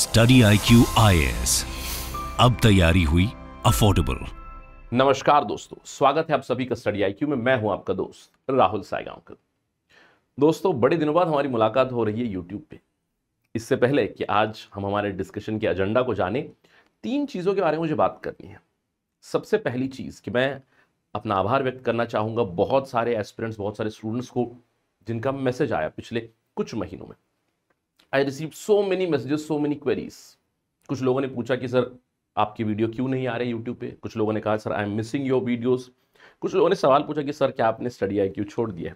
Study I Q आई अब तैयारी हुई अफोर्डेबल नमस्कार दोस्तों स्वागत है आप सभी का स्टडी आई में मैं हूं आपका दोस्त राहुल सायगांवकर दोस्तों बड़े दिनों बाद हमारी मुलाकात हो रही है यूट्यूब पे इससे पहले कि आज हम हमारे डिस्कशन के एजेंडा को जाने तीन चीज़ों के बारे में मुझे बात करनी है सबसे पहली चीज़ कि मैं अपना आभार व्यक्त करना चाहूंगा बहुत सारे एस्पिरेंट्स बहुत सारे स्टूडेंट्स को जिनका मैसेज आया पिछले कुछ महीनों में I receive so many messages so many queries कुछ लोगों ने पूछा कि सर आपकी वीडियो क्यों नहीं आ रही यूट्यूब पे कुछ लोगों ने कहा sir I am missing your videos कुछ लोगों ने सवाल पूछा कि सर क्या आपने स्टडी आई क्यू छोड़ दिया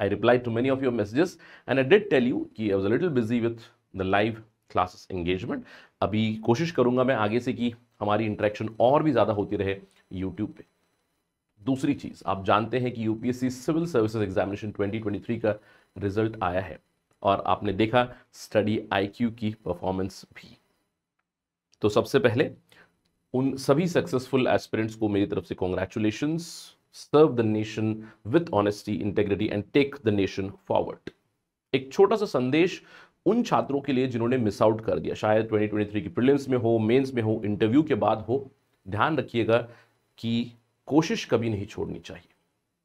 I reply to many of your messages and I did tell you कि I was little busy with the live classes engagement अभी कोशिश करूंगा मैं आगे से कि हमारी इंट्रैक्शन और भी ज़्यादा होती रहे यूट्यूब पे दूसरी चीज़ आप जानते हैं कि यूपीएससी सिविल सर्विसेज एग्जामिनेशन 2023 का रिजल्ट आया है और आपने देखा स्टडी आईक्यू की परफॉर्मेंस भी तो सबसे पहले उन सभी सक्सेसफुल एस्पिरेंट्स को मेरी तरफ से congratulation serve the nation with honesty integrity and take the nation forward एक छोटा सा संदेश उन छात्रों के लिए जिन्होंने मिस आउट कर दिया शायद 2023 की प्रिलिम्स में हो मेंस में हो इंटरव्यू के बाद हो ध्यान रखिएगा कि कोशिश कभी नहीं छोड़नी चाहिए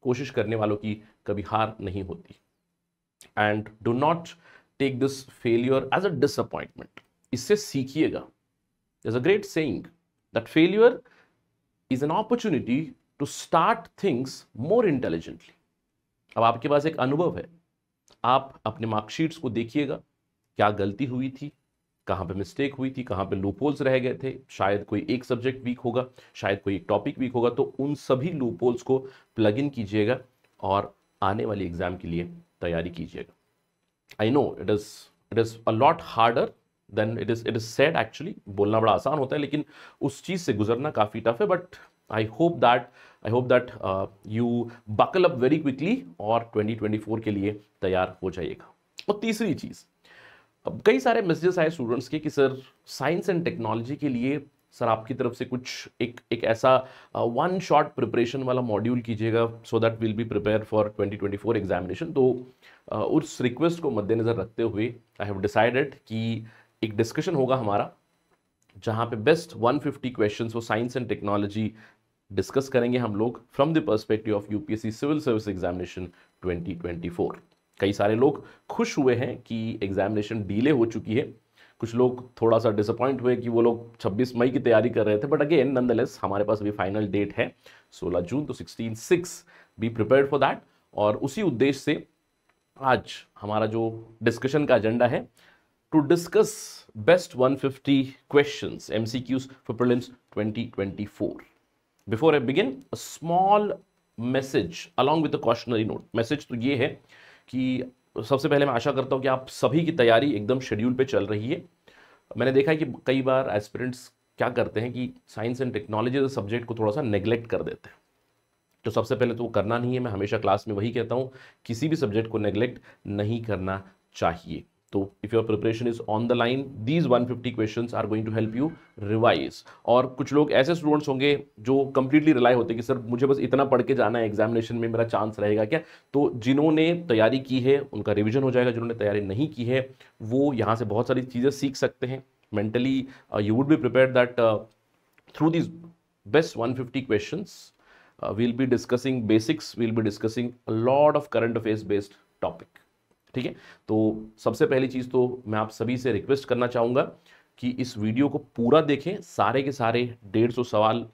कोशिश करने वालों की कभी हार नहीं होती and do not take this failure as a disappointment इससे सीखिएगा is a great saying that failure is an opportunity to start things more intelligently अब आपके पास एक अनुभव है आप अपने मार्कशीट्स को देखिएगा क्या गलती हुई थी कहाँ पे मिस्टेक हुई थी कहाँ पे लूपोल्स रह गए थे शायद कोई एक सब्जेक्ट वीक होगा शायद कोई एक टॉपिक वीक होगा तो उन सभी लूपोल्स को प्लग इन कीजिएगा और आने वाली एग्ज़ाम के लिए तैयारी कीजिएगा I know it is it is a lot harder than it is it is said actually बोलना बड़ा आसान होता है लेकिन उस चीज़ से गुजरना काफ़ी टफ है but I hope that I hope that you buckle up very quickly और 2024 के लिए तैयार हो जाइएगा और तीसरी चीज़ अब कई सारे मैसेजेस आए स्टूडेंट्स के कि सर साइंस एंड टेक्नोलॉजी के लिए सर आपकी तरफ से कुछ एक एक ऐसा वन शॉट प्रिपरेशन वाला मॉड्यूल कीजिएगा so that will be prepare for 2024 examination तो uh, उस रिक्वेस्ट को मद्देनज़र रखते हुए आई हैव डिसाइडेड कि एक डिस्कशन होगा हमारा जहाँ पे बेस्ट 150 क्वेश्चन वो साइंस एंड टेक्नोलॉजी डिस्कस करेंगे हम लोग from the perspective of UPSC civil service examination 2024 कई सारे लोग खुश हुए हैं कि एग्जामिनेशन डीले हो चुकी है कुछ लोग थोड़ा सा डिसअपॉइंट हुए कि वो लोग 26 मई की तैयारी कर रहे थे बट अगेन नंद हमारे पास अभी फाइनल डेट है 16 जून तो 16 six be prepare for that और उसी उद्देश्य से आज हमारा जो डिस्कशन का एजेंडा है to discuss best 150 C Qs for prelims 2024 before I begin small message along with a cautionary note message तो ये है कि सबसे पहले मैं आशा करता हूँ कि आप सभी की तैयारी एकदम शेड्यूल पे चल रही है मैंने देखा है कि कई बार एस्पिरेंट्स क्या करते हैं कि साइंस एंड टेक्नोलॉजी सब्जेक्ट को थोड़ा सा नेग्लेक्ट कर देते हैं तो सबसे पहले तो वो करना नहीं है मैं हमेशा क्लास में वही कहता हूँ किसी भी सब्जेक्ट को नेग्लेक्ट नहीं करना चाहिए तो if your preparation is on the line these 150 question are going to help you revise और कुछ लोग ऐसे स्टूडेंट्स होंगे जो कंप्लीटली रिलाई होते हैं कि सर मुझे बस इतना पढ़ के जाना है एग्जामिनेशन में मेरा चांस रहेगा क्या तो जिन्होंने तैयारी की है उनका रिविजन हो जाएगा जिन्होंने तैयारी नहीं की है वो यहाँ से बहुत सारी चीज़ें सीख सकते हैं mentally you would be prepare that through uh, best one fifty question we'll be discussing basics we'll be discussing a lot of current affairs based topic ठीक है तो सबसे पहली चीज़ तो मैं आप सभी से रिक्वेस्ट करना चाहूँगा कि इस वीडियो को पूरा देखें सारे के सारे डेढ़ सौ सवाल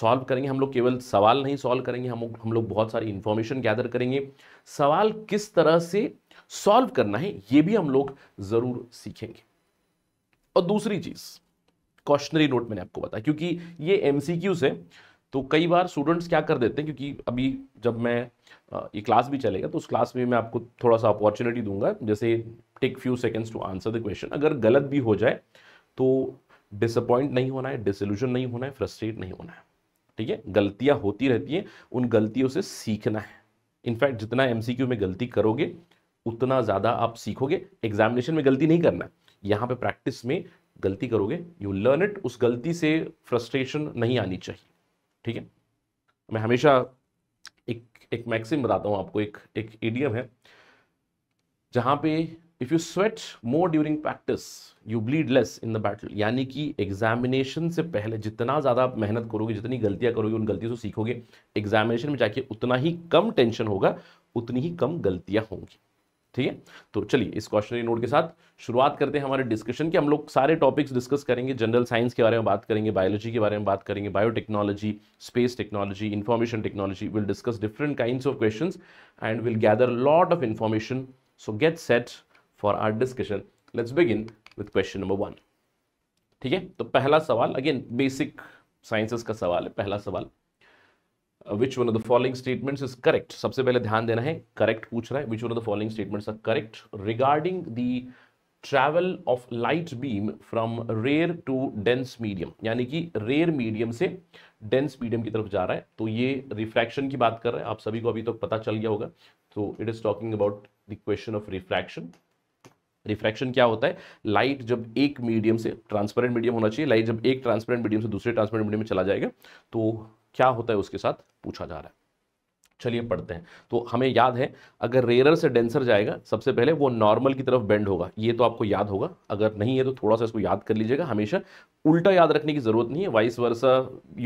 सॉल्व करेंगे हम लोग केवल सवाल नहीं सॉल्व करेंगे हम हम लोग बहुत सारी इन्फॉर्मेशन गैदर करेंगे सवाल किस तरह से सॉल्व करना है ये भी हम लोग ज़रूर सीखेंगे और दूसरी चीज़ क्वेश्चनरी नोट मैंने आपको बताया क्योंकि ये एम है तो कई बार स्टूडेंट्स क्या कर देते हैं क्योंकि अभी जब मैं ये क्लास भी चलेगा तो उस क्लास में मैं आपको थोड़ा सा अपॉर्चुनिटी दूंगा जैसे take few seconds to answer the question अगर गलत भी हो जाए तो डिसअपॉइंट नहीं होना है डिसल्यूशन नहीं होना है फ्रस्ट्रेट नहीं होना है ठीक है गलतियाँ होती रहती हैं उन गलतियों से सीखना है इनफैक्ट जितना एम में गलती करोगे उतना ज़्यादा आप सीखोगे एग्जामिनेशन में गलती नहीं करना यहाँ पे प्रैक्टिस में गलती करोगे यू लर्न इट उस गलती से फ्रस्ट्रेशन नहीं आनी चाहिए ठीक है मैं हमेशा एक एक मैक्सिम बताता हूँ आपको एक एक एडियम है जहाँ पे if you sweat more during practice you bleed less in the battle यानी कि एग्जामिनेशन से पहले जितना ज़्यादा आप मेहनत करोगे जितनी गलतियाँ करोगे उन गलतियों से सीखोगे एग्जामिनेशन में जाके उतना ही कम टेंशन होगा उतनी ही कम गलतियाँ होंगी ठीक है तो चलिए इस क्वेश्चनरी नोट के साथ शुरुआत करते हैं हमारे डिस्कशन के हम लोग सारे टॉपिक्स डिस्कस करेंगे जनरल साइंस के बारे में बात करेंगे बायोलॉजी के बारे में बात करेंगे biotechnology space technology information technology will discuss different kind of question and will gather lot of information so get set for our discussion let's begin with question number one ठीक है तो पहला सवाल अगेन बेसिक साइंसेस का सवाल है पहला सवाल which one of the following statements is correct सबसे पहले ध्यान देना है करेक्ट पूछ रहा है which one of the following statements are correct regarding the travel of light beam from rare to dense medium यानी कि रेयर मीडियम से डेंस मीडियम की तरफ जा रहा है तो ये रिफ्रैक्शन की बात कर रहे हैं आप सभी को अभी तक तो पता चल गया होगा तो it is talking about the question of refraction refraction क्या होता है लाइट जब एक मीडियम से ट्रांसपेरेंट मीडियम होना चाहिए लाइट जब एक ट्रांसपेरेंट मीडियम से दूसरे ट्रांसपेरेंट मीडियम में चला जाएगा तो क्या होता है उसके साथ पूछा जा रहा है चलिए पढ़ते हैं तो हमें याद है अगर रेयरर से डेंसर जाएगा सबसे पहले वो नॉर्मल की तरफ बेंड होगा ये तो आपको याद होगा अगर नहीं है तो थोड़ा सा इसको याद कर लीजिएगा हमेशा उल्टा याद रखने की जरूरत नहीं है vice versa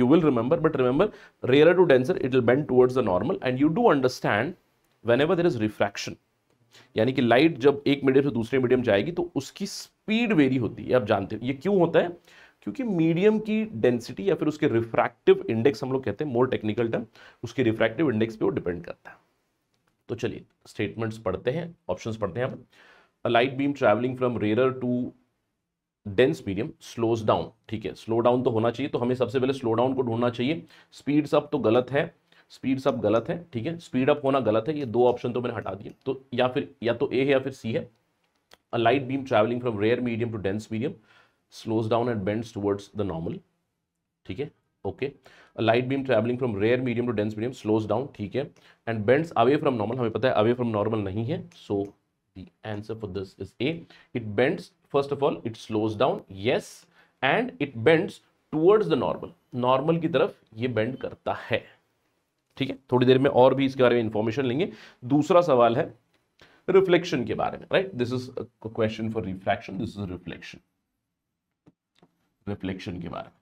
you will remember but remember rarer to denser it will bend towards the normal and you do understand whenever there is refraction यानी कि लाइट जब एक मीडियम से दूसरे मीडियम जाएगी तो उसकी स्पीड वेरी होती है आप जानते हो ये क्यों होता है क्योंकि मीडियम की डेंसिटी या फिर उसके रिफ्रैक्टिव इंडेक्स हम लोग कहते हैं मोर टेक्निकल टर्म उसके रिफ्रैक्टिव इंडेक्स पे वो डिपेंड करता है तो चलिए स्टेटमेंट्स पढ़ते हैं ऑप्शंस पढ़ते हैं a light beam travelling from rare to dense medium slows down ठीक है स्लो डाउन तो होना चाहिए तो हमें सबसे पहले स्लो डाउन को ढूंढना चाहिए स्पीड्स अप तो गलत है स्पीड्स अप गलत है ठीक है स्पीड अप होना गलत है ये दो ऑप्शन तो मैंने हटा दिए तो या फिर या तो ए है या फिर सी है a light beam travelling from rare medium to dense medium slows down and bends towards the normal ठीक है okay light beam travelling from rare medium to dense medium slows down ठीक है and bends away from normal हमें पता है away from normal नहीं है so the answer for this is A it bends first of all it slows down yes and it bends towards the normal normal की तरफ ये bend करता है ठीक है थोड़ी देर में और भी इसके बारे में इंफॉर्मेशन लेंगे दूसरा सवाल है रिफ्लेक्शन के बारे में right this is question for reflection this is reflection reflection के बारे में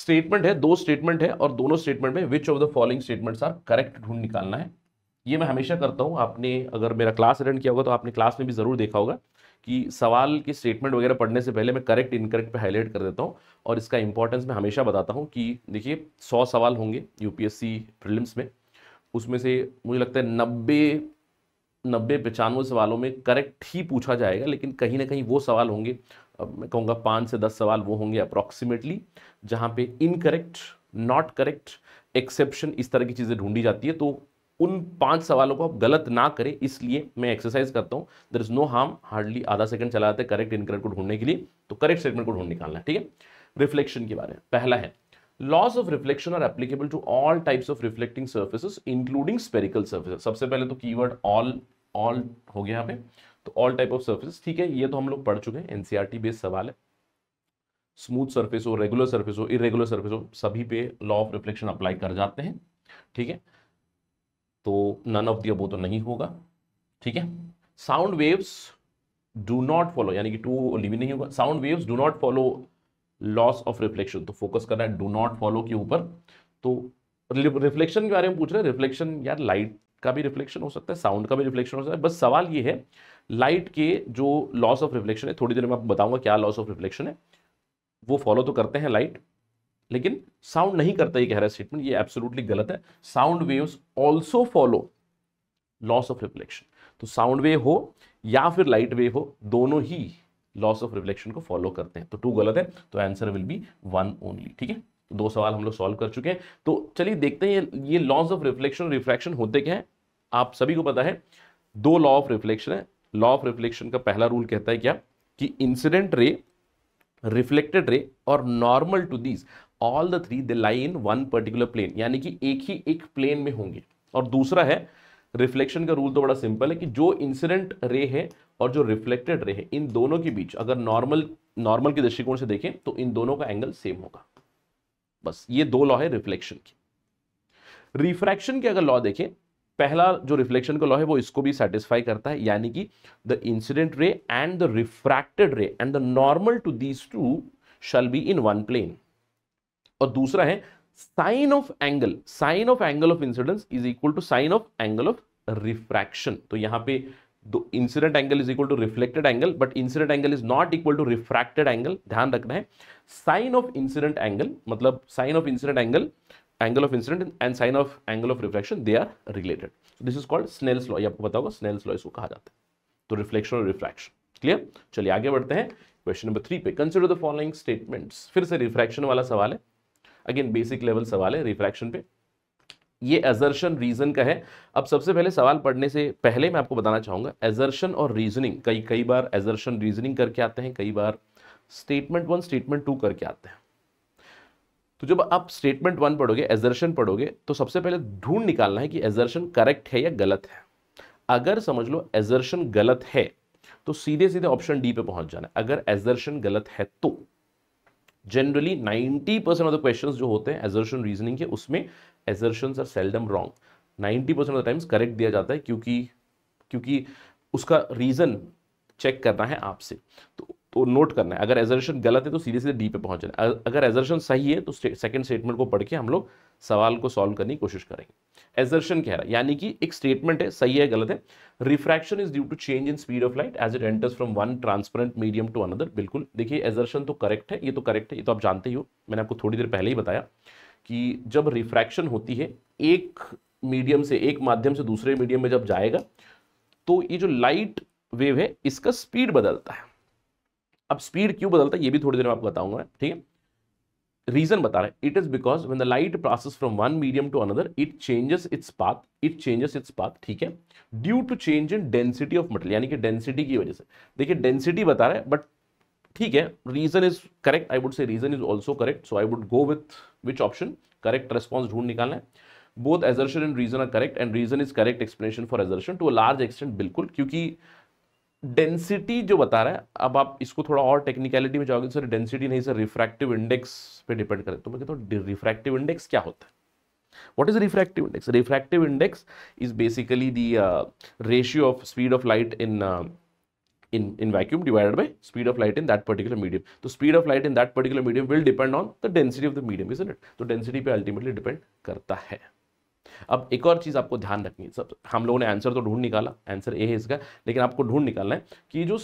स्टेटमेंट है दो स्टेटमेंट है और दोनों स्टेटमेंट में which of the following statements are correct ढूंढ निकालना है ये मैं हमेशा करता हूँ आपने अगर मेरा क्लास अटेंड किया होगा तो आपने क्लास में भी ज़रूर देखा होगा कि सवाल के स्टेटमेंट वगैरह पढ़ने से पहले मैं करेक्ट इनकरेक्ट पे हाईलाइट कर देता हूँ और इसका इंपॉर्टेंस मैं हमेशा बताता हूँ कि देखिए सौ सवाल होंगे यूपीएससी प्रिलिम्स में उसमें से मुझे लगता है नब्बे नब्बे पचानवे सवालों में करेक्ट ही पूछा जाएगा लेकिन कहीं ना कहीं वो सवाल होंगे मैं कहूँगा पाँच से दस सवाल वो होंगे अप्रॉक्सीमेटली जहाँ पे इनकरेक्ट नॉट करेक्ट एक्सेप्शन इस तरह की चीज़ें ढूंढी जाती है तो उन पांच सवालों को आप गलत ना करें इसलिए मैं एक्सरसाइज करता हूँ there is no harm hardly आधा सेकंड चला जाता है करेक्ट इनकरेक्ट को ढूंढने के लिए तो करेक्ट स्टेटमेंट को ढूंढ निकालना ठीक है रिफ्लेक्शन के बारे में पहला है laws of reflection are applicable to all types of reflecting surfaces including spherical surfaces सबसे पहले तो की ऑल ऑल हो गया यहाँ पे तो ऑल टाइप ऑफ सर्फेस ठीक है ये तो हम लोग पढ़ चुके हैं एनसीईआरटी बेस्ड e सवाल है स्मूथ सर्फेस हो रेगुलर सर्फेस हो इरेगुलर सर्फेस हो सभी पे लॉ ऑफ रिफ्लेक्शन अप्लाई कर जाते हैं ठीक है तो नन ऑफ दिया वो तो नहीं होगा ठीक है sound waves do not follow यानी कि टू लिव नहीं होगा sound waves do not follow laws of reflection तो फोकस कर रहा है डू नॉट फॉलो के ऊपर तो रिफ्लेक्शन के बारे में पूछ रहे हैं रिफ्लेक्शन यार लाइट का भी रिफ्लेक्शन हो सकता है साउंड का भी रिफ्लेक्शन हो सकता है बस सवाल ये है लाइट के जो लॉस ऑफ रिफ्लेक्शन है थोड़ी देर में आपको बताऊंगा क्या लॉस ऑफ रिफ्लेक्शन है वो फॉलो तो करते हैं लाइट लेकिन साउंड नहीं करता ये कह रहा है स्टेटमेंट ये एब्सोलूटली गलत है sound waves also follow laws of reflection तो साउंड वेव हो या फिर लाइट वेव हो दोनों ही लॉस ऑफ रिफ्लेक्शन को फॉलो करते हैं तो टू गलत है तो answer will be one only ठीक है तो दो सवाल हम लोग सॉल्व कर चुके हैं तो चलिए देखते हैं ये लॉस ऑफ रिफ्लेक्शन रिफ्रैक्शन होते क्या है आप सभी को पता है दो लॉ ऑफ रिफ्लेक्शन है लॉ ऑफ रिफ्लेक्शन का पहला रूल कहता है क्या कि इंसिडेंट रे रिफ्लेक्टेड रे और normal to these all the three they lie in one particular plane यानी कि एक ही एक प्लेन में होंगे और दूसरा है रिफ्लेक्शन का रूल तो बड़ा सिंपल है कि जो इंसिडेंट रे है और जो रिफ्लेक्टेड रे है इन दोनों के बीच अगर नॉर्मल नॉर्मल के दृष्टिकोण से देखें तो इन दोनों का एंगल सेम होगा बस ये दो लॉ है रिफ्लेक्शन की रिफ्रैक्शन के अगर लॉ देखें पहला जो रिफ्लेक्शन का लॉ है वो इसको भी सेटिस्फाई करता है यानी कि the incident ray and the refracted ray and the normal to these two shall be in one plane और दूसरा है sine of angle sine of angle of incidence is equal to sine of angle of refraction तो यहां पे दो incident angle is equal to reflected angle but incident angle is not equal to refracted angle ध्यान रखना है sine of incident angle मतलब sign of incident angle angle of incidence and sine of angle of reflection they are related this is called Snell's snell's law ये आपको पता होगा snell's law इसको कहा जाता है तो रिफ्लेक्शन और refraction क्लियर चलिए आगे बढ़ते हैं क्वेश्चन नंबर थ्री पे कंसिडर द फॉलोइंग स्टेटमेंट्स फिर से रिफ्रैक्शन वाला सवाल है अगेन बेसिक लेवल सवाल है रिफ्रैक्शन पे ये एजर्शन रीजन का है अब सबसे पहले सवाल पढ़ने से पहले मैं आपको बताना चाहूंगा एजर्शन और रीजनिंग कई कई बार एजर्शन रीजनिंग करके आते हैं कई बार स्टेटमेंट वन स्टेटमेंट टू करके आते हैं तो जब आप स्टेटमेंट वन पढ़ोगे एजर्शन पढ़ोगे तो सबसे पहले ढूंढ निकालना है कि एजर्शन करेक्ट है या गलत है अगर समझ लो एजर्शन गलत है तो सीधे सीधे ऑप्शन डी पे पहुंच जाना अगर एजर्शन गलत है तो generally 90 percent of the question जो होते हैं एजर्शन रीजनिंग के उसमें assertion are seldom wrong 90 percent of the times correct दिया जाता है क्योंकि क्योंकि उसका रीज़न चेक करना है आपसे तो तो नोट करना है अगर एजर्शन गलत है तो सीधे सीधे डी पे पहुंच जाना अगर एजर्शन सही है तो सेकंड स्टेटमेंट को पढ़ के हम लोग सवाल को सॉल्व करने की कोशिश करेंगे एजर्शन कह रहा है यानी कि एक स्टेटमेंट है सही है गलत है refraction is due to change in speed of light as it enters from one transparent medium to another बिल्कुल देखिए एजर्शन तो करेक्ट है ये तो करेक्ट है ये तो आप जानते ही हो मैंने आपको थोड़ी देर पहले ही बताया कि जब रिफ्रैक्शन होती है एक मीडियम से एक माध्यम से दूसरे मीडियम में जब जाएगा तो ये जो लाइट वेव है इसका स्पीड बदलता है अब स्पीड क्यों बदलता है ये भी थोड़ी देर में आपको बताऊंगा ठीक है रीजन बता रहे it is because when the light process from one medium to another it changes its path it changes its path ठीक है due to change in density of material यानी कि डेंसिटी की वजह से देखिए डेंसिटी बता रहे है बट ठीक है reason is correct I would say reason is also correct so I would go with which option correct response ढूंढ निकालना है both assertion and reason are correct and reason is correct explanation for assertion to a large extent बिल्कुल क्योंकि density जो बता रहा है अब आप इसको थोड़ा और टेक्निकलिटी में जाओगे सर डेंसिटी नहीं सर रिफ्रैक्टिव इंडेक्स पे डिपेंड करें तो मैं कहता हूँ रिफ्रैक्टिव इंडेक्स क्या होता है what is refractive index refractive index is basically the ratio of speed of light in in in vacuum divided by speed of light in that particular medium तो speed of light in that particular medium will depend on the density of the medium is it तो density पे ultimately depend करता है अब एक और चीज़ आपको ध्यान रखनी है सब हम लोगों ने आंसर तो ढूंढ निकाला आंसर ए है इसका लेकिन आपको ढूंढ निकालना है कि जो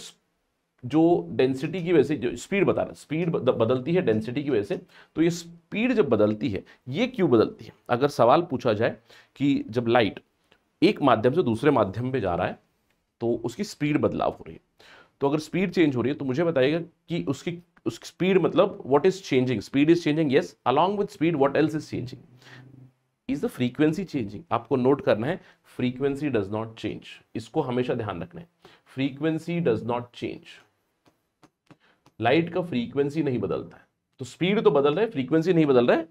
जो डेंसिटी की वजह से जो स्पीड बता रहा है स्पीड बदलती है डेंसिटी की वजह से तो ये स्पीड जब बदलती है ये क्यों बदलती है अगर सवाल पूछा जाए कि जब लाइट एक माध्यम से दूसरे माध्यम पे जा रहा है तो उसकी स्पीड बदलाव हो रही है तो अगर स्पीड चेंज हो रही है तो मुझे बताइएगा कि उसकी उसकी स्पीड मतलब what is changing speed is changing yes along with speed what else is changing is the frequency changing आपको नोट करना है फ्रीक्वेंसी डज नॉट चेंज इसको हमेशा ध्यान रखना है frequency does not change light का फ्रीक्वेंसी नहीं बदलता है तो स्पीड तो बदल रहा है फ्रीक्वेंसी नहीं बदल रहा है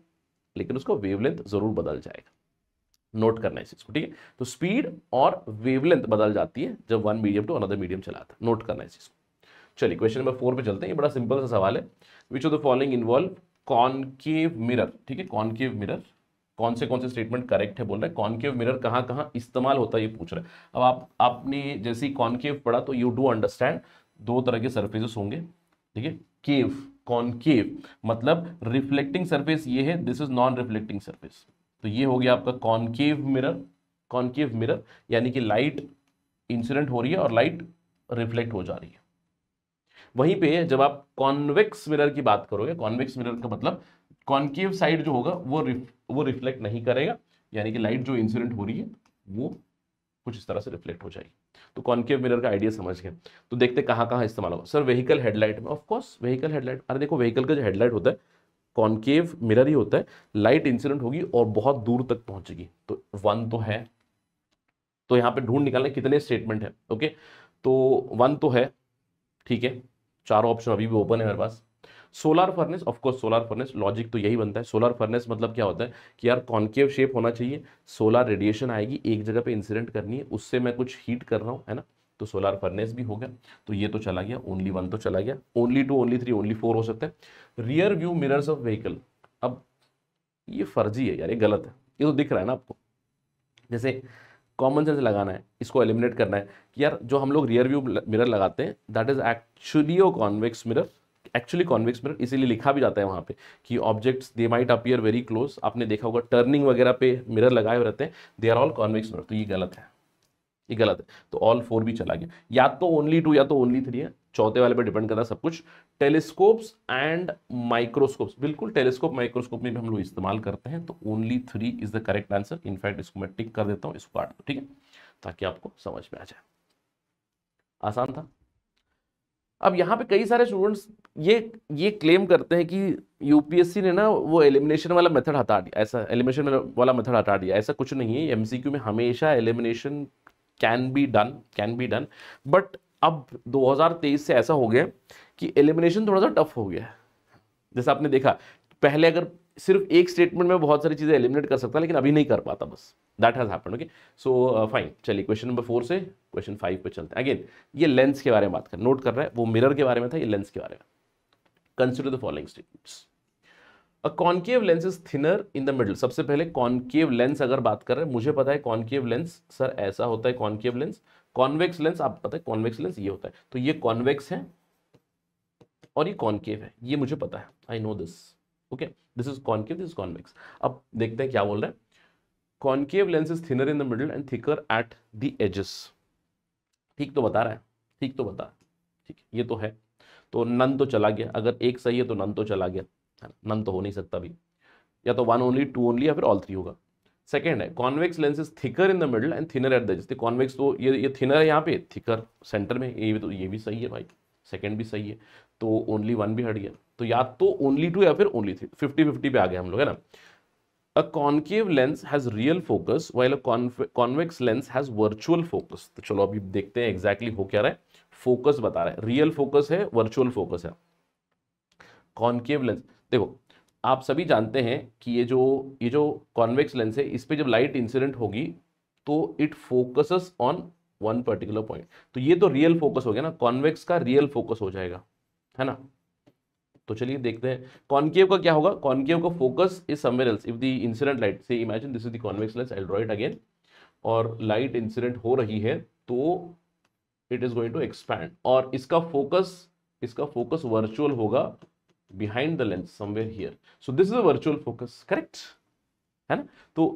लेकिन उसका वेवलेंथ जरूर बदल जाएगा नोट करना है इसको ठीक है तो स्पीड और वेवलेंथ बदल जाती है जब one medium to another medium चलाता है नोट करना है इसको चलिए क्वेश्चन नंबर फोर पे चलते हैं ये बड़ा सिंपल सा सवाल है which of the following involve concave mirror ठीक है कॉनकेव मिरर कौन से कौन से स्टेटमेंट करेक्ट है बोल रहे हैं कॉन्केव मिरर कहाँ कहाँ इस्तेमाल होता है ये पूछ रहे हैं अब आप आपने जैसे ही कॉन्केव पढ़ा तो यू डू अंडरस्टैंड दो तरह के सर्फेसेस होंगे ठीक है केव कॉन्केव मतलब रिफ्लेक्टिंग सर्फेस ये है this is non reflecting surface तो ये हो गया आपका कॉन्केव मिरर कॉन्केव मिरर यानी कि लाइट इंसिडेंट हो रही है और लाइट रिफ्लेक्ट हो जा रही है वहीं पे जब आप कॉन्वेक्स मिरर की बात करोगे कॉन्वेक्स मिरर का मतलब कॉन्केव साइड जो होगा वो रिफ, वो रिफ्लेक्ट नहीं करेगा यानी कि लाइट जो इंसिडेंट हो रही है वो कुछ इस तरह से रिफ्लेक्ट हो जाएगी तो कॉन्केव मिरर का आइडिया समझ गए तो देखते कहाँ कहाँ इस्तेमाल होगा सर वेहीकल हेडलाइट में ऑफकोर्स वेहीकल हेडलाइट अरे देखो व्हीकल का जो हेडलाइट होता है कॉन्केव मिरर ही होता है लाइट इंसिडेंट होगी और बहुत दूर तक पहुंचेगी तो वन तो है तो यहाँ पे ढूंढ निकालने कितने स्टेटमेंट है ओके तो वन तो है ठीक है चारों ऑप्शन अभी भी ओपन है मेरे पास solar furnace of course solar furnace logic तो यही बनता है सोलर फर्नेस मतलब क्या होता है कि यार कॉन्केव शेप होना चाहिए सोलर रेडिएशन आएगी एक जगह पे इंसिडेंट करनी है उससे मैं कुछ हीट कर रहा हूँ है ना तो सोलर फर्नेस भी हो गया तो ये तो चला गया ओनली वन तो चला गया only two only three only four हो सकता है rear view mirrors of vehicle अब ये फर्जी है यार ये गलत है ये तो दिख रहा है ना आपको जैसे कॉमन सेंस लगाना है इसको एलिमिनेट करना है कि यार जो हम लोग रियर व्यू मिरर लगाते हैं that is actually oh convex mirror actually convex mirror इसीलिए लिखा भी जाता है वहाँ पे कि objects they might appear very close आपने देखा होगा टर्निंग वगैरह पे मिरर लगाए हुए रहते हैं they are all convex mirror तो ये गलत है ये गलत है तो ऑल फोर भी चला गया या तो ओनली टू या तो ओनली थ्री है चौथे वाले पर डिपेंड करता है सब कुछ टेलीस्कोप्स एंड माइक्रोस्कोप्स बिल्कुल टेलीस्कोप माइक्रोस्कोप में भी हम लोग इस्तेमाल करते हैं तो only three is the correct answer in fact इसको मैं टिक कर देता हूँ इसको काट दो ठीक है ताकि आपको समझ में आ जाए आसान था अब यहाँ पे कई सारे स्टूडेंट्स ये ये क्लेम करते हैं कि यूपीएससी ने ना वो एलिमिनेशन वाला मेथड हटा दिया ऐसा एलिमिनेशन वाला मेथड हटा दिया ऐसा कुछ नहीं है एमसीक्यू में हमेशा elimination can be done can be done but अब 2023 से ऐसा हो गया कि एलिमिनेशन थोड़ा सा टफ हो गया है जैसा आपने देखा पहले अगर सिर्फ एक स्टेटमेंट में बहुत सारी चीज़ें एलिमिनेट कर सकता लेकिन अभी नहीं कर पाता बस that has happen okay so fine चलिए क्वेश्चन नंबर फोर से क्वेश्चन फाइव पे चलते हैं अगेन ये लेंस के बारे में बात कर नोट कर रहा है वो मिरर के बारे में था ये लेंस के बारे में consider the following statement a concave lens is thinner in the middle सबसे पहले कॉन्केव लेंस अगर बात कर रहे हैं मुझे पता है कॉन्केव लेंस सर ऐसा होता है कॉन्केव लेंस कॉन्वेक्स लेंस आप पता है कॉन्वेक्स लेंस ये होता है तो ये कॉन्वेक्स है और ये कॉन्केव है ये मुझे पता है I know this okay this is concave this is convex अब देखते हैं क्या बोल रहे हैं concave lens is thinner in the middle and thicker at the edges ठीक तो बता रहा है ठीक तो बता ठीक ये तो है तो नन तो चला गया अगर एक सही है तो नन तो चला गया नन तो हो नहीं सकता अभी या तो वन ओनली टू ओनली या फिर ऑल थ्री होगा सेकेंड है convex lens is thicker in the middle and thinner at the edges convex तो ये ये थिनर है यहाँ पे थिकर सेंटर में ये भी तो ये भी सही है भाई सेकेंड भी सही है तो ओनली वन भी हट गया तो या तो ओनली टू या फिर ओनली थ्री फिफ्टी फिफ्टी पे आ गए हम लोग है ना a concave lens has real focus while a convex lens has virtual focus तो चलो अभी देखते हैं एग्जैक्टली exactly हो क्या रहा है फोकस बता रहा है रियल फोकस है वर्चुअल फोकस है कॉन्केव लेंस देखो आप सभी जानते हैं कि ये जो ये जो कॉन्वेक्स लेंस है इस पर जब लाइट इंसिडेंट होगी तो it focuses on one particular point तो ये तो रियल फोकस हो गया ना कॉन्वेक्स का रियल फोकस हो जाएगा है ना तो चलिए देखते हैं कॉन्केव का क्या होगा कॉन्केव का focus is somewhere else if the incident light से imagine this is the convex lens I draw again और लाइट इंसिडेंट हो रही है तो it is going to expand और इसका फोकस इसका फोकस वर्चुअल होगा behind the lens somewhere here so this is a virtual focus correct है ना तो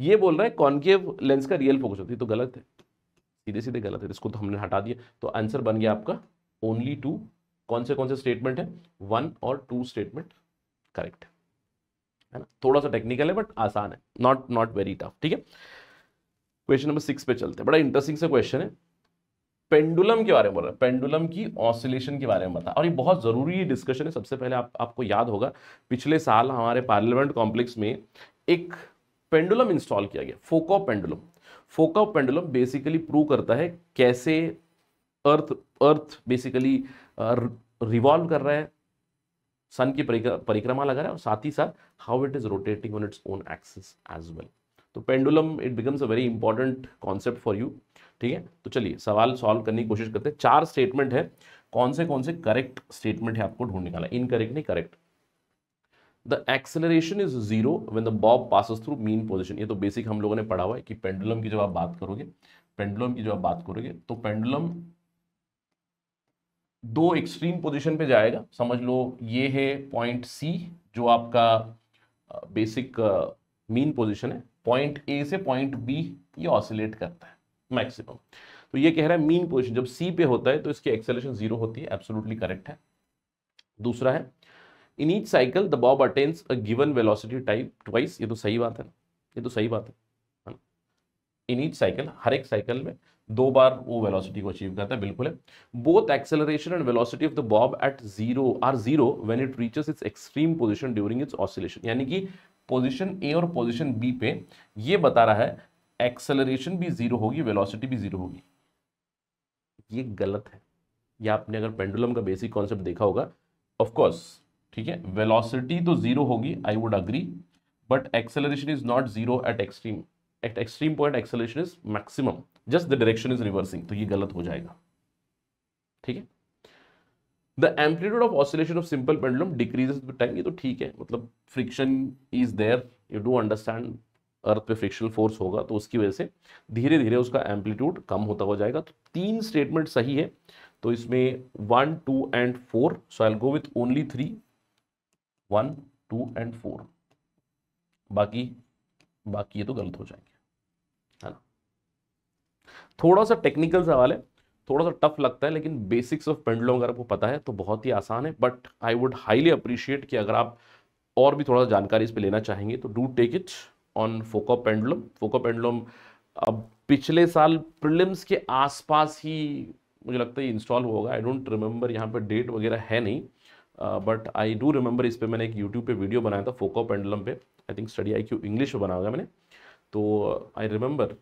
ये बोल रहा है कॉन्केव लेंस का रियल फोकस होती है तो गलत है सीधे सीधे गलत है इसको तो हमने हटा दिया तो आंसर बन गया आपका ओनली टू कौन से कौन से स्टेटमेंट है वन और टू स्टेटमेंट करेक्ट है ना थोड़ा सा टेक्निकल है बट आसान है नॉट नॉट वेरी टफ ठीक है क्वेश्चन नंबर सिक्स पे चलते हैं बड़ा इंटरेस्टिंग से क्वेश्चन है पेंडुलम के बारे में बोल रहा है पेंडुलम की ऑसिलेशन के बारे में बता और ये बहुत ज़रूरी डिस्कशन है सबसे पहले आप आपको याद होगा पिछले साल हमारे पार्लियामेंट कॉम्प्लेक्स में एक पेंडुलम इंस्टॉल किया गया Foucault pendulum Foucault pendulum basically prove करता है कैसे अर्थ अर्थ बेसिकली रिवॉल्व कर रहा है सन की परिक्रमा लगा रहा है और साथ ही साथ how it is rotating on its own axis as well तो pendulum it becomes a very important concept for you ठीक है तो चलिए सवाल सॉल्व करने की कोशिश करते हैं चार स्टेटमेंट है कौन से कौन से करेक्ट स्टेटमेंट है आपको ढूंढ निकाला इनकरेक्ट नहीं correct the acceleration is zero when the bob pass through mean position ये तो बेसिक हम लोगों ने पढ़ा हुआ है कि पेंडुलम की जब आप बात करोगे पेंडुलम की जब आप बात करोगे तो पेंडुलम दो एक्सट्रीम पोजीशन पे जाएगा समझ लो ये है पॉइंट सी जो आपका बेसिक मीन पोजीशन है पॉइंट ए से पॉइंट बी ये ऑसिलेट करता है मैक्सिमम तो ये कह रहा है मीन पोजीशन जब सी पे होता है तो इसकी एक्सेलेशन जीरो होती है एब्सोल्युटली करेक्ट है दूसरा है in each cycle the bob attains a given velocity type twice ये तो सही बात है ये तो सही बात है इन ईच साइकिल हर एक साइकिल में दो बार वो वेलोसिटी को अचीव करता है बिल्कुल है both acceleration and velocity of the bob at zero are zero when it reaches its extreme position during its oscillation यानी कि पोजीशन ए और पोजीशन बी पे ये बता रहा है एक्सेलरेशन भी जीरो होगी वेलोसिटी भी जीरो होगी ये गलत है या आपने अगर पेंडुलम का बेसिक कॉन्सेप्ट देखा होगा ऑफकोर्स ठीक है वेलोसिटी तो जीरो होगी I would agree but acceleration is not zero at extreme at extreme point acceleration is maximum just the direction is reversing तो ये गलत हो जाएगा ठीक है the amplitude of oscillation of simple pendulum decreases time ये तो ठीक है मतलब friction is there you do understand earth पे फ्रिक्शनल फोर्स होगा तो उसकी वजह से धीरे धीरे उसका एम्पलीट्यूड कम होता हुआ जाएगा तो तीन स्टेटमेंट सही है तो इसमें one two and four so I go with only three one two and four बाकी बाकी ये तो गलत हो जाएंगे थोड़ा सा टेक्निकल सवाल है थोड़ा सा टफ लगता है लेकिन बेसिक्स ऑफ पेंडलों अगर आपको पता है तो बहुत ही आसान है but I would highly appreciate कि अगर आप और भी थोड़ा सा जानकारी इस पर लेना चाहेंगे तो do take it on Foucault pendulum Foucault pendulum अब पिछले साल प्रिलिम्स के आसपास ही मुझे लगता है इंस्टॉल हुआ होगा आई डोंट रिमेंबर यहाँ पर डेट वगैरह है नहीं बट आई डू रिमेंबर इस पर मैंने एक यूट्यूब पे वीडियो बनाया था फोको पेंडलम पे I think Study I Q English में बनाया मैंने तो आई रिमेंबर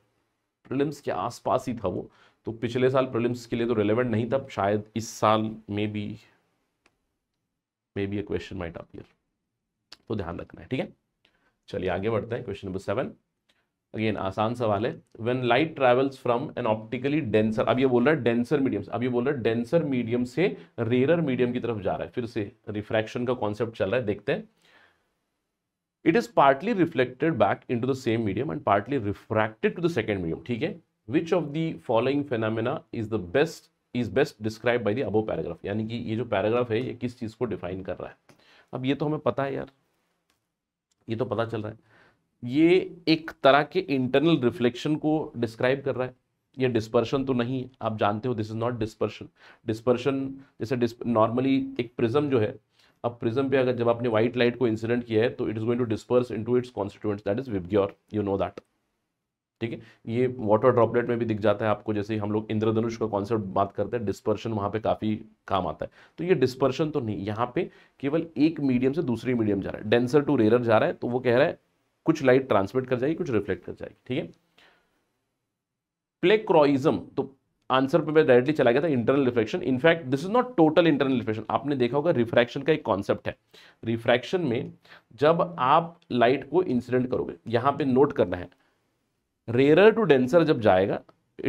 प्रिलिम्स के आसपास ही था वो तो पिछले साल प्रिलिम्स के लिए तो रिलेवेंट नहीं था शायद इस साल में भी may be a question might appear तो ध्यान रखना है ठीक है चलिए आगे बढ़ते हैं क्वेश्चन नंबर सेवन अगेन आसान सवाल है when light travels from an optically denser अब ये बोल रहा है डेंसर मीडियम अब ये बोल रहा है डेंसर मीडियम से रेरर मीडियम की तरफ जा रहा है फिर से रिफ्रैक्शन का कॉन्सेप्ट चल रहा है देखते हैं it is partly reflected back in to the same medium and partly refracted to the second medium ठीक है which of the following phenomena is the best is best describe by the above paragraph यानी कि ये जो paragraph है ये किस चीज़ को डिफाइन कर रहा है अब ये तो हमें पता है यार ये तो पता चल रहा है ये एक तरह के इंटरनल रिफ्लेक्शन को डिस्क्राइब कर रहा है ये डिस्पर्शन तो नहीं है आप जानते हो this is not dispersion dispersion जैसे नॉर्मली एक प्रिज्म जो है अब प्रिज्म पे अगर जब आपने व्हाइट लाइट को इंसिडेंट किया है तो it is going to disperse into its constituents that is VIBGYOR you know that ठीक है ये वाटर ड्रॉपलेट में भी दिख जाता है आपको जैसे हम लोग इंद्रधनुष का कॉन्सेप्ट बात करते हैं डिस्पर्शन वहाँ पे काफ़ी काम आता है तो ये डिस्पर्शन तो नहीं यहाँ पे केवल एक मीडियम से दूसरी मीडियम जा रहा है डेंसर टू रेयर जा रहा है तो वो कह रहा है कुछ लाइट ट्रांसमिट कर जाएगी कुछ रिफ्लेक्ट कर जाएगी ठीक है प्लेक्रोइज्म तो आंसर पे मैं डायरेक्टली चला गया था internal reflection in fact this is not total internal reflection आपने देखा होगा रिफ्रैक्शन का एक कॉन्सेप्ट है रिफ्रैक्शन में जब आप लाइट को इंसिडेंट करोगे यहाँ पे नोट करना है रेरर टू डेंसर जब जाएगा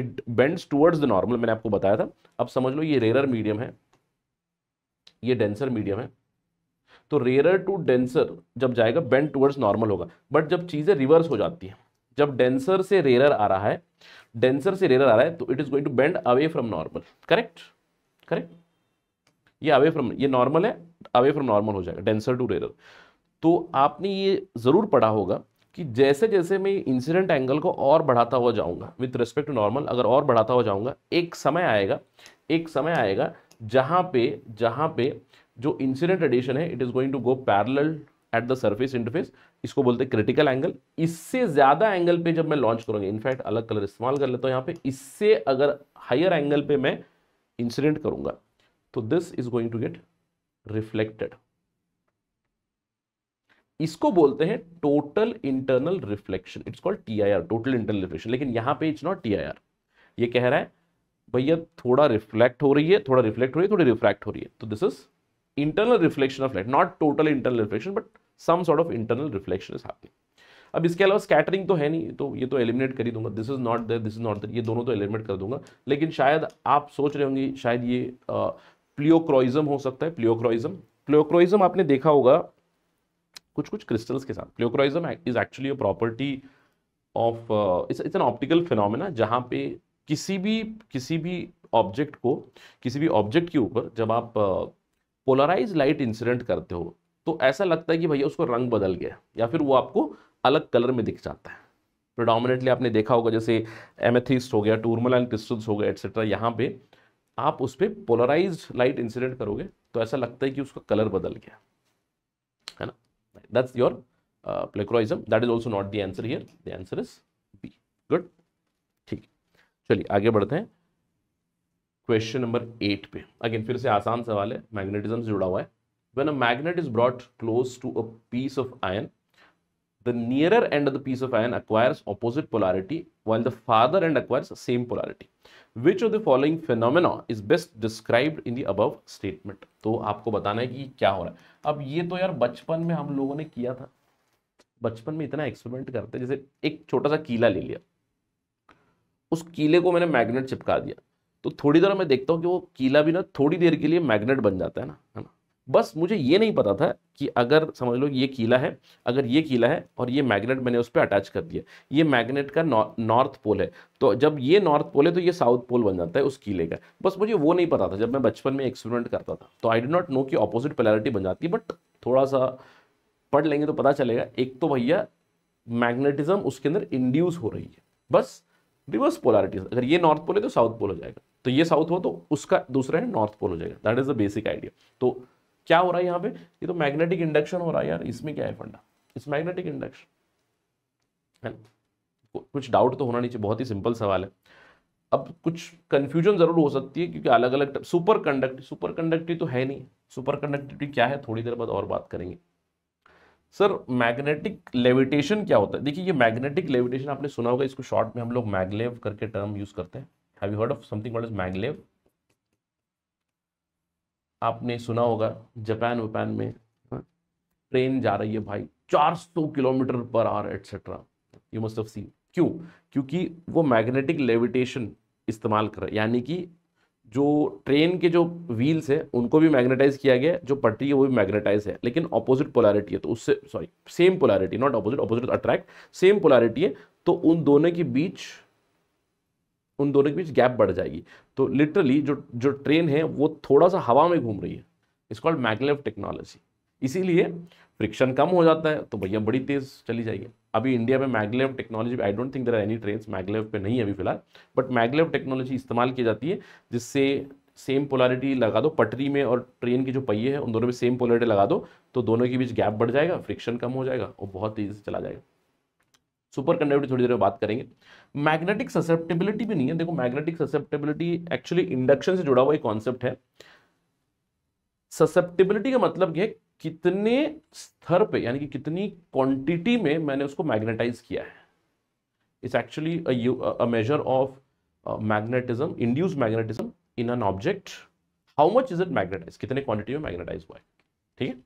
it bends towards the normal मैंने आपको बताया था अब समझ लो ये रेरर मीडियम है ये डेंसर मीडियम है तो रेरर टू डेंसर जब जाएगा बेंड टूवर्ड्स नॉर्मल होगा बट जब चीज़ें रिवर्स हो जाती हैं जब डेंसर से रेरर आ रहा है डेंसर से रेयर आ रहा है तो it is going to bend away from normal correct correct ये अवे फ्रॉम ये नॉर्मल है अवे फ्रॉम नॉर्मल हो जाएगा डेंसर टू रेयर तो आपने ये ज़रूर पढ़ा होगा कि जैसे जैसे मैं इंसिडेंट एंगल को और बढ़ाता हुआ जाऊंगा विथ रिस्पेक्ट टू नॉर्मल अगर और बढ़ाता हुआ जाऊंगा एक समय आएगा एक समय आएगा जहां पे जहां पे जो इंसिडेंट रेडिएशन है it is going to go parallel at the surface interface इसको बोलते हैं क्रिटिकल एंगल इससे ज़्यादा एंगल पे जब मैं लॉन्च करूंगा इनफैक्ट अलग कलर इस्तेमाल कर लेता हूँ यहाँ पे इससे अगर हायर एंगल पे मैं इंसिडेंट करूंगा तो this is going to get reflected इसको बोलते हैं total internal reflection it's called TIR total internal reflection लेकिन यहाँ पे इट्स नॉट टीआईआर ये कह रहा है भैया थोड़ा रिफ्लेक्ट हो रही है थोड़ा रिफ्लेक्ट हो रही है थोड़ी रिफ्रैक्ट हो रही है तो this is internal reflection of light not total internal reflection but some sort of internal reflection is happening अब इसके अलावा स्कैटरिंग तो है नहीं तो ये तो एलिमिनेट कर ही दूंगा this is not there this is not there ये दोनों तो एलिमिनेट कर दूंगा लेकिन शायद आप सोच रहे होंगे शायद ये प्लियोक्रोइज्म हो सकता है प्लियोक्रोइज्म प्लियोक्रोइज्म आपने देखा होगा कुछ कुछ क्रिस्टल्स के साथ pleochroism is actually a property of it's an optical phenomena जहाँ पे किसी भी किसी भी ऑब्जेक्ट को किसी भी ऑब्जेक्ट के ऊपर जब आप uh, पोलराइज लाइट इंसिडेंट करते हो तो ऐसा लगता है कि भैया उसको रंग बदल गया या फिर वो आपको अलग कलर में दिख जाता है प्रोडोमिनेटली आपने देखा होगा जैसे एमेथिस्ट हो गया टूरमलाइन क्रिस्टल्स हो गया एट्सेट्रा यहाँ पे आप उस पर पोलराइज लाइट इंसिडेंट करोगे तो ऐसा लगता है कि उसका कलर बदल गया है ना that's your pleochroism that is also not the answer here the answer is B good ठीक चलिए आगे बढ़ते हैं क्वेश्चन नंबर एट पे अगेन फिर से आसान सवाल है मैग्नेटिज्म से जुड़ा हुआ है when a magnet is brought close to a piece of iron the nearer end of the piece of iron acquires opposite polarity while the farther end acquires same polarity which of the following phenomena is best describe in the above statement तो आपको बताना है कि क्या हो रहा है अब ये तो यार बचपन में हम लोगों ने किया था बचपन में इतना एक्सपेरिमेंट करते जैसे एक छोटा सा कीला ले लिया उस कीले को मैंने मैग्नेट चिपका दिया तो थोड़ी देर मैं देखता हूँ कि वो कीला भी ना थोड़ी देर के लिए मैग्नेट बन जाता है ना है ना बस मुझे ये नहीं पता था कि अगर समझ लो ये कीला है अगर ये कीला है और ये मैग्नेट मैंने उस पर अटैच कर दिया ये मैग्नेट का नॉर्थ पोल है तो जब ये नॉर्थ पोल है तो ये साउथ पोल बन जाता है उस कीले का बस मुझे वो नहीं पता था जब मैं बचपन में एक्सपेरिमेंट करता था तो आई डो नॉट नो कि ऑपोजिट पलैरिटी बन जाती है बट थोड़ा सा पढ़ लेंगे तो पता चलेगा एक तो भैया मैग्नेटिज्म उसके अंदर इंड्यूस हो रही है बस रिवर्स पोलैरिटी अगर ये नॉर्थ पोल है तो साउथ पोल हो जाएगा तो ये साउथ हुआ तो उसका दूसरा है नॉर्थ पोल हो जाएगा that is the basic idea तो क्या हो रहा है यहाँ पे ये तो मैग्नेटिक इंडक्शन हो रहा है यार इसमें क्या है फंडा इट्स मैग्नेटिक इंडक्शन है कुछ डाउट तो होना नहीं चाहिए बहुत ही सिंपल सवाल है अब कुछ कन्फ्यूजन जरूर हो सकती है क्योंकि अलग अलग सुपर कंडक्टिव सुपर कंडक्टिव तो है नहीं सुपर कंडक्टिविटी क्या है थोड़ी देर बाद और बात करेंगे सर मैग्नेटिक लेविटेशन क्या होता है देखिए ये मैग्नेटिक लेविटेशन आपने सुना होगा इसको शॉर्ट में हम लोग मैगलेव करके टर्म यूज़ करते हैं have you heard of something what is maglev आपने सुना होगा जापान वपैन में ट्रेन जा रही है भाई 400 kilometre per hour etcetera you must have seen क्यों क्योंकि वो मैग्नेटिक लेविटेशन इस्तेमाल कर यानी कि जो ट्रेन के जो व्हील्स है उनको भी मैग्नेटाइज किया गया जो पटरी है वो भी मैग्नेटाइज है लेकिन ऑपोजिट पोलैरिटी है तो उससे sorry same polarity not opposite opposite attract same polarity है तो उन दोनों के बीच उन दोनों के बीच गैप बढ़ जाएगी तो लिटरली जो जो ट्रेन है वो थोड़ा सा हवा में घूम रही है इस कॉल्ड मैगलेव टेक्नोलॉजी इसीलिए फ्रिक्शन कम हो जाता है तो भैया बड़ी तेज़ चली जाएगी अभी इंडिया में maglev technology I don't think there are any train maglev पे नहीं है अभी फिलहाल बट मैगलेव टेक्नोलॉजी इस्तेमाल की जाती है जिससे सेम पोलैरिटी लगा दो पटरी में और ट्रेन के जो पहिए हैं उन दोनों में सेम पोलैरिटी लगा दो तो दोनों के बीच गैप बढ़ जाएगा फ्रिक्शन कम हो जाएगा और बहुत तेज़ी से चला जाएगा सुपर कंडक्टिविटी थोड़ी देर में बात करेंगे मैग्नेटिक ससेप्टेबिलिटी भी नहीं है देखो मैग्नेटिक ससेप्टेबिलिटी एक्चुअली इंडक्शन से जुड़ा हुआ एक कॉन्सेप्ट है ससेप्टेबिलिटी का मतलब यह कितने स्तर पे यानी कि कितनी क्वांटिटी में मैंने उसको मैग्नेटाइज किया है it's actually a measure of magnetism induce magnetism in an object how much is it magnetise कितने क्वांटिटी में मैग्नेटाइज हुआ है ठीक है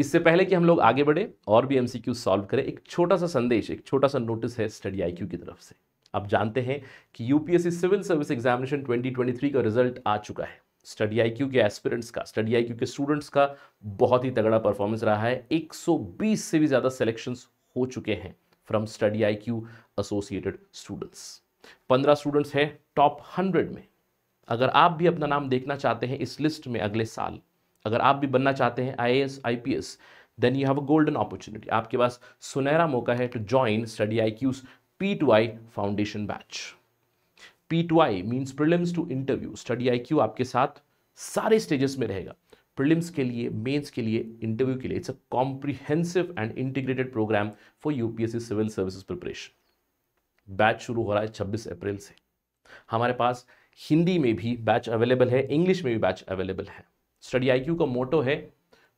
इससे पहले कि हम लोग आगे बढ़े और भी एमसीक्यू सॉल्व करें एक छोटा सा संदेश एक छोटा सा नोटिस है स्टडी आईक्यू की तरफ से आप जानते हैं कि यूपीएससी सिविल सर्विस एग्जामिनेशन 2023 का रिजल्ट आ चुका है स्टडी आई क्यू के एस्पिरेंट्स का स्टडी आई क्यू के स्टूडेंट्स का बहुत ही तगड़ा परफॉर्मेंस रहा है 120 से भी ज़्यादा सिलेक्शन हो चुके हैं from Study I Q associated students पंद्रह स्टूडेंट्स हैं टॉप हंड्रेड में अगर आप भी अपना नाम देखना चाहते हैं इस लिस्ट में अगले साल अगर आप भी बनना चाहते हैं I A then you have a golden opportunity आपके पास सुनहरा मौका है to join Study I Q's P to I foundation batch P to I means prelims to interview Study I Q आपके साथ सारे स्टेजेस में रहेगा प्रिलिम्स के लिए मेंस के लिए इंटरव्यू के लिए it's a comprehensive and integrated programme for UPSC civil services preparation batch शुरू हो रहा है छब्बीस अप्रैल से हमारे पास हिंदी में भी बैच अवेलेबल है इंग्लिश में भी बैच अवेलेबल है स्टडी आईक्यू का मोटो है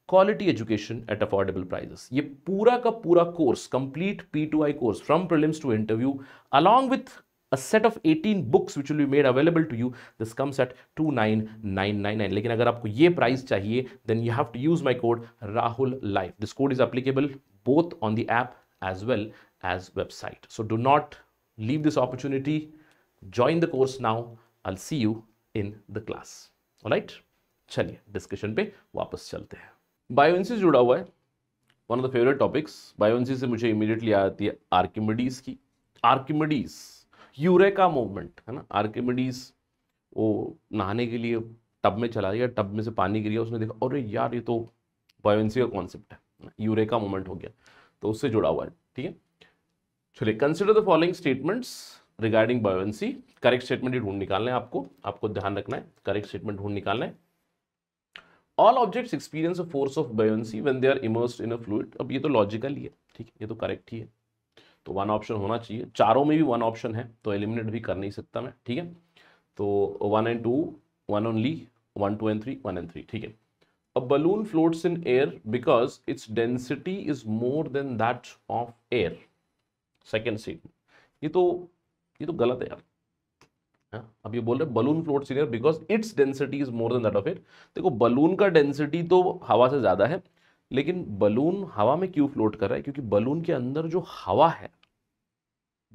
quality education at affordable prices ये पूरा का पूरा course complete P to I course from prelims to interview along with a set of 18 books which will be made available to you this comes at 29999 लेकिन अगर आपको ये price चाहिए then you have to use my code rahul life this code is applicable both on the app as well as website so do not leave this opportunity join the course now i'll see you in the class all right चलिए discussion पे वापस चलते हैं buoyancy जुड़ा हुआ है one of the favourite topics buoyancy से मुझे इमीडिएटली जाती है आर्किमिडीज की आर्किमिडीज यूरेका मूवमेंट है ना आर्किमिडीज वो नहाने के लिए टब में चला गया टब में से पानी गिर गया उसने देखा अरे यार ये तो बायोएनसी का कॉन्सेप्ट है यूरेका मूवमेंट हो गया तो उससे जुड़ा हुआ है ठीक है चलिए consider the following statements regarding buoyancy correct statement ही ढूंढ निकालना है आपको आपको ध्यान रखना है करेक्ट स्टेटमेंट ढूंढ निकालना है all objects experience a force of buoyancy when they are immerse in a fluid अब ये तो लॉजिकल ही है ठीक है ये तो करेक्ट ही है तो वन ऑप्शन होना चाहिए चारों में भी वन ऑप्शन है तो एलिमिनेट भी कर नहीं सकता मैं ठीक है तो one and two one only one two and three one and three ठीक है a balloon floats in air because its density is more than that of air second seat ये तो ये तो गलत है यार अब ये बोल रहे बलून फ्लोट सीनियर because its density is more than that of it देखो बलून का डेंसिटी तो हवा से ज़्यादा है लेकिन बलून हवा में क्यों फ्लोट कर रहा है क्योंकि बलून के अंदर जो हवा है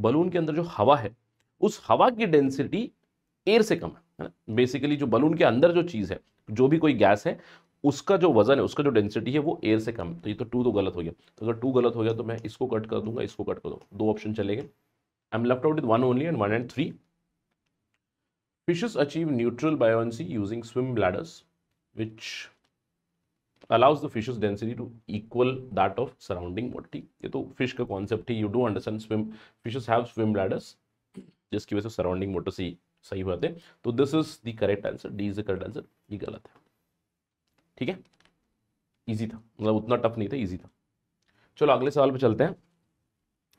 बलून के अंदर जो हवा है उस हवा की डेंसिटी एयर से कम है बेसिकली जो बलून के अंदर जो चीज़ है जो भी कोई गैस है उसका जो वजन है उसका जो डेंसिटी है वो एयर से कम है तो ये तो टू तो गलत हो गया तो अगर टू गलत हो गया तो मैं इसको कट कर दूंगा इसको कट कर दूंगा दो ऑप्शन चलेंगे I am left out with one only and one and three Fishes achieve neutral buoyancy using swim bladders, which allows the fish's density to equal that of surrounding water. ठीक ये तो fish का concept है you do understand swim fishes have swim bladders जिसकी वजह से surrounding water से सही हुआ थे तो this is the correct answer D is the correct answer ये गलत है ठीक है ईजी था मतलब उतना टफ नहीं था ईजी था चलो अगले सवाल पे चलते हैं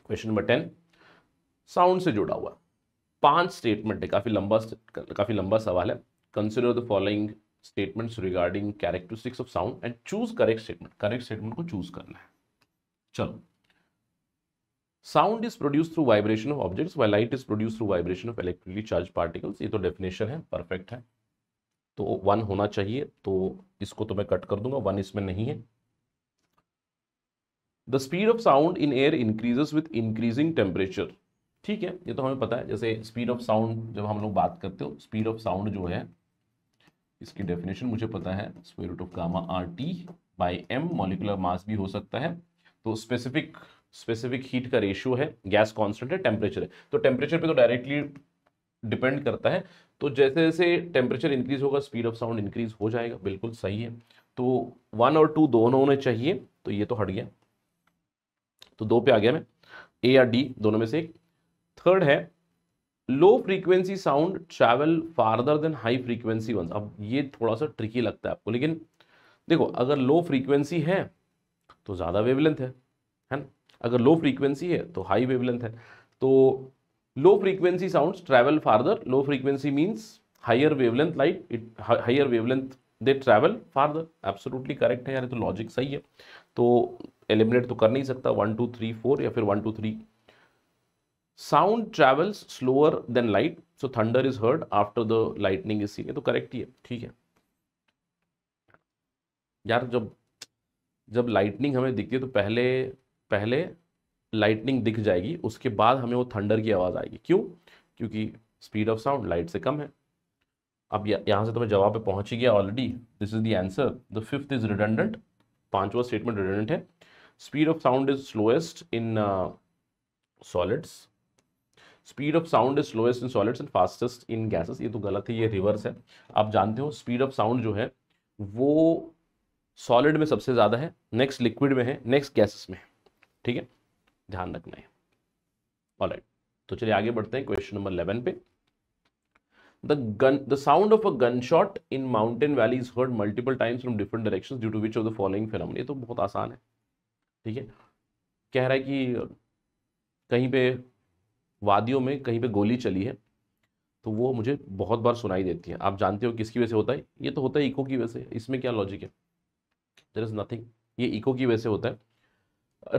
क्वेश्चन नंबर टेन साउंड से जुड़ा हुआ पांच स्टेटमेंट है काफ़ी लंबा काफ़ी लंबा सवाल है consider the following statements regarding characteristics of sound and choose correct statement correct statement को चूज करना है चलो sound is produce through vibration of objects why light is produce through vibration of electrically charge particles ये तो definition है perfect है तो one होना चाहिए तो इसको तो मैं कट कर दूंगा वन इसमें नहीं है the speed of sound in air increases with increasing temperature ठीक है ये तो हमें पता है जैसे स्पीड ऑफ साउंड जब हम लोग बात करते हो स्पीड ऑफ साउंड जो है इसकी डेफिनेशन मुझे पता है square root of gamma R T by M molecular mass भी हो सकता है तो स्पेसिफिक स्पेसिफिक हीट का रेशियो है गैस कांस्टेंट है टेम्परेचर है तो टेम्परेचर पे तो डायरेक्टली डिपेंड करता है तो जैसे जैसे टेम्परेचर इंक्रीज होगा स्पीड ऑफ साउंड इंक्रीज हो जाएगा बिल्कुल सही है तो वन और टू दोनों ने चाहिए तो ये तो हट गया तो दो पे आ गया मैं ए या डी दोनों में से एक थर्ड है low frequency sound travel farther than high frequency ones अब ये थोड़ा सा ट्रिकी लगता है आपको लेकिन देखो अगर लो फ्रीक्वेंसी है तो ज़्यादा वेवलेंथ है है ना अगर लो फ्रीक्वेंसी है तो हाई वेवलेंथ है तो low frequency sounds travel farther low frequency means higher wavelength light it higher wavelength they travel farther absolutely correct है यार तो लॉजिक सही है तो एलिमिनेट तो कर नहीं सकता वन टू थ्री फोर या फिर one two three sound travels slower than light so thunder is heard after the lightning is seen तो करेक्ट ही है ठीक है यार जब जब लाइटनिंग हमें दिखती है तो पहले पहले लाइटनिंग दिख जाएगी उसके बाद हमें वो थंडर की आवाज़ आएगी क्यों क्योंकि स्पीड ऑफ साउंड लाइट से कम है अब यहाँ से तो मैं जवाब पे पहुँच ही गया already this is the answer the fifth is redundant पांचवा स्टेटमेंट रिडंडेंट है speed of sound is slowest in solids speed of sound is slowest in solids and fastest in gases ये तो गलत है ये रिवर्स है आप जानते हो स्पीड ऑफ साउंड जो है वो सॉलिड में सबसे ज़्यादा है नेक्स्ट लिक्विड में है नेक्स्ट गैसेस में है ठीक है ध्यान रखना है ऑलराइट तो चलिए आगे बढ़ते हैं क्वेश्चन नंबर इलेवन पे the gun the sound of a gun shot in mountain valley is heard multiple times from different direction due to which of the following film ये तो बहुत आसान है ठीक है कह रहा है कि कहीं पे वादियों में कहीं पे गोली चली है तो वो मुझे बहुत बार सुनाई देती है आप जानते हो किसकी वजह से होता है ये तो होता है इको की वजह से इसमें क्या लॉजिक है देर इज़ नथिंग ये इको की वजह से होता है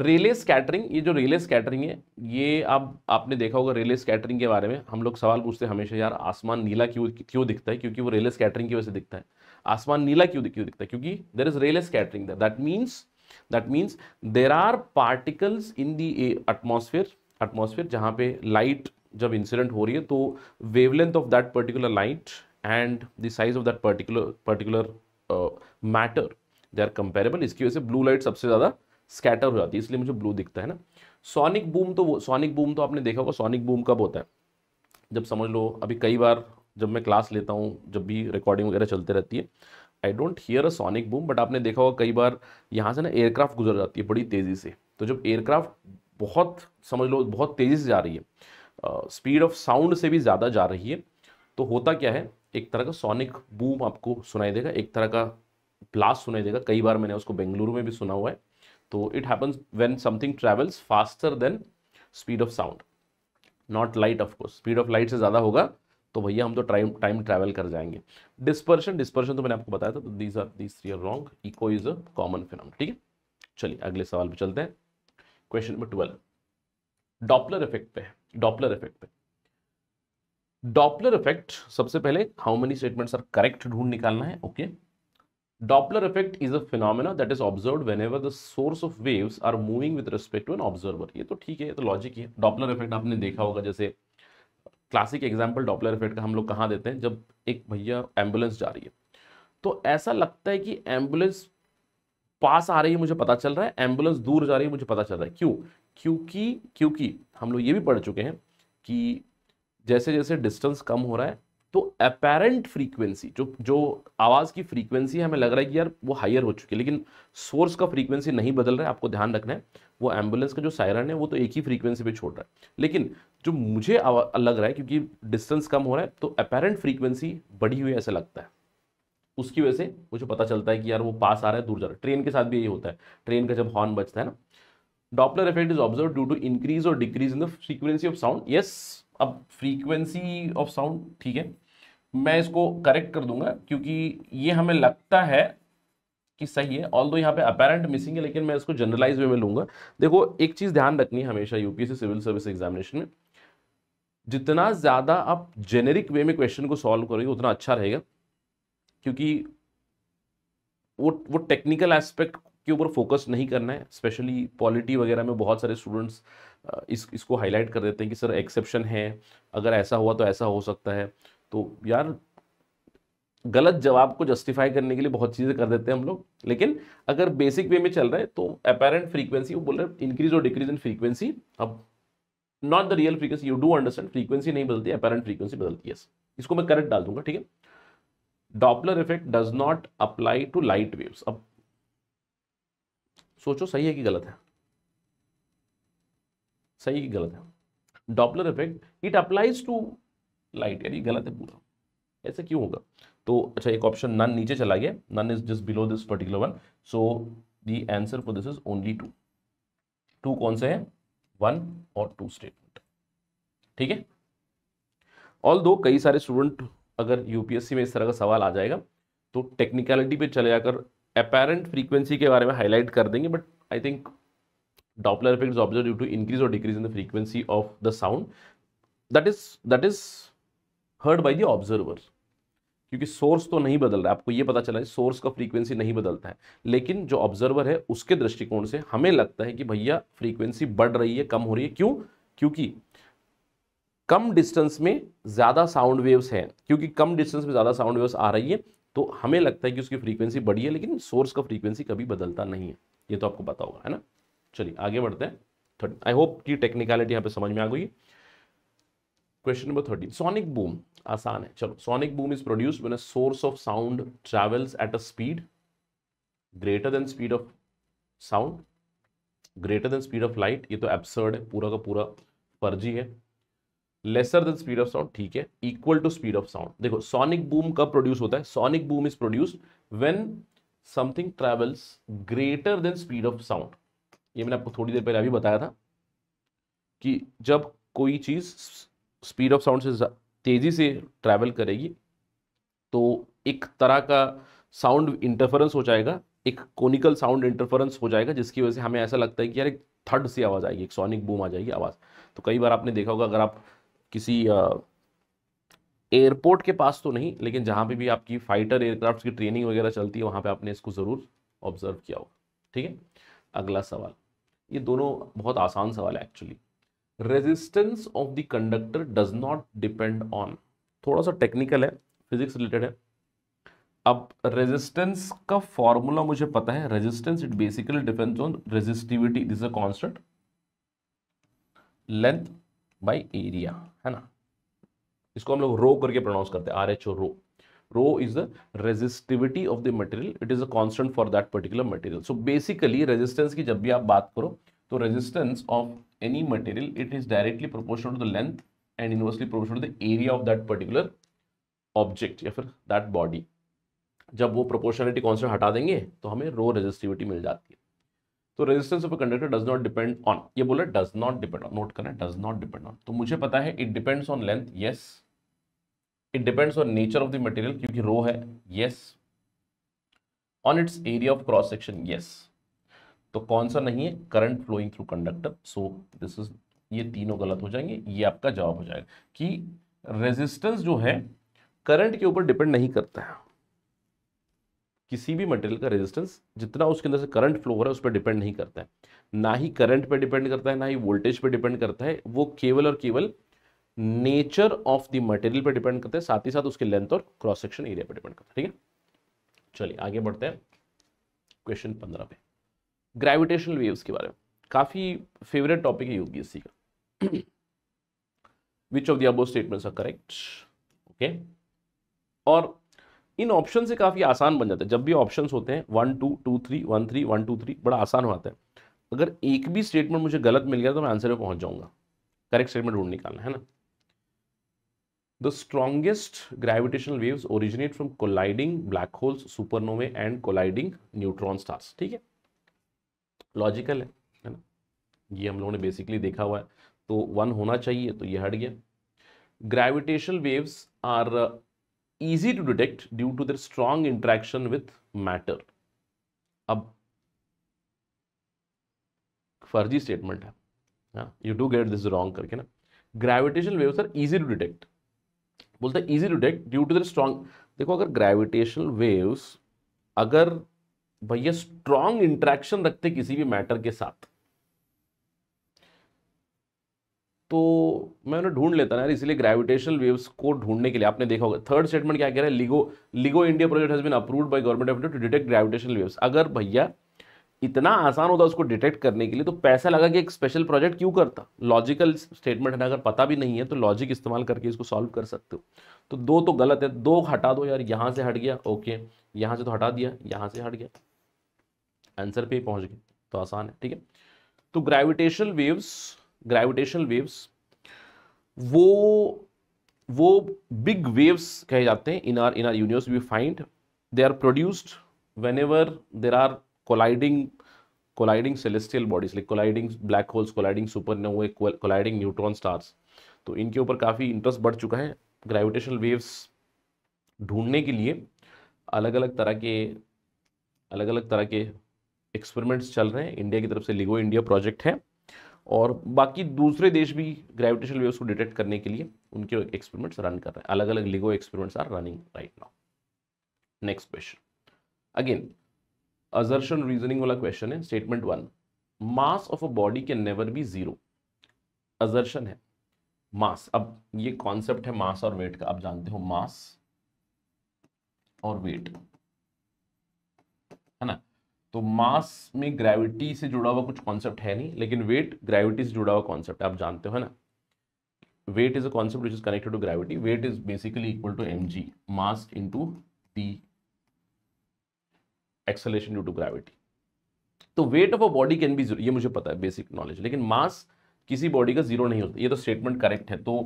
रेले स्कैटरिंग ये जो रेले स्कैटरिंग है ये आप आपने देखा होगा रेले स्कैटरिंग के बारे में हम लोग सवाल पूछते हैं हमेशा यार आसमान नीला क्यों क्यों दिखता है क्योंकि वो रेले स्कैटरिंग की वजह से दिखता है आसमान नीला क्यों क्यों दिखता है क्योंकि there is Rayleigh scattering that means that means there are particles in the atmosphere atmosphere जहाँ पे लाइट जब इंसिडेंट हो रही है तो wavelength of that particular light and the size of that particular particular matter they are comparable इसकी वजह से ब्लू लाइट सबसे ज़्यादा स्कैटर हो जाती है इसलिए मुझे ब्लू दिखता है ना सोनिक बूम तो वो सोनिक बूम तो आपने देखा होगा सोनिक बूम कब होता है जब समझ लो अभी कई बार जब मैं क्लास लेता हूँ जब भी रिकॉर्डिंग वगैरह चलते रहती है I don't hear a sonic boom but आपने देखा होगा कई बार यहाँ से ना एयरक्राफ्ट गुजर जाती है बड़ी तेज़ी से तो जब एयरक्राफ्ट बहुत समझ लो बहुत तेज़ी से जा रही है स्पीड ऑफ साउंड से भी ज़्यादा जा रही है तो होता क्या है एक तरह का सोनिक बूम आपको सुनाई देगा एक तरह का ब्लास्ट सुनाई देगा कई बार मैंने उसको बेंगलुरु में भी सुना हुआ है तो it happens when something travels faster than speed of sound not light of course speed of light से ज़्यादा होगा तो भैया हम तो टाइम टाइम ट्रैवल कर जाएंगे डिस्पर्शन डिस्पर्शन तो मैंने आपको बताया था तो these are these three are wrong echo is a common phenomenon ठीक है चलिए अगले सवाल पे चलते हैं question number twelve Doppler effect पे डॉपलर इफेक्ट पे डॉपलर इफेक्ट सबसे पहले how many statements are correct ढूंढ निकालना है okay Doppler effect is a phenomena that is observe whenever the source of waves are moving with respect to an observer ये तो ठीक है ये तो लॉजिक है डॉपलर इफेक्ट आपने देखा होगा जैसे क्लासिक एग्जाम्पल डॉपलर इफेक्ट का हम लोग कहाँ देते हैं जब एक भैया एम्बुलेंस जा रही है तो ऐसा लगता है कि एम्बुलेंस पास आ रही है मुझे पता चल रहा है एम्बुलेंस दूर जा रही है मुझे पता चल रहा है क्यों क्योंकि क्योंकि हम लोग ये भी पढ़ चुके हैं कि जैसे जैसे डिस्टेंस कम हो रहा है तो अपेरेंट फ्रीक्वेंसी जो जो आवाज़ की फ्रीक्वेंसी हमें लग रहा है कि यार वो हायर हो चुकी है लेकिन सोर्स का फ्रीक्वेंसी नहीं बदल रहा है आपको ध्यान रखना है वो एम्बुलेंस का जो सायरन है वो तो एक ही फ्रीक्वेंसी पे छोड़ रहा है लेकिन जो मुझे लग रहा है क्योंकि डिस्टेंस कम हो रहा है तो अपेरेंट फ्रीक्वेंसी बढ़ी हुई ऐसा लगता है उसकी वजह से मुझे पता चलता है कि यार वो पास आ रहा है दूर जा रहा है ट्रेन के साथ भी यही होता है ट्रेन का जब हॉर्न बचता है ना Doppler effect is observe due to increase और decrease in the frequency of sound yes अब फ्रीक्वेंसी ऑफ साउंड ठीक है मैं इसको करेक्ट कर दूंगा क्योंकि ये हमें लगता है कि सही है ऑल दो यहाँ पे अपेरेंट मिसिंग है लेकिन मैं इसको जनरलाइज वे में लूंगा देखो एक चीज़ ध्यान रखनी है हमेशा यूपीएससी सिविल सर्विस एग्जामिनेशन में जितना ज़्यादा आप जेनेरिक वे में क्वेश्चन को सॉल्व करोगे उतना अच्छा रहेगा क्योंकि वो वो टेक्निकल एस्पेक्ट के ऊपर फोकस नहीं करना है स्पेशली पॉलिटी वगैरह में बहुत सारे स्टूडेंट्स इस इसको हाईलाइट कर देते हैं कि सर एक्सेप्शन है अगर ऐसा हुआ तो ऐसा हो सकता है तो यार गलत जवाब को जस्टिफाई करने के लिए बहुत चीज़ें कर देते हैं हम लोग लेकिन अगर बेसिक वे में चल रहा है तो अपेरेंट फ्रीक्वेंसी वो बोल रहे हैं इंक्रीज और डिक्रीज इन फ्रीक्वेंसी अब not the real frequency you do understand frequency नहीं बदलती अपेरेंट फ्रीक्वेंसी बदलती है इसको मैं करेक्ट डाल दूंगा ठीक है Doppler effect does not apply to light waves अब सोचो सही है कि गलत है सही कि गलत है Doppler effect it applies to light यानी गलत है पूरा ऐसे क्यों होगा तो अच्छा एक ऑप्शन नन नीचे चला गया none is just below this particular one so the answer for this is only two two कौन से हैं वन और टू स्टेटमेंट ठीक है ऑल दो कई सारे स्टूडेंट अगर यूपीएससी में इस तरह का सवाल आ जाएगा तो टेक्निकलिटी पे चले जाकर अपेरेंट फ्रीक्वेंसी के बारे में हाईलाइट कर देंगे but I think Doppler effect observe due to increase और decrease in the frequency of the sound that is that is heard by the observer क्योंकि सोर्स तो नहीं बदल रहा है आपको ये पता चला है सोर्स का फ्रीक्वेंसी नहीं बदलता है लेकिन जो ऑब्जर्वर है उसके दृष्टिकोण से हमें लगता है कि भैया फ्रीक्वेंसी बढ़ रही है कम हो रही है क्यों क्योंकि कम डिस्टेंस में ज़्यादा साउंड वेव्स हैं क्योंकि कम डिस्टेंस में ज़्यादा साउंड वेव्स आ रही है तो हमें लगता है कि उसकी फ्रीक्वेंसी बढ़ी है लेकिन सोर्स का फ्रीक्वेंसी कभी बदलता नहीं है ये तो आपको पता होगा है ना चलिए आगे बढ़ते हैं थर्टी आई होप कि टेक्निकलिटी यहाँ पे समझ में आ गई question number thirty sonic boom आसान है चलो sonic boom is produced when a source of sound travels at a speed greater than speed of sound greater than speed of light ये तो एब्सर्ड है पूरा का पूरा फर्जी है lesser than speed of sound ठीक है equal to speed of sound देखो सोनिक बूम कब प्रोड्यूस होता है sonic boom is produce when something travels greater than speed of sound ये मैंने आपको थोड़ी देर पहले अभी बताया था कि जब कोई चीज़ स्पीड ऑफ साउंड से तेज़ी से ट्रैवल करेगी तो एक तरह का साउंड इंटरफेरेंस हो जाएगा एक कोनिकल साउंड इंटरफेरेंस हो जाएगा जिसकी वजह से हमें ऐसा लगता है कि यार एक थर्ड सी आवाज़ आएगी एक सोनिक बूम आ जाएगी आवाज़ तो कई बार आपने देखा होगा अगर आप किसी एयरपोर्ट के पास तो नहीं लेकिन जहाँ पे भी आपकी फाइटर एयरक्राफ्ट की ट्रेनिंग वगैरह चलती है वहाँ पे आपने इसको ज़रूर ऑब्जर्व किया होगा ठीक है अगला सवाल ये दोनों बहुत आसान सवाल है actually resistance of the conductor does not depend on थोड़ा सा टेक्निकल है फिजिक्स रिलेटेड है अब रेजिस्टेंस का फॉर्मूला मुझे पता है resistance it basically depends on resistivity this a constant length by area है ना इसको हम लोग रो करके प्रोनाउंस करते हैं R H O rho rho is the resistivity of the material it is a constant for that particular material so basically resistance की जब भी आप बात करो तो resistance of any material it is directly proportional to the length and inversely proportional to the area of that particular object या फिर that body जब वो प्रोपोर्शनलिटी कॉन्स्टेंट हटा देंगे तो हमें रो रेजिस्टिविटी मिल जाती है तो resistance of a conductor does not depend on ये बोला does not depend on note करना डज नॉट डिपेंड ऑन तो मुझे पता है it depends on length yes it depends on nature of the material क्योंकि रो है yes on its area of cross section yes तो कौन सा नहीं है current flowing through conductor so this is ये तीनों गलत हो जाएंगे ये आपका जवाब हो जाएगा कि रेजिस्टेंस जो है करंट के ऊपर डिपेंड नहीं करता है किसी भी मटेरियल का रेजिस्टेंस जितना उसके अंदर से करंट फ्लो हो रहा है उस पर डिपेंड नहीं करता है ना ही करंट पर डिपेंड करता है ना ही वोल्टेज पर डिपेंड करता है वो केवल और केवल नेचर ऑफ द मटेरियल पर डिपेंड करता है साथ ही साथ उसके लेंथ और क्रॉस सेक्शन एरिया पर डिपेंड करता है ठीक है चलिए आगे बढ़ते हैं क्वेश्चन पंद्रह पे ग्रेविटेशनल वेव्स के बारे में काफ़ी फेवरेट टॉपिक है योगी इसी का which of the above statements are correct okay और इन ऑप्शन से काफ़ी आसान बन जाता है जब भी ऑप्शन होते हैं one two two three one three one two three बड़ा आसान जाता है अगर एक भी स्टेटमेंट मुझे गलत मिल गया तो मैं आंसर में पहुंच जाऊंगा करेक्ट स्टेटमेंट ढूंढ निकालना है ना the strongest gravitational waves originate from colliding black holes supernovae and colliding neutron stars ठीक है लॉजिकल है है ना ये हम लोगों ने बेसिकली देखा हुआ है तो वन होना चाहिए तो ये हट गया gravitational waves are easy to detect due to their strong interaction with matter. अब फर्जी स्टेटमेंट है you do get this wrong करके ना gravitation waves are easy to detect बोलते हैं easy to detect due to their strong देखो अगर gravitation waves अगर भैया स्ट्रॉन्ग इंट्रैक्शन रखते किसी भी मैटर के साथ तो मैं उन्हें ढूंढ लेता ना यार इसलिए ग्रेविटेशनल वेव्स को ढूंढने के लिए आपने देखा होगा थर्ड स्टेटमेंट क्या कह रहा है LIGO LIGO India project has been approved by government of India to detect gravitational waves अगर भैया इतना आसान होता उसको डिटेक्ट करने के लिए तो पैसा लगा कि एक स्पेशल प्रोजेक्ट क्यों करता लॉजिकल स्टेटमेंट है ना अगर पता भी नहीं है तो लॉजिक इस्तेमाल करके इसको सॉल्व कर सकते हो तो दो तो गलत है दो हटा दो यार यहाँ से हट गया ओके यहाँ से तो हटा दिया यहाँ से हट गया आंसर पे पहुँच गए तो आसान है ठीक है तो ग्रेविटेशनल वेव्स ग्रेविटेशनल वेव्स वो वो बिग वेव्स कहे जाते हैं in our in our universe we find they are produced whenever there are colliding colliding celestial bodies like colliding black holes colliding supernovae colliding neutron stars तो इनके ऊपर काफ़ी interest बढ़ चुका है ग्रेविटेशनल वेव्स ढूंढने के लिए अलग अलग तरह के अलग अलग तरह के एक्सपेरिमेंट्स चल रहे हैं इंडिया की तरफ से लिगो इंडिया प्रोजेक्ट है और बाकी दूसरे देश भी ग्रेविटेशन वेव्स को डिटेक्ट करने के लिए उनके एक्सपेरिमेंट्स रन कर रहे हैं अलग अलग LIGO experiments are running right now next question again assertion reasoning वाला क्वेश्चन है statement one mass of a body can never be zero assertion है मास अब ये कॉन्सेप्ट है मास और वेट का आप जानते हो मास और वेट तो मास में ग्रेविटी से जुड़ा हुआ कुछ कॉन्सेप्ट है नहीं लेकिन वेट ग्रेविटी से जुड़ा हुआ कॉन्सेप्ट आप जानते हो ना weight is a concept which is connected to gravity weight is basically equal to M G mass into the acceleration due to gravity तो weight of a body can be ये मुझे पता है basic knowledge लेकिन मास किसी body का zero नहीं होता ये तो स्टेटमेंट करेक्ट है तो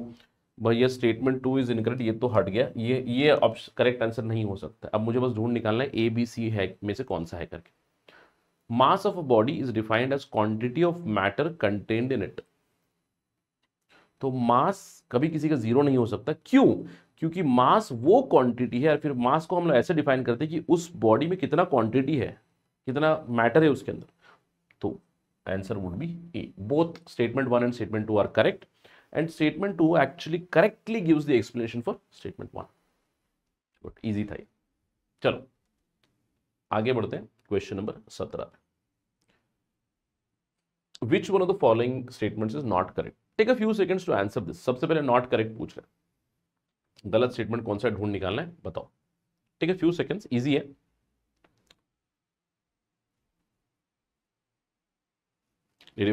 भैया स्टेटमेंट टू इज इनकरेक्ट ये तो हट गया ये ये ऑप्शन करेक्ट आंसर नहीं हो सकता अब मुझे बस ढूंढ निकालना है ए बी सी है में से कौन सा है करके mass of a body is defined as quantity of matter contained in it तो मास कभी किसी का जीरो नहीं हो सकता क्यों क्योंकि मास वो क्वांटिटी है और फिर मास को हम लोग ऐसे डिफाइन करते हैं कि उस बॉडी में कितना क्वांटिटी है कितना मैटर है उसके अंदर तो answer would be A both statement one and statement two are correct and statement two actually correctly gives the explanation for statement one but easy था ये चलो आगे बढ़ते हैं क्वेश्चन नंबर सत्रह which one of the following statement is not correct take a few seconds to answer this सबसे पहले not correct पूछ रहे गलत स्टेटमेंट कौन सा ढूंढ निकालना है बताओ take a few seconds easy है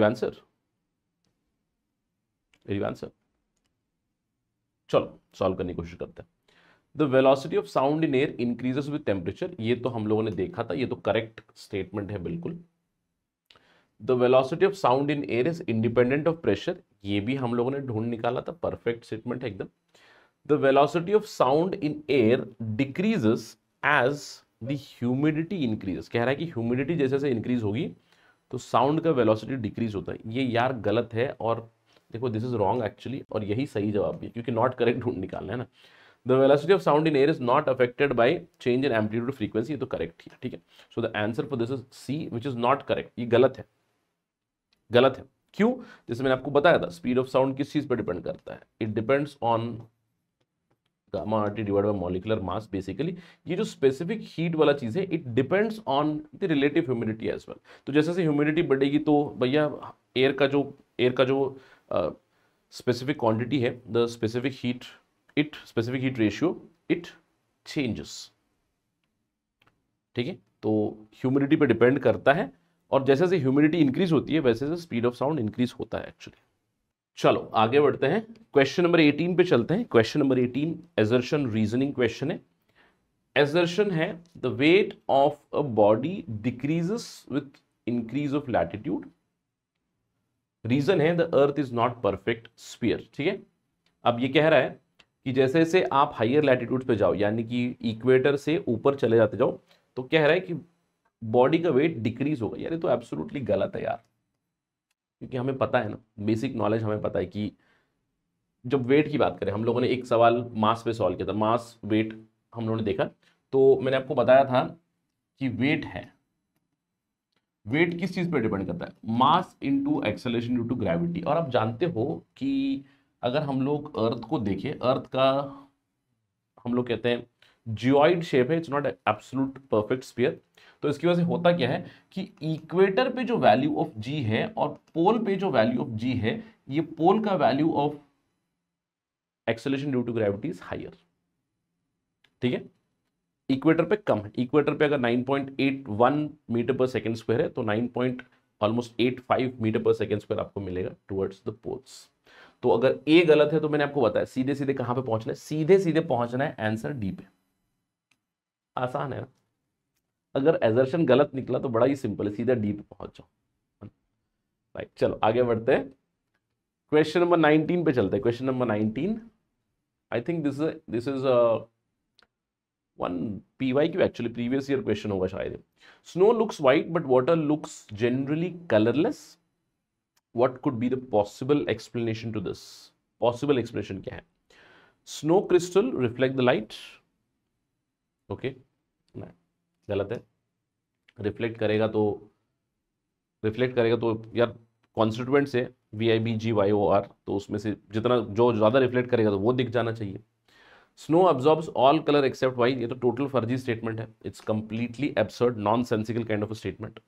आंसर आंसर चलो सॉल्व करने की कोशिश करते हैं the velocity of sound in air increases with temperature ये तो हम लोगों ने देखा था ये तो करेक्ट स्टेटमेंट है बिल्कुल the velocity of sound in air is independent of pressure ये भी हम लोगों ने ढूंढ निकाला था परफेक्ट स्टेटमेंट है एकदम the velocity of sound in air decreases as the humidity increases कह रहा है कि ह्यूमिडिटी जैसे जैसे इंक्रीज होगी तो साउंड का वेलॉसिटी डिक्रीज होता है ये यार गलत है और देखो दिस इज रॉन्ग एक्चुअली और यही सही जवाब भी है क्योंकि नॉट करेक्ट ढूंढ निकालना है ना the velocity of sound in air is not affected by change in amplitude frequency ये तो करेक्ट है ठीक है so the answer for this is C which is not correct ये गलत है गलत है क्यों जैसे मैंने आपको बताया था स्पीड ऑफ साउंड किस चीज पर डिपेंड करता है it depends on gamma R T divide by molecular mass basically ये जो स्पेसिफिक हीट वाला चीज़ है it depends on the relative humidity as well तो जैसे जैसे ह्यूमिडिटी बढ़ेगी तो भैया एयर का जो एयर का जो स्पेसिफिक क्वांटिटी है the specific heat it specific heat ratio it changes ठीक है तो ह्यूमिडिटी पे डिपेंड करता है और जैसे जैसे ह्यूमिडिटी इंक्रीज होती है वैसे जैसे स्पीड ऑफ साउंड इंक्रीज होता है एक्चुअली चलो आगे बढ़ते हैं क्वेश्चन नंबर 18 पे चलते हैं question number 18 assertion reasoning question है एजर्शन है the weight of a body decreases with increase of latitude reason है the earth is not perfect sphere ठीक है अब ये कह रहा है कि जैसे जैसे आप हाइयर लैटिट्यूड पे जाओ यानी कि इक्वेटर से ऊपर चले जाते जाओ तो कह रहा है कि बॉडी का वेट डिक्रीज होगा यार ये तो एब्सोलूटली गलत है यार क्योंकि हमें पता है ना बेसिक नॉलेज हमें पता है कि जब वेट की बात करें हम लोगों ने एक सवाल मास पे सॉल्व किया था मास वेट हम लोगों ने देखा तो मैंने आपको बताया था कि वेट है वेट किस चीज़ पे डिपेंड करता है mass into acceleration due to gravity और आप जानते हो कि अगर हम लोग अर्थ को देखें अर्थ का हम लोग कहते हैं जियोइड शेप है it's not absolute perfect sphere तो इसकी वजह से होता क्या है कि इक्वेटर पे जो वैल्यू ऑफ जी है और पोल पे जो वैल्यू ऑफ जी है ये पोल का value of acceleration due to gravity is higher ठीक है इक्वेटर पे कम है इक्वेटर पे अगर 9.81 मीटर पर सेकेंड स्क्वायर है तो 9. Almost 8.5 metre per second square आपको मिलेगा टुवर्ड्स द पोल्स तो अगर ए गलत है तो मैंने आपको बताया सीधे सीधे कहां पे पहुंचना है सीधे सीधे पहुंचना है आंसर डी पे आसान है अगर एजर्शन गलत निकला तो बड़ा ही सिंपल है सीधा डी पे पहुंच जाओ राइट चलो आगे बढ़ते हैं क्वेश्चन नंबर नाइनटीन पे चलते हैं question number nineteen I think this this is one P Y Q actually previous year question होगा शायद snow looks white but water looks generally colourless what could be the possible explanation to this possible explanation kya hai snow crystal reflect the light okay गलत है reflect करेगा तो reflect करेगा तो यार constituents से V I B G Y O R तो उसमें से जितना जो ज़्यादा रिफ्लेक्ट करेगा तो वो दिख जाना चाहिए snow absorbs all colour except Y ये तो टोटल फर्जी स्टेटमेंट है it's completely absurd nonsensical kind of statement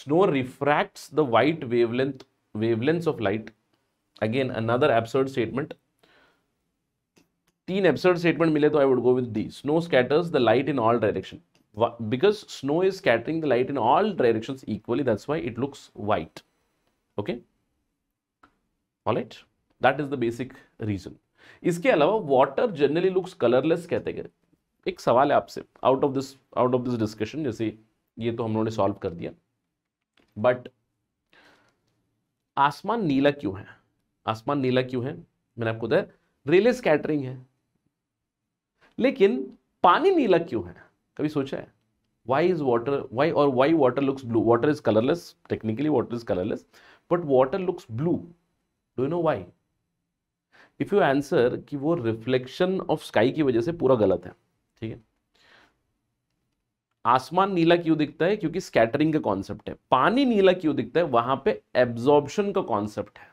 snow refracts the white wavelength wavelengths of light again another absurd statement तीन एब्सर्ड स्टेटमेंट मिले तो I would go with D snow scatters the light in all direction because snow is scattering the light in all directions equally that's why it looks white okay that is the basic reason इसके अलावा water generally looks colourless कहते गए एक सवाल है आपसे out of this out of this discussion जैसे ये तो हम लोगों ने सॉल्व कर दिया बट आसमान नीला क्यों है आसमान नीला क्यों है मैंने आपको बताया रेले स्कैटरिंग है लेकिन पानी नीला क्यों है कभी सोचा है वाई इज वाटर वाई और why water looks blue water is colourless technically water is colourless but water looks blue do you know why if you answer कि वो रिफ्लेक्शन ऑफ स्काई की वजह से पूरा गलत है ठीक है आसमान नीला क्यों दिखता है क्योंकि स्कैटरिंग का कॉन्सेप्ट है पानी नीला क्यों दिखता है वहां पे एब्जॉर्बशन का कॉन्सेप्ट है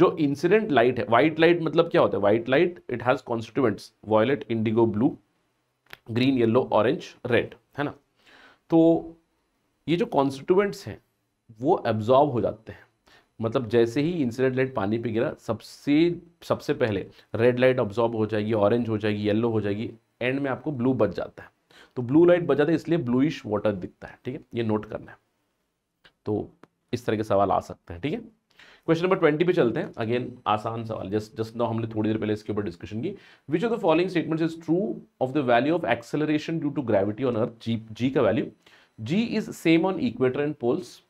जो इंसिडेंट लाइट है व्हाइट लाइट मतलब क्या होता है white light it has constituents violet indigo blue green yellow orange red है ना तो ये जो कॉन्स्टिट्यूएंट्स हैं वो एब्जॉर्ब हो जाते हैं मतलब जैसे ही इंसिडेंट लाइट पानी पे गिरा सबसे सबसे पहले रेड लाइट ऑब्जॉर्ब हो जाएगी ऑरेंज हो जाएगी येलो हो जाएगी एंड में आपको ब्लू बच जाता है तो ब्लू लाइट बचा था इसलिए ब्लूइश वाटर दिखता है ठीक है ये नोट करना है तो इस तरह के सवाल आ सकते हैं ठीक है क्वेश्चन नंबर ट्वेंटी पे चलते हैं अगेन आसान सवाल जस्ट जस्ट नाउ हमने थोड़ी देर पहले इसके ऊपर डिस्कशन की which of the following statement is true of the value of acceleration due to gravity on earth G G का value G is same on equator and poles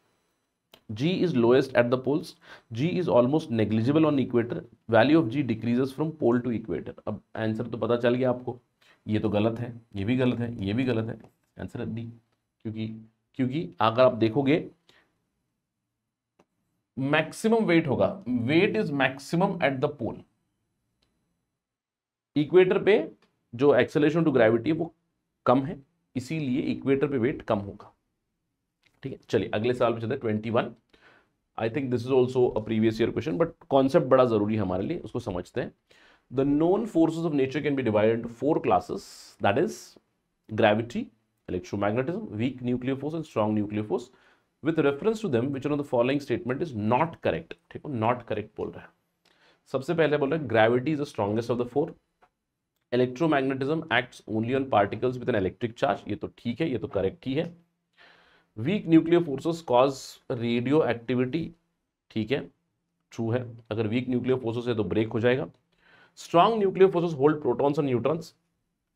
g is lowest at the poles g is almost negligible on equator value of g decreases from pole to equator अब answer तो पता चल गया आपको ये तो गलत है ये भी गलत है ये भी गलत है आंसर है डी क्योंकि क्योंकि अगर आप देखोगे मैक्सिमम वेट होगा weight is maximum at the pole equator पे जो एक्सेलेशन टू ग्रेविटी है वो कम है इसीलिए इक्वेटर पे वेट कम होगा ठीक है चलिए अगले साल में चलते twenty one I think this is also a previous year question but concept बड़ा जरूरी है हमारे लिए उसको समझते हैं the known forces of nature can be divided into four classes that is gravity electromagnetism weak nuclear force and strong nuclear force with reference to them which one of the following statement is not correct theek hai not correct bol raha hai sabse pehle bol raha hai gravity is the strongest of the four electromagnetism acts only on particles with an electric charge ye to theek hai ye to correct hi hai weak nuclear forces cause radioactivity theek hai true hai agar weak nuclear forces hai to break ho jayega strong nuclear forces hold protons और neutrons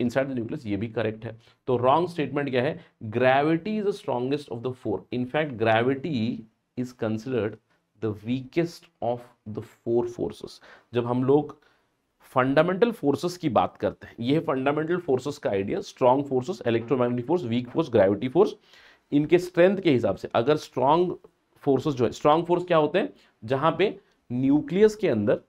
inside the nucleus ये भी correct है तो wrong statement क्या है gravity is the strongest of the four in fact gravity is considered the weakest of the four forces जब हम लोग फंडामेंटल फोर्सेस की बात करते हैं ये फंडामेंटल फोर्सेस का idea strong forces electromagnetic force weak force gravity force इनके स्ट्रेंथ के हिसाब से अगर स्ट्रॉन्ग फोर्सेस जो है स्ट्रॉन्ग फोर्स क्या होते हैं जहां पे न्यूक्लियस के अंदर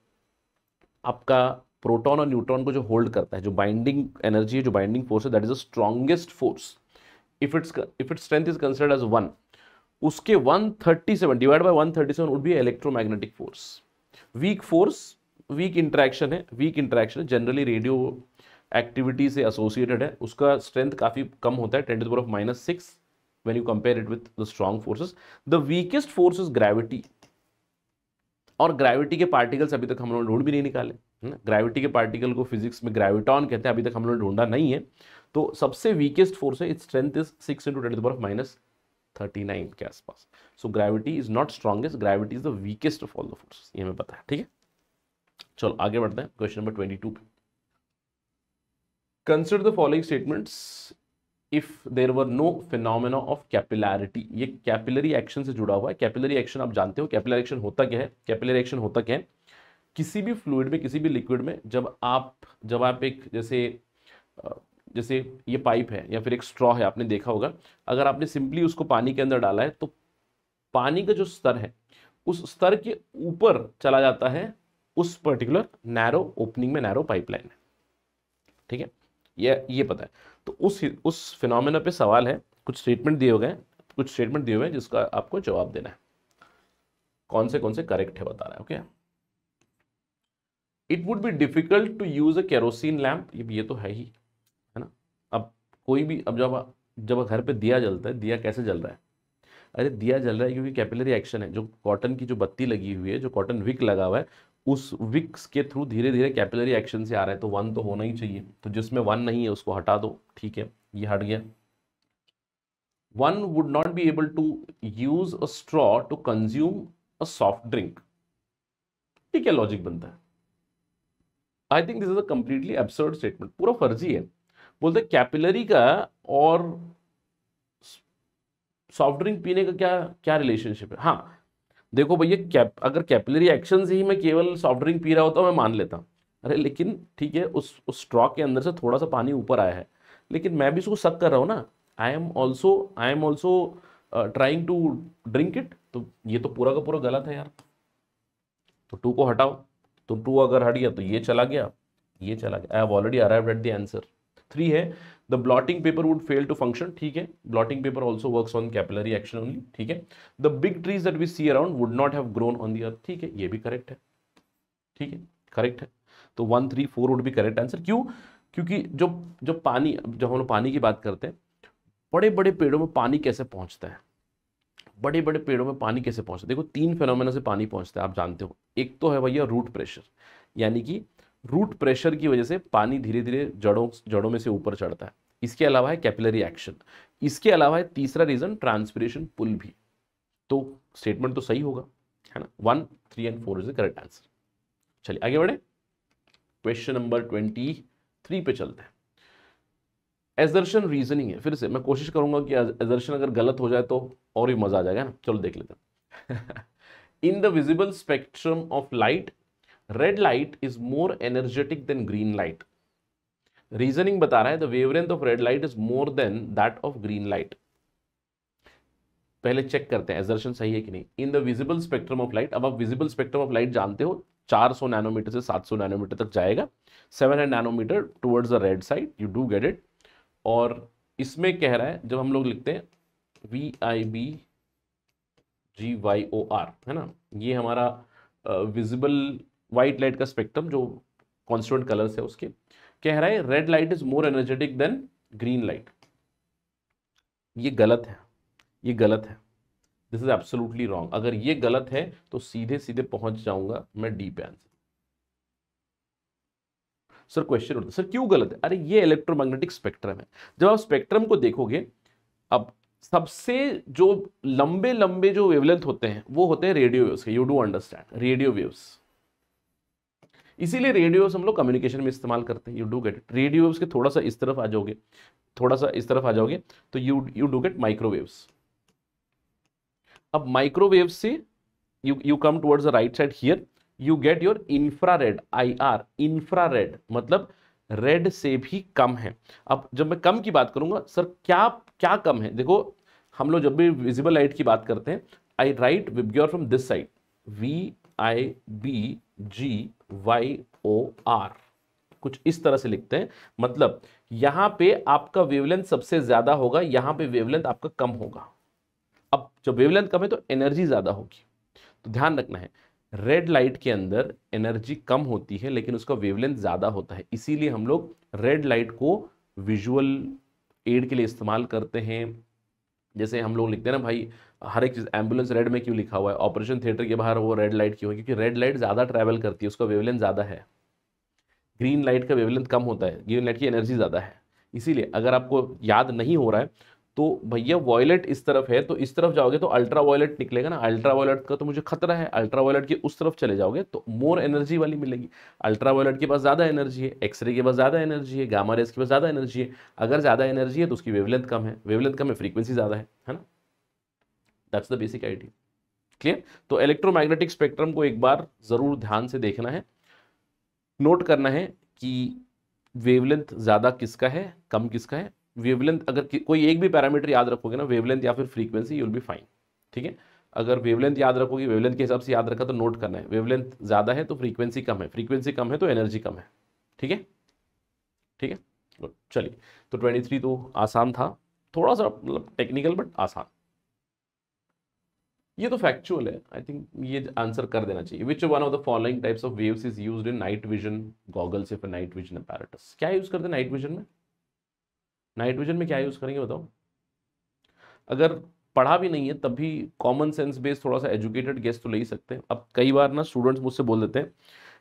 आपका प्रोटॉन और न्यूट्रॉन को जो होल्ड करता है जो बाइंडिंग एनर्जी है जो बाइंडिंग फोर्स है that is the strongest force if it's if it's strength is considered as one उसके 137 divide by 137 would be electromagnetic force weak force weak interaction है weak interaction generally radio activity से associated है उसका strength काफ़ी कम होता है ten to of minus six when you compare it with the strong forces the weakest force is gravity और gravity के पार्टिकल्स अभी तक हम लोग ढूंढ भी नहीं निकाले ना ग्रेविटी के पार्टिकल को फिजिक्स में ग्रेविटॉन कहते हैं अभी तक हम लोग ढूंढा नहीं है तो सबसे वीकेस्ट फोर्स है it's strength is six into ten to power minus thirty nine के आसपास so gravity is not strongest gravity is the weakest of all the force ये हमें पता है ठीक है चलो आगे बढ़ते हैं क्वेश्चन नंबर ट्वेंटी टू पे consider the following statements if there were no phenomena of capillarity ये कैपिलरी एक्शन से जुड़ा हुआ है कैपिलरी एक्शन आप जानते हो कैपिलर एक्शन होता क्या है कैपिलरी एक्शन होता क्या है किसी भी फ्लूड में किसी भी लिक्विड में जब आप जब आप एक जैसे जैसे ये पाइप है या फिर एक स्ट्रॉ है आपने देखा होगा अगर आपने सिंपली उसको पानी के अंदर डाला है तो पानी का जो स्तर है उस स्तर के ऊपर चला जाता है उस पर्टिकुलर नैरो ओपनिंग में नैरो पाइपलाइन है ठीक है ये ये पता है तो उस उस फिनोमेना पे सवाल है कुछ स्टेटमेंट दिए गए कुछ स्टेटमेंट दिए हुए हैं जिसका आपको जवाब देना है कौन से कौन से करेक्ट है बता रहा है okay it would be difficult to use a kerosene lamp ये तो है ही है ना अब कोई भी अब जब जब घर पे दिया जलता है दिया कैसे जल रहा है अरे दिया जल रहा है क्योंकि कैपिलरी एक्शन है जो कॉटन की जो बत्ती लगी हुई है जो कॉटन विक लगा हुआ है उस विक्स के थ्रू धीरे धीरे कैपिलरी एक्शन से आ रहा है तो वन तो होना ही चाहिए तो जिसमें वन नहीं है उसको हटा दो ठीक है ये हट गया one would not be able to use a straw to consume a soft drink ठीक है लॉजिक बनता है I think this is a completely absurd statement पूरा फर्जी है बोलते कैपिलरी का और सॉफ्ट ड्रिंक पीने का क्या क्या रिलेशनशिप है हाँ देखो भैया कैप अगर कैपिलरी एक्शन से ही मैं केवल सॉफ्ट ड्रिंक पी रहा होता मैं मान लेता अरे लेकिन ठीक है उस उस स्ट्रॉ के अंदर से थोड़ा सा पानी ऊपर आया है लेकिन मैं भी उसको सक कर रहा हूँ ना I am also I am also trying to drink it तो ये तो पूरा का पूरा गलत है यार तो टू को हटाओ तो टू अगर हट गया तो ये चला गया ये चला गया I have already arrive at the answer three है the blotting paper would fail to function ठीक है blotting paper also work on capillary action only ठीक है the big trees that we see around would not have grown on the earth ठीक है ये भी correct है ठीक है करेक्ट है तो वन थ्री फोर वुड भी करेक्ट आंसर क्यों क्योंकि जो जो पानी जब हम लोग पानी की बात करते हैं बड़े बड़े पेड़ों में पानी कैसे पहुंचता है बड़े बड़े पेड़ों में पानी कैसे पहुंचता है देखो तीन फेनोमेना से पानी पहुंचता है आप जानते हो एक तो है भैया रूट प्रेशर यानी कि रूट प्रेशर की वजह से पानी धीरे धीरे जड़ों जड़ों में से ऊपर चढ़ता है इसके अलावा है कैपिलरी एक्शन इसके अलावा है तीसरा रीजन ट्रांसपिरेशन पुल भी तो स्टेटमेंट तो सही होगा है ना one three and four is the correct answer चलिए आगे बढ़े क्वेश्चन नंबर ट्वेंटी थ्री पे चलते हैं एजर्शन रीजनिंग है फिर से मैं कोशिश करूंगा कि एजर्शन अगर गलत हो जाए तो और भी मजा आ जाएगा ना चलो देख लेते हैं in the visible spectrum of light red light is more energetic than green light reasoning बता रहा है the wavelength of red light is more than that of green light पहले चेक करते हैं एजर्शन सही है कि नहीं in the visible spectrum of light अब आप विजिबल स्पेक्ट्रम ऑफ लाइट जानते हो 400 नैनोमीटर से 700 नैनोमीटर तक जाएगा 700 nanometre towards the red side you do get it और इसमें कह रहा है जब हम लोग लिखते हैं V I B G Y O R है ना ये हमारा विजिबल uh, व्हाइट लाइट का स्पेक्ट्रम जो कॉन्स्टेंट कलर्स है उसके कह रहा है red light is more energetic than green light ये गलत है ये गलत है दिस इज एब्सोल्युटली रॉन्ग अगर ये गलत है तो सीधे सीधे पहुंच जाऊंगा मैं डी पे आंसर सर क्वेश्चन उठता सर क्यों गलत है अरे ये इलेक्ट्रोमैग्नेटिक स्पेक्ट्रम है जब आप स्पेक्ट्रम को देखोगे अब सबसे जो लंबे लंबे जो वेवलेंथ होते हैं वो होते हैं रेडियो वेव्स के you do understand radio waves इसीलिए रेडियोज हम लोग कम्युनिकेशन में इस्तेमाल करते हैं यू डू गेट रेडियोस के थोड़ा सा इस तरफ आ जाओगे थोड़ा सा इस तरफ आ जाओगे तो you you do get microwaves अब माइक्रोवेव से you you come towards the right side here you get your infra red I R infra red मतलब रेड से भी कम है अब जब मैं कम की बात करूंगा सर क्या क्या कम है देखो हम लोग जब भी विजिबल लाइट की बात करते हैं I write VIBGYOR from this side V I B G Y O R कुछ इस तरह से लिखते हैं मतलब यहाँ पे आपका वेवलेंथ सबसे ज़्यादा होगा यहां पे वेवलेंथ आपका कम होगा अब जब वेवलेंथ कम है तो एनर्जी ज़्यादा होगी तो ध्यान रखना है रेड लाइट के अंदर एनर्जी कम होती है लेकिन उसका वेवलेंथ ज़्यादा होता है इसीलिए हम लोग रेड लाइट को विजुअल एड के लिए इस्तेमाल करते हैं जैसे हम लोग लिखते हैं ना भाई हर एक चीज़ एम्बुलेंस रेड में क्यों लिखा हुआ है ऑपरेशन थिएटर के बाहर वो रेड लाइट क्यों है क्योंकि रेड लाइट ज़्यादा ट्रैवल करती है उसका वेवलेंथ ज़्यादा है ग्रीन लाइट का वेवलेंथ कम होता है ग्रीन लाइट की एनर्जी ज़्यादा है इसीलिए अगर आपको याद नहीं हो रहा है तो भैया वॉयलेट इस तरफ है तो इस तरफ जाओगे तो अल्ट्रा वॉयलेट निकलेगा ना अल्ट्रा वॉयलेट का तो मुझे खतरा है अल्ट्रा वॉयलेट के उस तरफ चले जाओगे तो मोर एनर्जी वाली मिलेगी अल्ट्रा वॉयलेट के पास ज़्यादा एनर्जी है एक्सरे के पास ज़्यादा एनर्जी है गामा रेस के पास ज़्यादा एनर्जी है अगर ज़्यादा एनर्जी है तो उसकी वेवलेंथ कम है वेवलेंथ कम है फ्रीक्वेंसी ज़्यादा है है ना that's the basic idea clear तो इलेक्ट्रोमैग्नेटिक स्पेक्ट्रम को एक बार ज़रूर ध्यान से देखना है नोट करना है कि वेवलेंथ ज़्यादा किसका है कम किसका है वेवलेंथ अगर कोई एक भी पैरामीटर याद रखोगे ना वेवलेंथ या फिर फ्रीक्वेंसी यूल बी फाइन ठीक है अगर वेवलेंथ याद रखोगे वेवलेंथ के हिसाब से याद रखा तो नोट करना है वेवलेंथ ज़्यादा है तो फ्रीक्वेंसी कम है फ्रीक्वेंसी कम है तो एनर्जी कम है ठीक है ठीक है चलिए तो ट्वेंटी थ्री तो आसान था थोड़ा सा मतलब टेक्निकल बट आसान ये तो फैक्चुअल है आई थिंक ये आंसर कर देना चाहिए which one of the following types of waves is used in night vision goggles या फिर नाइट विजन अपैरेटस क्या यूज़ करते हैं नाइट विजन में नाइट्रोजन में क्या यूज़ करेंगे बताओ अगर पढ़ा भी नहीं है तब भी कॉमन सेंस बेस्ड थोड़ा सा एजुकेटेड गेस्ट तो ले ही सकते हैं अब कई बार ना स्टूडेंट्स मुझसे बोल देते हैं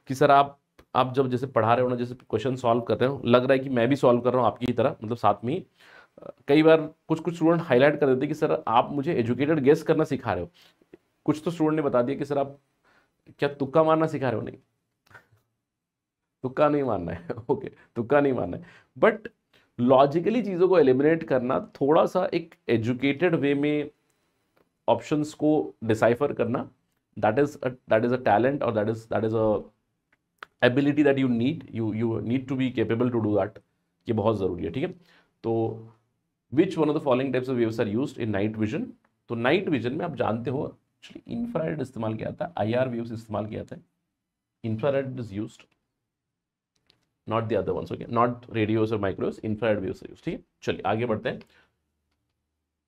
कि सर आप आप जब जैसे पढ़ा रहे हो ना जैसे क्वेश्चन सॉल्व कर रहे हो लग रहा है कि मैं भी सॉल्व कर रहा हूँ आपकी ही तरह मतलब साथ में ही कई बार कुछ कुछ स्टूडेंट हाईलाइट कर देते हैं कि सर आप मुझे एजुकेटेड गेस करना सिखा रहे हो कुछ तो स्टूडेंट ने बता दिया कि सर आप क्या तुक्का मारना सिखा रहे हो नहीं तुक्का नहीं मारना है ओके तुक्का नहीं मानना है बट लॉजिकली चीज़ों को एलिमिनेट करना थोड़ा सा एक एजुकेटेड वे में ऑप्शंस को डिसाइफर करना that is that is a talent और that is that is a ability that you need you you need to be capable to do that ये बहुत ज़रूरी है ठीक है तो which one of the following types of waves are use in night vision तो night vision में आप जानते हो एक्चुअली इंफ्रारेड इस्तेमाल किया जाता है आई आर वेव्स इस्तेमाल किया जाता है infrared is use not the other ones okay not radios और माइक्रोज इंफ्रारेड वेव्स यूज ठीक चलिए आगे बढ़ते हैं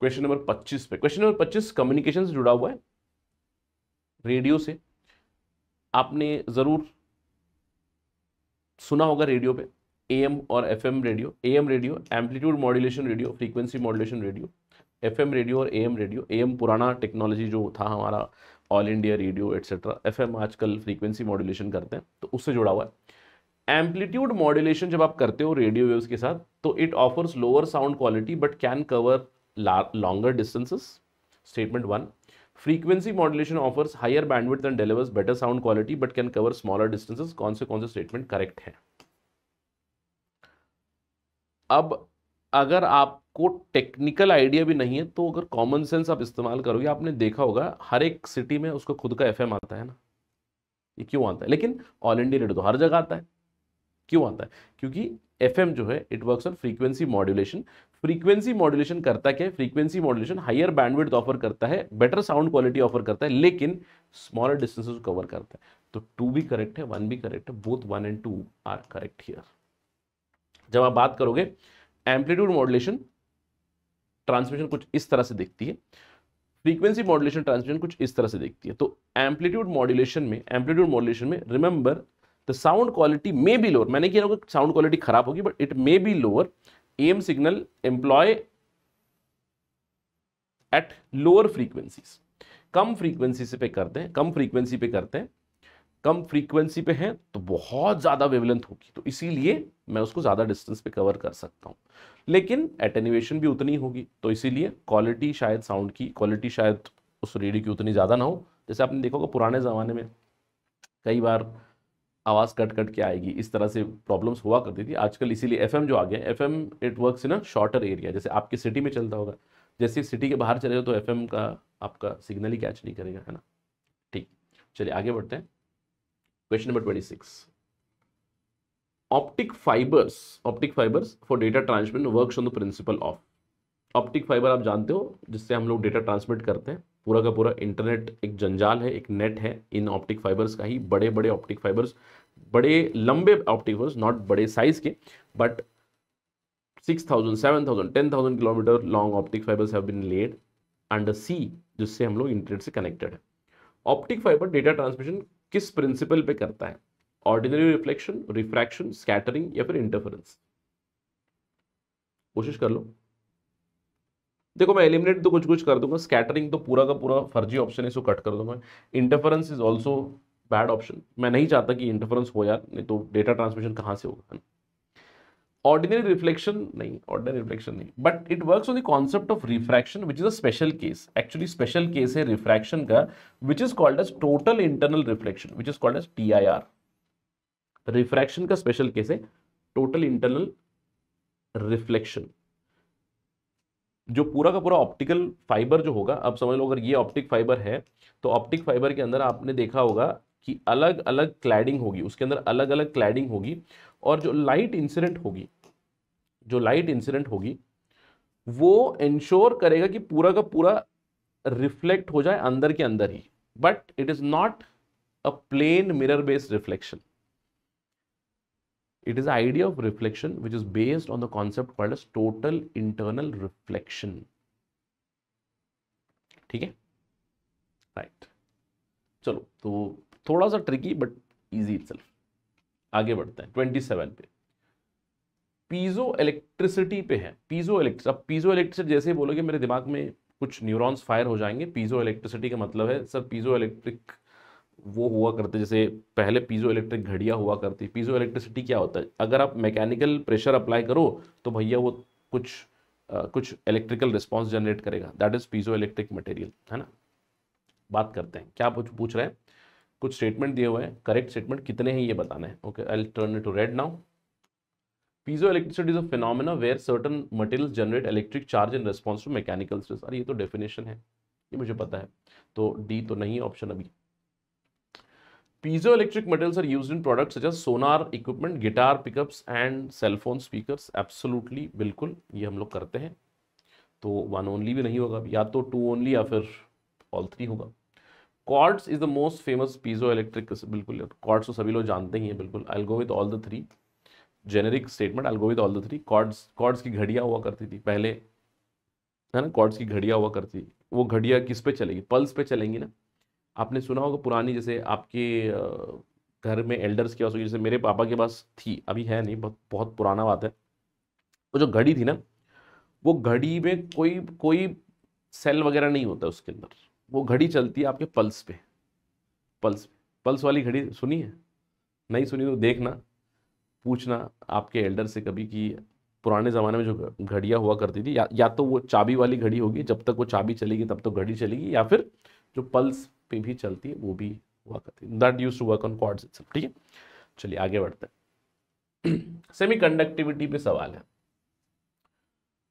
क्वेश्चन नंबर 25 पे क्वेश्चन नंबर 25 कम्युनिकेशन से जुड़ा हुआ है रेडियो से आपने ज़रूर सुना होगा रेडियो पे एम और FM radio AM radio amplitude modulation radio frequency modulation radio FM radio और एएम रेडियो एएम पुराना टेक्नोलॉजी जो था हमारा All India Radio etcetera FM आजकल फ्रीक्वेंसी मॉड्यूलेशन करते हैं तो उससे जुड़ा हुआ है एम्पलीट्यूड मॉड्यूलेशन जब आप करते हो रेडियो वेव्स के साथ तो it offers lower sound quality but can cover longer distances statement one frequency modulation offers higher bandwidth and delivers better sound quality but can cover smaller distances कौन से कौन से स्टेटमेंट करेक्ट है अब अगर आपको टेक्निकल आइडिया भी नहीं है तो अगर कॉमन सेंस आप इस्तेमाल करोगे आपने देखा होगा हर एक सिटी में उसको खुद का एफएम आता है ना ये क्यों आता है लेकिन ऑल इंडिया रेडियो तो हर जगह आता है क्यों आता है क्योंकि एफ जो है it work on frequency modulation frequency modulation करता क्या है frequency modulation higher bandwidth offer करता है बेटर साउंड क्वालिटी ऑफर करता है लेकिन स्मॉलर डिस्टेंसेस कवर करता है तो टू भी करेक्ट है वन भी करेक्ट है both one and two are correct here जब आप बात करोगे एम्पलीट्यूड मॉड्यूलेशन ट्रांसमिशन कुछ इस तरह से दिखती है फ्रीक्वेंसी मॉड्यूलेशन ट्रांसमिशन कुछ इस तरह से दिखती है तो एम्पलीट्यूड मॉड्यूलेशन में एम्पलीट्यूड मॉड्यूलेशन में remember the sound quality may be lower मैंने कहा साउंड क्वालिटी खराब होगी but it may be lower AM signal employ at lower frequencies कम फ्रीक्वेंसी से पे करते हैं कम फ्रीक्वेंसी पे करते हैं कम फ्रीक्वेंसी पे है तो बहुत ज़्यादा वेवलेंथ होगी तो इसीलिए मैं उसको ज़्यादा डिस्टेंस पे कवर कर सकता हूँ लेकिन एटेनिवेशन भी उतनी होगी तो इसीलिए क्वालिटी शायद साउंड की क्वालिटी शायद उस रेडियो की उतनी ज़्यादा ना हो जैसे आपने देखा होगा पुराने ज़माने में कई बार आवाज़ कट कट के आएगी इस तरह से प्रॉब्लम्स हुआ करती थी आजकल इसीलिए एफ जो आ गया F M it work in a shorter area जैसे आपकी सिटी में चलता होगा जैसे सिटी के बाहर चले जाओ तो एफ का आपका सिग्नल ही कैच नहीं करेगा है ना ठीक चलिए आगे बढ़ते हैं question number twenty optic fibres optic fibres for data transmit work on the principle of optic fibre आप जानते हो जिससे हम लोग डेटा ट्रांसमिट करते हैं पूरा का पूरा इंटरनेट एक जंजाल है एक नेट है इन ऑप्टिक फाइबर्स का ही बड़े बड़े ऑप्टिक फाइबर्स बड़े लंबे ऑप्टिकल्स नॉट बड़े साइज के but 6000, 7000, 10000 kilometre long optic fibres have been laid under sea जिससे हम लोग इंटरनेट से कनेक्टेड है ऑप्टिक फाइबर डेटा ट्रांसमिशन किस प्रिंसिपल पे करता है ऑर्डिनरी रिफ्लेक्शन रिफ्रैक्शन स्कैटरिंग या फिर इंटरफेरेंस कोशिश कर लो देखो मैं एलिमिनेट तो कुछ कुछ कर दूंगा स्कैटरिंग तो पूरा का पूरा फर्जी ऑप्शन है इसको कट कर दूंगा interference is also bad option मैं नहीं चाहता कि इंटरफेरेंस हो यार नहीं तो डेटा ट्रांसमिशन कहाँ से होगा ऑर्डिनरी रिफ्लेक्शन नहीं ऑर्डिनरी रिफ्लेक्शन नहीं but it work on the concept of refraction which is a special case actually special case है रिफ्रैक्शन का which is called as total internal reflection which is called as T I R refraction का special case है total internal reflection जो पूरा का पूरा optical fibre जो होगा अब समझ लो अगर ये ऑप्टिक फाइबर है तो ऑप्टिक फाइबर के अंदर आपने देखा होगा कि अलग अलग क्लैडिंग होगी उसके अंदर अलग अलग क्लैडिंग होगी और जो लाइट इंसिडेंट होगी जो लाइट इंसिडेंट होगी वो इंश्योर करेगा कि पूरा का पूरा रिफ्लेक्ट हो जाए अंदर के अंदर ही but it is not a plane mirror based reflection it is idea of reflection which is based on the concept called called as total internal ठीक है राइट right. चलो तो थोड़ा सा ट्रिकी बट इजी इट आगे बढ़ते हैं twenty seven पे पीजो इलेक्ट्रिसिटी पे है पीजो इलेक्ट्रिस अब पीजो इलेक्ट्रिसिटी जैसे ही बोलोगे मेरे दिमाग में कुछ न्यूरॉन्स फायर हो जाएंगे पीजो इलेक्ट्रिसिटी का मतलब है सर पीजो इलेक्ट्रिक वो हुआ करते जैसे पहले पीजो इलेक्ट्रिक घड़िया हुआ करती पीजो इलेक्ट्रिसिटी क्या होता है अगर आप मैकेनिकल प्रेशर अप्लाई करो तो भैया वो कुछ आ, कुछ इलेक्ट्रिकल रिस्पॉन्स जनरेट करेगा that is piezo electric material है ना बात करते हैं क्या पूछ पूछ रहे हैं कुछ स्टेटमेंट दिए हुए हैं करेक्ट स्टेटमेंट कितने हैं ये बताना है okay I turn to red now piezo electricity is a phenomena where certain material generate electric charge in response to mechanical stress अरे ये तो डेफिनेशन है ये मुझे पता है तो डी तो नहीं है ऑप्शन अभी piezo electric material are use in product such sonar equipment guitar pickups and cellphone speaker absolutely बिल्कुल ये हम लोग करते हैं तो वन ओनली भी नहीं होगा या तो टू ओनली या फिर ऑल थ्री होगा quartz is the most famous piezo electric बिल्कुल क्वार्ट्स तो सभी लोग जानते ही हैं बिल्कुल I go with all the three generic statement I go with all the three quartz quartz की घड़िया हुआ करती थी पहले है ना कॉर्ड्स की घड़िया हुआ करती थी वो घड़िया किस पे चलेगी पल्स पे चलेंगी ना आपने सुना होगा पुरानी जैसे आपके घर में एल्डर्स के पास होगी जैसे मेरे पापा के पास थी अभी है नहीं बहुत बहुत पुराना बात है वो जो घड़ी थी ना वो घड़ी में कोई कोई सेल वगैरह नहीं होता उसके अंदर वो घड़ी चलती है आपके पल्स पे पल्स पल्स वाली घड़ी सुनी है नहीं सुनी तो देखना पूछना आपके एल्डर से कभी कि पुराने ज़माने में जो घड़ियाँ हुआ करती थी या, या तो वो चाबी वाली घड़ी होगी जब तक वो चाबी चलेगी तब तो घड़ी चलेगी या फिर जो पल्स पे भी चलती है वो भी हुआ करती है that use to work on quartz ठीक है चलिए आगे बढ़ते हैं सेमी कंडक्टिविटी पे सवाल है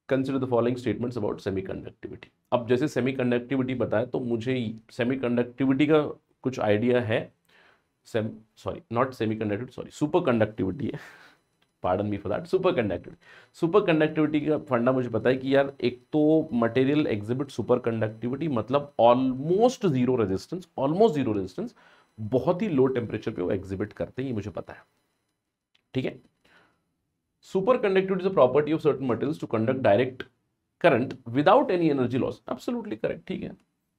consider the following statements about semi conductivity अब जैसे सेमी कंडक्टिविटी बताए तो मुझे सेमी कंडक्टिविटी का कुछ आइडिया है same sorry not semi conductivity sorry super conductivity है pardon me for that super conductivity super conductivity का फंडा मुझे पता है कि यार एक तो मटेरियल एग्जिबिट सुपर कंडक्टिविटी मतलब almost zero resistance almost zero resistance बहुत ही लो टेम्परेचर पे वो एग्जिबिट करते हैं ये मुझे पता है ठीक है super is property of certain certain to conduct direct current without any energy loss loss correct ठीक है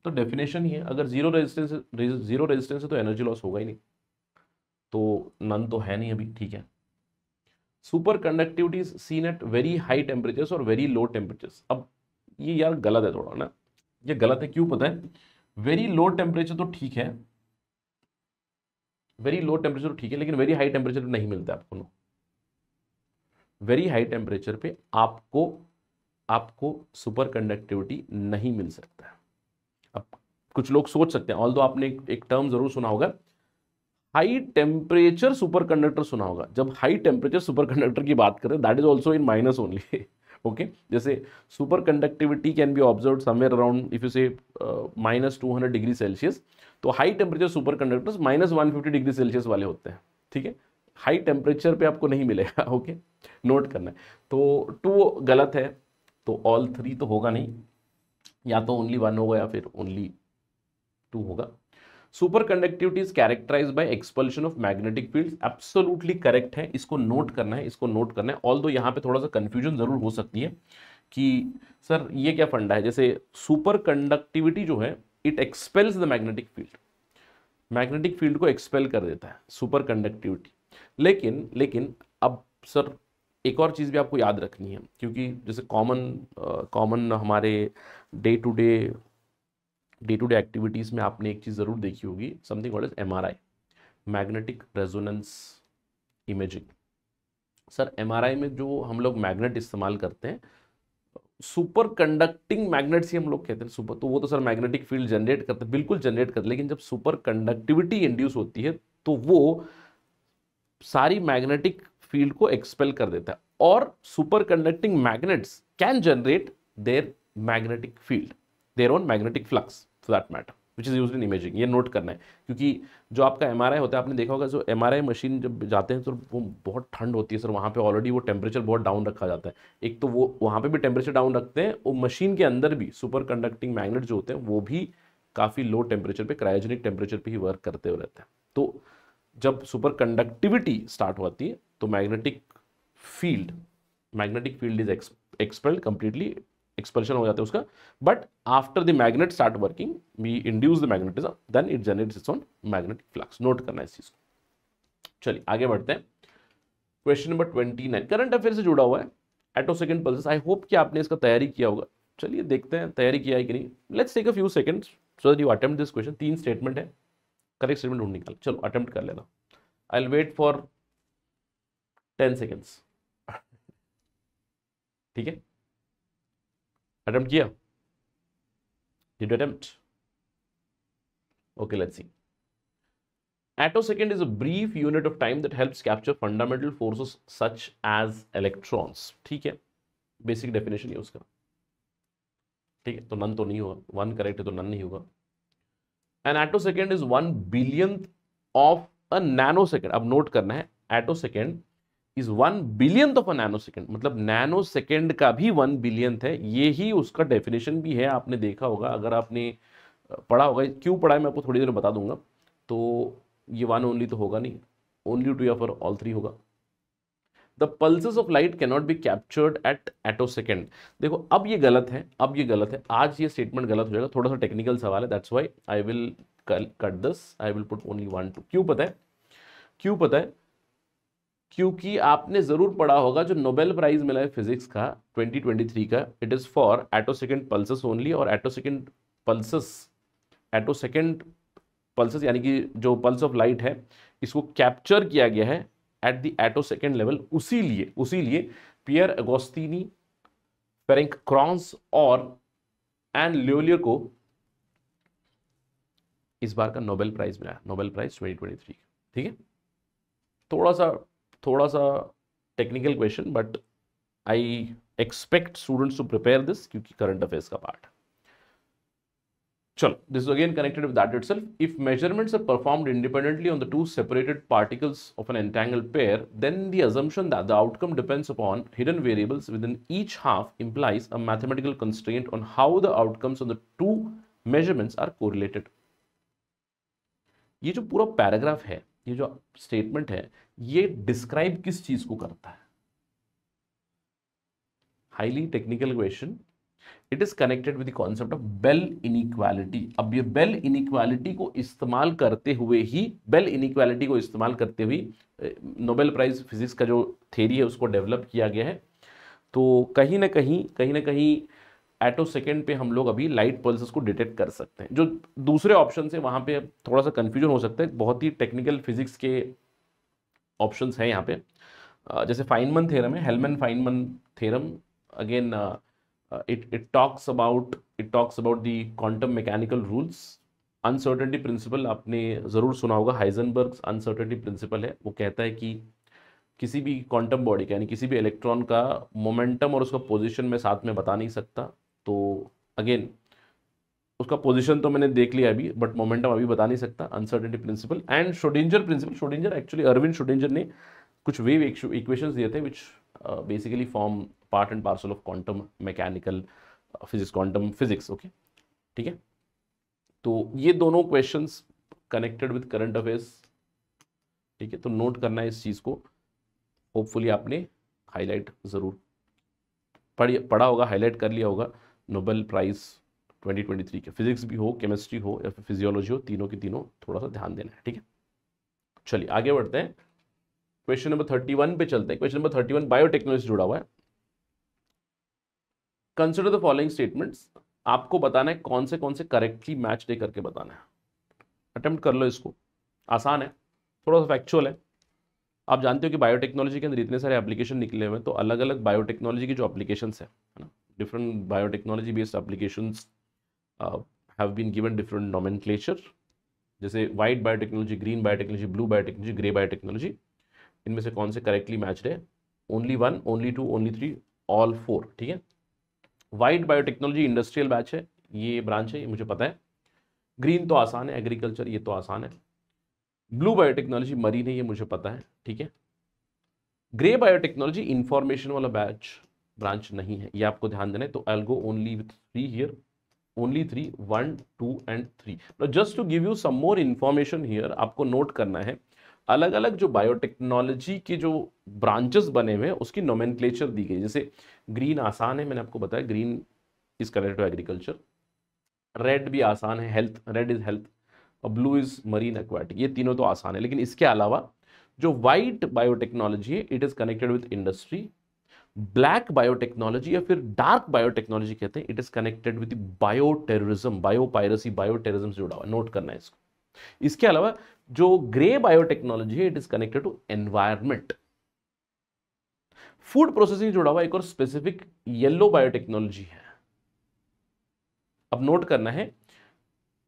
तो डेफिनेशन ही है अगर जीरो रेजिस्टेंस जीरो रेजिस्टेंस है तो एनर्जी लॉस होगा ही नहीं तो नन तो है नहीं अभी ठीक है super conductivity is seen at very high temperatures और वेरी लो टेम्परेचर्स अब ये यार गलत है थोड़ा ना ये गलत है क्यों पता है वेरी लो टेम्परेचर तो ठीक है वेरी लो टेम्परेचर तो ठीक है लेकिन वेरी हाई टेम्परेचर नहीं मिलता आपको वेरी हाई टेम्परेचर पे आपको आपको सुपर कंडक्टिविटी नहीं मिल सकता अब कुछ लोग सोच सकते हैं ऑल दो आपने एक, टर्म जरूर सुना होगा हाई टेम्परेचर सुपर कंडक्टर सुना होगा जब हाई टेम्परेचर सुपर कंडक्टर की बात करें that is also in minus only okay जैसे super conductivity can be observe somewhere around if you say minus two hundred degree Celsius तो high temperature super conductor minus one fifty degree Celsius वाले होते हैं ठीक है high temperature पे आपको नहीं मिलेगा ओके नोट करना है तो टू गलत है तो ऑल थ्री तो होगा नहीं या तो ओनली वन होगा या फिर ओनली टू होगा super conductivity is characterize by expulsion of magnetic field absolutely correct है इसको नोट करना है इसको नोट करना है ऑल दो यहाँ पे थोड़ा सा कन्फ्यूजन जरूर हो सकती है कि सर ये क्या फंडा है जैसे सुपर कंडक्टिविटी जो है it expels the magnetic field magnetic field को एक्सपेल कर देता है सुपर कंडक्टिविटी लेकिन लेकिन अब सर एक और चीज़ भी आपको याद रखनी है क्योंकि जैसे कॉमन कॉमन हमारे day to day day to day activities में आपने एक चीज़ ज़रूर देखी होगी something is M R I magnetic resonance imaging sir M में जो हम लोग मैग्नेट इस्तेमाल करते हैं सुपर कंडक्टिंग मैग्नेट्स ही हम लोग कहते हैं सुपर तो वो तो सर मैग्नेटिक फील्ड जनरेट करते हैं बिल्कुल जनरेट करते हैं लेकिन जब सुपर कंडक्टिविटी इंड्यूस होती है तो वो सारी मैग्नेटिक फील्ड को एक्सपेल कर देता है और super conducting magnets can generate their magnetic field their own magnetic flux for that matter which is use in imaging ये नोट करना है क्योंकि जो आपका एम होता है आपने देखा होगा जो एम मशीन जब जाते हैं तो वो बहुत ठंड होती है सर वहाँ पे ऑलरेडी वो टेम्परेचर बहुत डाउन रखा जाता है एक तो वो वहाँ पे भी टेम्परेचर डाउन रखते हैं वो मशीन के अंदर भी सुपर कंडक्टिंग मैग्नेट जो होते हैं वो भी काफ़ी लो टेम्परेचर पे क्रायोजेनिक टेम्परेचर पे ही वर्क करते हुए रहते हैं तो जब सुपर कंडक्टिविटी स्टार्ट होती है तो magnetic field magnetic field is expelled completely expulsion हो जाता है उसका but after the magnet start working we induce the magnetism then it generates its own magnetic flux note करना इस चीज़ को चलिए आगे बढ़ते हैं question number twenty nine current affair से जुड़ा हुआ है attosecond pulse I hope कि आपने इसका तैयारी किया होगा चलिए देखते हैं तैयारी किया है कि नहीं let's take a few seconds so that you attempt this question तीन स्टेटमेंट है करेक्ट स्टेटमेंट ढूंढ निकाल चलो अटेम्प्ट कर लेना I will wait for ten seconds ठीक है अटेम्प्ट किया did attempt okay let's see attosecond is a brief unit of time that helps capture fundamental forces such as electrons ठीक है बेसिक डेफिनेशन है उसका ठीक है तो नन तो नहीं होगा वन करेक्ट है तो नन नहीं होगा an attosecond is one billion of a nanosecond अब नोट करना है attosecond is one billion of a nanosecond मतलब नैनो सेकेंड का भी वन बिलियन है ये ही उसका डेफिनेशन भी है आपने देखा होगा अगर आपने पढ़ा होगा क्यों पढ़ा है मैं आपको थोड़ी देर में बता दूंगा तो ये वन ओनली तो होगा नहीं ओनली टू या फॉर ऑल थ्री होगा the pulses of light cannot be captured at attosecond देखो अब ये गलत है अब ये गलत है आज ये स्टेटमेंट गलत हो जाएगा थोड़ा सा टेक्निकल सवाल है that's why I will cut this I will put only one two क्यों पता है क्यों पता है क्योंकि आपने ज़रूर पढ़ा होगा जो नोबेल प्राइज़ मिला है फिजिक्स का 2023 का it is for second pulses only और एटोसेकेंड पल्सेस सेकेंड पल्सेस यानी कि जो पल्स ऑफ लाइट है इसको कैप्चर किया गया है at the attosecond level उसी लिए उसी लिए पियर अगोस्तीनी फेरेंक क्रॉन्स और एंड लियोलियर को इस बार का नोबेल प्राइज मिला नोबेल प्राइज 2023 ठीक है थोड़ा सा थोड़ा सा technical question but I expect students to prepare this क्योंकि करंट अफेयर्स का पार्ट है चलो this again connected with that itself if measurements are performed independently on the two separated particles of an entangle pair then the assumption that the outcome depends upon hidden variables within each half implies a mathematical constraint on how the outcomes on the two measurements are correlated ये जो पूरा paragraph है ये जो statement है ये describe किस चीज को करता है highly technical question it is connected with concept of Bell inequality अब ये बेल इनइक्वालिटी को इस्तेमाल करते हुए ही बेल इनिक्वालिटी को इस्तेमाल करते हुए नोबेल प्राइज फिजिक्स का जो थेरी है उसको डेवलप किया गया है तो कहीं ना कहीं कहीं ना कहीं एटो सेकेंड पे हम लोग अभी लाइट पल्सेस को डिटेक्ट कर सकते हैं जो दूसरे ऑप्शन से वहाँ पे थोड़ा सा कन्फ्यूजन हो सकता है बहुत ही टेक्निकल फिजिक्स के ऑप्शंस हैं यहाँ पे जैसे फाइनमन थेरम है Hellmann Feynman theorem again Uh, it, it talks about it talks about the quantum mechanical rules uncertainty principle आपने ज़रूर सुना होगा हाइजनबर्ग अनसर्टेंटी प्रिंसिपल है वो कहता है कि किसी भी क्वांटम बॉडी का यानी किसी भी इलेक्ट्रॉन का मोमेंटम और उसका पोजीशन मैं साथ में बता नहीं सकता तो अगेन उसका पोजीशन तो मैंने देख लिया अभी बट मोमेंटम अभी बता नहीं सकता uncertainty principle and Schrödinger principle Schrödinger actually Erwin Schrödinger ने कुछ वेव इक्वेशंस दिए थे which uh, basically form part and parcel of quantum mechanical uh, physics quantum physics okay ठीक है तो ये दोनों questions connected with current affairs ठीक है तो नोट करना है इस चीज़ को होपफुली आपने हाईलाइट ज़रूर पढ़ पढ़ा होगा हाईलाइट कर लिया होगा नोबेल प्राइज़ 2023 के फिजिक्स भी हो केमिस्ट्री हो या फिजियोलॉजी हो तीनों के तीनों थोड़ा सा ध्यान देना है ठीक है चलिए आगे बढ़ते हैं क्वेश्चन नंबर थर्टी वन पे चलते हैं question number thirty one biotechnology जुड़ा हुआ है कंसिडर द फॉलोइंग स्टेटमेंट्स आपको बताना है कौन से कौन से करेक्टली मैच दे करके बताना है अटेम्प्ट कर लो इसको आसान है थोड़ा सा फैक्चुअल है आप जानते हो कि बायोटेक्नोलॉजी के अंदर इतने सारे एप्लीकेशन निकले हुए हैं तो अलग अलग बायोटेक्नोलॉजी की जो एप्लीकेशन है ना different biotechnology based application have been given different nomenclature जैसे white biotechnology green biotechnology blue biotechnology grey biotechnology इनमें से कौन से करेक्टली मैच है only one only two only three all four ठीक है वाइट बायोटेक्नोलॉजी इंडस्ट्रियल बैच है ये ब्रांच है ये मुझे पता है ग्रीन तो आसान है एग्रीकल्चर ये तो आसान है ब्लू बायोटेक्नोलॉजी मरीन है ये मुझे पता है ठीक है ग्रे बायोटेक्नोलॉजी इंफॉर्मेशन वाला बैच ब्रांच नहीं है ये आपको ध्यान देना है तो I'll go only with three here only three one two and three just to give you some more information here आपको नोट करना है अलग अलग जो बायोटेक्नोलॉजी के जो ब्रांचेस बने हुए हैं उसकी नोमेन दी गई जैसे ग्रीन आसान है मैंने आपको बताया green is connected to agriculture red भी आसान है हेल्थ रेड इज हेल्थ और ब्लू इज मरीन एक्वाटिक ये तीनों तो आसान है लेकिन इसके अलावा जो वाइट बायोटेक्नोलॉजी है it is connected with industry black biotechnology या फिर डार्क बायोटेक्नोलॉजी कहते हैं it is connected with bioterrorism biopiracy bioterrorism से जुड़ा हुआ नोट करना है इसको इसके अलावा जो ग्रे बायोटेक्नोलॉजी है it is connected to environment food processing जुड़ा हुआ एक और स्पेसिफिक येलो बायोटेक्नोलॉजी है अब नोट करना है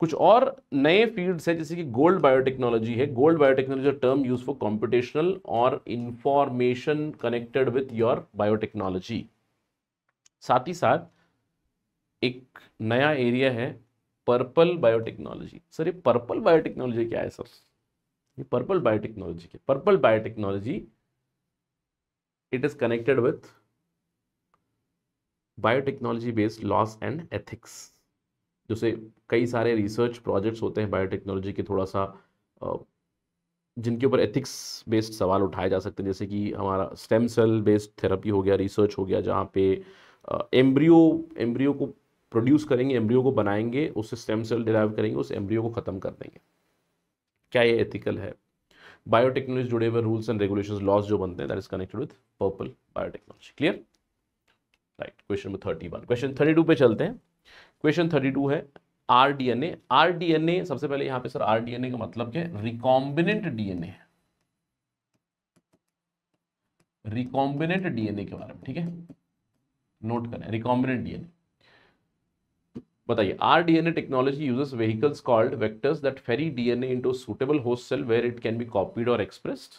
कुछ और नए फील्ड्स है जैसे कि गोल्ड बायोटेक्नोलॉजी है gold biotechnology term use for computational और information connected with your biotechnology साथ ही साथ एक नया एरिया है पर्पल बायोटेक्नोलॉजी सर ये पर्पल बायोटेक्नोलॉजी क्या है सर ये पर्पल बायोटेक्नोलॉजी क्या purple biotechnology it is connected with biotechnology based laws and ethics जैसे कई सारे रिसर्च प्रोजेक्ट्स होते हैं बायोटेक्नोलॉजी के थोड़ा सा जिनके ऊपर एथिक्स बेस्ड सवाल उठाए जा सकते हैं जैसे कि हमारा स्टेम सेल बेस्ड थेरेपी हो गया रिसर्च हो गया जहाँ पे एम्ब्रियो एम्ब्रियो को प्रोड्यूस करेंगे एम्ब्रियो को बनाएंगे उससे स्टेम सेल डिराइव करेंगे उस एम्ब्रियो को ख़त्म कर देंगे क्या ये एथिकल है बायोटेक्नोलॉजी जुड़े हुए रूल्स एंड रेगुलेशन लॉज जो बनते हैं that is connected with purple biotechnology clear right question number thirty one question thirty two पे चलते हैं क्वेश्चन थर्टी टू है R D N A R D N A सबसे पहले यहाँ पे sir R D N A का मतलब क्या है रिकॉम्बिनेंट डीएनए है रिकॉम्बिनेंट डीएनए के बारे में ठीक है नोट करें रिकॉम्बिनेंट डीएनए बताइए R DNA technology uses vehicles called vectors that Pheri DNA into suitable host cell where it can be copied और एक्सप्रेस्ड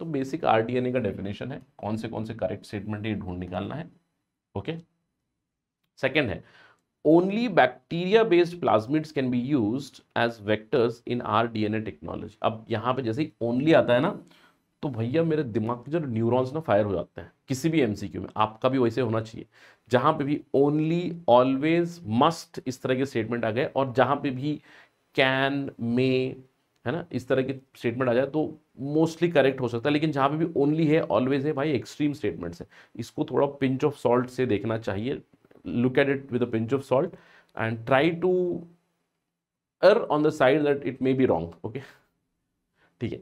तो बेसिक आर डीएनए का डेफिनेशन है कौन से कौन से करेक्ट स्टेटमेंट ये ढूंढ निकालना है ओके okay? सेकेंड है only bacteria based plasmids can be use as vectors in R D N A technology अब यहाँ पे जैसे ओनली आता है ना तो भैया मेरे दिमाग के जो न्यूरॉन्स ना फायर हो जाते हैं किसी भी एमसीक्यू में आपका भी वैसे होना चाहिए जहां पे भी ओनली ऑलवेज मस्ट इस तरह के स्टेटमेंट आ गए और जहां पे भी कैन मे है ना इस तरह के स्टेटमेंट आ जाए तो मोस्टली करेक्ट हो सकता है लेकिन जहां पे भी ओनली है ऑलवेज है भाई एक्सट्रीम स्टेटमेंट्स है इसको थोड़ा पिंच ऑफ सॉल्ट से देखना चाहिए look at it with a pinch of salt and try to err on the side that it may be wrong okay ठीक है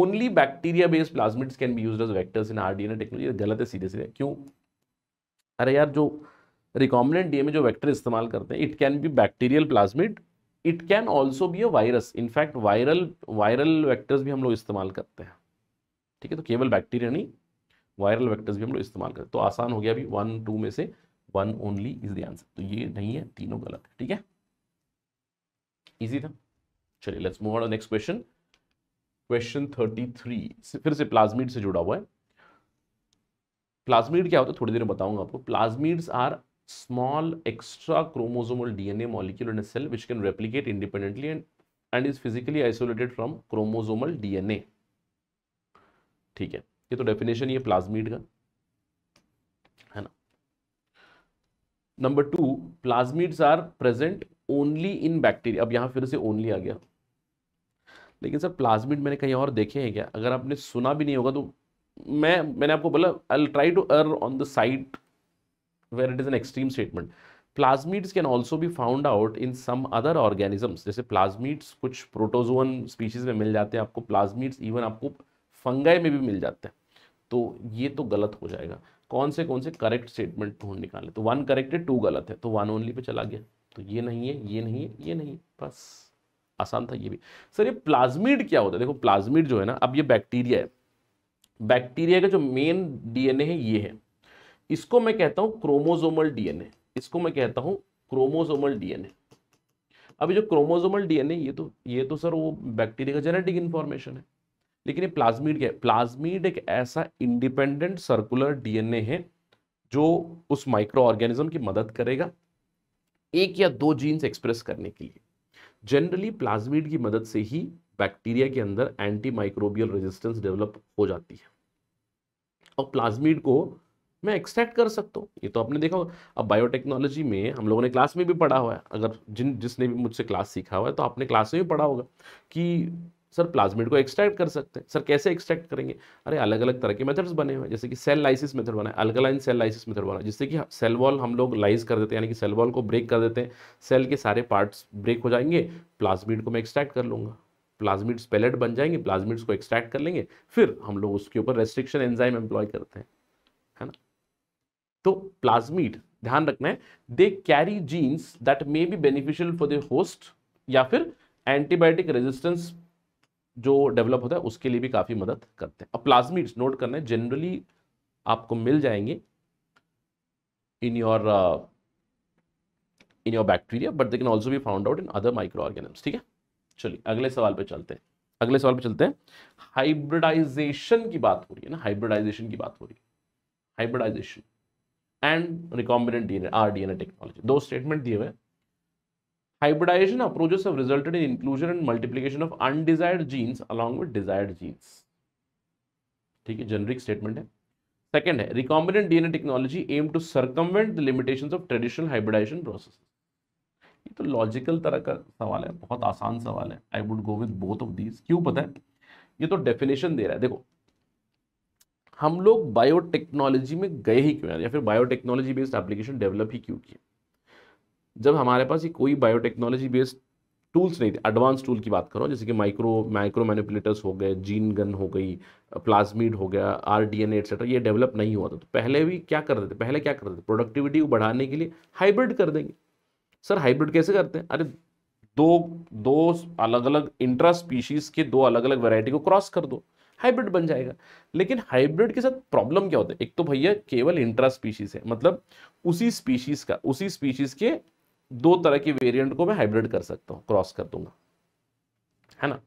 only bacteria based plasmids can be use as vectors in R D N A technology गलत है सीधे सीधे क्यों अरे यार जो रिकॉम्बिनेंट डीएनए जो वैक्टर इस्तेमाल करते हैं it can be bacterial plasmid it can also be a virus in fact viral viral vectors भी हम लोग इस्तेमाल करते हैं ठीक है तो केवल बैक्टीरिया नहीं वायरल वैक्टर्स भी हम लोग इस्तेमाल करते हैं तो आसान हो गया अभी वन टू में से one only is the answer तो ये नहीं है तीनों गलत है ठीक है इजी था चलिए let's move on next question question thirty three फिर से प्लाज्मिड से जुड़ा हुआ है प्लाज्मीड क्या होता है थोड़ी देर बताऊंगा आपको plasmids are small extra chromosomal DNA molecule in cell which can replicate independently and and is physically isolated from chromosomal DNA ठीक है ये तो डेफिनेशन ही है प्लाज्मिड का है ना number two plasmids are present only in bacteria अब यहां फिर से ओनली आ गया लेकिन सर प्लाज्मिड मैंने कहीं और देखे हैं क्या अगर आपने सुना भी नहीं होगा तो मैं मैंने आपको बोला I try to err on the side where it is an extreme statement plasmids can also भी found out in some other organisms जैसे प्लाज्मिड्स कुछ प्रोटोजोअन स्पीशीज़ में मिल जाते हैं आपको प्लाज्मिड्स इवन आपको फंगाई में भी मिल जाते हैं तो ये तो गलत हो जाएगा कौन से कौन से करेक्ट स्टेटमेंट ढूंढ निकाले तो वन करेक्ट है टू गलत है तो वन ओनली पे चला गया तो ये नहीं है ये नहीं है ये नहीं है बस आसान था ये भी सर ये प्लाज्मिड क्या होता है देखो प्लाज्मिड जो है ना अब ये बैक्टीरिया है बैक्टीरिया का जो मेन डीएनए है ये है इसको मैं कहता हूं क्रोमोजोमल डीएनए इसको मैं कहता हूं क्रोमोजोमल डीएनए अभी जो क्रोमोजोमल डीएनए ये तो ये तो सर वो बैक्टीरिया का जेनेटिक इंफॉर्मेशन है लेकिन ये प्लाज्मिड क्या है प्लाज्मिड एक ऐसा इंडिपेंडेंट सर्कुलर डीएनए है जो उस माइक्रो ऑर्गेनिज्म की मदद करेगा एक या दो जीन्स एक्सप्रेस करने के लिए जनरली प्लाज्मिड की मदद से ही बैक्टीरिया के अंदर एंटी माइक्रोबियल रेजिस्टेंस डेवलप हो जाती है और प्लाज्मिड को मैं एक्सट्रैक्ट कर सकता हूँ ये तो आपने देखा होगा अब बायोटेक्नोलॉजी में हम लोगों ने क्लास में भी पढ़ा हुआ है अगर जिन जिसने भी मुझसे क्लास सीखा हुआ है तो आपने क्लास में भी पढ़ा होगा कि सर प्लाज्मिड को एक्सट्रैक्ट कर सकते हैं सर कैसे एक्सट्रैक्ट करेंगे अरे अलग अलग तरह के मेथड्स बने हुए हैं जैसे कि सेल लाइसिस मेथड बना है अल्कलाइन सेल लाइसिस मेथड बना है जिससे कि सेल वॉल हम लोग लाइज कर देते हैं यानी कि सेल वॉल को ब्रेक कर देते हैं सेल के सारे पार्ट्स ब्रेक हो जाएंगे प्लाज्मिड को मैं एक्सट्रैक्ट कर लूँगा प्लाज्मिड्स पैलेट बन जाएंगे प्लाज्मिड्स को एक्सट्रैक्ट कर लेंगे फिर हम लोग उसके ऊपर रेस्ट्रिक्शन एंजाइम एम्प्लॉय करते हैं है ना तो प्लाज्मिड ध्यान रखना है they carry genes that may be beneficial for the host या फिर एंटीबायोटिक रेजिस्टेंस जो डेवलप होता है उसके लिए भी काफ़ी मदद करते हैं अब प्लाज्मिड्स नोट करना है जनरली आपको मिल जाएंगे in your in your bacteria but they can also भी found out in other microorganisms ठीक है चलिए अगले सवाल पे चलते हैं अगले सवाल पे चलते हैं हाइब्रिडाइजेशन की बात हो रही है ना हाइब्रिडाइजेशन की बात हो रही है hybridization and recombinant DNA DNA technology दो स्टेटमेंट दिए हुए हैं Hybridization approaches have resulted in inclusion and multiplication of undesired genes along with desired genes. ठीक है जेनरिक स्टेटमेंट है सेकंड है recombinant DNA technology aim to circumvent the limitations of traditional hybridization process ये तो logical तरह का सवाल है बहुत आसान सवाल है I would go with both of these क्यों पता है ये तो डेफिनेशन दे रहा है देखो हम लोग बायोटेक्नोलॉजी में गए ही क्यों या फिर बायोटेक्नोलॉजी बेस्ड एप्लीकेशन डेवलप ही क्यों किया जब हमारे पास ये कोई बायोटेक्नोलॉजी बेस्ड टूल्स नहीं थे एडवांस टूल की बात करो जैसे कि माइक्रो माइक्रो मैनिपुलेटर्स हो गए जीन गन हो गई प्लाज्मिड हो गया आर डी एन एट्सेट्रा ये डेवलप नहीं हुआ था तो पहले भी क्या करते थे पहले क्या करते थे प्रोडक्टिविटी को बढ़ाने के लिए हाइब्रिड कर देंगे सर हाइब्रिड कैसे करते हैं अरे दो दो अलग अलग इंट्रा स्पीशीज के दो अलग अलग वेराइटी को क्रॉस कर दो हाइब्रिड बन जाएगा लेकिन हाइब्रिड के साथ प्रॉब्लम क्या होता है एक तो भैया केवल इंट्रा स्पीशीज है मतलब उसी स्पीशीज का उसी स्पीशीज के दो तरह की वेरिएंट को मैं हाइब्रिड कर सकता हूं क्रॉस कर दूंगा है ना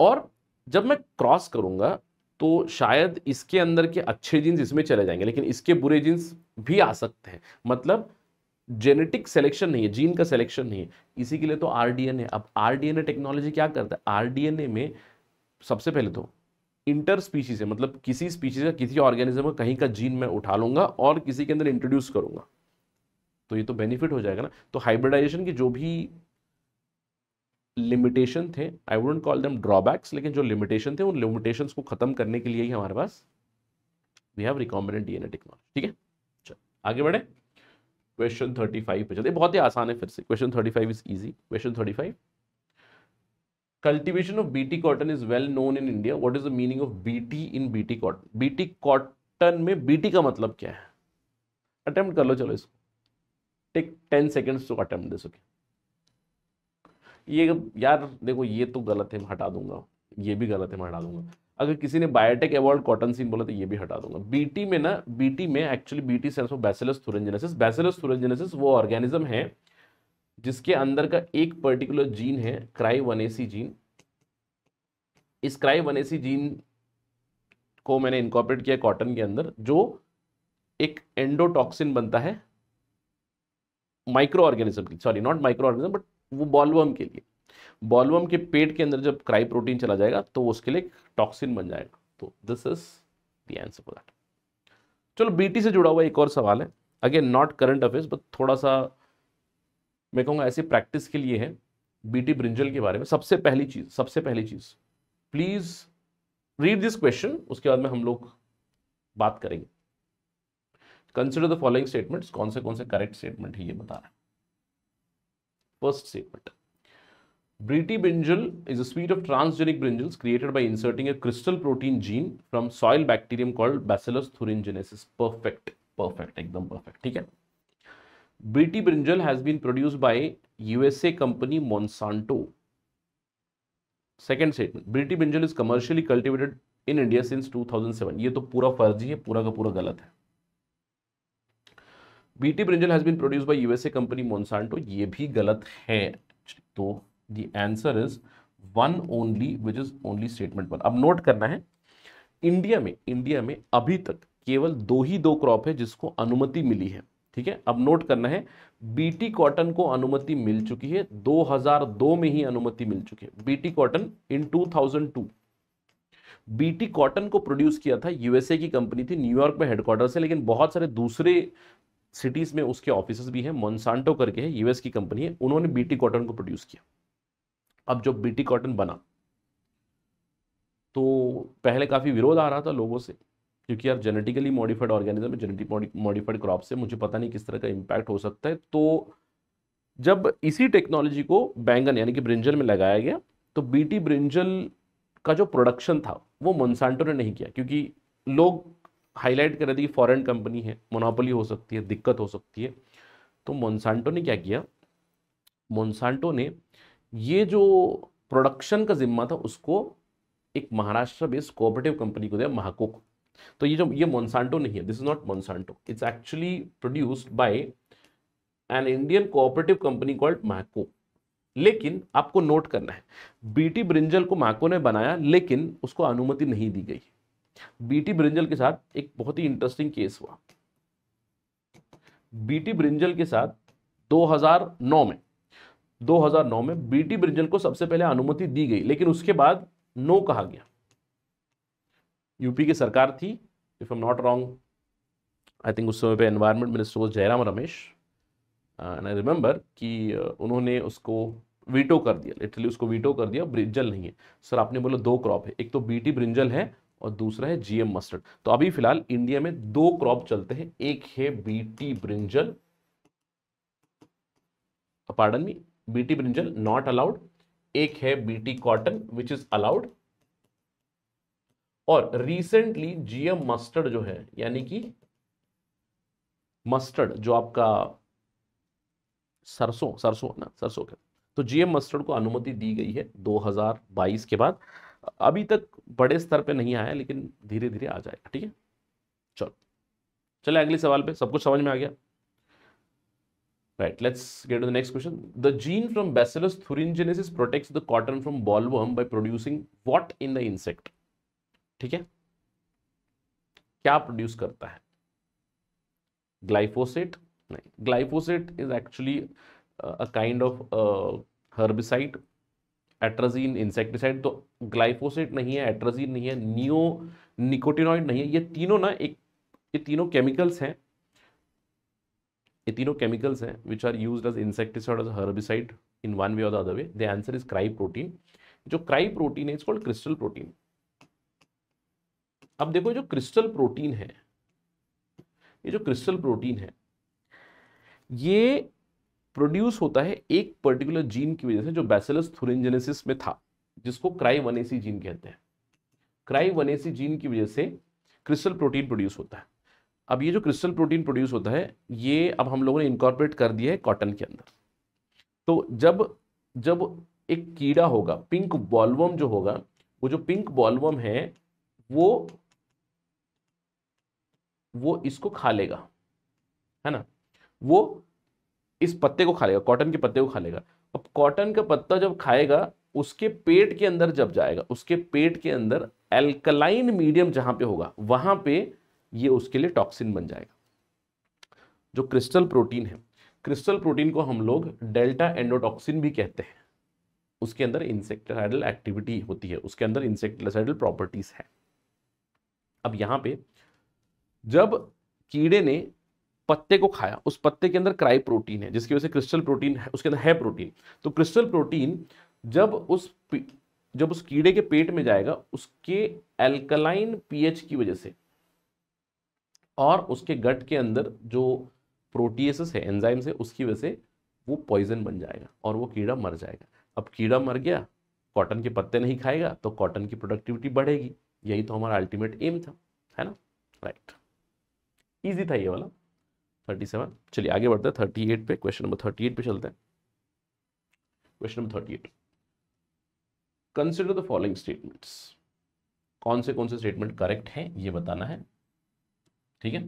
और जब मैं क्रॉस करूंगा तो शायद इसके अंदर के अच्छे जीन्स इसमें चले जाएंगे लेकिन इसके बुरे जीन्स भी आ सकते हैं मतलब जेनेटिक सिलेक्शन नहीं है जीन का सिलेक्शन नहीं है इसी के लिए तो ए अब ए टेक्नोलॉजी क्या करता है ए में सबसे पहले तो इंटर स्पीशीज है मतलब किसी स्पीशीज का किसी ऑर्गेनिज्म का कहीं का जीन मैं उठा लूंगा और किसी के अंदर इंट्रोड्यूस करूंगा तो ये तो बेनिफिट हो जाएगा ना तो हाइब्रिडाइजेशन के जो भी लिमिटेशन थे I wouldn't call them drawbacks लेकिन जो लिमिटेशन थे उन लिमिटेशन को खत्म करने के लिए ही हमारे पास we have recombinant DNA technology ठीक है चल आगे बढ़े क्वेश्चन थर्टी फाइव पे चलते बहुत ही आसान है फिर से question thirty five is easy question thirty five cultivation of B T cotton is well known in India what is the meaning of B T in B T cotton B T cotton में B T का मतलब क्या है attempt कर लो चलो इसको take ten seconds to attempt this okay ये यार देखो ये तो गलत है हटा दूंगा ये भी गलत है मैं हटा दूंगा अगर किसी ने बायोटेक अवार्ड कॉटन सीन बोला तो ये भी हटा दूंगा बीटी में ना बीटी में actually BT cells of bacillus thuringiensis bacillus thuringiensis वो ऑर्गेनिज्म है जिसके अंदर का एक पर्टिकुलर जीन है क्राई वनेसी जीन इस क्राई वनेसी जीन को मैंने इनकॉपरेट किया कॉटन के अंदर जो एक एंडोटॉक्सिन बनता है माइक्रो ऑर्गेनिज्म की sorry not micro organism but वो बॉलवम के लिए बॉलवम के पेट के अंदर जब क्राई प्रोटीन चला जाएगा तो उसके लिए टॉक्सिन बन जाएगा तो this is the answer for that चलो बीटी से जुड़ा हुआ एक और सवाल है again not current affairs but थोड़ा सा मैं कहूँगा ऐसी प्रैक्टिस के लिए है बीटी ब्रिंजल के बारे में सबसे पहली चीज़ सबसे पहली चीज़ प्लीज़ रीड दिस क्वेश्चन उसके बाद में हम लोग बात करेंगे कंसिडर द फॉलोइंग स्टेटमेंट कौन से कौन से करेक्ट स्टेटमेंट है ये बता रहा है first statement BT brinjal is a suite of transgenic brinjals created by inserting a crystal protein gene from soil bacterium called bacillus thuringiensis perfect perfect एकदम परफेक्ट ठीक है BT brinjal has been produce by USA company Monsanto second statement BT brinjal is commercially cultivated in India since two thousand seven ये तो पूरा फर्जी है पूरा का पूरा गलत है BT brinjal has been produce by USA company Monsanto ये भी गलत है तो the answer is one only which is only statement one अब नोट करना है इंडिया में इंडिया में अभी तक केवल दो ही दो क्रॉप है जिसको अनुमति मिली है ठीक है अब नोट करना है बीटी कॉटन को अनुमति मिल चुकी है 2002 में ही अनुमति मिल चुकी है BT cotton in 2002 BT cotton को प्रोड्यूस किया था यूएसए की कंपनी थी न्यूयॉर्क में हेडक्वार्टर से लेकिन बहुत सारे दूसरे सिटीज़ में उसके ऑफिस भी हैं मोनसांटो करके है यूएस की कंपनी है उन्होंने बीटी कॉटन को प्रोड्यूस किया अब जो बीटी कॉटन बना तो पहले काफ़ी विरोध आ रहा था लोगों से क्योंकि यार genetically modified organism genetic modified crop से मुझे पता नहीं किस तरह का इम्पैक्ट हो सकता है तो जब इसी टेक्नोलॉजी को बैंगन यानी कि ब्रिंजल में लगाया गया तो बीटी ब्रिंजल का जो प्रोडक्शन था वो मोनसांटो ने नहीं किया क्योंकि लोग हाईलाइट कर दी फॉरेन कंपनी है मोनोपोली हो सकती है दिक्कत हो सकती है तो मोनसांटो ने क्या किया मोनसांटो ने ये जो प्रोडक्शन का जिम्मा था उसको एक महाराष्ट्र बेस्ड कोऑपरेटिव कंपनी को दिया महाको को तो ये जो ये मोनसांटो नहीं है this is not Monsanto it's actually produced by an Indian cooperative company called Mahyco लेकिन आपको नोट करना है बीटी ब्रिंजल को माको ने बनाया लेकिन उसको अनुमति नहीं दी गई बीटी ब्रिंजल के साथ एक बहुत ही इंटरेस्टिंग केस हुआ बीटी ब्रिंजल के साथ 2009 में 2009 में बीटी ब्रिंजल को सबसे पहले अनुमति दी गई लेकिन उसके बाद नो कहा गया यूपी की सरकार थी if am not wrong I think उस समय पे एनवायरमेंट मिनिस्टर वो Jairam Ramesh and I remember कि uh, उन्होंने उसको वीटो कर दिया लिटरली उसको वीटो कर दिया ब्रिंजल नहीं है सर आपने बोला दो क्रॉप है एक तो बीटी ब्रिंजल है और दूसरा है जीएम मस्टर्ड तो अभी फिलहाल इंडिया में दो क्रॉप चलते हैं एक है BT brinjal pardon me BT brinjal not allowed एक है BT cotton which is allowed और रिसेंटली जीएम मस्टर्ड जो है यानी कि मस्टर्ड जो आपका सरसों सरसों ना सरसों का तो जीएम मस्टर्ड को अनुमति दी गई है 2022 के बाद अभी तक बड़े स्तर पे नहीं आया लेकिन धीरे धीरे आ जाएगा ठीक है चलो चले अगले सवाल पे सब कुछ समझ में आ गया right let's get to the next question the gene from bacillus thuringiensis protects the cotton from bollworm by producing what in the insect ठीक है क्या प्रोड्यूस करता है ग्लाइफोसेट नहीं glyphosate is actually a kind of herbicide atrazine insecticide तो glyphosate नहीं है atrazine नहीं है नियो निकोटिनॉइड नहीं है ये तीनों ना एक ये तीनों केमिकल्स हैं ये तीनों केमिकल्स हैं which are use as insecticide as herbicide in one way of the other way the answer is cry protein जो क्राई प्रोटीन है इज कॉल्ड क्रिस्टल प्रोटीन अब देखो जो क्रिस्टल प्रोटीन है ये जो क्रिस्टल प्रोटीन है ये प्रोड्यूस होता है एक पर्टिकुलर जीन की वजह से जो बैसेलस थुरजेनेसिस में था जिसको क्राई जीन कहते हैं क्राई जीन की वजह से क्रिस्टल प्रोटीन प्रोड्यूस होता है अब ये जो क्रिस्टल प्रोटीन प्रोड्यूस होता है ये अब हम लोगों ने इनकॉर्पोरेट कर दिया है कॉटन के अंदर तो जब जब एक कीड़ा होगा पिंक बॉलवम जो होगा वो जो पिंक बॉलवम है वो वो इसको खा लेगा है ना वो इस पत्ते को खा लेगा कॉटन के पत्ते को खा लेगा अब कॉटन का पत्ता जब खाएगा उसके पेट के अंदर जब जाएगा उसके पेट के अंदर एल्कलाइन मीडियम जहां पे होगा वहां पे ये उसके लिए टॉक्सिन बन जाएगा जो क्रिस्टल प्रोटीन है क्रिस्टल प्रोटीन को हम लोग डेल्टा एंडोटॉक्सिन भी कहते हैं उसके अंदर इंसेक्टिसाइडल एक्टिविटी होती है उसके अंदर इंसेक्टिसाइडल प्रॉपर्टीज है अब यहां पे जब कीड़े ने पत्ते को खाया उस पत्ते के अंदर क्राई प्रोटीन है जिसकी वजह से क्रिस्टल प्रोटीन है उसके अंदर है प्रोटीन तो क्रिस्टल प्रोटीन जब उस जब उस कीड़े के पेट में जाएगा उसके एल्कलाइन पीएच की वजह से और उसके गट के अंदर जो प्रोटीएसिस है एंजाइम से उसकी वजह से वो पॉइजन बन जाएगा और वो कीड़ा मर जाएगा अब कीड़ा मर गया कॉटन के पत्ते नहीं खाएगा तो कॉटन की प्रोडक्टिविटी बढ़ेगी यही तो हमारा अल्टीमेट एम था है ना राइट right. इजी था ये वाला थर्टी सेवन चलिए आगे बढ़ते हैं थर्टी एट पे क्वेश्चन नंबर थर्टी एट पे चलते हैं question number thirty eight consider the following statements कौन से कौन से स्टेटमेंट करेक्ट हैं ये बताना है ठीक है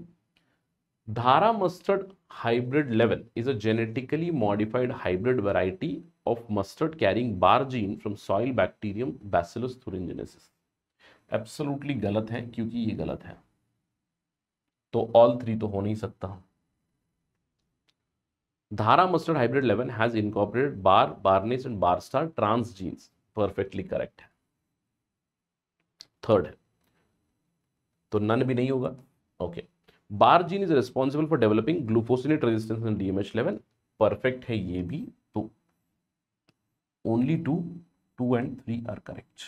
Dhara mustard hybrid eleven is a genetically modified hybrid variety of mustard carrying bar gene from soil bacterium bacillus thuringiensis absolutely गलत है क्योंकि ये गलत है तो ऑल थ्री तो हो नहीं सकता mustard hybrid hybrid has incorporated bar barnase and barstar transgenes perfectly correct है थर्ड है तो नन भी नहीं होगा okay bar gene is responsible for developing glufosinate resistance in DMH level perfect है ये भी तो only two two and three are correct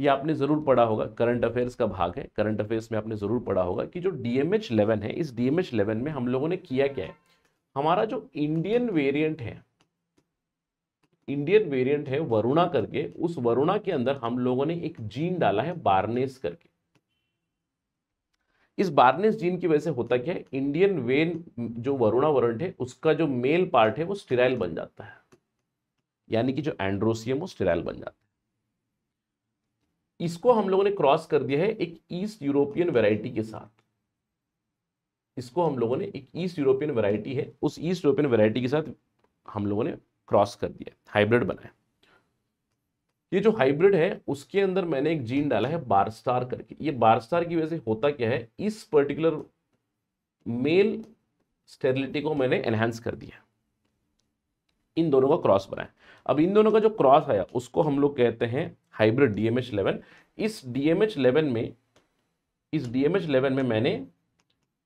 ये आपने जरूर पढ़ा होगा करंट अफेयर्स का भाग है करंट अफेयर्स में आपने जरूर पढ़ा होगा कि जो डीएमएच लेवन है इस डीएमएच इलेवन में हम लोगों ने किया क्या है हमारा जो इंडियन वेरिएंट है इंडियन वेरिएंट है वरुणा करके उस वरुणा के अंदर हम लोगों ने एक जीन डाला है बारनेस करके इस बारनेस जीन की वजह से होता क्या है इंडियन वेन जो वरुणा वरुण है उसका जो मेल पार्ट है वो स्टेराइल बन जाता है यानी कि जो एंड्रोसियम वो स्टेराइल बन जाता है इसको हम लोगों ने क्रॉस कर दिया है एक ईस्ट यूरोपियन वेराइटी के साथ इसको हम लोगों ने एक ईस्ट यूरोपियन वैरायटी है उस ईस्ट यूरोपियन वैरायटी के साथ हम लोगों ने क्रॉस कर दिया हाइब्रिड बनाया ये जो हाइब्रिड है उसके अंदर मैंने एक जीन डाला है बारस्टार करके ये बारस्टार की वजह से होता क्या है इस पर्टिकुलर मेल स्टेरिलिटी को मैंने एनहेंस कर दिया इन दोनों का क्रॉस बनाया अब इन दोनों का जो क्रॉस आया उसको हम लोग कहते हैं हाइब्रिड डीएमएच इलेवन इस डीएमएच इलेवन में इस डीएमएच इलेवन में मैंने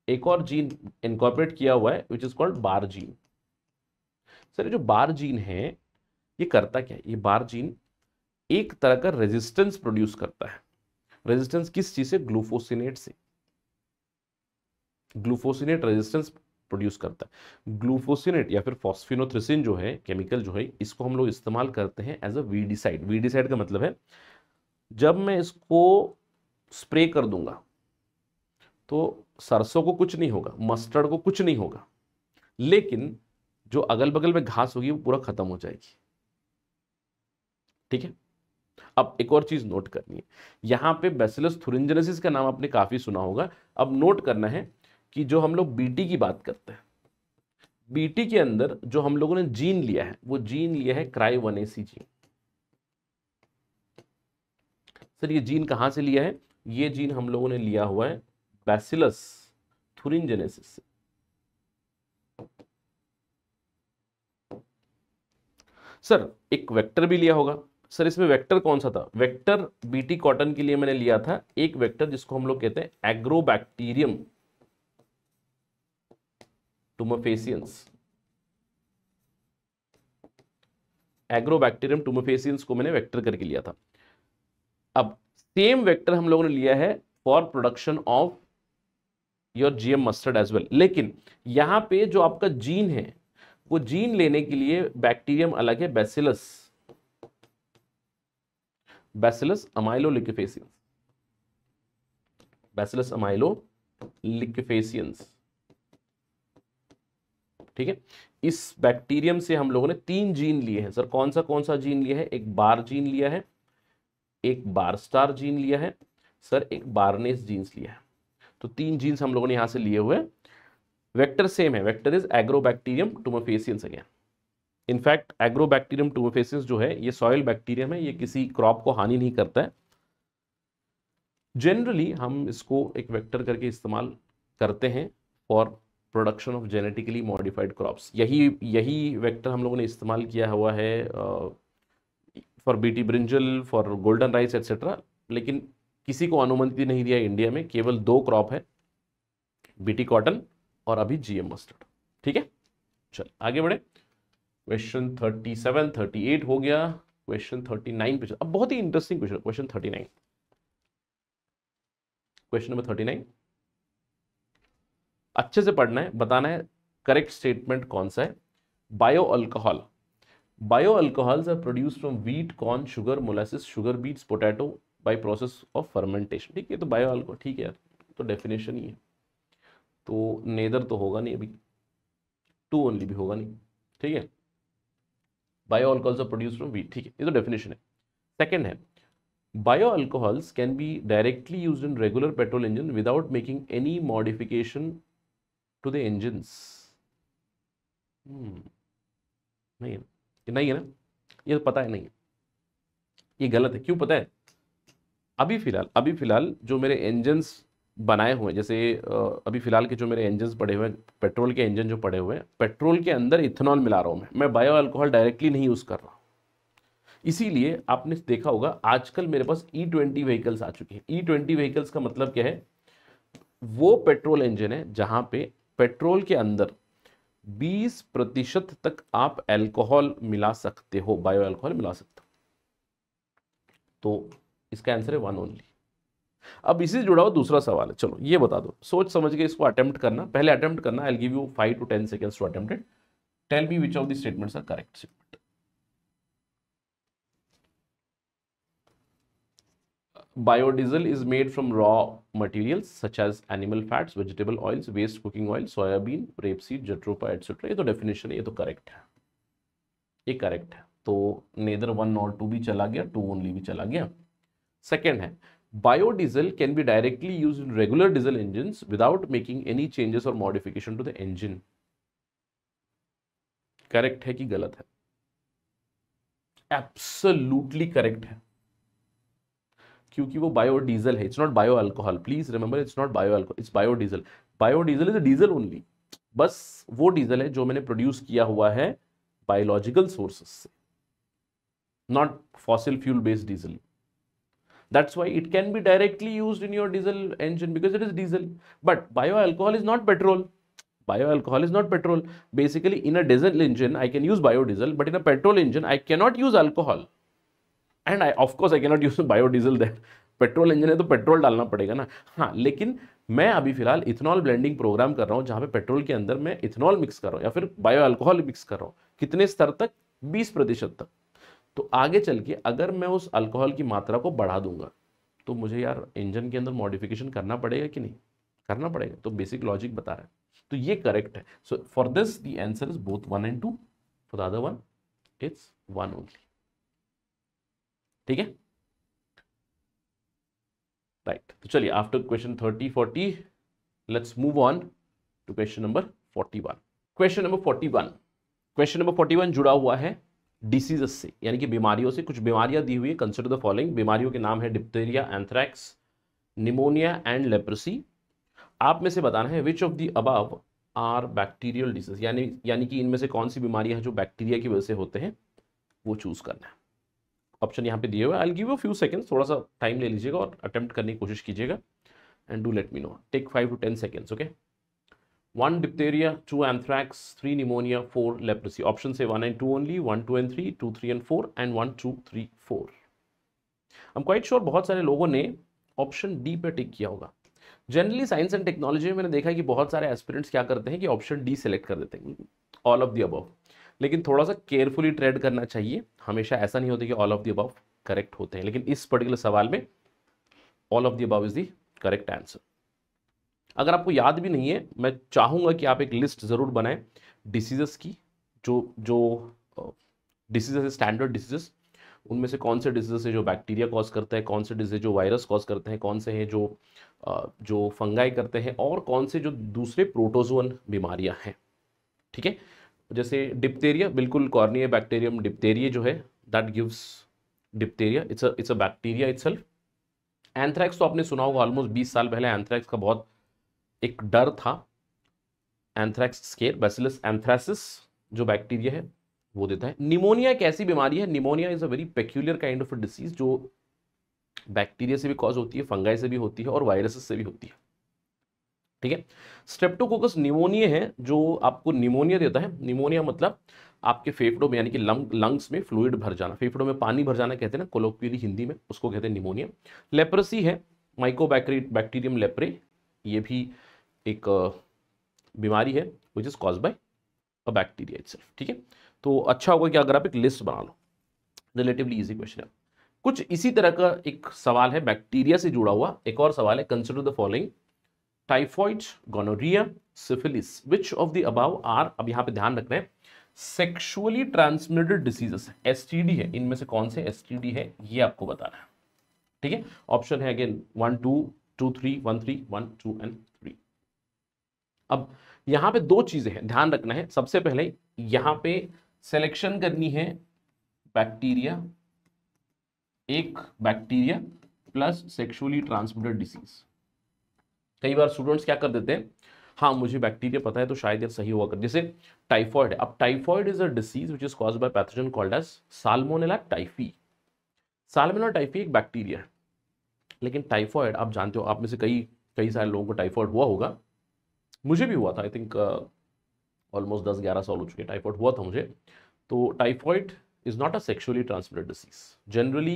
एक और जीन इनकॉर्पोरेट किया हुआ है which is called bar gene sir जो बार जीन है ये करता क्या है ये बार जीन एक तरह का रेजिस्टेंस प्रोड्यूस करता है रेजिस्टेंस किस चीज से ग्लूफोसिनेट से ग्लूफोसिनेट रेजिस्टेंस प्रोड्यूस करता है ग्लूफोसिनेट या फिर फॉस्फिनोथ्रिसिन जो है केमिकल जो है इसको हम लोग इस्तेमाल करते हैं एज अ वीडिसाइड वीडिसाइड का मतलब है जब मैं इसको स्प्रे कर दूंगा तो सरसों को कुछ नहीं होगा मस्टर्ड को कुछ नहीं होगा लेकिन जो अगल बगल में घास होगी वो पूरा खत्म हो जाएगी ठीक है अब एक और चीज नोट करनी है यहां पे बेसिलस थुरिंजनेसिस का नाम आपने काफी सुना होगा अब नोट करना है कि जो हम लोग बीटी की बात करते हैं बीटी के अंदर जो हम लोगों ने जीन लिया है वो जीन लिया है cry one AC gene sir ये जीन कहां से लिया है ये जीन हम लोगों ने लिया हुआ है बैसिलस थुरिंजेनेसिस सर एक वेक्टर भी लिया होगा सर इसमें वेक्टर कौन सा था वेक्टर बीटी कॉटन के लिए मैंने लिया था एक वेक्टर जिसको हम लोग कहते हैं एग्रोबैक्टीरियम टूमोफेसियंस एग्रोबैक्टीरियम टूमोफेसियंस को मैंने वेक्टर करके लिया था अब सेम वेक्टर हम लोगों ने लिया है for production of your GM mustard as well लेकिन यहाँ पे जो आपका जीन है वो जीन लेने के लिए बैक्टीरियम अलग है bacillus bacillus amyloliquefaciens bacillus amyloliquefaciens ठीक है इस बैक्टीरियम से हम लोगों ने तीन जीन लिए हैं सर कौन सा कौन सा जीन लिया है एक बार जीन लिया है एक बार स्टार जीन लिया है सर एक बारनेस जीन्स लिया है तो तीन जीन्स हम लोगों ने यहाँ से लिए हुए वेक्टर सेम है vector is agrobacterium tumefaciens again in fact agrobacterium tumefaciens जो है ये सॉयल बैक्टीरियम है ये किसी क्रॉप को हानि नहीं करता है जनरली हम इसको एक वेक्टर करके इस्तेमाल करते हैं for production of genetically modified crops यही यही वेक्टर हम लोगों ने इस्तेमाल किया हुआ है for BT brinjal for golden rice etcetera लेकिन किसी को अनुमति नहीं दिया इंडिया में केवल दो क्रॉप है बीटी कॉटन और अभी जीएम मस्टर्ड ठीक है चल आगे बढ़े question thirty seven thirty eight हो गया क्वेश्चन थर्टी नाइन पे अब बहुत ही interesting question question thirty nine question number thirty nine अच्छे से पढ़ना है बताना है करेक्ट स्टेटमेंट कौन सा है bio alcohol bio alcohols are produce from wheat corn sugar molasses sugar beets potato by process of fermentation ठीक है तो बायो अल्कोहल ठीक है तो डेफिनेशन ही है तो नेदर तो होगा नहीं अभी टू ओनली भी होगा नहीं ठीक है bio alcohols are produce from wheat ठीक है ये तो डेफिनेशन है सेकेंड है bio alcohols can be directly use in regular petrol engine without making any modification to the engines नहीं है ना नहीं है ना ये तो पता है नहीं ये गलत है क्यों पता है अभी फ़िलहाल अभी फ़िलहाल जो मेरे इंजन्स बनाए हुए हैं जैसे अभी फ़िलहाल के जो मेरे इंजन्स पड़े हुए हैं पेट्रोल के इंजन जो पड़े हुए हैं पेट्रोल के अंदर इथेनॉल मिला रहा हूँ मैं मैं बायो अल्कोहल डायरेक्टली नहीं यूज़ कर रहा हूँ इसीलिए आपने देखा होगा आजकल मेरे पास ई ट्वेंटी व्हीकल्स आ चुके हैं ई ट्वेंटी व्हीकल्स का मतलब क्या है वो पेट्रोल इंजन है जहाँ पे पेट्रोल के अंदर 20 प्रतिशत तक आप अल्कोहल मिला सकते हो बायो अल्कोहल मिला सकते हो तो इसका आंसर है वन ओनली अब इसी से जुड़ा हुआ दूसरा सवाल है चलो ये बता दो सोच समझ के इसको अटेम्प्ट करना पहले अटेम्प्ट करना I give you five to ten seconds to attempted tell me which of the statements are correct statement biodiesel is made from raw materials such as animal fats, vegetable oils, waste cooking oil, soybean, rapeseed, jatropha, etc. ये तो definition है ये तो correct है ये correct है तो neither one और टू भी चला गया टू ओनली भी चला गया सेकेंड है biodiesel can be directly use in regular diesel engine without making any changes और modification to the engine correct है कि गलत है एब्सोल्युटली करेक्ट है क्योंकि वो बायोडीजल है it's not bio alcohol please remember it's not bio alcohol it's biodiesel biodiesel is a diesel only बस वो डीजल है जो मैंने प्रोड्यूस किया हुआ है बायोलॉजिकल सोर्सेस से not fossil fuel based diesel That's why it can be directly used in your diesel engine because it is diesel. But bioalcohol is not petrol. Bioalcohol is not petrol. Basically, in a diesel engine, I can use biodiesel, but in a petrol engine, I cannot use alcohol. and and I of course I cannot use biodiesel that petrol engine है तो petrol डालना पड़ेगा ना हाँ लेकिन मैं अभी फिलहाल इथेनॉल ब्लेंडिंग प्रोग्राम कर रहा हूँ जहाँ पे पेट्रोल के अंदर मैं इथेनॉल मिक्स कर रहा हूँ या फिर बायो अल्कोहल मिक्स कर रहा हूँ कितने स्तर तक 20 प्रतिशत तक तो आगे चल के अगर मैं उस अल्कोहल की मात्रा को बढ़ा दूंगा तो मुझे यार इंजन के अंदर मॉडिफिकेशन करना पड़ेगा कि नहीं करना पड़ेगा तो बेसिक लॉजिक बता रहा है तो ये करेक्ट है so for this the answer is both one and two for the other one it's one only ठीक है राइट तो चलिए after question thirty forty let's move on to question number forty one question number forty one question number forty one जुड़ा हुआ है diseases से यानी कि बीमारियों से कुछ बीमारियां दी हुई है कंसिडर द फॉलोइंग बीमारियों के नाम है diphtheria anthrax pneumonia and leprosy आप में से बताना है which of the above are bacterial disease यानी यानी कि इनमें से कौन सी बीमारियां हैं जो बैक्टीरिया की वजह से होते हैं वो चूज़ करना है ऑप्शन यहाँ पे दिए हुए I give a few seconds थोड़ा सा टाइम ले लीजिएगा और अटेम्प्ट करने की कोशिश कीजिएगा and do let me know take five to ten seconds okay one diphtheria, two anthrax, three pneumonia, four leprosy. Options say one and two only, one, two and three, two, three and four, and one, two, three, four. I'm quite sure बहुत सारे लोगों ने option D पे टिक किया होगा generally science and technology में मैंने देखा है कि बहुत सारे एस्पिरेंट्स क्या करते हैं कि ऑप्शन डी सेलेक्ट कर देते हैं ऑल ऑफ दी अबव लेकिन थोड़ा सा केयरफुली ट्रेड करना चाहिए हमेशा ऐसा नहीं होता कि all of the above correct होते हैं लेकिन इस पर्टिकुलर सवाल में all of the above is the correct answer अगर आपको याद भी नहीं है मैं चाहूँगा कि आप एक लिस्ट ज़रूर बनाएं डिसीजेस की जो जो डिसीज़ स्टैंडर्ड डिसीजेस उनमें से कौन से डिजीज़ है जो बैक्टीरिया कॉज करता है कौन से डिजीज़ जो वायरस कॉज करते हैं कौन से हैं जो जो फंगाई करते हैं और कौन से जो दूसरे प्रोटोजोन बीमारियां हैं ठीक है जैसे डिप्टेरिया बिल्कुल कॉर्निया बैक्टेरियम डिप्टेरिया जो है that gives diphtheria it's it's a bacteria itself anthrax तो आपने सुना होगा ऑलमोस्ट 20 साल पहले एंथ्रैक्स का बहुत एक डर था एंथ्रैक्स स्केर बेसिलस एंथ्रेसिस जो बैक्टीरिया है वो देता है निमोनिया एक ऐसी बीमारी है pneumonia is a very peculiar kind of disease जो बैक्टीरिया से भी कॉज होती है फंगाई से भी होती है और वायरसेस से भी होती है ठीक है स्ट्रेप्टोकोकस निमोनिया है जो आपको निमोनिया देता है निमोनिया मतलब आपके फेफड़ों में यानी कि लंग लंग्स में फ्लूड भर जाना फेफड़ों में पानी भर जाना कहते हैं ना कोलोक्वियली हिंदी में उसको कहते हैं निमोनिया लेप्रेसी है बैक्टीरियम लेप्रे ये भी एक बीमारी है which is cause by a bacteria it ठीक है तो अच्छा होगा कि अगर आप एक लिस्ट बना लो रिलेटिवली ईजी क्वेश्चन है कुछ इसी तरह का एक सवाल है बैक्टीरिया से जुड़ा हुआ एक और सवाल है consider the following typhoid gonorrhoea syphilis which of the above are अब यहाँ पे ध्यान रखना है सेक्शुअली ट्रांसमिटेड डिसीजेस एस है इनमें से कौन से एस है ये आपको बताना है ठीक है ऑप्शन है again one two two three one three one two and अब यहां पे दो चीज़ें हैं ध्यान रखना है सबसे पहले यहां पे सिलेक्शन करनी है बैक्टीरिया एक bacteria plus sexually transmitted disease कई बार स्टूडेंट्स क्या कर देते हैं हाँ मुझे बैक्टीरिया पता है तो शायद यह सही हुआ कर जैसे टाइफॉइड अब typhoid is a disease which is cause by pathogen called as salmonella typhi salmonella typhi एक बैक्टीरिया है लेकिन टाइफॉइड आप जानते हो आप में से कई कई सारे लोगों को टाइफॉइड हुआ होगा मुझे भी हुआ था आई थिंक ऑलमोस्ट दस ग्यारह साल हो चुके टाइफॉइड हुआ था मुझे तो typhoid is not a sexually transmitted disease generally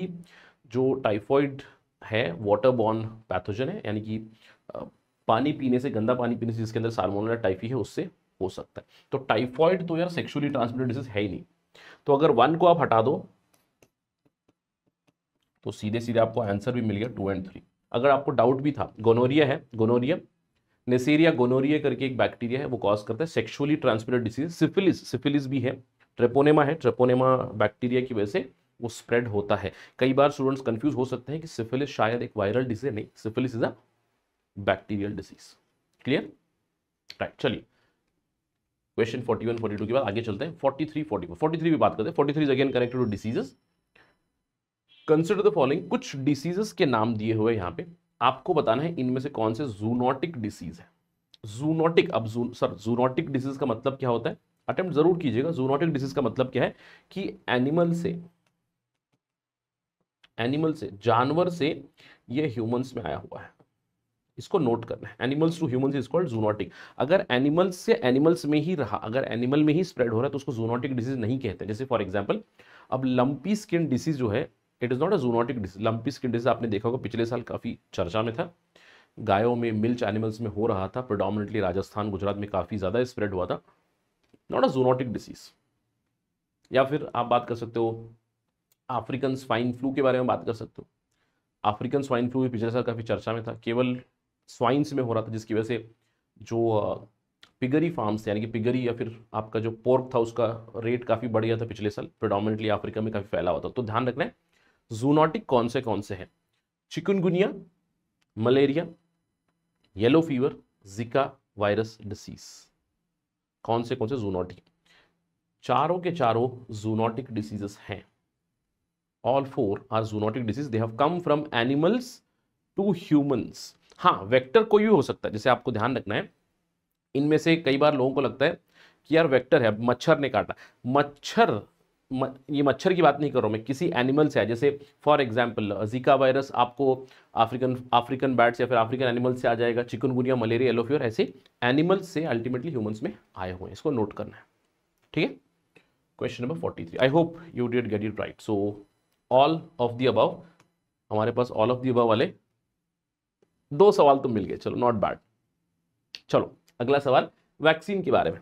जो टाइफॉइड है वाटर बॉर्न पैथोजन है यानी कि uh, पानी पीने से गंदा पानी पीने से जिसके अंदर सालमोनेला टाइफी है उससे हो सकता है तो टाइफॉइड तो यार सेक्शुअली ट्रांसमिटेड डिसीज है ही नहीं तो अगर वन को आप हटा दो तो सीधे सीधे आपको आंसर भी मिल गया टू एंड थ्री अगर आपको डाउट भी था गोनोरिया है गोनोरिया नेसेरिया गोनोरिया करके एक बैक्टीरिया है वो कॉज करता है sexually transmitted disease syphilis syphilis भी है ट्रेपोनेमा है ट्रेपोनेमा बैक्टीरिया की वजह से वो स्प्रेड होता है कई बार स्टूडेंट्स कंफ्यूज हो सकते हैं कि सिफिलिस शायद एक वायरल डिसीज नहीं syphilis is a bacterial disease clear right चलिए क्वेश्चन 41 42 के बाद आगे चलते हैं 43 44 43 भी बात करते हैं 43 is again connected to diseases consider the following कुछ डिसीजेस के नाम दिए हुए यहाँ पे आपको बताना है इनमें से कौन से जूनोटिक डिसीज है जूनोटिक अब जू सर जूनोटिक डिसीज का मतलब क्या होता है अटेम्प्ट जरूर कीजिएगा जूनोटिक डिसीज का मतलब क्या है कि एनिमल से एनिमल से जानवर से ये ह्यूमंस में आया हुआ है इसको नोट करना है animals to human is called zoonotic अगर एनिमल्स से एनिमल्स में ही रहा अगर एनिमल में ही स्प्रेड हो रहा है तो उसको जूनोटिक डिसीज नहीं कहते जैसे फॉर एग्जाम्पल अब लंपी स्किन डिसीज जो है it is not a zoonotic lumpy skin disease आपने देखा होगा पिछले साल काफ़ी चर्चा में था गायों में मिल्च एनिमल्स में हो रहा था प्रोडोमिनेटली राजस्थान गुजरात में काफ़ी ज़्यादा स्प्रेड हुआ था नॉट अ जूनोटिक डिसीज या फिर आप बात कर सकते हो अफ्रीकन स्वाइन फ्लू के बारे में बात कर सकते हो अफ्रीकन स्वाइन फ्लू भी पिछले साल काफ़ी चर्चा में था केवल स्वाइन्स में हो रहा था जिसकी वजह से जो पिगरी फार्म्स थे यानी कि पिगरी या फिर आपका जो पोर्क था उसका रेट काफ़ी बढ़ गया था पिछले साल प्रोडोमिनेटली अफ्रीका में काफ़ी फैला हुआ था तो ध्यान रखना है जूनॉटिक कौन से कौन से हैं chikungunya malaria yellow fever zika virus disease कौन से कौन से जूनॉटिक चारों के चारों जूनॉटिक डिसीजेस हैं all four are zoonotic disease they have come from animals to humans हाँ वेक्टर कोई भी हो सकता है जैसे आपको ध्यान रखना है इनमें से कई बार लोगों को लगता है कि यार वेक्टर है मच्छर ने काटा मच्छर ये मच्छर की बात नहीं कर रहा हूँ मैं किसी एनिमल से है जैसे फॉर एग्जाम्पल जीका वायरस आपको अफ्रीकन अफ्रीकन बैट्स या फिर अफ्रीकन एनिमल से आ जाएगा चिकनगुनिया मलेरिया एलोफियर ऐसे एनिमल से अल्टीमेटली ह्यूमंस में आए हुए हैं इसको नोट करना है ठीक है question number forty three I hope you did get it right so all of the above हमारे पास ऑल ऑफ दी अबाव वाले दो सवाल तो मिल गए चलो नॉट बैड चलो अगला सवाल वैक्सीन के बारे में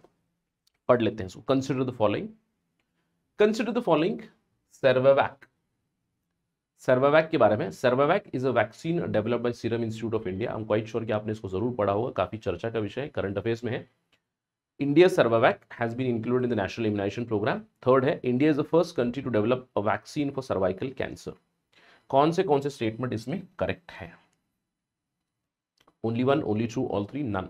पढ़ लेते हैं so consider the following consider the following Cervavac Cervavac के बारे में Cervavac is a vaccine develop by Serum Institute of India I am quite sure कि आपने इसको जरूर पढ़ा होगा काफी चर्चा का विषय करंट अफेयर्स में है India Cervavac has been included in the national immunisation programme third है India is a first country to develop a vaccine for cervical cancer कौन से कौन से स्टेटमेंट इसमें करेक्ट है only one only two all three none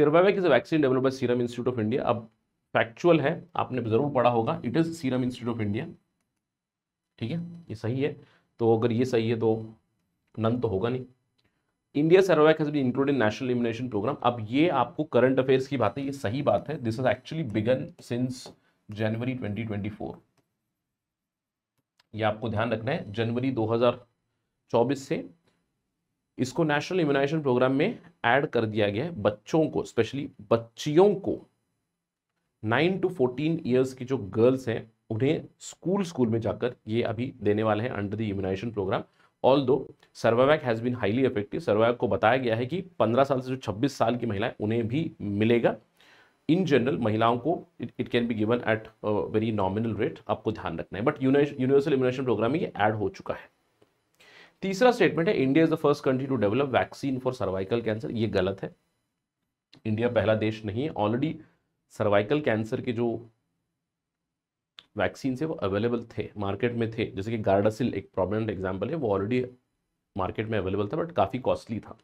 Cervavac is a vaccine develop by Serum Institute of India अब factual है आपने जरूर पढ़ा होगा it is Serum Institute of India ठीक है ये सही है तो अगर ये सही है तो नन तो होगा नहीं India Cervavac has been included national immunisation programme अब ये आपको करंट अफेयर्स की बात है ये सही बात है this is actually began since January 2024 ये आपको ध्यान रखना है जनवरी 2024 से इसको नेशनल इम्यूनाइजेशन प्रोग्राम में ऐड कर दिया गया है बच्चों को स्पेशली बच्चियों को नाइन टू फोर्टीन ईयर्स की जो गर्ल्स हैं उन्हें स्कूल स्कूल में जाकर ये अभी देने वाले हैं under the immunisation programme although Cervavac has been highly effective Cervavac को बताया गया है कि 15 साल से जो 26 साल की महिलाएं उन्हें भी मिलेगा इन जनरल महिलाओं को it can be given at very nominal rate आपको ध्यान रखना है बट यूनिवर्सल इम्यूनाइजेशन प्रोग्राम में ये ऐड हो चुका है तीसरा स्टेटमेंट है India is the first country to develop vaccine for cervical cancer ये गलत है इंडिया पहला देश नहीं है ऑलरेडी सर्वाइकल कैंसर के जो वैक्सीन से वो अवेलेबल थे मार्केट में थे जैसे कि गार्डासिल एक प्रॉब्लेंट एग्जाम्पल है वो ऑलरेडी मार्केट में अवेलेबल था बट काफ़ी कॉस्टली था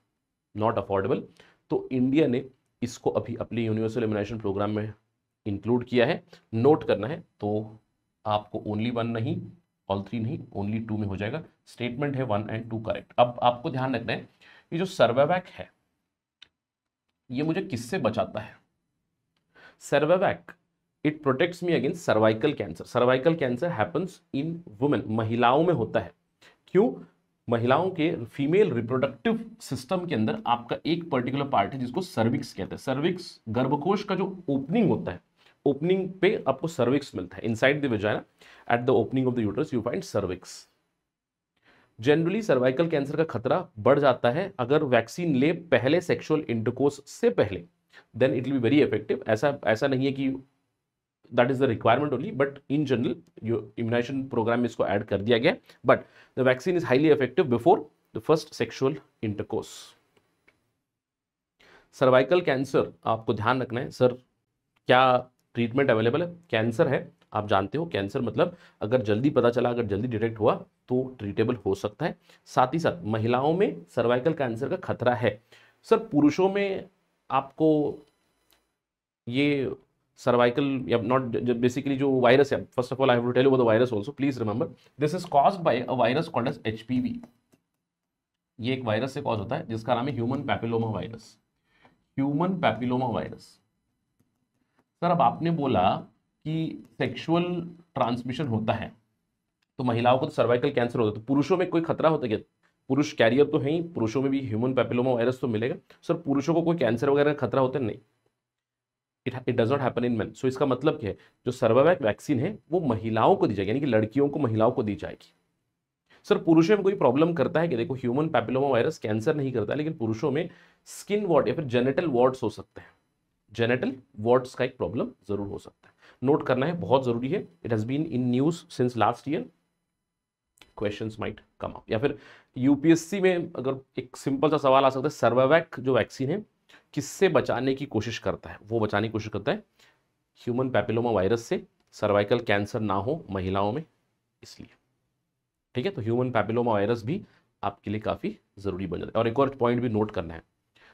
नॉट अफोर्डेबल तो इंडिया ने इसको अभी अपने यूनिवर्सल एलिमिनेशन प्रोग्राम में इंक्लूड किया है नोट करना है तो आपको ओनली वन नहीं ऑल थ्री नहीं ओनली टू में हो जाएगा स्टेटमेंट है वन एंड टू करेक्ट अब आपको ध्यान रखना है ये जो सर्वेवैक है ये मुझे किससे बचाता है Cervavac it protects me against cervical cancer cervical cancer happens in women महिलाओं में होता है क्यों महिलाओं के फीमेल रिप्रोडक्टिव सिस्टम के अंदर आपका एक पर्टिकुलर पार्ट है जिसको सर्विक्स कहते हैं सर्विक्स गर्भकोश का जो ओपनिंग होता है ओपनिंग पे आपको सर्विक्स मिलता है inside the vagina at the opening of the uterus you find cervix generally cervical cancer का खतरा बढ़ जाता है अगर वैक्सीन ले पहले सेक्सुअल इंटरकोर्स से पहले then it will be very effective ऐसा ऐसा नहीं है कि that is the requirement only but in general जो इम्यूनाइजेशन प्रोग्राम में इसको ऐड कर दिया गया but the vaccine is highly effective before the first sexual intercourse cervical cancer आपको ध्यान रखना है सर क्या ट्रीटमेंट अवेलेबल है कैंसर है आप जानते हो कैंसर मतलब अगर जल्दी पता चला अगर जल्दी डिटेक्ट हुआ तो ट्रीटेबल हो सकता है साथ ही साथ महिलाओं में सर्वाइकल कैंसर का खतरा है सर पुरुषों में आपको ये सर्वाइकल या नॉट बेसिकली जो वायरस है first of all I tell you the virus also please remember this is cause by a virus called as H ये एक वायरस से कॉज होता है जिसका नाम है human papilloma virus human papilloma virus sir अब आपने बोला कि सेक्शुअल ट्रांसमिशन होता है तो महिलाओं को तो सर्वाइकल कैंसर होता है तो पुरुषों में कोई खतरा होता क्या पुरुष कैरियर तो है ही पुरुषों में भी ह्यूमन पेपिलोमा वायरस तो मिलेगा सर पुरुषों को कोई कैंसर वगैरह का खतरा होता है नहीं it it does not happen in man so इसका मतलब क्या है जो सर्वावैक वैक्सीन है वो महिलाओं को दी जाएगी यानी कि लड़कियों को महिलाओं को दी जाएगी सर पुरुषों में कोई प्रॉब्लम करता है कि देखो ह्यूमन पैपिलोमा वायरस कैंसर नहीं करता लेकिन पुरुषों में स्किन वॉट या फिर जेनेटल वार्ड्स हो सकते हैं जेनेटल वार्ड्स का एक प्रॉब्लम जरूर हो सकता है नोट करना है बहुत जरूरी है it has been in news since last year question might come up या फिर यूपीएससी में अगर एक सिंपल सा सवाल आ सकता है सर्वावैक जो वैक्सीन है किससे बचाने की कोशिश करता है वो बचाने की कोशिश करता है ह्यूमन पैपिलोमा वायरस से सर्वाइकल कैंसर ना हो महिलाओं में इसलिए ठीक है तो ह्यूमन पैपिलोमा वायरस भी आपके लिए काफ़ी ज़रूरी बन जाता है और एक और पॉइंट भी नोट करना है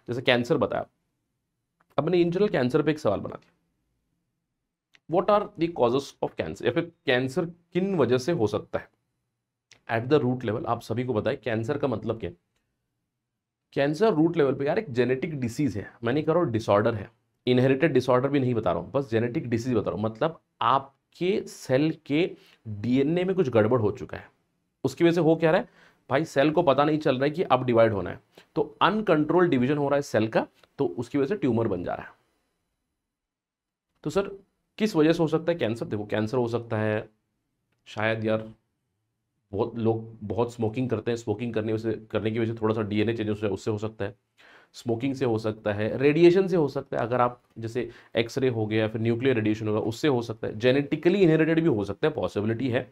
जैसे कैंसर बताया अपने इन जनरल कैंसर पर एक सवाल बना दिया what are doses of cancer या फिर कैंसर किन वजह से हो सकता है एट द रूट लेवल आप सभी को बताए कैंसर का मतलब क्या कैंसर रूट लेवल पे यार एक जेनेटिक डिसीज़ है मैं नहीं कह रहा हूँ डिसऑर्डर है इनहेरिटेड डिसऑर्डर भी नहीं बता रहा हूँ बस जेनेटिक डिसीज बता रहा हूँ मतलब आपके सेल के डीएनए में कुछ गड़बड़ हो चुका है उसकी वजह से हो क्या रहा है भाई सेल को पता नहीं चल रहा है कि अब डिवाइड होना है तो अनकंट्रोल डिवीजन हो रहा है सेल का तो उसकी वजह से ट्यूमर बन जा रहा है तो सर किस वजह से हो सकता है कैंसर देखो कैंसर हो सकता है शायद यार बहुत लोग बहुत स्मोकिंग करते हैं स्मोकिंग करने से करने की वजह से थोड़ा सा डीएनए चेंज उससे हो सकता है स्मोकिंग से हो सकता है रेडिएशन से हो सकता है अगर आप जैसे एक्सरे हो गया फिर न्यूक्लियर रेडिएशन होगा उससे हो सकता है जेनेटिकली इनहेरिटेड भी हो सकता है पॉसिबिलिटी है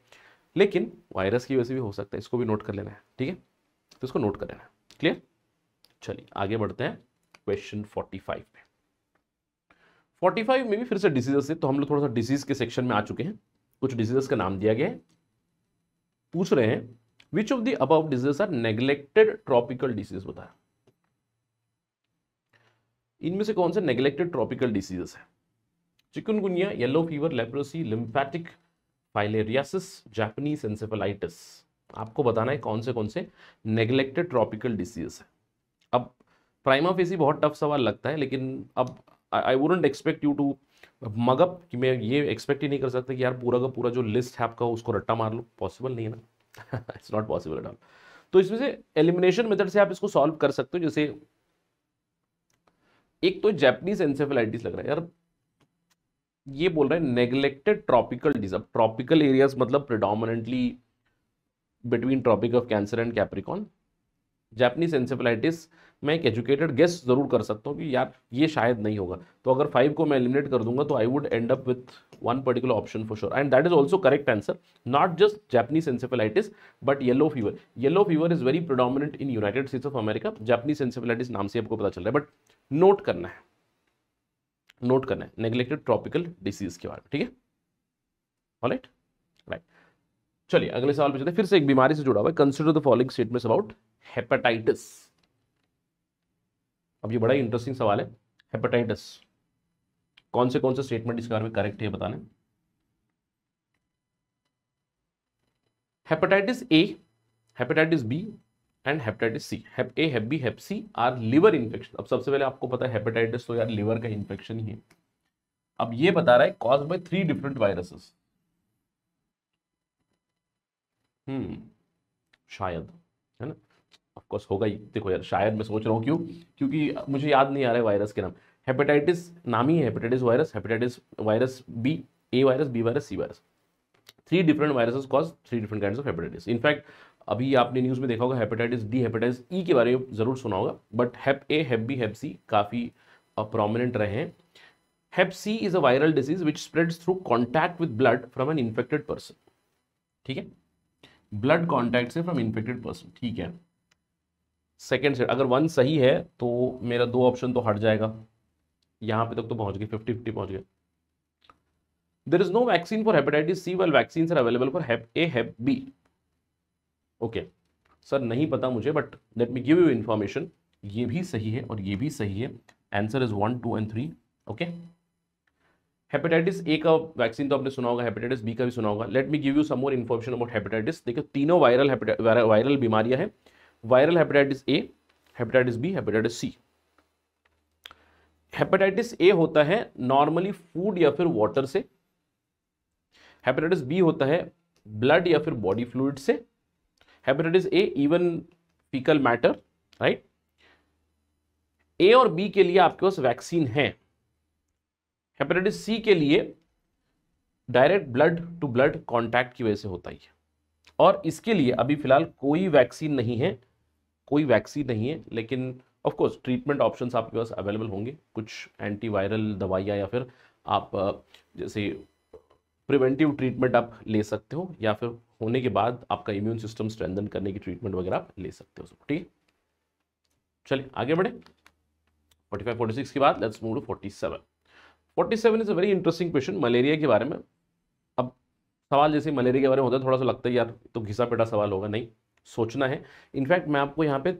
लेकिन वायरस की वजह से भी हो सकता है इसको भी नोट कर लेना है ठीक है तो इसको नोट कर लेना है क्लियर चलिए आगे बढ़ते हैं क्वेश्चन फोर्टी फाइव में फोर्टी फाइव में भी फिर से डिसीजेस है तो हम लोग थोड़ा सा डिसीज के सेक्शन में आ चुके हैं कुछ डिसीजेस का नाम दिया गया है पूछ रहे हैं which of the above disease are neglected tropical disease बताया इनमें से कौन से नेग्लेक्टेड ट्रॉपिकल डिसीजेस है chikungunya yellow fever leprosy lymphatic filariasis Japanese encephalitis आपको बताना है कौन से कौन से नेग्लेक्टेड ट्रॉपिकल डिसीज है अब प्राइमा फेसी बहुत टफ सवाल लगता है लेकिन अब I wouldn't expect you to mug up कि मैं ये एक्सपेक्ट ही नहीं कर सकता कि यार पूरा का पूरा जो लिस्ट है आपका उसको रट्टा मार लो पॉसिबल नहीं है ना it's not possible at all तो इसमें से एलिमिनेशन मेथड से आप इसको सॉल्व कर सकते हो जैसे एक तो जैपनीज एंसेफेलाइटिस लग रहा है यार ये बोल रहे हैं neglected tropical disease tropical areas मतलब predominantly between tropic of cancer and capricorn Japanese encephalitis मैं एक एजुकेटेड गेस ज़रूर कर सकता हूँ कि यार ये शायद नहीं होगा तो अगर फाइव को मैं एलिमिनेट कर दूंगा तो I would end up with one particular option for sure and that is also correct answer not just Japanese encephalitis but yellow fever yellow fever is very predominant in United States of America Japanese encephalitis नाम से आपको पता चल रहा है but note करना है note करना है नेग्लेक्टेड ट्रॉपिकल डिसीज के बारे में ठीक है ऑलराइट राइट चलिए अगले सवाल पूछते हैं फिर से एक बीमारी से जुड़ा हुआ है consider the following statements about hepatitis अब ये बड़ा इंटरेस्टिंग हम्म। सवाल है हेपेटाइटिस कौन से कौन से स्टेटमेंट इसके बारे में करेक्ट है बताने hepatitis A hepatitis B and hepatitis C hep A hep B hep C are liver infection अब सबसे पहले आपको पता है हेपेटाइटिस तो यार लिवर का इन्फेक्शन ही है अब ये बता रहा है cause by three different viruses hmm शायद है ना ऑफकोर्स होगा ही देखो यार शायद मैं सोच रहा हूँ क्यों क्योंकि मुझे याद नहीं आ रहा है वायरस के नाम हेपेटाइटिस नाम ही है hepatitis virus hepatitis virus B A virus B virus C virus three different viruses cause three different kind of hepatitis in fact अभी आपने न्यूज़ में देखा होगा हेपेटाइटिस डी हेपेटाइटिस ई के बारे में ज़रूर सुना होगा but हेप A hep B hep सी काफ़ी प्रोमिनेंट रहे हैं hep C is a viral disease which spreads through contact with blood from an infected person ठीक है ब्लड कॉन्टैक्ट से फ्रॉम इन्फेक्टेड पर्सन ठीक है सेकेंड सेट अगर वन सही है तो मेरा दो ऑप्शन तो हट जाएगा यहाँ पे तक तो, पहुँच गए फिफ्टी फिफ्टी पहुँच गए there is no vaccine for hepatitis C well vaccine sir available for hep A hep B okay sir नहीं पता मुझे but let me give you information ये भी सही है और ये भी सही है answer is one two and three okay hepatitis A का वैक्सीन तो आपने सुना होगा हेपेटाइटिस बी का भी सुना होगा let me give you some more information about hepatitis देखो तीनों वायरल वायरल बीमारियां हैं viral hepatitis A hepatitis B hepatitis C hepatitis A होता है नॉर्मली फूड या फिर वाटर से हेपेटाइटिस बी होता है ब्लड या फिर बॉडी फ्लूड से hepatitis A even faecal matter right A और बी के लिए आपके पास वैक्सीन है हेपेटाइटिस सी के लिए direct blood to blood contact की वजह से होता ही है और इसके लिए अभी फिलहाल कोई वैक्सीन नहीं है कोई वैक्सीन नहीं है लेकिन ऑफकोर्स ट्रीटमेंट ऑप्शंस आपके पास अवेलेबल होंगे कुछ एंटीवायरल दवाइयाँ या फिर आप जैसे प्रिवेंटिव ट्रीटमेंट आप ले सकते हो या फिर होने के बाद आपका इम्यून सिस्टम स्ट्रेंथन करने की ट्रीटमेंट वगैरह आप ले सकते हो ठीक है चलिए आगे बढ़े 45 46 के बाद let's move to 47 47 is a very interesting question malaria के बारे में अब सवाल जैसे मलेरिया के बारे में होता है थोड़ा सा लगता है यार तो घिसा पिटा सवाल होगा नहीं सोचना है इनफैक्ट मैं आपको यहाँ पे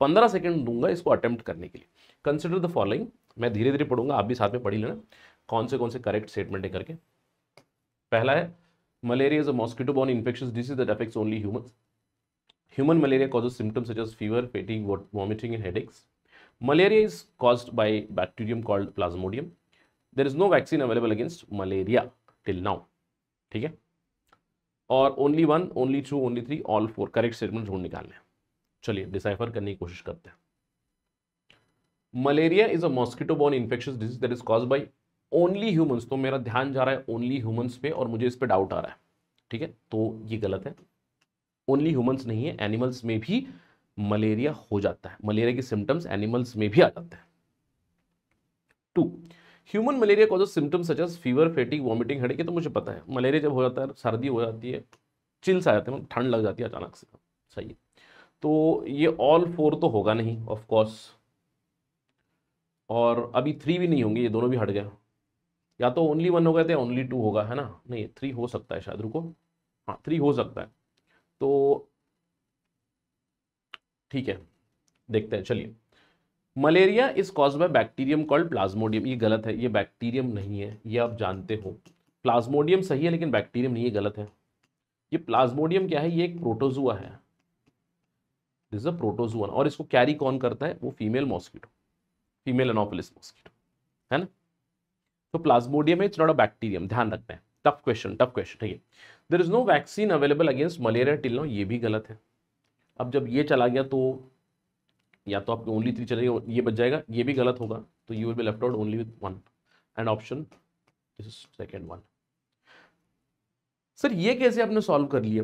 पंद्रह सेकेंड दूंगा इसको अटैम्प्ट करने के लिए कंसिडर द फॉलोइंग मैं धीरे धीरे पढ़ूंगा आप भी साथ में पढ़ी लेना कौन से कौन से करेक्ट स्टेटमेंट है करके पहला है malaria is a mosquito borne infection is that affects only human human malaria causes symptoms such as fever fatigue vomiting and एक्स malaria is cause by bacterium called plasmodium there is no vaccine available against malaria till now ठीक है और only one only two only three all four correct statement ढूंढ निकालने चलिए decipher करने की कोशिश करते हैं malaria is a mosquito borne infectious disease that is cause by only humans तो मेरा ध्यान जा रहा है ओनली ह्यूमन्स पे और मुझे इस पर डाउट आ रहा है ठीक है तो ये गलत है ओनली ह्यूमन्स नहीं है एनिमल्स में भी मलेरिया हो जाता है मलेरिया के सिम्टम्स एनिमल्स में भी आ जाते हैं to human malaria causes symptoms such as fever fatigue vomiting headache तो मुझे पता है मलेरिया जब हो जाता है सर्दी हो जाती है चिल्स आ जाते हैं मतलब ठंड लग जाती है अचानक से सही है तो ये ऑल फोर तो होगा नहीं ऑफ कोर्स और अभी थ्री भी नहीं होंगे ये दोनों भी हट गए या तो ओनली वन हो गए थे ओनली टू होगा है ना नहीं थ्री हो सकता है शायद रुको हाँ थ्री हो सकता है तो ठीक है देखते हैं चलिए malaria is cause by bacterium called plasmodium ये गलत है ये बैक्टीरियम नहीं है ये आप जानते हो प्लाज्मोडियम सही है लेकिन बैक्टीरियम नहीं ये गलत है ये प्लाज्मोडियम क्या है ये एक प्रोटोजुआ है दिस इज अ प्रोटोजुआ और इसको कैरी कौन करता है वो female mosquito female anopheles mosquito है ना तो plasmodium is not a bacterium ध्यान रखते हैं टफ क्वेश्चन टफ क्वेश्चन ठीक है there is no vaccine available against malaria till now ये भी गलत है अब जब ये चला गया तो या तो आपकी ओनली थ्री चलेगी ये बच जाएगा ये भी गलत होगा तो you will be left out only with one and option this is second one sir ये कैसे आपने सॉल्व कर लिया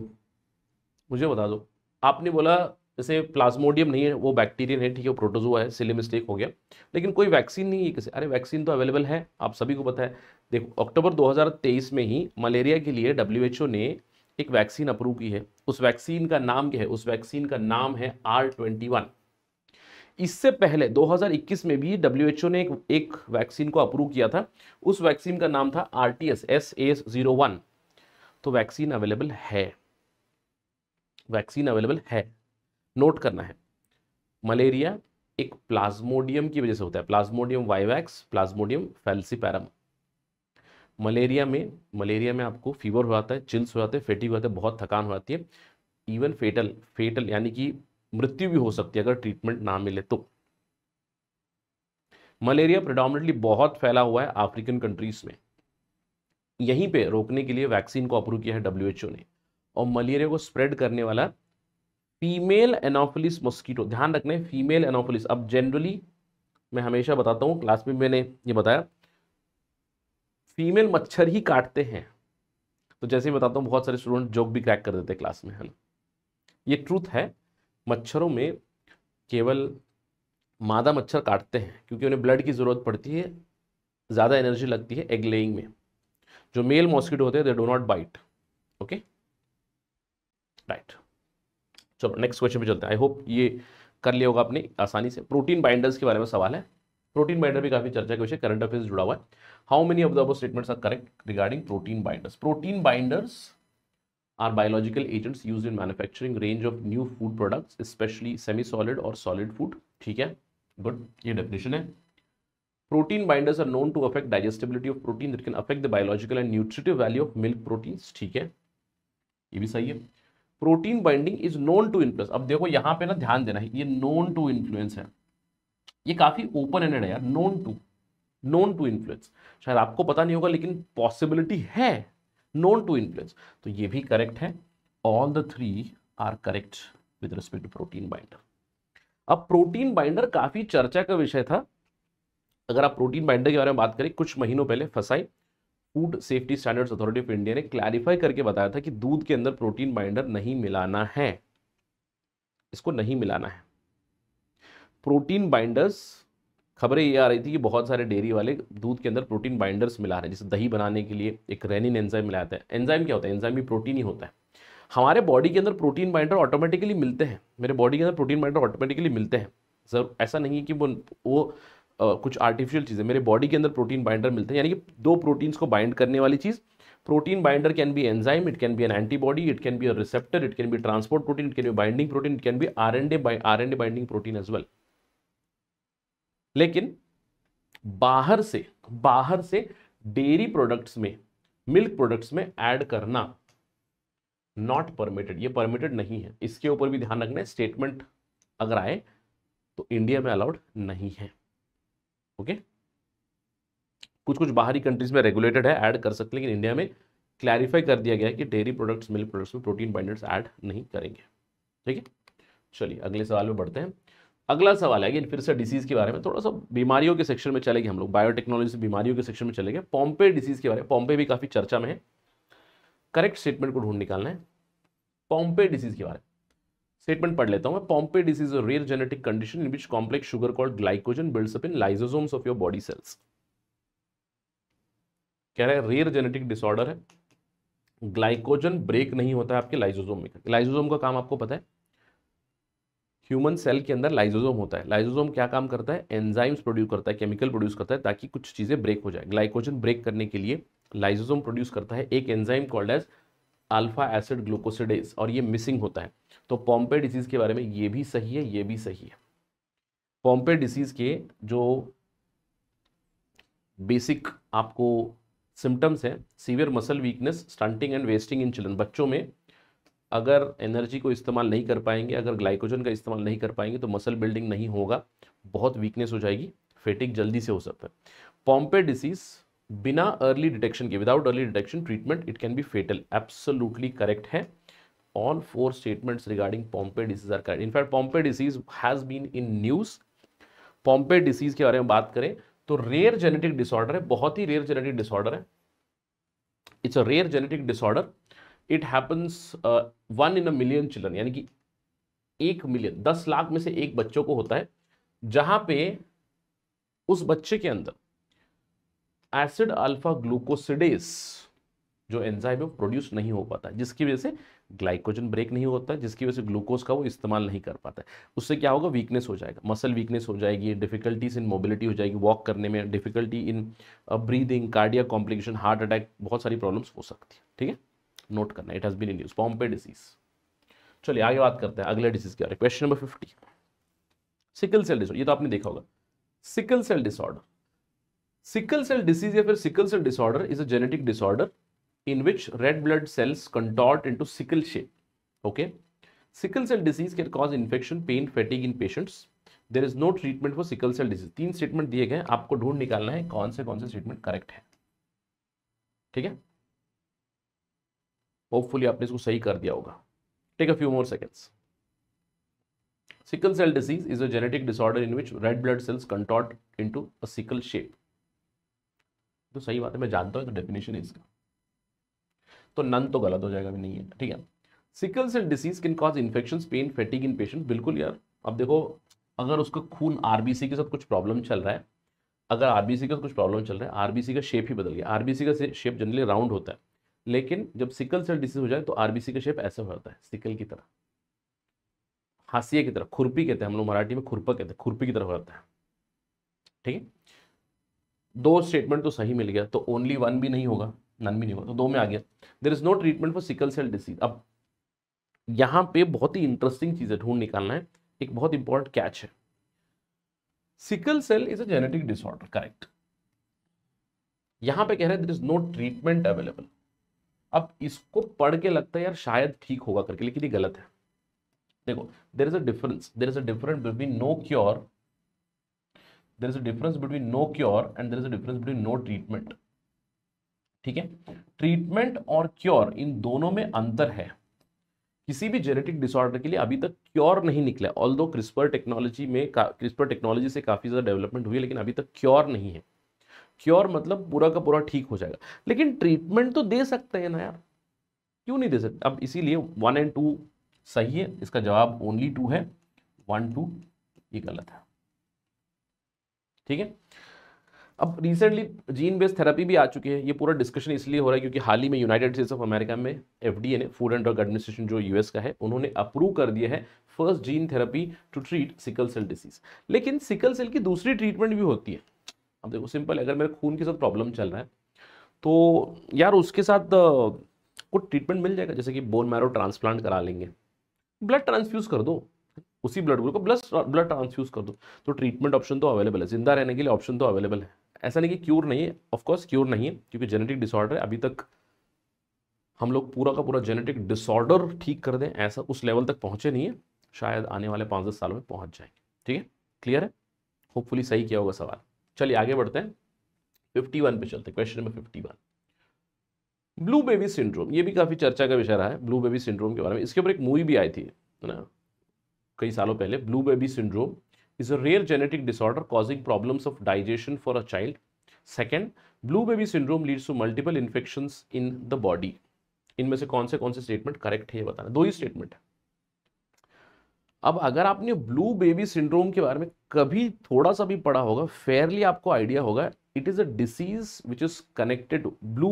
मुझे बता दो आपने बोला जैसे प्लाज्मोडियम नहीं है वो बैक्टीरियन है ठीक है प्रोटोजोआ है सिले मिस्टेक हो गया लेकिन कोई वैक्सीन नहीं है किसे अरे वैक्सीन तो अवेलेबल है आप सभी को पता है देखो अक्टूबर 2023 में ही मलेरिया के लिए डब्ल्यू ने एक वैक्सीन अप्रूव की है उस वैक्सीन का नाम क्या है उस वैक्सीन का नाम है आर ट्वेंटी वन इससे पहले 2021 में भी डब्ल्यू एच ओ ने एक, एक वैक्सीन को अप्रूव किया था उस वैक्सीन का नाम था R T S S S zero one तो वैक्सीन अवेलेबल है वैक्सीन अवेलेबल है नोट करना है मलेरिया एक प्लाज्मोडियम की वजह से होता है plasmodium vivax plasmodium falciparum malaria में मलेरिया में आपको फीवर हो जाता है चिल्स हो जाते हैं फेटिक हो जाते हैं बहुत थकान हो जाती है इवन फेटल फेटल यानी कि मृत्यु भी हो सकती है अगर ट्रीटमेंट ना मिले तो मलेरिया प्रिडामिनेटली बहुत फैला हुआ है अफ्रीकन कंट्रीज में यहीं पे रोकने के लिए वैक्सीन को अप्रूव किया है डब्ल्यूएचओ ने और मलेरिया को स्प्रेड करने वाला फीमेल एनोफिलिस मॉस्किटो ध्यान रखना है फीमेल एनोफिलिस अब जनरली मैं हमेशा बताता हूँ क्लास में मैंने ये बताया फीमेल मच्छर ही काटते हैं तो जैसे ही बताता हूँ बहुत सारे स्टूडेंट जोक भी क्रैक कर देते हैं क्लास में है ना ये ट्रूथ है मच्छरों में केवल मादा मच्छर काटते हैं क्योंकि उन्हें ब्लड की ज़रूरत पड़ती है ज़्यादा एनर्जी लगती है एग लेइंग में जो मेल मॉस्किटो होते हैं they do not bite okay right चलो नेक्स्ट क्वेश्चन पे चलते हैं आई होप ये कर लिया होगा आपने आसानी से प्रोटीन बाइंडर्स के बारे में सवाल है प्रोटीन बाइंडर भी काफ़ी चर्चा के विषय करंट अफेयर्स जुड़ा हुआ है how many of the statements are correct regarding protein binders protein binders are biological agents used in manufacturing range of new food products, especially semi-solid or solid food. ठीक है गुड ये definition है protein binders are known to affect digestibility of protein that can affect the biological and nutritive value of milk proteins ठीक है ये भी सही है protein binding is known to influence अब देखो यहाँ पे ना ध्यान देना है ये नोन टू इन्फ्लुएंस है ये काफी ओपन एंडेड है यार known to known to influence शायद आपको पता नहीं होगा लेकिन पॉसिबिलिटी है नोन टू इन्फ्लुएंस तो ये भी करेक्ट है all the three are correct with respect to protein binder अब प्रोटीन बाइंडर काफ़ी चर्चा का विषय था अगर आप प्रोटीन बाइंडर के बारे में बात करें कुछ महीनों पहले FSSAI food safety standards authority of India ने क्लैरिफाई करके बताया था कि दूध के अंदर प्रोटीन बाइंडर नहीं मिलाना है इसको नहीं मिलाना है प्रोटीन बाइंडर्स खबरें ये आ रही थी कि बहुत सारे डेयरी वाले दूध के अंदर प्रोटीन बाइंडर्स मिला रहे हैं जैसे दही बनाने के लिए एक रेनिन एंजाइम जाता है एंजाइम क्या होता है एंजाइम भी प्रोटीन ही होता है हमारे बॉडी के अंदर प्रोटीन बाइंडर ऑटोमेटिकली मिलते हैं मेरे बॉडी के अंदर प्रोटीन बाइंडर ऑटोमेटिकली मिलते हैं सर ऐसा नहीं है कि वो वो कुछ आर्टिफिशियल चीज़ें मेरे बॉडी के अंदर प्रोटीन बाइंडर मिलते हैं यानी कि दो प्रोटीन्स को बाइंड करने वाली चीज़ protein binder can be enzyme it can be an antibody it can be a receptor it can be transport protein it can be binding protein it can be R D R and binding protein as well लेकिन बाहर से बाहर से dairy products में milk products में add करना not permitted ये permitted नहीं है इसके ऊपर भी ध्यान रखना स्टेटमेंट अगर आए तो इंडिया में अलाउड नहीं है ओके कुछ कुछ बाहरी कंट्रीज में रेगुलेटेड है ऐड कर सकते हैं लेकिन इंडिया में क्लैरिफाई कर दिया गया है कि डेयरी प्रोडक्ट्स मिल्क प्रोडक्ट्स में प्रोटीन बाइंडर्स ऐड नहीं करेंगे ठीक है चलिए अगले सवाल में बढ़ते हैं अगला सवाल है कि फिर से डिसीज़ के बारे में थोड़ा सा बीमारियों के सेक्शन में चले गए हम लोग बायोटेक्नोलॉजी से बीमारियों के सेक्शन में चले गए पॉम्पे डिसीज़ के बारे में पॉम्पे भी काफ़ी चर्चा में है करेक्ट स्टेटमेंट को ढूंढ निकालना है पॉम्पे डिसीज़ के बारे में स्टेटमेंट पढ़ लेता हूँ मैं Pompe disease rare genetic condition in which complex sugar called glycogen builds up in lysosomes of your body cells कह रहे हैं रेयर जेनेटिक डिसऑर्डर है ग्लाइकोजन ब्रेक नहीं होता है आपके लाइजोसोम में लाइजोसोम का काम आपको पता है ह्यूमन सेल के अंदर लाइजोजोम होता है लाइजोजोम क्या काम करता है एंजाइम्स प्रोड्यूस करता है केमिकल प्रोड्यूस करता है ताकि कुछ चीज़ें ब्रेक हो जाए ग्लाइकोजन ब्रेक करने के लिए लाइजोजोम प्रोड्यूस करता है एक enzyme called as alpha acid glucosidase और ये मिसिंग होता है तो पॉम्पे डिसीज़ के बारे में ये भी सही है ये भी सही है पॉम्पे डिसीज़ के जो बेसिक आपको सिम्टम्स हैं severe muscle weakness stunting and wasting in children बच्चों में अगर एनर्जी को इस्तेमाल नहीं कर पाएंगे अगर ग्लाइकोजन का इस्तेमाल नहीं कर पाएंगे तो मसल बिल्डिंग नहीं होगा बहुत वीकनेस हो जाएगी फेटिक जल्दी से हो सकता है पॉम्पे डिसीज बिना अर्ली डिटेक्शन के without early detection treatment it can be fatal absolutely correct है all four statements regarding Pompe disease are correct in fact Pompe disease has been in news Pompe disease के बारे में बात करें तो rare genetic disorder है बहुत ही रेयर जेनेटिक डिसऑर्डर है it's a rare genetic disorder it happens one in a million children यानी कि एक मिलियन दस लाख में से एक बच्चों को होता है जहां पे उस बच्चे के अंदर एसिड अल्फा ग्लूकोसिडेस जो एंजाइम है प्रोड्यूस नहीं हो पाता जिसकी वजह से ग्लाइकोजन ब्रेक नहीं होता जिसकी वजह से ग्लूकोज का वो इस्तेमाल नहीं कर पाता है उससे क्या होगा वीकनेस हो जाएगा मसल वीकनेस हो जाएगी डिफिकल्टीज इन मोबिलिटी हो जाएगी वॉक करने में difficulty in breathing cardiac complication heart attack बहुत सारी प्रॉब्लम्स हो सकती है ठीक है नोट करना it has been in use Pompe disease चलिए आगे बात करते हैं अगले डिजीज डिसीज क्या question number fifty sickle cell disorder ये तो आपने देखा होगा sickle cell disorder sickle cell disease या फिर sickle cell disorder is a genetic disorder in which red blood cells contort into sickle shape okay sickle cell disease can cause infection pain fatigue in patients there is no treatment for sickle cell disease तीन statement दिए गए आपको ढूंढ निकालना है कौन से कौन से स्टेटमेंट करेक्ट है ठीक है होपफुली आपने इसको सही कर दिया होगा take a few more seconds cell disease is a genetic disorder in which red blood cells cells into a sickle shape तो सही बात है मैं जानता हूँ तो डेफिनेशन है इसका तो नन तो गलत हो जाएगा भी नहीं है ठीक है sickle cell disease can cause infection pain fatigue in patient बिल्कुल यार अब देखो अगर उसका खून आरबीसी के साथ कुछ प्रॉब्लम चल रहा है अगर आरबीसी का कुछ प्रॉब्लम चल रहा है आरबीसी का शेप ही बदल गया आरबीसी का शेप जनरली राउंड होता है लेकिन जब सिकल सेल डिसीज हो जाए तो आरबीसी का शेप ऐसे हो जाता है सिकल की तरह हासिया की तरह खुरपी कहते हैं हम लोग मराठी में खुरपा कहते हैं खुरपी की तरह हो जाता है ठीक है दो स्टेटमेंट तो सही मिल गया तो ओनली वन भी नहीं होगा नन भी नहीं होगा तो दो में आ गया there is no treatment for sickle cell disease अब यहां पे बहुत ही इंटरेस्टिंग चीज़ है ढूंढ निकालना है एक बहुत इंपॉर्टेंट कैच है sickle cell is a genetic disorder correct यहां पे कह रहे हैं there is no treatment available अब इसको पढ़ के लगता है यार शायद ठीक होगा करके लेकिन ये गलत है देखो there is a difference there is a difference between no cure there is a difference between no cure and there is a difference between no treatment ठीक है ट्रीटमेंट और क्योर इन दोनों में अंतर है किसी भी जेनेटिक डिसऑर्डर के लिए अभी तक क्योर नहीं निकला ऑल दो क्रिस्पर टेक्नोलॉजी में क्रिस्पर टेक्नोलॉजी से काफ़ी ज़्यादा डेवलपमेंट हुई है लेकिन अभी तक क्योर नहीं है क्योर मतलब पूरा का पूरा ठीक हो जाएगा लेकिन ट्रीटमेंट तो दे सकते हैं ना यार क्यों नहीं दे सकते अब इसीलिए वन एंड टू सही है इसका जवाब ओनली टू है वन टू ये गलत है ठीक है अब रिसेंटली जीन बेस्ड थेरेपी भी आ चुकी है ये पूरा डिस्कशन इसलिए हो रहा है क्योंकि हाल ही में यूनाइटेड स्टेट्स ऑफ अमेरिका में एफ ने फूड एंड ड्रग एडमिनिस्ट्रेशन जो यूएस का है उन्होंने अप्रूव कर दिया है first gene therapy to treat sickle cell disease लेकिन सिकल सेल की दूसरी ट्रीटमेंट भी होती है अब देखो सिंपल अगर मेरे खून के साथ प्रॉब्लम चल रहा है तो यार उसके साथ कुछ ट्रीटमेंट मिल जाएगा जैसे कि बोन मैरो ट्रांसप्लांट करा लेंगे ब्लड ट्रांसफ्यूज कर दो उसी ब्लड ग्रुप को ब्लस ब्लड ट्रांसफ्यूज कर दो तो ट्रीटमेंट ऑप्शन तो अवेलेबल है जिंदा रहने के लिए ऑप्शन तो अवेलेबल है ऐसा नहीं कि क्योर नहीं है ऑफकोर्स क्योर नहीं है क्योंकि जेनेटिक डिसऑर्डर है अभी तक हम लोग पूरा का पूरा जेनेटिक डिसऑर्डर ठीक कर दें ऐसा उस लेवल तक पहुंचे नहीं है शायद आने वाले पाँच दस सालों में पहुंच जाएंगे ठीक है क्लियर है होपफुली सही किया होगा सवाल चलिए आगे बढ़ते हैं फिफ्टी वन पे चलते हैं question number fifty one blue baby syndrome ये भी काफ़ी चर्चा का विषय रहा है ब्लू बेबी सिंड्रोम के बारे में इसके ऊपर एक मूवी भी आई थी ना कई सालों पहले blue baby syndrome is a rare genetic disorder causing problems of digestion for a child second blue baby syndrome leads to multiple infection in the body इनमें से कौन से कौन से स्टेटमेंट करेक्ट है ये बताना दो ही स्टेटमेंट है अब अगर आपने ब्लू बेबी सिंड्रोम के बारे में कभी थोड़ा सा भी पढ़ा होगा फेयरली आपको आइडिया होगा it is a disease which is connected blue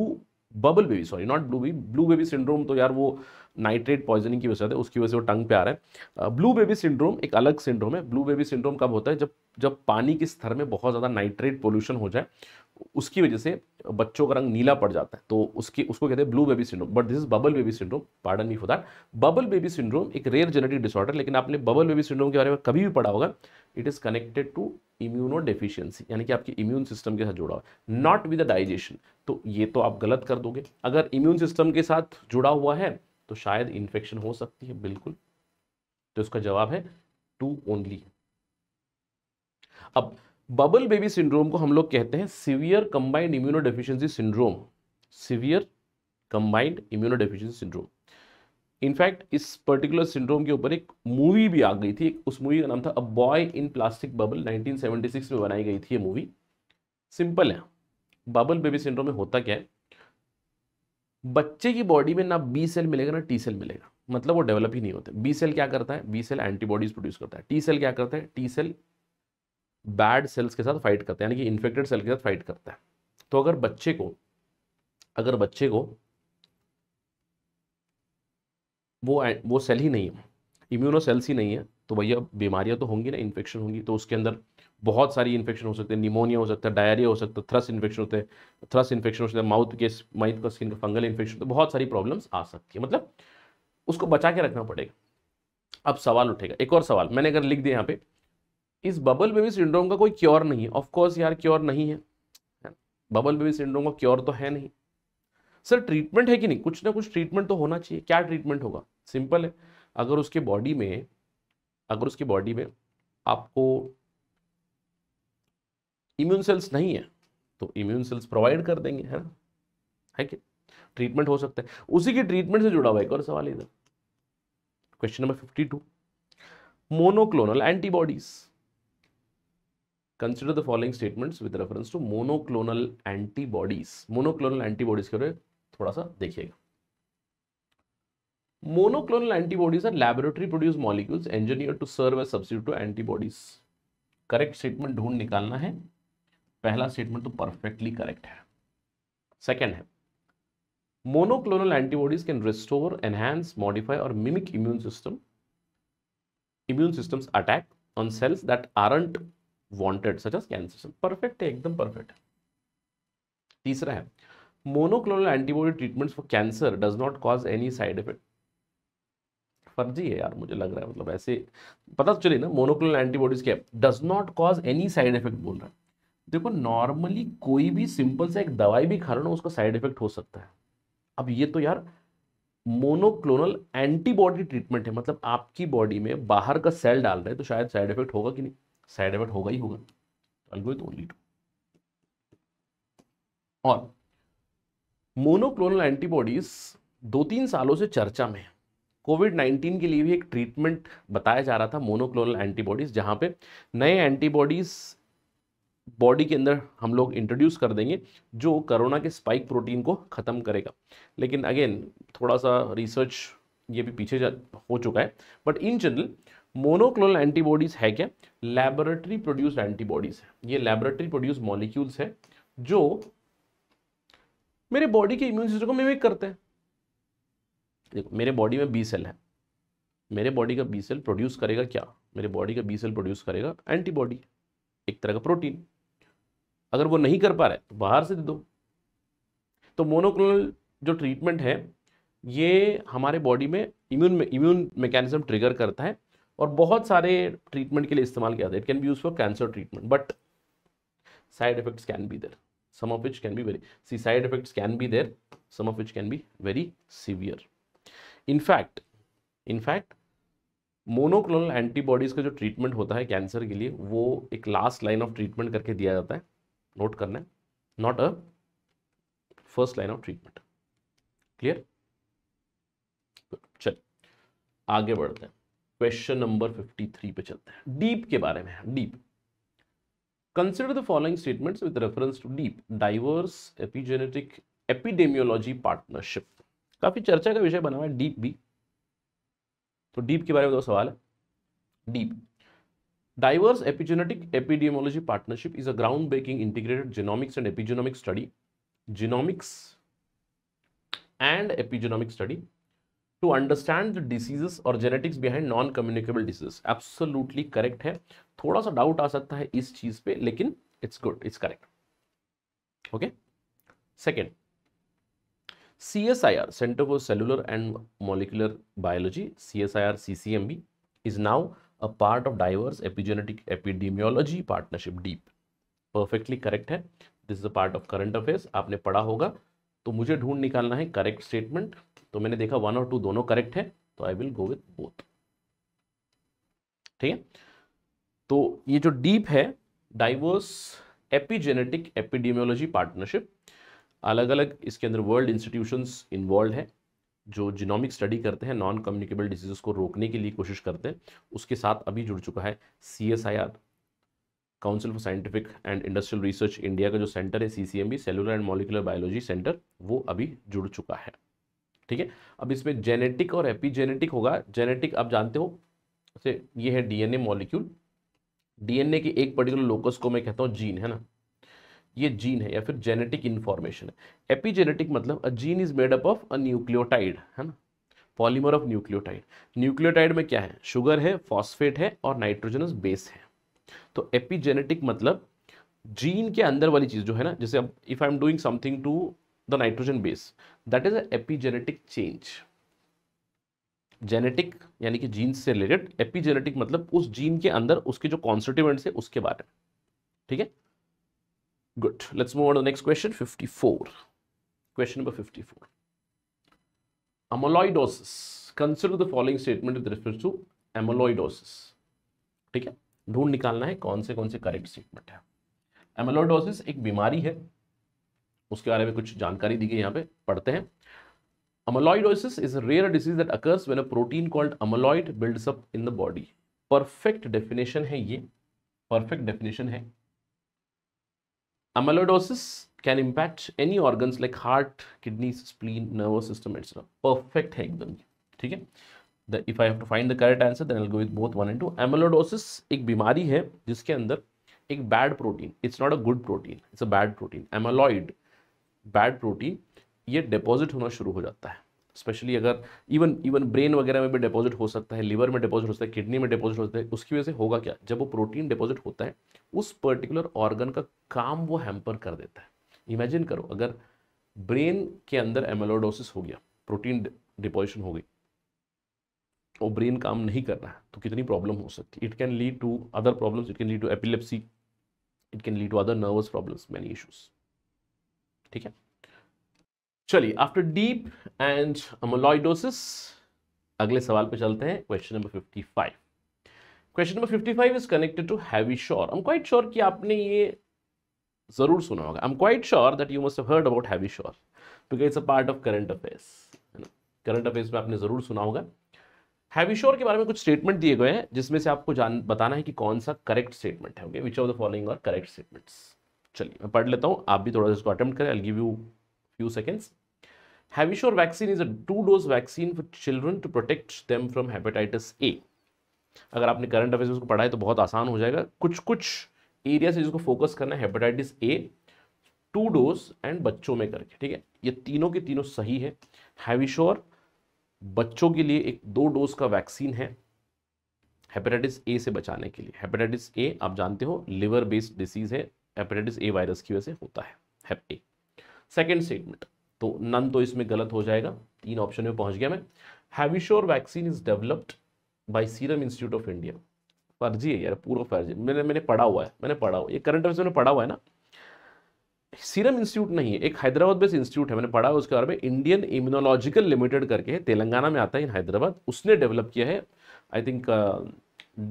bubble baby sorry not blue baby blue baby syndrome तो यार वो नाइट्रेट पॉइजनिंग की वजह से उसकी वजह से वो टंग पे आ रहा है ब्लू बेबी सिंड्रोम एक अलग सिंड्रोम है ब्लू बेबी सिंड्रोम कब होता है जब जब पानी के स्तर में बहुत ज़्यादा नाइट्रेट पोल्यूशन हो जाए उसकी वजह से बच्चों का रंग नीला पड़ जाता है तो उसकी उसको कहते हैं blue baby syndrome but this is bubble baby syndrome pardon me for that bubble baby syndrome एक रेयर जेनेटिक डिसऑर्डर लेकिन आपने बबल बेबी सिंड्रोम के बारे में कभी भी पढ़ा होगा it is connected to immunodeficiency यानी कि आपके इम्यून सिस्टम के साथ जुड़ा हुआ है नॉट विद द डाइजेशन तो ये तो आप गलत कर दोगे अगर इम्यून सिस्टम के साथ जुड़ा हुआ है तो शायद इन्फेक्शन हो सकती है बिल्कुल तो इसका जवाब है टू ओनली अब बबल बेबी सिंड्रोम को हम लोग कहते हैं severe combined immuno syndrome severe combined immuno syndrome in fact इस पर्टिकुलर सिंड्रोम के ऊपर एक मूवी भी आ गई थी उस मूवी का नाम था a boy in plastic bubble 1976 में बनाई गई थी ये मूवी सिंपल है बबल बेबी सिंड्रोम में होता क्या है बच्चे की बॉडी में ना बी सेल मिलेगा ना टी सेल मिलेगा मतलब वो डेवलप ही नहीं होते बी सेल क्या करता है बी सेल एंटीबॉडीज प्रोड्यूस करता है टी सेल क्या करता है टी सेल बैड सेल्स के साथ फाइट करता है यानी कि इन्फेक्टेड सेल के साथ फाइट करता है तो अगर बच्चे को अगर बच्चे को वो वो सेल ही नहीं है इम्यूनो सेल्स ही नहीं है तो भैया बीमारियां तो होंगी ना इन्फेक्शन होंगी तो उसके अंदर बहुत सारी इन्फेक्शन हो सकते हैं निमोनिया हो सकता है डायरिया हो सकता है थ्रस इन्फेक्शन होते हैं थ्रस इन्फेक्शन हो सकता है माउथ के माइथ का स्किन का फंगल इन्फेक्शन है बहुत सारी प्रॉब्लम्स आ सकती है मतलब उसको बचा के रखना पड़ेगा अब सवाल उठेगा एक और सवाल मैंने अगर लिख दिया यहाँ पे इस बबल बेबी सिंड्रोम का कोई क्योर नहीं है ऑफकोर्स यार क्योर नहीं है बबल बेबी सिंड्रोम का क्योर तो है नहीं सर ट्रीटमेंट है कि नहीं कुछ ना कुछ ट्रीटमेंट तो होना चाहिए क्या ट्रीटमेंट होगा सिंपल है अगर उसके बॉडी में अगर उसकी बॉडी में आपको इम्यून सेल्स नहीं है तो इम्यून सेल्स प्रोवाइड कर देंगे है ना है कि ट्रीटमेंट हो सकता है उसी के ट्रीटमेंट से जुड़ा हुआ एक और सवाल इधर question number fifty two monoclonal antibodies consider the following statements with reference to monoclonal antibodies monoclonal antibodies के बारे थोड़ा सा देखिएगा monoclonal antibodies are laboratory produce molecules engineer to serve as substitute to antibodies correct statement ढूंढ निकालना है पहला statement तो परफेक्टली करेक्ट है सेकेंड है monoclonal antibodies can restore enhance modify और mimic immune system immune systems attack on cells that aren't wanted such as cancer perfect है एकदम परफेक्ट तीसरा है monoclonal antibody treatments for cancer does not cause any side effect फर्जी है यार मुझे लग रहा है मतलब ऐसे पता तो चले ना मोनोक्लोनल एंटीबॉडीज क्या है does not cause any side effect बोल रहा है देखो नॉर्मली कोई भी सिंपल सा एक दवाई भी खा रहा ना उसका साइड इफेक्ट हो सकता है अब ये तो यार मोनोक्लोनल एंटीबॉडी ट्रीटमेंट है मतलब आपकी बॉडी में बाहर का सेल डाल रहे हैं तो शायद साइड इफेक्ट होगा कि नहीं साइड इफेक्ट होगा ही होगा ओनली तो टू तो और मोनोक्लोनल एंटीबॉडीज दो तीन सालों से चर्चा में है कोविड 19 के लिए भी एक ट्रीटमेंट बताया जा रहा था मोनोक्लोनल एंटीबॉडीज़ जहां पे नए एंटीबॉडीज़ बॉडी के अंदर हम लोग इंट्रोड्यूस कर देंगे जो कोरोना के स्पाइक प्रोटीन को ख़त्म करेगा लेकिन अगेन थोड़ा सा रिसर्च ये भी पीछे हो चुका है but in general monoclonal antibodies है क्या लेबोरेटरी प्रोड्यूस्ड एंटीबॉडीज है ये लेबोरेटरी प्रोड्यूस मॉलिक्यूल्स है जो मेरे बॉडी के इम्यून सिस्टम को मिमिक करते हैं देखो मेरे बॉडी में बी सेल है मेरे बॉडी का बी सेल प्रोड्यूस करेगा क्या मेरे बॉडी का बी सेल प्रोड्यूस करेगा एंटीबॉडी एक तरह का प्रोटीन अगर वो नहीं कर पा रहे तो बाहर से दे दो तो मोनोक्लोनल जो ट्रीटमेंट है ये हमारे बॉडी में इम्यून इम्यून मैकेनिज्म ट्रिगर करता है और बहुत सारे ट्रीटमेंट के लिए इस्तेमाल किया जाता है it can be use for cancer treatment but side effects can be there some of which can be very see side effects can be there some of which can be very severe in fact in fact monoclonal antibodies का जो treatment होता है cancer के लिए वो एक last line of treatment करके दिया जाता है नोट करना है not a first line of treatment clear चल आगे बढ़ते हैं क्वेश्चन नंबर 53 पे चलते हैं डीप के बारे में DEEP consider the following statements with reference to DEEP diverse epigenetic epidemiology partnership काफी चर्चा का विषय बना हुआ है डीप भी तो डीप के बारे में दो सवाल है DEEP diverse epigenetic epidemiology partnership is a ground breaking integrated genomics and epigenomic study genomics and epigenomic study to understand the diseases और genetics behind non communicable diseases absolutely correct है थोड़ा सा डाउट आ सकता है इस चीज पे लेकिन it's good it's correct okay second C S I R centre for cellular and molecular biology C S I R C C M B is now a part of diverse epigenetic epidemiology partnership DEEP perfectly correct है this is a part of current affairs आपने पढ़ा होगा तो मुझे ढूंढ निकालना है correct statement तो मैंने देखा वन और टू दोनों करेक्ट है तो I will go with both ठीक है तो ये जो डीप है डाइवर्स एपीजेनेटिक एपिडीमियोलॉजी पार्टनरशिप अलग अलग इसके अंदर वर्ल्ड इंस्टीट्यूशंस इन्वॉल्व है जो जिनोमिक स्टडी करते हैं नॉन कम्युनिकेबल डिजीज़ को रोकने के लिए कोशिश करते हैं उसके साथ अभी जुड़ चुका है C S I R council for scientific and industrial research India का जो सेंटर है C cellular and molecular biology centre वो अभी जुड़ चुका है ठीक है अब इसमें जेनेटिक और एपीजेनेटिक होगा जेनेटिक आप जानते हो से ये है डीएनए मॉलिक्यूल डीएनए के एक पर्टिकुलर लोकस को मैं कहता हूँ जीन है ना ये जीन है या फिर जेनेटिक इन्फॉर्मेशन है एपीजेनेटिक मतलब a gene is made up of a nucleotide है ना पॉलीमर ऑफ न्यूक्लियोटाइड न्यूक्लियोटाइड में क्या है शुगर है फॉस्फेट है और नाइट्रोजनस बेस है तो एपीजेनेटिक मतलब जीन के अंदर वाली चीज़ जो है ना जैसे अब if I am doing something to the nitrogen base that is epigenetic change genetic यानी कि जीन से रिलेटेड एपीजेनेटिक मतलब उस जीन के अंदर उसके जो कॉन्स्टिट्यूएंट्स है उसके बारे में ठीक है good let's move on next question 54 question number 54 amyloidosis consider the following statement with respect to amyloidosis ठीक है ढूंढ निकालना है कौन से कौन से करेक्ट स्टेटमेंट है एमलोडोसिस एक बीमारी है उसके बारे में कुछ जानकारी दी गई यहाँ पे पढ़ते हैं amyloidosis is rare disease that occurs when a protein called amyloid builds up in the body perfect definition है ये परफेक्ट डेफिनेशन है amyloidosis can impact any organ like heart kidney spleen nervous system etcetera perfect है एकदम ठीक है the if I have to find the correct answer then I go with both one and two amyloidosis एक बीमारी है जिसके अंदर एक bad protein it's not a good protein it's a bad protein amyloid bad protein ये deposit होना शुरू हो जाता है स्पेशली अगर इवन इवन ब्रेन वगैरह में भी डिपॉजिट हो सकता है लिवर में डिपॉजिट हो सकता है किडनी में डिपॉजिट हो सकता है उसकी वजह से होगा क्या जब वो प्रोटीन डिपॉजिट होता है उस पर्टिकुलर ऑर्गन का काम वो हैम्पर कर देता है इमेजिन करो अगर ब्रेन के अंदर एमोलोडोसिस हो गया प्रोटीन डिपॉजिशन हो गई और ब्रेन काम नहीं कर रहा है तो कितनी प्रॉब्लम हो सकती है it can lead to other problems it can lead to epilepsy it can lead to other nervous problems many issues ठीक है चलिए आफ्टर डीप एंड अमोलॉइडोसिस अगले सवाल पे चलते हैं question number fifty five question number fifty five is connected to Havisure I am quite sure कि आपने ये जरूर सुना होगा I am quite sure that you must have heard about Havisure because it's a part of current affairs current affairs में आपने जरूर सुना होगा हैविश्योर के बारे में कुछ स्टेटमेंट दिए गए हैं जिसमें से आपको जान बताना है कि कौन सा करेक्ट स्टेटमेंट है okay which of the following are correct statements चलिए मैं पढ़ लेता हूँ आप भी थोड़ा सा इसको अटेम्प्ट करें I give you few seconds Havisure vaccine is a two dose vaccine for children to protect them from hepatitis A अगर आपने करंट अफेयर्स को पढ़ा है तो बहुत आसान हो जाएगा कुछ कुछ एरिया से जिसको फोकस करना है hepatitis A two dose and बच्चों में करके ठीक है ये तीनों के तीनों सही है हैविश्योर बच्चों के लिए एक दो डोज का वैक्सीन है हेपेटाइटिस ए से बचाने के लिए हेपेटाइटिस ए आप जानते हो लिवर बेस्ड डिसीज है हेपेटाइटिस ए वायरस की वजह से होता है हेप ए सेकेंड स्टेटमेंट तो नन तो इसमें गलत हो जाएगा तीन ऑप्शन में पहुंच गया मैं Havisure vaccine is developed by Serum Institute of India फर्जी है यार पूरा फर्जी मैंने मैंने पढ़ा हुआ है मैंने पढ़ा हुआ ये करंट अफेयर्स में पढ़ा हुआ है ना सीरम इंस्टीट्यूट नहीं है एक हैदराबाद बेस्ड इंस्टीट्यूट है मैंने पढ़ा उसके बारे में इंडियन इम्यूनोलॉजिकल लिमिटेड करके तेलंगाना में आता है इन हैदराबाद उसने डेवलप किया है आई थिंक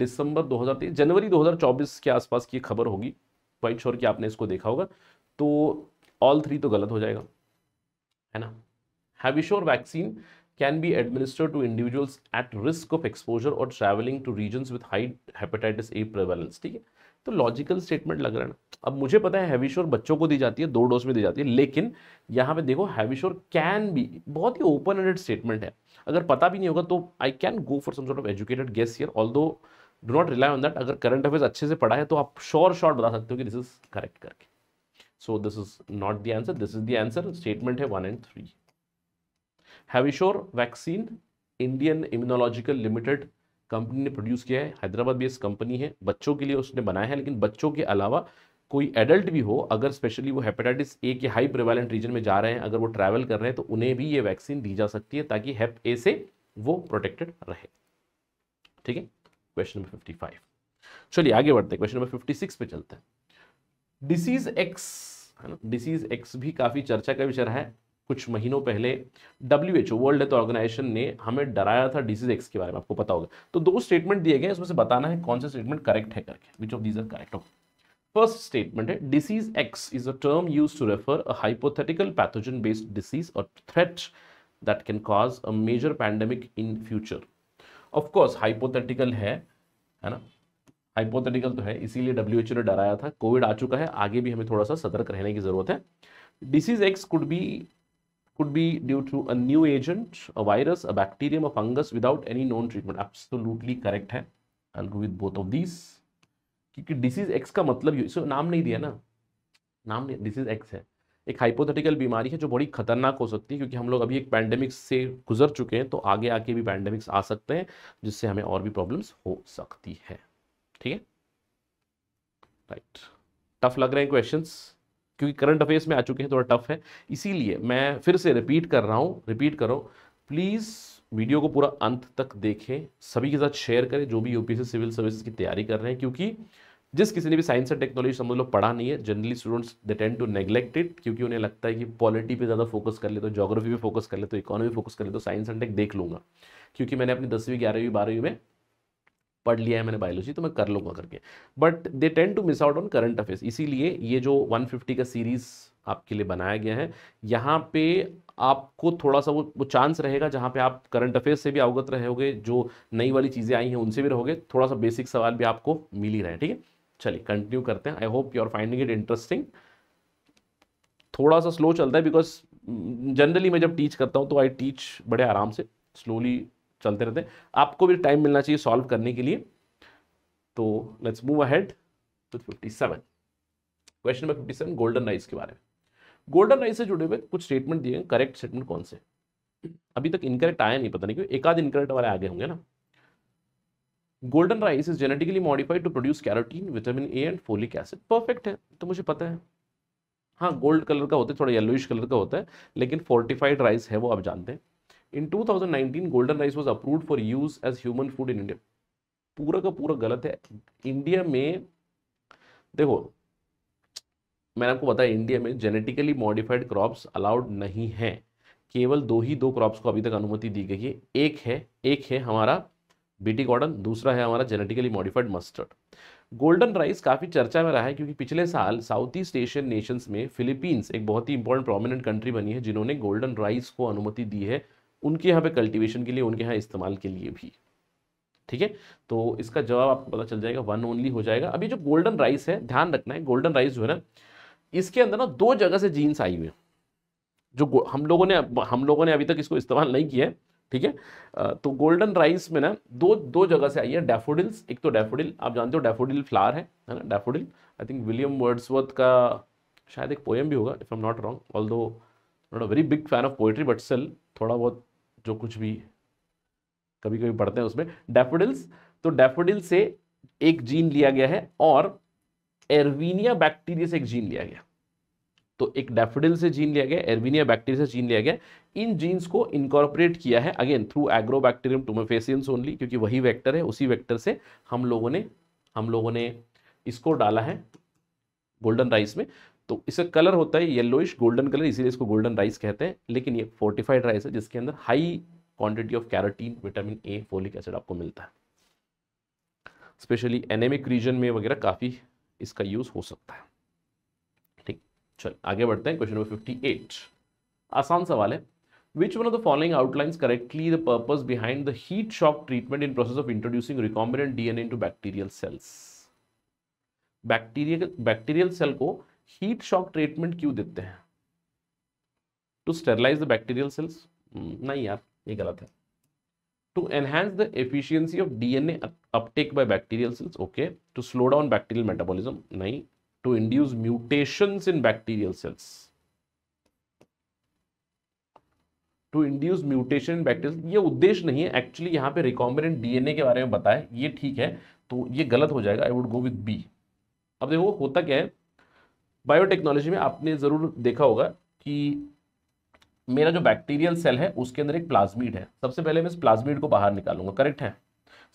दिसंबर दो जनवरी 2024 के आसपास की खबर होगी क्वाइट श्योर कि आपने इसको देखा होगा तो ऑल थ्री तो गलत हो जाएगा है ना Havisure vaccine can be administer to individuals at risk of exposure और travelling to region with high hepatitis A prevalence ठीक है तो लॉजिकल स्टेटमेंट लग रहा है ना अब मुझे पता है हैविशोर बच्चों को दी जाती है दो डोज में दी जाती है लेकिन यहाँ पे देखो हैविशोर कैन बी बहुत ही ओपन एंडेड स्टेटमेंट है अगर पता भी नहीं होगा तो I can go for some sort of educated guess here although do not rely on that अगर करंट अफेयर्स अच्छे से पढ़ा है तो आप श्योर शॉर्ट बता सकते हो कि दिस इज करेक्ट करके so this is not the answer this is the answer statement है one and three Havisure vaccine Indian Immunological Limited company ने प्रोड्यूस किया है हैदराबाद बेस्ड कंपनी है बच्चों के लिए उसने बनाया है लेकिन बच्चों के अलावा कोई एडल्ट भी हो अगर स्पेशली वो हेपेटाइटिस ए के हाई प्रिवेलेंट रीजन में जा रहे हैं अगर वो ट्रैवल कर रहे हैं तो उन्हें भी ये वैक्सीन दी जा सकती है ताकि हेप ए से वो प्रोटेक्टेड रहे ठीक है क्वेश्चन नंबर फिफ्टी चलिए आगे बढ़ते हैं क्वेश्चन नंबर फिफ्टी सिक्स पे चलते हैं डिसीज एक्स है ना डिसीज एक्स भी काफ़ी चर्चा का विषय है कुछ महीनों पहले W H O World Health Organization ने हमें डराया था डिजीज एक्स के बारे में आपको पता होगा तो दो स्टेटमेंट दिए गए इसमें से बताना है कौन सा स्टेटमेंट करेक्ट है करके which of these are correct हो फर्स्ट स्टेटमेंट है disease X is a term use to refer a hypothetical pathogen based disease और threat that can cause a major pandemic in future of course hypothetical है है ना hypothetical तो है इसीलिए W H ओ ने डराया था कोविड आ चुका है आगे भी हमें थोड़ा सा सतर्क रहने की जरूरत है disease X could be could be due to a new agent, a virus, a bacterium, a fungus without any known treatment. Absolutely correct है. I'll go with both of these. क्योंकि disease X का मतलब so, नाम नहीं दिया ना नाम नहीं डिसीज X है एक हाइपोथेटिकल बीमारी है जो बड़ी खतरनाक हो सकती है क्योंकि हम लोग अभी एक पैंडेमिक से गुजर चुके हैं तो आगे आके भी पैंडेमिक्स आ सकते हैं जिससे हमें और भी प्रॉब्लम्स हो सकती है ठीक है राइट टफ लग रहे हैं क्वेश्चंस क्योंकि करंट अफेयर्स में आ चुके हैं थोड़ा टफ है इसीलिए मैं फिर से रिपीट कर रहा हूँ रिपीट करो प्लीज़ वीडियो को पूरा अंत तक देखें सभी के साथ शेयर करें जो भी यूपीएससी सिविल सर्विसेज की तैयारी कर रहे हैं क्योंकि जिस किसी ने भी साइंस एंड टेक्नोलॉजी समझ लो पढ़ा नहीं है generally students they tend to neglect it क्योंकि उन्हें लगता है कि पॉलिटी पे ज़्यादा फोकस कर ले तो जोग्राफी पे फोकस कर ले तो इकोनॉमी फोकस कर ले तो साइंस एंड टेक देख लूँगा क्योंकि मैंने अपनी दसवीं ग्यारहवीं बारहवीं में पढ़ लिया है मैंने बायोलॉजी तो मैं कर लूँगा करके but they tend to miss out on current affairs इसीलिए ये जो 150 का सीरीज़ आपके लिए बनाया गया है यहाँ पे आपको थोड़ा सा वो वो चांस रहेगा जहाँ पे आप करंट अफेयर्स से भी अवगत रहोगे जो नई वाली चीज़ें आई हैं उनसे भी रहोगे थोड़ा सा बेसिक सवाल भी आपको मिल ही रहे ठीक है चलिए कंटिन्यू करते हैं I hope you are finding it interesting थोड़ा सा स्लो चलता है बिकॉज जनरली mm, मैं जब टीच करता हूँ तो आई टीच बड़े आराम से स्लोली चलते रहते हैं आपको भी टाइम मिलना चाहिए सॉल्व करने के लिए तो let's move ahead with fifty seven question number fifty seven golden rice के बारे में गोल्डन राइस से जुड़े हुए कुछ स्टेटमेंट दिए करेक्ट स्टेटमेंट कौन से अभी तक इनकरेक्ट आया नहीं पता नहीं क्यों एक आध इनकरेक्ट वाले आगे होंगे ना golden rice is genetically modified to produce carotene vitamin A and folic acid perfect है तो मुझे पता है हाँ गोल्ड कलर का होता है थोड़ा येलोइश कलर का होता है लेकिन फोर्टिफाइड राइस है वो आप जानते हैं in 2019, golden rice was approved for use as human food in India पूरा का पूरा गलत है इंडिया में देखो मैंने आपको बताया इंडिया में जेनेटिकली मॉडिफाइड क्रॉप्स अलाउड नहीं है केवल दो ही दो क्रॉप्स को अभी तक अनुमति दी गई है एक है एक है हमारा बीटी कॉटन दूसरा है हमारा genetically modified mustard golden rice काफ़ी चर्चा में रहा है क्योंकि पिछले साल साउथ ईस्ट एशियन नेशंस में फिलीपींस एक बहुत ही इंपॉर्टेंट प्रोमिनेंट कंट्री बनी है जिन्होंने गोल्डन राइस को अनुमति दी है उनके यहाँ पे कल्टीवेशन के लिए उनके यहाँ इस्तेमाल के लिए भी ठीक है तो इसका जवाब आपको पता चल जाएगा वन ओनली हो जाएगा अभी जो गोल्डन राइस है ध्यान रखना है गोल्डन राइस जो है ना इसके अंदर ना दो जगह से जीन्स आई हुई है जो हम लोगों ने हम लोगों ने अभी तक इसको इस्तेमाल नहीं किया है ठीक है तो गोल्डन राइस में ना दो दो जगह से आई है डैफोडिल्स एक तो डेफोडिल आप जानते हो डेफोडिल फ्लावर है है ना daffodil I think William Wordsworth का शायद एक पोएम भी होगा if am not wrong although not a very big fan of poetry but सेल थोड़ा बहुत जो कुछ भी कभी कभी पढ़ते हैं उसमें डेफोडिल्स तो डेफोडिल से एक जीन लिया गया है और एरविनिया बैक्टीरिया से एक जीन लिया गया तो एक डेफोडिल से जीन लिया गया एरविनिया बैक्टीरिया से जीन लिया गया इन जीन्स को इनकॉर्पोरेट किया है again through Agrobacterium tumefaciens only क्योंकि वही वेक्टर है उसी वेक्टर से हम लोगों ने हम लोगों ने इसको डाला है गोल्डन राइस में तो इसका कलर होता है येलोइश गोल्डन कलर इसीलिए इसको गोल्डन राइस कहते हैं लेकिन ये फोर्टिफाइड राइस है जिसके अंदर high quantity of carotene vitamin A folic acid आपको मिलता है स्पेशली एनेमिक रीजन में वगैरह काफ़ी इसका यूज़ हो सकता है ठीक चल आगे बढ़ते हैं क्वेश्चन नंबर फिफ्टी एट आसान सवाल है which one of the following outlines correctly the purpose behind the heat shock treatment in process of introducing recombinant dna into bacterial cells bacterial bacterial cell को हीट शॉक ट्रीटमेंट क्यों देते हैं to sterilize the bacterial cells नहीं यार ये गलत है to enhance the efficiency of DNA uptake by bacterial cells okay to slow down bacterial metabolism नहीं to induce mutation in bacterial sales to induce mutation in bacterial ये उद्देश्य नहीं है एक्चुअली यहां पे रिकॉम्बिनेंट डीएनए के बारे में बताया ये ठीक है तो ये गलत हो जाएगा I would go with B अब देखो होता क्या है बायोटेक्नोलॉजी में आपने ज़रूर देखा होगा कि मेरा जो बैक्टीरियल सेल है उसके अंदर एक प्लाज्मिड है सबसे पहले मैं इस प्लाज्मिड को बाहर निकालूंगा करेक्ट है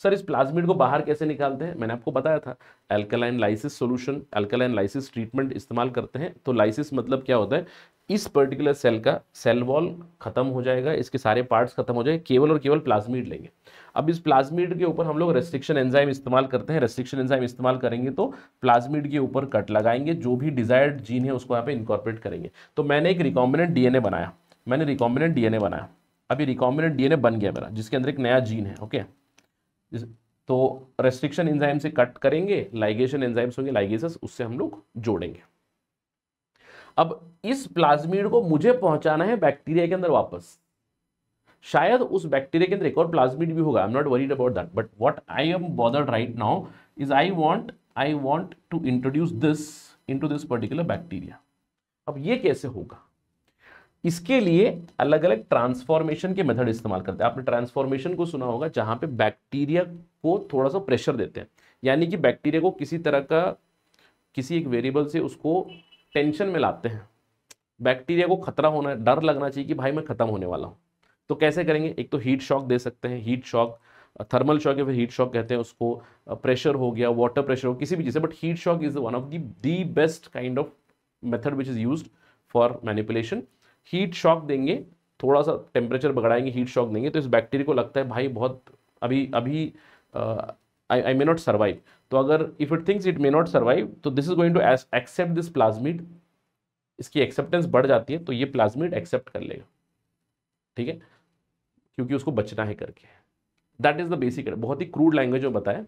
सर इस प्लाज्मिड को बाहर कैसे निकालते हैं मैंने आपको बताया था alkaline lysis solution alkaline lysis treatment इस्तेमाल करते हैं तो लाइसिस मतलब क्या होता है इस पर्टिकुलर सेल का सेल वॉल खत्म हो जाएगा इसके सारे पार्ट्स खत्म हो जाए केवल और केवल प्लाज्मिड लेंगे अब इस प्लाज्मिड के ऊपर हम लोग रेस्ट्रिक्शन एंजाइम इस्तेमाल करते हैं रेस्ट्रिक्शन एंजाइम इस्तेमाल करेंगे तो प्लाज्मिड के ऊपर कट लगाएंगे जो भी डिजायर्ड जीन है उसको यहाँ पे इनकॉर्पोरेट करेंगे तो मैंने एक रिकॉम्बिनेंट डीएनए बनाया मैंने रिकॉम्बिनेंट डीएनए बनाया अभी रिकॉम्बिनेंट डीएनए बन गया मेरा जिसके अंदर एक नया जीन है ओके okay? तो रेस्ट्रिक्शन एंजाइम से कट करेंगे लाइगेशन एंजाइम्स होंगे लाइगेसेस उससे हम लोग जोड़ेंगे अब इस प्लाज्मिड को मुझे पहुंचाना है बैक्टीरिया के अंदर वापस शायद उस बैक्टीरिया के अंदर एक और प्लाज्मिड भी होगा I am not worried about that but what I am bothered right now is I want I want to introduce this into this particular bacteria अब ये कैसे होगा इसके लिए अलग अलग ट्रांसफॉर्मेशन के मेथड इस्तेमाल करते हैं आपने ट्रांसफॉर्मेशन को सुना होगा जहाँ पे बैक्टीरिया को थोड़ा सा प्रेशर देते हैं यानी कि बैक्टीरिया को किसी तरह का किसी एक वेरिएबल से उसको टेंशन में लाते हैं बैक्टीरिया को खतरा होना डर लगना चाहिए कि भाई मैं ख़त्म होने वाला हूँ तो कैसे करेंगे एक तो हीट शॉक दे सकते हैं हीट शॉक थर्मल शॉक या फिर हीट शॉक कहते हैं उसको प्रेशर हो गया वाटर प्रेशर हो किसी भी चीज़ से but heat shock is one of the best kind of method which is use for manipulation heat shock देंगे थोड़ा सा टेम्परेचर बगड़ाएंगे हीट शॉक देंगे तो इस बैक्टीरिया को लगता है भाई बहुत अभी अभी आई आई मे नॉट सर्वाइव तो अगर if it thinks it may not survive तो this is going to accept this plasmid इसकी एक्सेप्टेंस बढ़ जाती है तो ये प्लाज्मिड एक्सेप्ट कर लेगा ठीक है क्योंकि उसको बचना है करके दैट इज द बेसिक बहुत ही क्रूड लैंग्वेज में बताया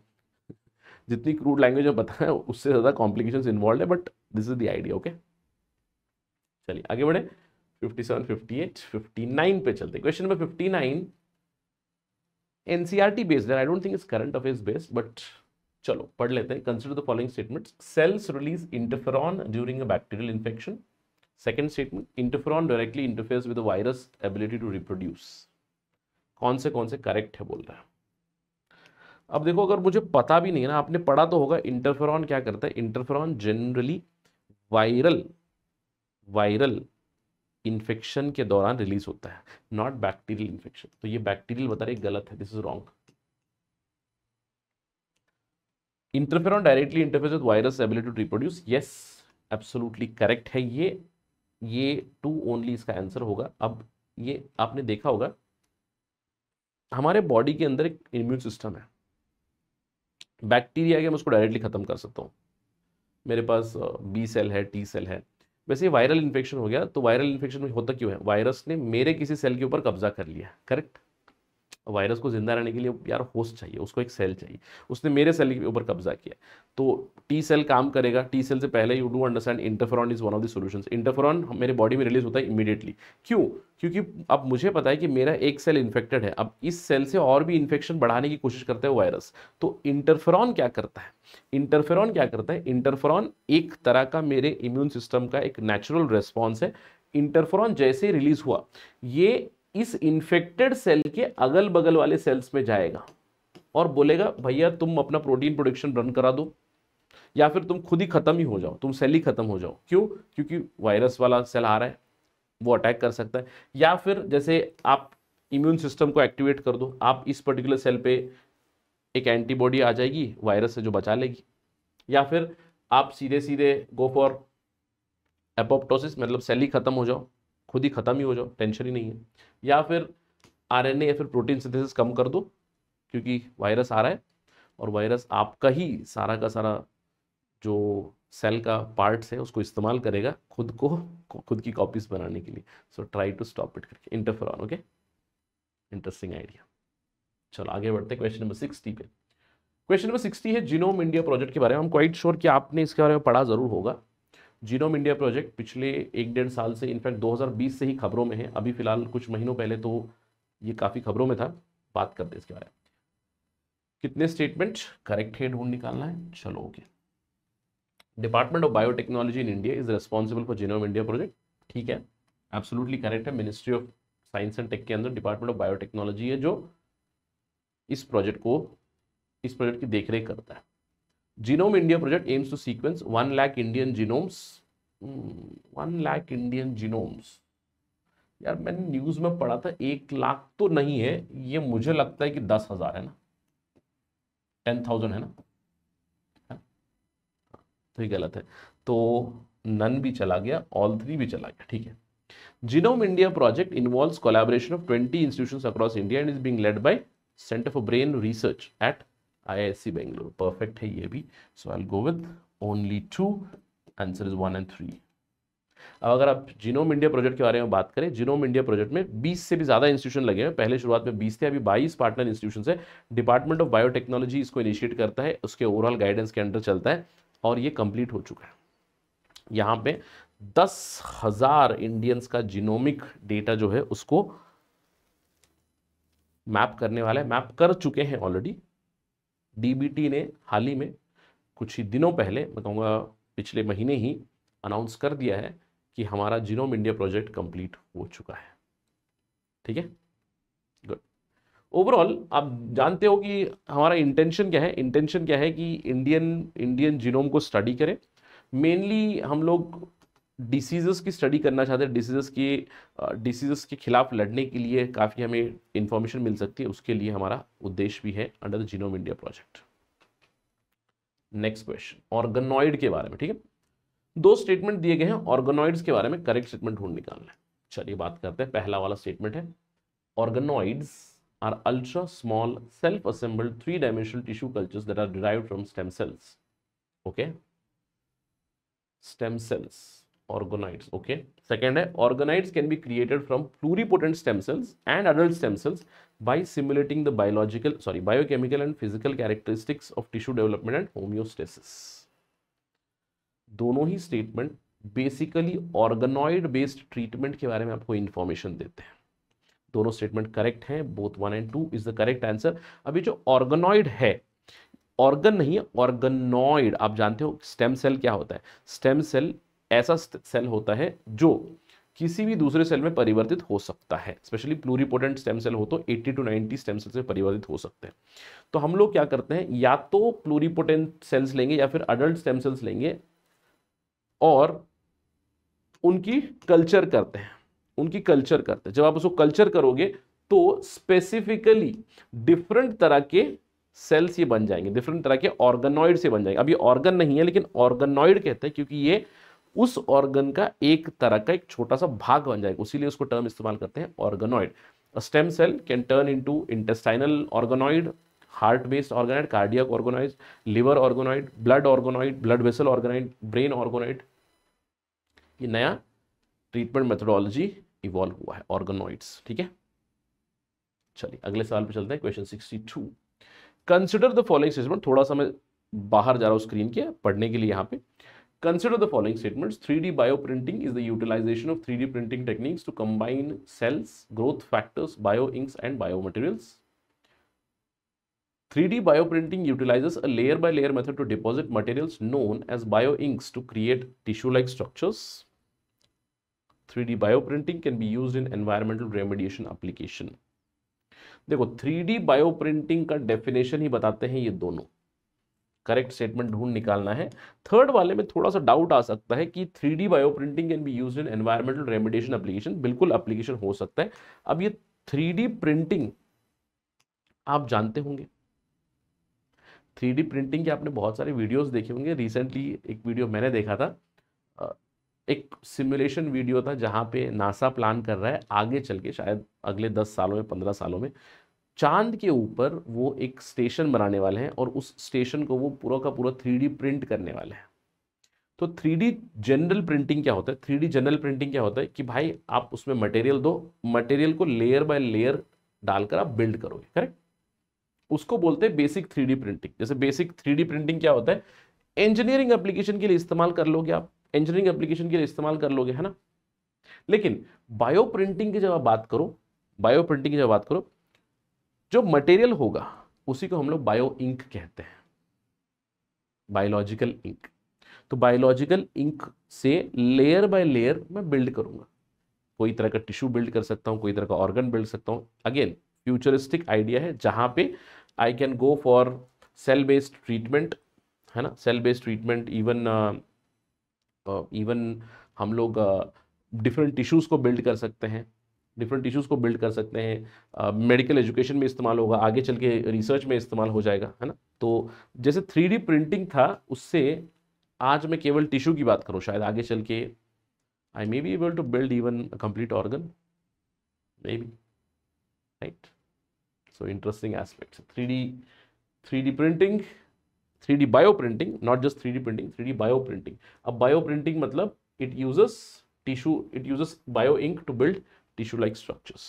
जितनी क्रूड लैंग्वेज में बताया उससे ज़्यादा कॉम्प्लिकेशन इन्वॉल्व है but this is the idea okay चलिए आगे बढ़े 59 पे चलते question number 59 NCERT based I don't think it's current affairs based but चलो पढ़ लेते हैं the following statements cells release interferon during a bacterial infection second statement interferon directly interfere with virus ability to reproduce कौन से कौन से correct है बोल रहा है अब देखो अगर मुझे पता भी नहीं है ना आपने पढ़ा तो होगा इंटरफेरॉन क्या करता है interferon generally viral viral infection के दौरान रिलीज होता है नॉट बैक्टीरियल इन्फेक्शन तो ये बैक्टीरियल बता रहे गलत है this is wrong interferon directly interface with virus ability to reproduce yes absolutely correct है ये ये टू ओनली इसका आंसर होगा अब ये आपने देखा होगा हमारे बॉडी के अंदर एक इम्यून सिस्टम है बैक्टीरिया के मैं उसको डायरेक्टली ख़त्म कर सकता हूँ मेरे पास बी uh, सेल है टी सेल है वैसे वायरल इन्फेक्शन हो गया तो वायरल इन्फेक्शन में होता क्यों है वायरस ने मेरे किसी सेल के ऊपर कब्जा कर लिया करेक्ट वायरस को ज़िंदा रहने के लिए यार होस्ट चाहिए उसको एक सेल चाहिए उसने मेरे सेल के ऊपर कब्जा किया तो टी सेल काम करेगा टी सेल से पहले you do understand interferon is one of the solution interferon मेरे बॉडी में रिलीज होता है इमीडिएटली क्यों क्योंकि अब मुझे पता है कि मेरा एक सेल इन्फेक्टेड है अब इस सेल से और भी इन्फेक्शन बढ़ाने की कोशिश करता है वायरस तो इंटरफेरॉन क्या करता है इंटरफेरॉन क्या करता है इंटरफेरॉन एक तरह का मेरे इम्यून सिस्टम का एक नेचुरल रेस्पॉन्स है इंटरफेरॉन जैसे रिलीज हुआ ये इस इन्फेक्टेड सेल के अगल बगल वाले सेल्स में जाएगा और बोलेगा भैया तुम अपना प्रोटीन प्रोडक्शन रन करा दो या फिर तुम खुद ही खत्म ही हो जाओ तुम सेल ही खत्म हो जाओ क्यों क्योंकि वायरस वाला सेल आ रहा है वो अटैक कर सकता है या फिर जैसे आप इम्यून सिस्टम को एक्टिवेट कर दो आप इस पर्टिकुलर सेल पे एक एंटीबॉडी आ जाएगी वायरस से जो बचा लेगी या फिर आप सीधे सीधे गो फॉर एपोप्टोसिस मतलब सेल ही खत्म हो जाओ खुद ही ख़त्म ही हो जाओ टेंशन ही नहीं है या फिर आरएनए या फिर प्रोटीन सिंथेसिस कम कर दो क्योंकि वायरस आ रहा है और वायरस आपका ही सारा का सारा जो सेल का पार्ट्स है उसको इस्तेमाल करेगा खुद को खुद की कॉपीज बनाने के लिए so try to stop it करके इंटरफर ओके इंटरेस्टिंग आइडिया चलो आगे बढ़ते हैं क्वेश्चन नंबर सिक्सटी पे क्वेश्चन नंबर सिक्सटी है जीनोम इंडिया प्रोजेक्ट के बारे में हम क्वाइट श्योर कि आपने इसके बारे में पढ़ा जरूर होगा जीनोम इंडिया प्रोजेक्ट पिछले एक डेढ़ साल से इनफैक्ट 2020 से ही खबरों में है अभी फिलहाल कुछ महीनों पहले तो ये काफ़ी खबरों में था बात करते इसके बारे में कितने स्टेटमेंट करेक्ट है ढूंढ निकालना है चलो okay department of biotechnology in India is responsible for genome India project ठीक है एब्सोल्युटली करेक्ट है ministry of science and tech के अंदर डिपार्टमेंट ऑफ बायोटेक्नोलॉजी है जो इस प्रोजेक्ट को इस प्रोजेक्ट की देखरेख करता है genome India project aims to sequence one lakh Indian genomes one lakh Indian genomes यार मैंने न्यूज में पढ़ा था एक लाख तो नहीं है ये मुझे लगता है कि दस हजार है ना टेन थाउजेंड है ना हाँ? तो ये गलत है तो नन भी चला गया ऑल थ्री भी चला गया ठीक है genome India project involve collaboration of twenty institution across India and is being led by Centre for Brain Research at IISc Bangalore perfect है ये भी. So I go with only two answer is one and three अब अगर आप genome India project के बारे में बात करें जीनोम इंडिया प्रोजेक्ट में 20 से भी ज़्यादा इंस्टीट्यूशन लगे हैं पहले शुरुआत में 20 थे अभी 22 पार्टनर इंस्टीट्यूशन है डिपार्टमेंट ऑफ बायोटेक्नोलॉजी इसको इनिशिएट करता है उसके ओवरऑल गाइडेंस के अंडर चलता है और ये कंप्लीट हो चुका है यहाँ पे दस हज़ार इंडियंस का जीनोमिक डेटा जो है उसको मैप करने वाला है मैप कर चुके हैं ऑलरेडी डीबीटी ने हाल ही में कुछ ही दिनों पहले मैं कहूँगा पिछले महीने ही अनाउंस कर दिया है कि हमारा जीनोम इंडिया प्रोजेक्ट कंप्लीट हो चुका है ठीक है गुड ओवरऑल आप जानते हो कि हमारा इंटेंशन क्या है इंटेंशन क्या है कि इंडियन इंडियन जिनोम को स्टडी करें मेनली हम लोग डिसीज़ की स्टडी करना चाहते हैं डिसीज़ की डिसीज़ के खिलाफ लड़ने के लिए काफ़ी हमें इन्फॉर्मेशन मिल सकती है उसके लिए हमारा उद्देश्य भी है under the genome India project next question organoid के बारे में ठीक है दो स्टेटमेंट दिए गए हैं ऑर्गेनॉइड्स के बारे में करेक्ट स्टेटमेंट ढूंढ निकालना है चलिए बात करते हैं पहला वाला स्टेटमेंट है organoids are ultra small self assembled three dimensional tissue cultures that are derived from stem cells okay stem cells organoids okay second है organoids can be created from pluripotent stem cells and adult stem cells by simulating the biological sorry biochemical and physical characteristics of tissue development and homeostasis दोनों ही statement basically organoid based treatment के बारे में आपको information देते हैं दोनों statement correct हैं both one and two is the correct answer अभी जो ऑर्गेनॉइड है ऑर्गन नहीं है ऑर्गेनॉइड आप जानते हो स्टेम सेल क्या होता है स्टेम सेल ऐसा सेल होता है जो किसी भी दूसरे सेल में परिवर्तित हो सकता है स्पेशली प्लूरीपोटेंट स्टेम सेल हो तो 80 टू 90 स्टेम सेल से परिवर्तित हो सकते हैं तो हम लोग क्या करते हैं या तो प्लूरीपोटेंट सेल्स लेंगे या फिर अडल्ट स्टेम सेल्स लेंगे और उनकी कल्चर करते हैं उनकी कल्चर करते हैं जब आप उसको कल्चर करोगे तो स्पेसिफिकली डिफरेंट तरह के सेल्स ये बन जाएंगे डिफरेंट तरह के ऑर्गेनॉइड से बन जाएंगे अब ये ऑर्गन नहीं है लेकिन ऑर्गेनॉइड कहते हैं क्योंकि ये उस ऑर्गन का एक तरह का एक छोटा सा भाग बन जाएगा उसीलिए उसको टर्म इस्तेमाल करते हैं organoid stem cell can turn into intestinal organoid heart based organoid cardiac organoids liver organoid blood organoid blood vessel organoid brain organoid ये नया ट्रीटमेंट मेथोडोलॉजी इवॉल्व हुआ है ऑर्गेनॉइड्स ठीक है चलिए अगले सवाल पे चलते हैं question sixty two consider the following statement थोड़ा सा मैं बाहर जा रहा हूँ स्क्रीन के पढ़ने के लिए यहाँ पे Consider the following statements. 3D bioprinting is the utilization of 3D printing techniques to combine cells, growth factors, bioinks and biomaterials. 3D bioprinting utilizes a layer by layer method to deposit materials known as bioinks to create tissue-like structures. 3D bioprinting can be used in environmental remediation application. देखो 3D bioprinting का definition ही बताते हैं ये दोनों correct statement ढूंढ निकालना है third वाले में थोड़ा सा डाउट आ सकता है कि three D bio printing can be use in environmental remediation application बिल्कुल एप्लीकेशन हो सकता है अब ये थ्री डी प्रिंटिंग आप जानते होंगे थ्री डी प्रिंटिंग के आपने बहुत सारे वीडियोज देखे होंगे रिसेंटली एक वीडियो मैंने देखा था एक सिमुलेशन वीडियो था जहाँ पे नासा प्लान कर रहा है आगे चल के शायद अगले दस सालों में पंद्रह सालों में चांद के ऊपर वो एक स्टेशन बनाने वाले हैं और उस स्टेशन को वो पूरा का पूरा थ्री प्रिंट करने वाले हैं तो थ्री जनरल प्रिंटिंग क्या होता है थ्री जनरल प्रिंटिंग क्या होता है कि भाई आप उसमें मटेरियल दो मटेरियल को लेयर बाय लेयर डालकर आप बिल्ड करोगे करेक्ट उसको बोलते हैं बेसिक थ्री प्रिंटिंग जैसे बेसिक थ्री प्रिंटिंग क्या होता है इंजीनियरिंग एप्लीकेशन के लिए इस्तेमाल कर लोगे आप इंजीनियरिंग एप्लीकेशन के लिए इस्तेमाल कर लोगे है ना लेकिन बायो प्रिंटिंग की जब आप बात करो बायो प्रिंटिंग की जब बात करो जो मटेरियल होगा उसी को हम लोग बायो इंक कहते हैं बायोलॉजिकल इंक तो बायोलॉजिकल इंक से लेयर बाय लेयर मैं बिल्ड करूंगा कोई तरह का टिश्यू बिल्ड कर सकता हूँ कोई तरह का ऑर्गन बिल्ड सकता हूँ अगेन फ्यूचरिस्टिक आइडिया है जहाँ पे I can go for cell based treatment है ना cell based treatment even even हम लोग डिफरेंट uh, टिश्यूज़ को बिल्ड कर सकते हैं डिफरेंट टिश्यूज को बिल्ड कर सकते हैं मेडिकल एजुकेशन में इस्तेमाल होगा आगे चल के रिसर्च में इस्तेमाल हो जाएगा है ना तो जैसे थ्री प्रिंटिंग था उससे आज मैं केवल टिश्यू की बात करूँ शायद आगे चल के I may be able to build even complete organ may be right so interesting aspect three three D D printing three D bio printing not just three D printing three D bio printing अब bio printing मतलब it uses tissue it uses bio ink to build tissue like structures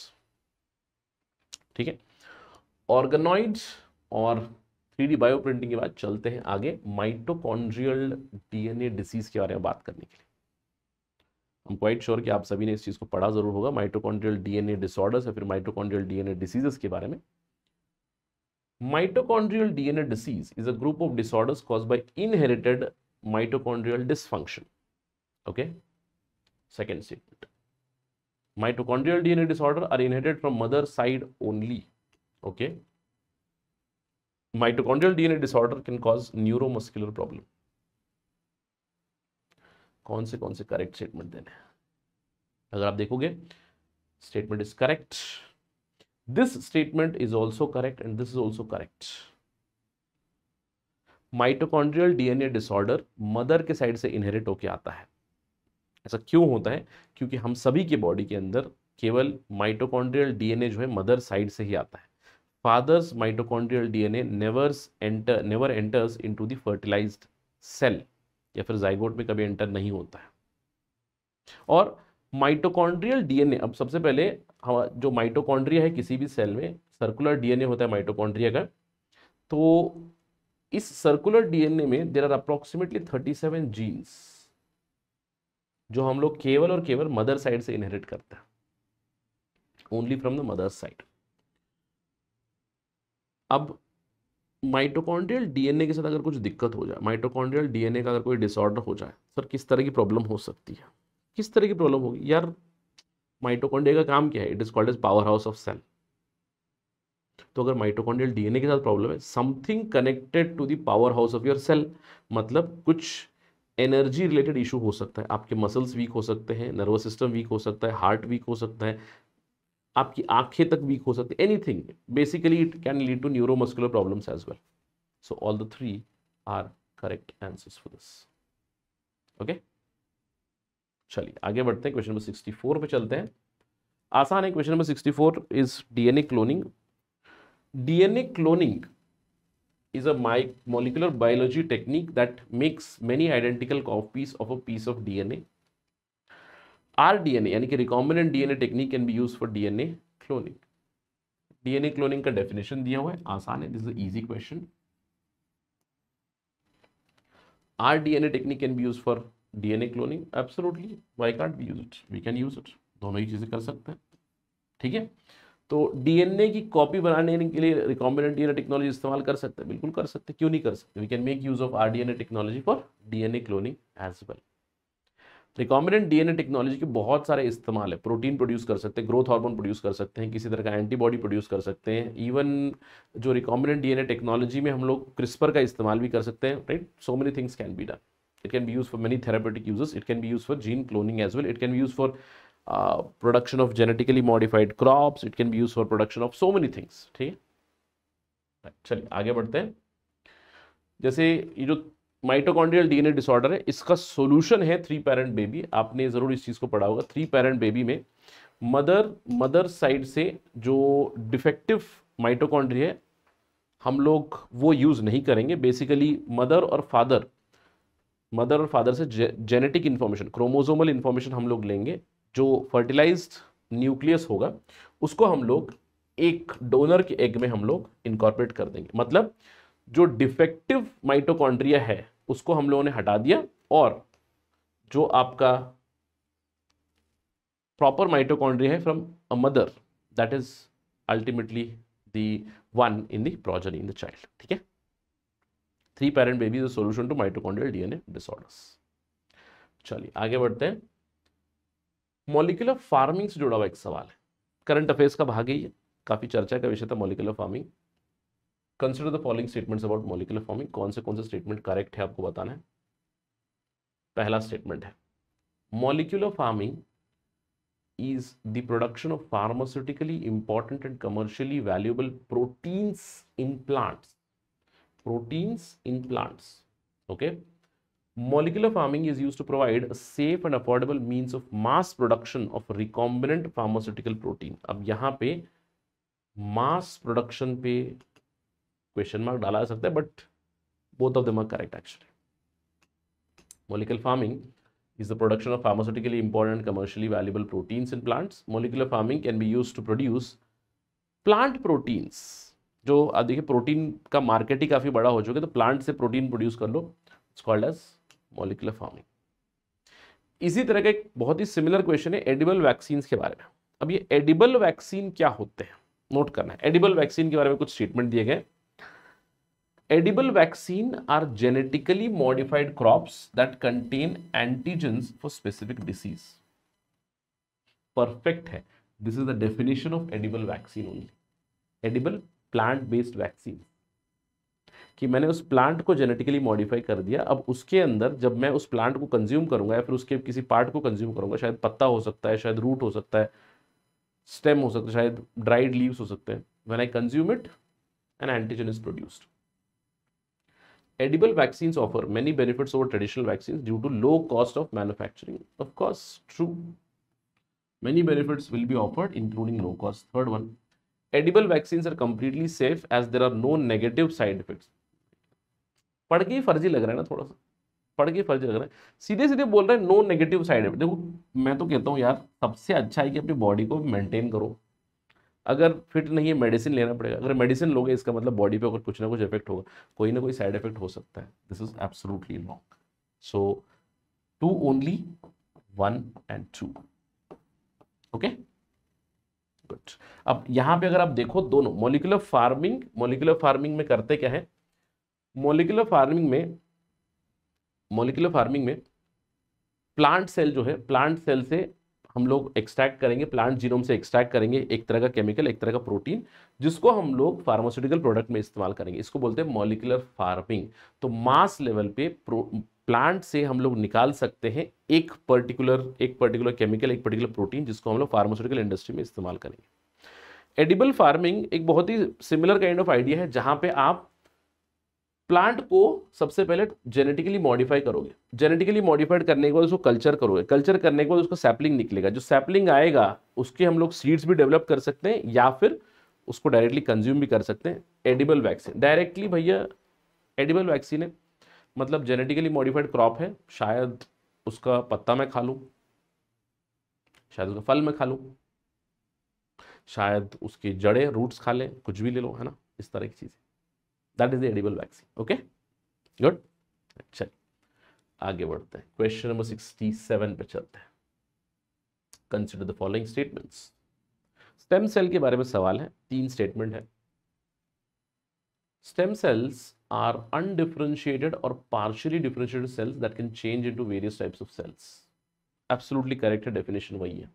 ठीक है organoids और three D bio printing के बाद चलते हैं आगे माइटोकॉन्ड्रियल डीएनए डिसीज के बारे में बात करने के लिए हम क्वाइट श्योर कि आप सभी ने इस चीज़ को पढ़ा जरूर होगा माइटोकॉन्ड्रियल डीएनए डिसऑर्डर्स या फिर माइटोकॉन्ड्रियल डीएनए डिसीजेस के बारे में mitochondrial DNA disease is a group of disorders cause by inherited mitochondrial dysfunction okay second statement mitochondrial DNA disorder are inherited from mother side only okay mitochondrial DNA disorder can cause neuromuscular problem कौन से कौन से correct statement देने अगर आप देखोगे statement is correct this statement is also correct and this is also correct mitochondrial DNA disorder mother के side से इनहेरिट होके आता है ऐसा क्यों होता है क्योंकि हम सभी के बॉडी के अंदर केवल माइटोकॉन्ड्रियल डीएनए जो है मदर साइड से ही आता है father's mitochondrial DNA nevers enter never enters into the fertilized cell या फिर जाइगोट में कभी एंटर नहीं होता है और माइटोकॉन्ड्रियल डीएनए अब सबसे पहले हम जो माइटोकॉन्ड्रिया है किसी भी सेल में सर्कुलर डीएनए होता है माइटोकॉन्ड्रिया का तो इस सर्कुलर डीएनए में देर आर अप्रोक्सीमेटली 37 जीन्स जो हम लोग केवल और केवल मदर साइड से इनहेरिट करते हैं only from the mother side अब माइटोकॉन्ड्रियल डीएनए के साथ अगर कुछ दिक्कत हो जाए माइटोकॉन्ड्रियल डीएनए का अगर कोई डिसऑर्डर हो जाए सर किस तरह की प्रॉब्लम हो सकती है किस तरह की प्रॉब्लम होगी यार माइटोकॉन्ड्रिया का काम क्या है it is called as power house of cell तो अगर माइटोकॉन्ड्रियल डीएनए के साथ प्रॉब्लम है something connected to the power house of your cell मतलब कुछ एनर्जी रिलेटेड इशू हो सकता है आपके मसल्स वीक हो सकते हैं नर्वस सिस्टम वीक हो सकता है हार्ट वीक हो सकता है आपकी आंखें तक वीक हो सकती है anything basically it can lead to neuromuscular problems as well so all the three are correct answers for this okay चलिए आगे बढ़ते हैं क्वेश्चन नंबर सिक्सटी फोर पे चलते हैं आसान है question number sixty four is DNA cloning DNA cloning is a molecular biology technique that makes many identical copies of a piece of DNA. RDNA यानी कि recombinant DNA technique can be used for DNA cloning. DNA cloning का definition दिया हुआ है आसान है this is an easy question. RDNA technique can be used for DNA cloning absolutely why can't we use it? We can use it. दोनों ही चीजें कर सकते हैं ठीक है तो डीएनए की कॉपी बनाने के लिए रिकॉम्बिनेंट डीएनए टेक्नोलॉजी इस्तेमाल कर सकते हैं बिल्कुल कर सकते क्यों नहीं कर सकते we can make use of R DNA technology for DNA cloning as well recombinant DNA technology के बहुत सारे इस्तेमाल है प्रोटीन प्रोड्यूस कर सकते हैं ग्रोथ हार्मोन प्रोड्यूस कर सकते हैं किसी तरह का एंटीबॉडी प्रोड्यूस कर सकते हैं इवन जो रिकॉम्बिनेंट डीएनए टेक्नोलॉजी में हम लोग क्रिस्पर का इस्तेमाल भी कर सकते हैं right so many things can be done it can be use for many therapeutic uses it can be use for gene cloning as well it can be use for production of genetically modified crop it can be use for production of so many things ठीक है चलिए आगे बढ़ते हैं जैसे ये जो mitochondrial DNA disorder है इसका सोल्यूशन है थ्री पेरेंट बेबी आपने ज़रूर इस चीज़ को पढ़ा होगा थ्री पेरेंट बेबी में मदर मदर साइड से जो डिफेक्टिव माइटोकॉन्ड्री है हम लोग वो यूज़ नहीं करेंगे बेसिकली मदर और फादर मदर और फादर से जे, जेनेटिक इन्फॉर्मेशन क्रोमोजोमल इन्फॉर्मेशन हम लोग लेंगे जो फर्टिलाइज न्यूक्लियस होगा उसको हम लोग एक डोनर के एग में हम लोग इनकॉर्पोरेट कर देंगे मतलब जो डिफेक्टिव माइटोकॉन्ड्रिया है उसको हम लोगों ने हटा दिया और जो आपका प्रॉपर माइटोकॉन्ड्रिया है from a mother that is ultimately the one in the progeny in the child ठीक है three parent baby solution to mitochondrial DNA disorders चलिए आगे बढ़ते हैं मॉलिकुलर फार्मिंग से जुड़ा हुआ एक सवाल है करंट अफेयर्स का भाग ही है काफ़ी चर्चा का विषय था molecular farming consider the following statements about molecular farming कौन से कौन से स्टेटमेंट करेक्ट है आपको बताना है पहला स्टेटमेंट है molecular farming is the production of pharmaceutically important and commercially valuable proteins in plants proteins in plants okay molecular farming is used to provide a safe and affordable means of mass production of recombinant pharmaceutical protein अब यहाँ पे mass production पे question mark डाला जा सकता है but both of them are correct actually molecular farming is the production of pharmaceutically important commercially valuable proteins in plants molecular farming can be used to produce plant proteins जो आप देखिए protein का market ही काफ़ी बड़ा हो चुका है तो प्लांट से प्रोटीन प्रोड्यूस कर लो it's called as molecular farming इसी तरह का एक बहुत ही सिमिलर क्वेश्चन है एडिबल वैक्सीन के बारे में अब ये एडिबल वैक्सीन क्या होते हैं नोट करना है एडिबल वैक्सीन के बारे में कुछ स्टेटमेंट दिए गए edible vaccine are genetically modified crops that contain antigens for specific disease perfect है this is the definition of edible vaccine only edible plant based vaccine कि मैंने उस प्लांट को जेनेटिकली मॉडिफाई कर दिया अब उसके अंदर जब मैं उस प्लांट को कंज्यूम करूंगा या फिर उसके किसी पार्ट को कंज्यूम करूंगा शायद पत्ता हो सकता है शायद रूट हो सकता है स्टेम हो सकता है शायद ड्राइड लीव्स हो सकते हैं when I consume it an antigen is produced edible vaccine offer many benefits over traditional vaccine due to low cost of manufacturing of course true many benefits will be offered including low cost third one edible vaccine are completely safe as there are no negative side effects पढ़ के ही फर्जी लग रहा है ना थोड़ा सा पढ़ के फर्जी लग रहा है सीधे सीधे बोल रहे हैं नो नेगेटिव साइड देखो मैं तो कहता हूँ यार सबसे अच्छा है कि अपनी बॉडी को मेंटेन करो अगर फिट नहीं है मेडिसिन लेना पड़ेगा अगर मेडिसिन लोगे इसका मतलब बॉडी पे अगर कुछ ना कुछ इफेक्ट होगा कोई ना कोई साइड इफेक्ट हो सकता है this is absolutely wrong so two only one and two okay good अब यहाँ पे अगर आप देखो दोनों मोलिकुलर फार्मिंग मोलिकुलर फार्मिंग में करते क्या है मोलिकुलर फार्मिंग में मोलिकुलर फार्मिंग में प्लांट सेल जो है प्लांट सेल से हम लोग एक्सट्रैक्ट करेंगे प्लांट जीनोम से एक्सट्रैक्ट करेंगे एक तरह का केमिकल एक तरह का प्रोटीन जिसको हम लोग फार्मास्यूटिकल प्रोडक्ट में इस्तेमाल करेंगे इसको बोलते हैं मोलिकुलर फार्मिंग तो मास लेवल पे प्लांट से हम लोग निकाल सकते हैं एक पर्टिकुलर एक पर्टिकुलर केमिकल एक पर्टिकुलर प्रोटीन जिसको हम लोग फार्मास्यूटिकल इंडस्ट्री में इस्तेमाल करेंगे एडिबल फार्मिंग एक बहुत ही सिमिलर काइंड ऑफ आइडिया है जहाँ पे आप प्लांट को सबसे पहले जेनेटिकली मॉडिफाई करोगे जेनेटिकली मॉडिफाइड करने के बाद उसको कल्चर करोगे कल्चर करने के बाद उसका सैपलिंग निकलेगा जो सैपलिंग आएगा उसके हम लोग सीड्स भी डेवलप कर सकते हैं या फिर उसको डायरेक्टली कंज्यूम भी कर सकते हैं एडिबल वैक्सीन डायरेक्टली भैया एडिबल वैक्सीन है मतलब जेनेटिकली मॉडिफाइड क्रॉप है शायद उसका पत्ता मैं खा लूँ शायद उसका फल मैं खा लूँ शायद उसकी जड़ें रूट्स खा लें कुछ भी ले लो है ना इस तरह की चीज़ें that is the edible vaccine okay good अच्छा आगे बढ़ते हैं क्वेश्चन नंबर सिक्सटी सेवन पे चलते हैं consider the following statements stem cell के बारे में सवाल है तीन स्टेटमेंट है स्टेम सेल्स आर अनडिफ्रेंशिएटेड और partially differentiated cells that can change into various types of cells absolutely correct definition वही है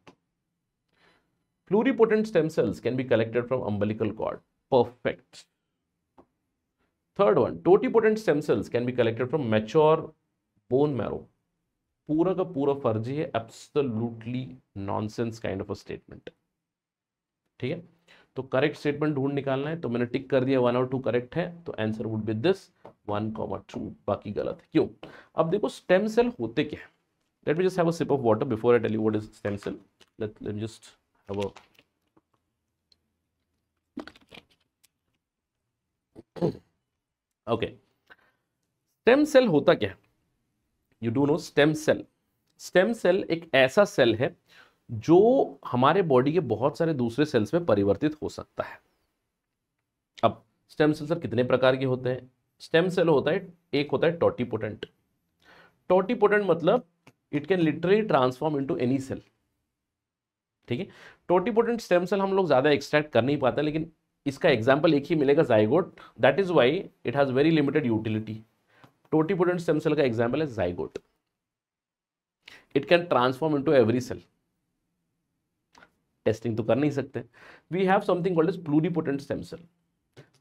pluripotent stem cells can be collected from umbilical cord perfect third one totipotent stem cells can be collected from mature bone marrow पूरा का पूरा फर्जी है absolutely nonsense kind of a statement ठीक है तो करेक्ट स्टेटमेंट ढूंढ निकालना है तो मैंने टिक कर दिया वन और टू करेक्ट है तो answer would be this one comma two बाकी गलत है क्यों अब देखो स्टेम सेल होते क्या है let me just have a sip of water before I tell you what is stem cell let let just have a okay stem cell होता क्या है you do know stem cell stem cell एक ऐसा cell है जो हमारे body के बहुत सारे दूसरे सेल्स में परिवर्तित हो सकता है अब स्टेम सेल सर कितने प्रकार के होते हैं स्टेम सेल होता है एक होता है टोटीपोटेंट टोटीपोटेंट मतलब it can literally transform into any cell ठीक है टोटीपोटेंट स्टेम सेल हम लोग ज़्यादा एक्सट्रैक्ट कर नहीं पाते लेकिन इसका एग्जाम्पल एक ही मिलेगा zygote that is why it has very limited utility totipotent stem cell का एग्जाम्पल है zygote it can transform into every cell testing तो कर नहीं सकते we have something called is pluripotent stem cell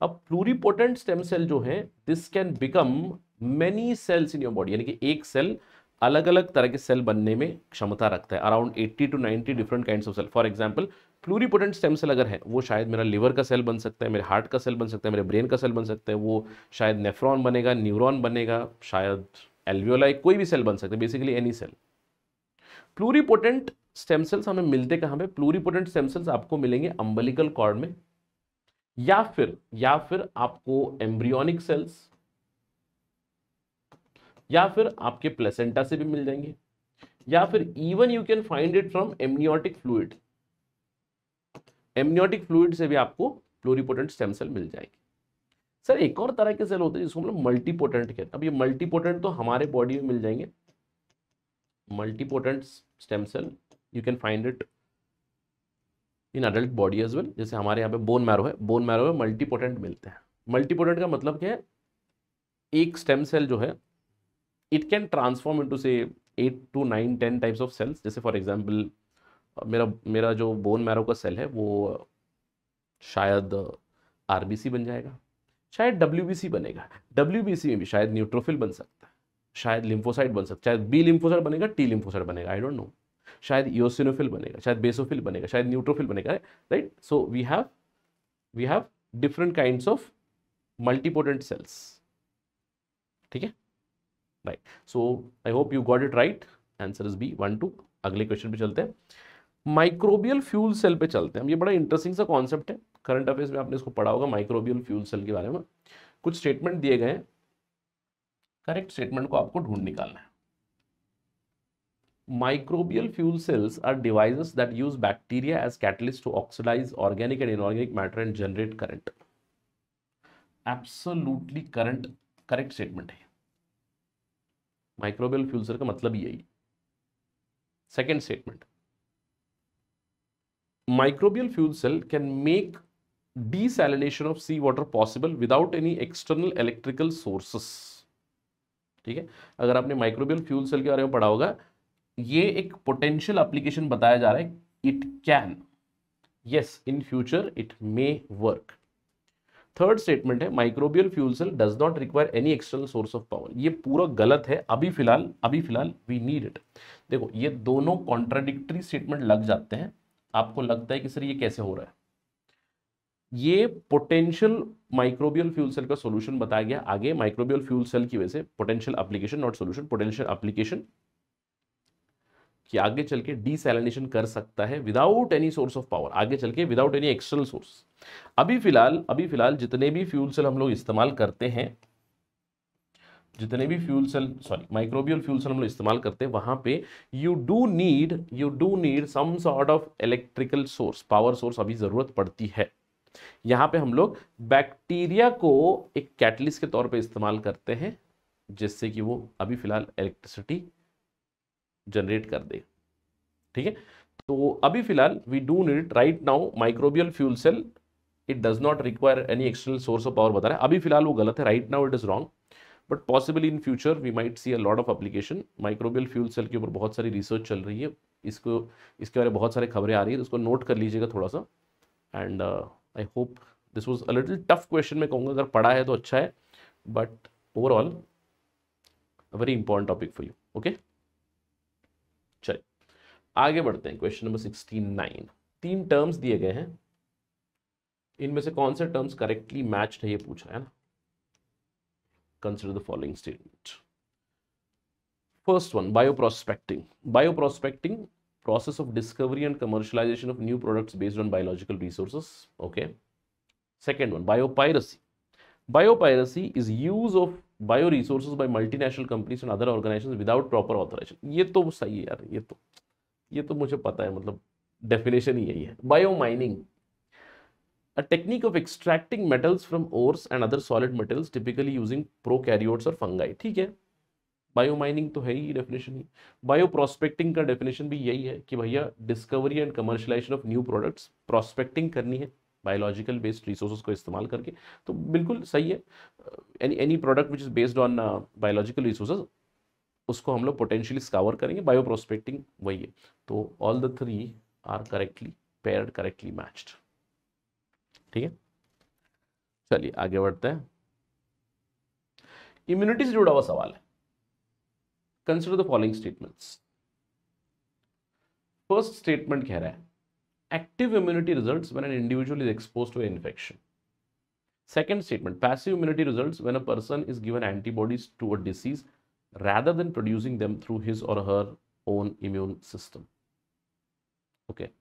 अब प्लूरीपोटेंट स्टेम सेल जो है this can become many cells in your body यानी कि एक सेल अलग अलग तरह के सेल बनने में क्षमता रखता है around 80 to 90 different kinds of cell for example pluripotent stem cell अगर है वो शायद मेरा लिवर का सेल बन सकता है मेरे हार्ट का सेल बन सकता है मेरे ब्रेन का सेल बन सकता है वो शायद नेफ्रॉन बनेगा न्यूरॉन बनेगा शायद एल्वियोलाई कोई भी सेल बन सकता है basically any cell pluripotent stem cells हमें मिलते कहाँ पे प्लूरीपोटेंट स्टेम सेल्स आपको मिलेंगे अम्बलिकल कॉर्ड में या फिर या फिर आपको एम्ब्रियोनिक सेल्स या फिर आपके प्लेसेंटा से भी मिल जाएंगे या फिर even you can find it from amniotic fluid amniotic fluid से भी आपको प्लोरीपोटेंट स्टेम सेल मिल जाएगी सर एक और तरह के सेल होते हैं जिसको हम लोग मल्टीपोटेंट कहते हैं अब ये मल्टीपोटेंट तो हमारे बॉडी में मिल जाएंगे multipotent stem cell you can find it in adult body as well जैसे हमारे यहाँ पे बोन मैरो है बोन मैरो में मल्टीपोटेंट मिलते हैं मल्टीपोटेंट का मतलब क्या है एक स्टेम सेल जो है इट कैन ट्रांसफॉर्म इनटू से eight to nine ten types of cells जैसे फॉर एग्जांपल मेरा मेरा जो बोन मैरो का सेल है वो शायद आर बन जाएगा शायद डब्ल्यू बनेगा डब्ल्यू में भी शायद न्यूट्रोफिल बन सकता है शायद लिम्फोसाइड बन सकता है शायद बी लिम्फोसाइड बनेगा टी लिम्फोसाइड बनेगा आई डोंट नो शायद योसिनोफिल बनेगा शायद बेसोफिल बनेगा शायद न्यूट्रोफिल बनेगा right so we have we have different kind of multipotent cells ठीक है right so I hope you got it right answer is B one two अगले क्वेश्चन पे चलते हैं माइक्रोबियल फ्यूल सेल पे चलते हैं ये बड़ा इंटरेस्टिंग सा कॉन्सेप्ट है करंट अफेयर्स में आपने इसको पढ़ा होगा माइक्रोबियल फ्यूल सेल के बारे में कुछ स्टेटमेंट दिए गए करेक्ट स्टेटमेंट को आपको ढूंढ निकालना है microbial fuel cells are devices that use bacteria as catalyst to oxidise organic and inorganic matter and generate current absolutely current correct statement है माइक्रोबियल फ्यूल सेल का मतलब यही second statement microbial fuel cell can make desalination of seawater possible without any external electrical sources ठीक है अगर आपने microbial fuel cell के बारे में पढ़ा होगा ये एक पोटेंशियल एप्लीकेशन बताया जा रहा है it can yes in future it may work third statement है microbial fuel cell does not require any external source of power ये पूरा गलत है अभी फिलहाल अभी फिलहाल वी नीड इट देखो ये दोनों कॉन्ट्राडिक्टरी स्टेटमेंट लग जाते हैं आपको लगता है कि सर ये कैसे हो रहा है ये पोटेंशियल माइक्रोबियल फ्यूल सेल का सोल्यूशन बताया गया आगे माइक्रोबियल फ्यूल सेल की वजह से potential application not solution potential application कि आगे चल के डिसलिनेशन कर सकता है without any source of power आगे चल के विदाउट एनी एक्सटर्नल सोर्स अभी फिलहाल अभी फिलहाल जितने भी फ्यूल सेल हम लोग इस्तेमाल करते हैं जितने भी fuel cell sorry microbial fuel cell हम लोग इस्तेमाल करते हैं वहाँ पे you do need you do need some sort of electrical source power source अभी ज़रूरत पड़ती है यहाँ पे हम लोग बैक्टीरिया को एक कैटलिस्ट के तौर पे इस्तेमाल करते हैं जिससे कि वो अभी फ़िलहाल इलेक्ट्रिसिटी जनरेट कर दे ठीक है तो अभी फिलहाल we do need right now microbial fuel cell it does not require any external source of power बता रहा है अभी फिलहाल वो गलत है right now it is wrong but possibly in future we might see a lot of application microbial fuel cell के ऊपर बहुत सारी रिसर्च चल रही है इसको इसके बारे में बहुत सारी खबरें आ रही है तो उसको नोट कर लीजिएगा थोड़ा सा and I hope this was a little tough question मैं कहूँगा अगर पढ़ा है तो अच्छा है but overall very important topic for you okay चलिए आगे बढ़ते हैं क्वेश्चन नंबर सिक्सटी नाइन तीन टर्म्स दिए गए हैं इनमें से कौन से टर्म्स करेक्टली मैच्ड है ये पूछा है ना Consider the following statement. First one, bioprospecting. Bioprospecting, process of discovery and commercialization of new products based on biological resources. Okay. Second one, biopiracy. Biopiracy is use of bioresources by multinational companies and other organisation without proper authorisation ये तो सही है यार ये तो ये तो मुझे पता है मतलब डेफिनेशन ही यही है bio mining a technique of extracting metals from ores and other solid metals typically using prokaryotes or fungi ठीक है बायो माइनिंग तो है ही डेफिनेशन ही बायो प्रोस्पेक्टिंग का डेफिनेशन भी यही है कि भैया discovery and commercialisation of new products prospecting करनी है बायोलॉजिकल बेस्ड रिसोर्सेज को इस्तेमाल करके तो बिल्कुल सही है any any product which is based on biological resources उसको हम लोग पोटेंशियली स्कावर करेंगे बायो प्रोस्पेक्टिंग वही है तो all the three are correctly pair correctly matched ठीक है चलिए आगे बढ़ते हैं इम्यूनिटी से जुड़ा हुआ सवाल है consider the following statements first statement कह रहा है active immunity result when an individual is expose to infection second statement passive immunity result when a person is given antibodies to a disease rather than producing them through his or her own immune system okay okay.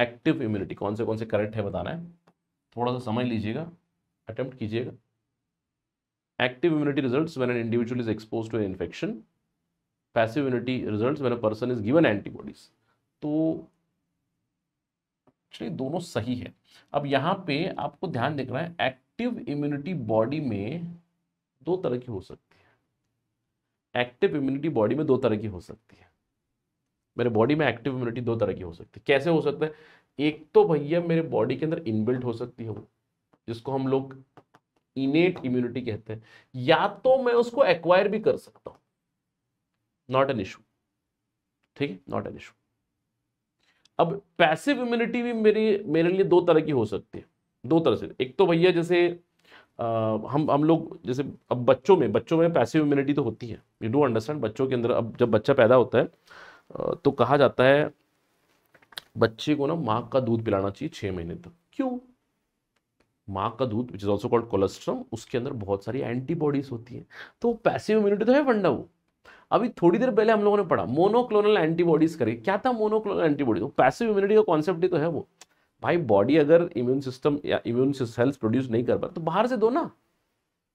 Active immunity कौन से कौन से correct है बताना है थोड़ा सा समझ लीजिएगा अटेम्प्ट कीजिएगा active immunity result when an individual is expose to an infection passive immunity results when a person is given antibodies तो एक्चुअली दोनों सही है अब यहाँ पे आपको ध्यान रहा है एक्टिव इम्यूनिटी बॉडी में दो तरह की हो सकती है एक्टिव इम्यूनिटी बॉडी में दो तरह की हो सकती है मेरे बॉडी में एक्टिव इम्यूनिटी दो तरह की हो सकती है कैसे हो सकता है एक तो भैया मेरे बॉडी के अंदर इनबिल्ट हो सकती है वो जिसको हम लोग इनेट इम्यूनिटी कहते हैं या तो मैं उसको एक्वायर भी कर सकता हूँ नॉट एन इशू ठीक है नॉट एन इशू अब पैसिव इम्यूनिटी भी मेरी मेरे लिए दो तरह की हो सकती है दो तरह से एक तो भैया जैसे आ, हम हम लोग जैसे अब बच्चों में बच्चों में पैसिव इम्यूनिटी तो होती है यू डू अंडरस्टैंड बच्चों के अंदर अब जब बच्चा पैदा होता है तो कहा जाता है बच्चे को ना माँ का दूध पिलाना चाहिए छः महीने तक क्यों माँ का दूध which is also called colostrum उसके अंदर बहुत सारी एंटीबॉडीज होती हैं तो पैसिव इम्यूनिटी तो है फंडा वो अभी थोड़ी देर पहले हम लोगों ने पढ़ा मोनोक्लोनल एंटीबॉडीज करे क्या था मोनोक्लोनल एंटीबॉडीज पैसे पैसिव इम्यूनिटी का कॉन्सेप्ट ही तो है वो भाई बॉडी अगर इम्यून सिस्टम या इम्यून सेल्स प्रोड्यूस नहीं कर पा तो बाहर से दो ना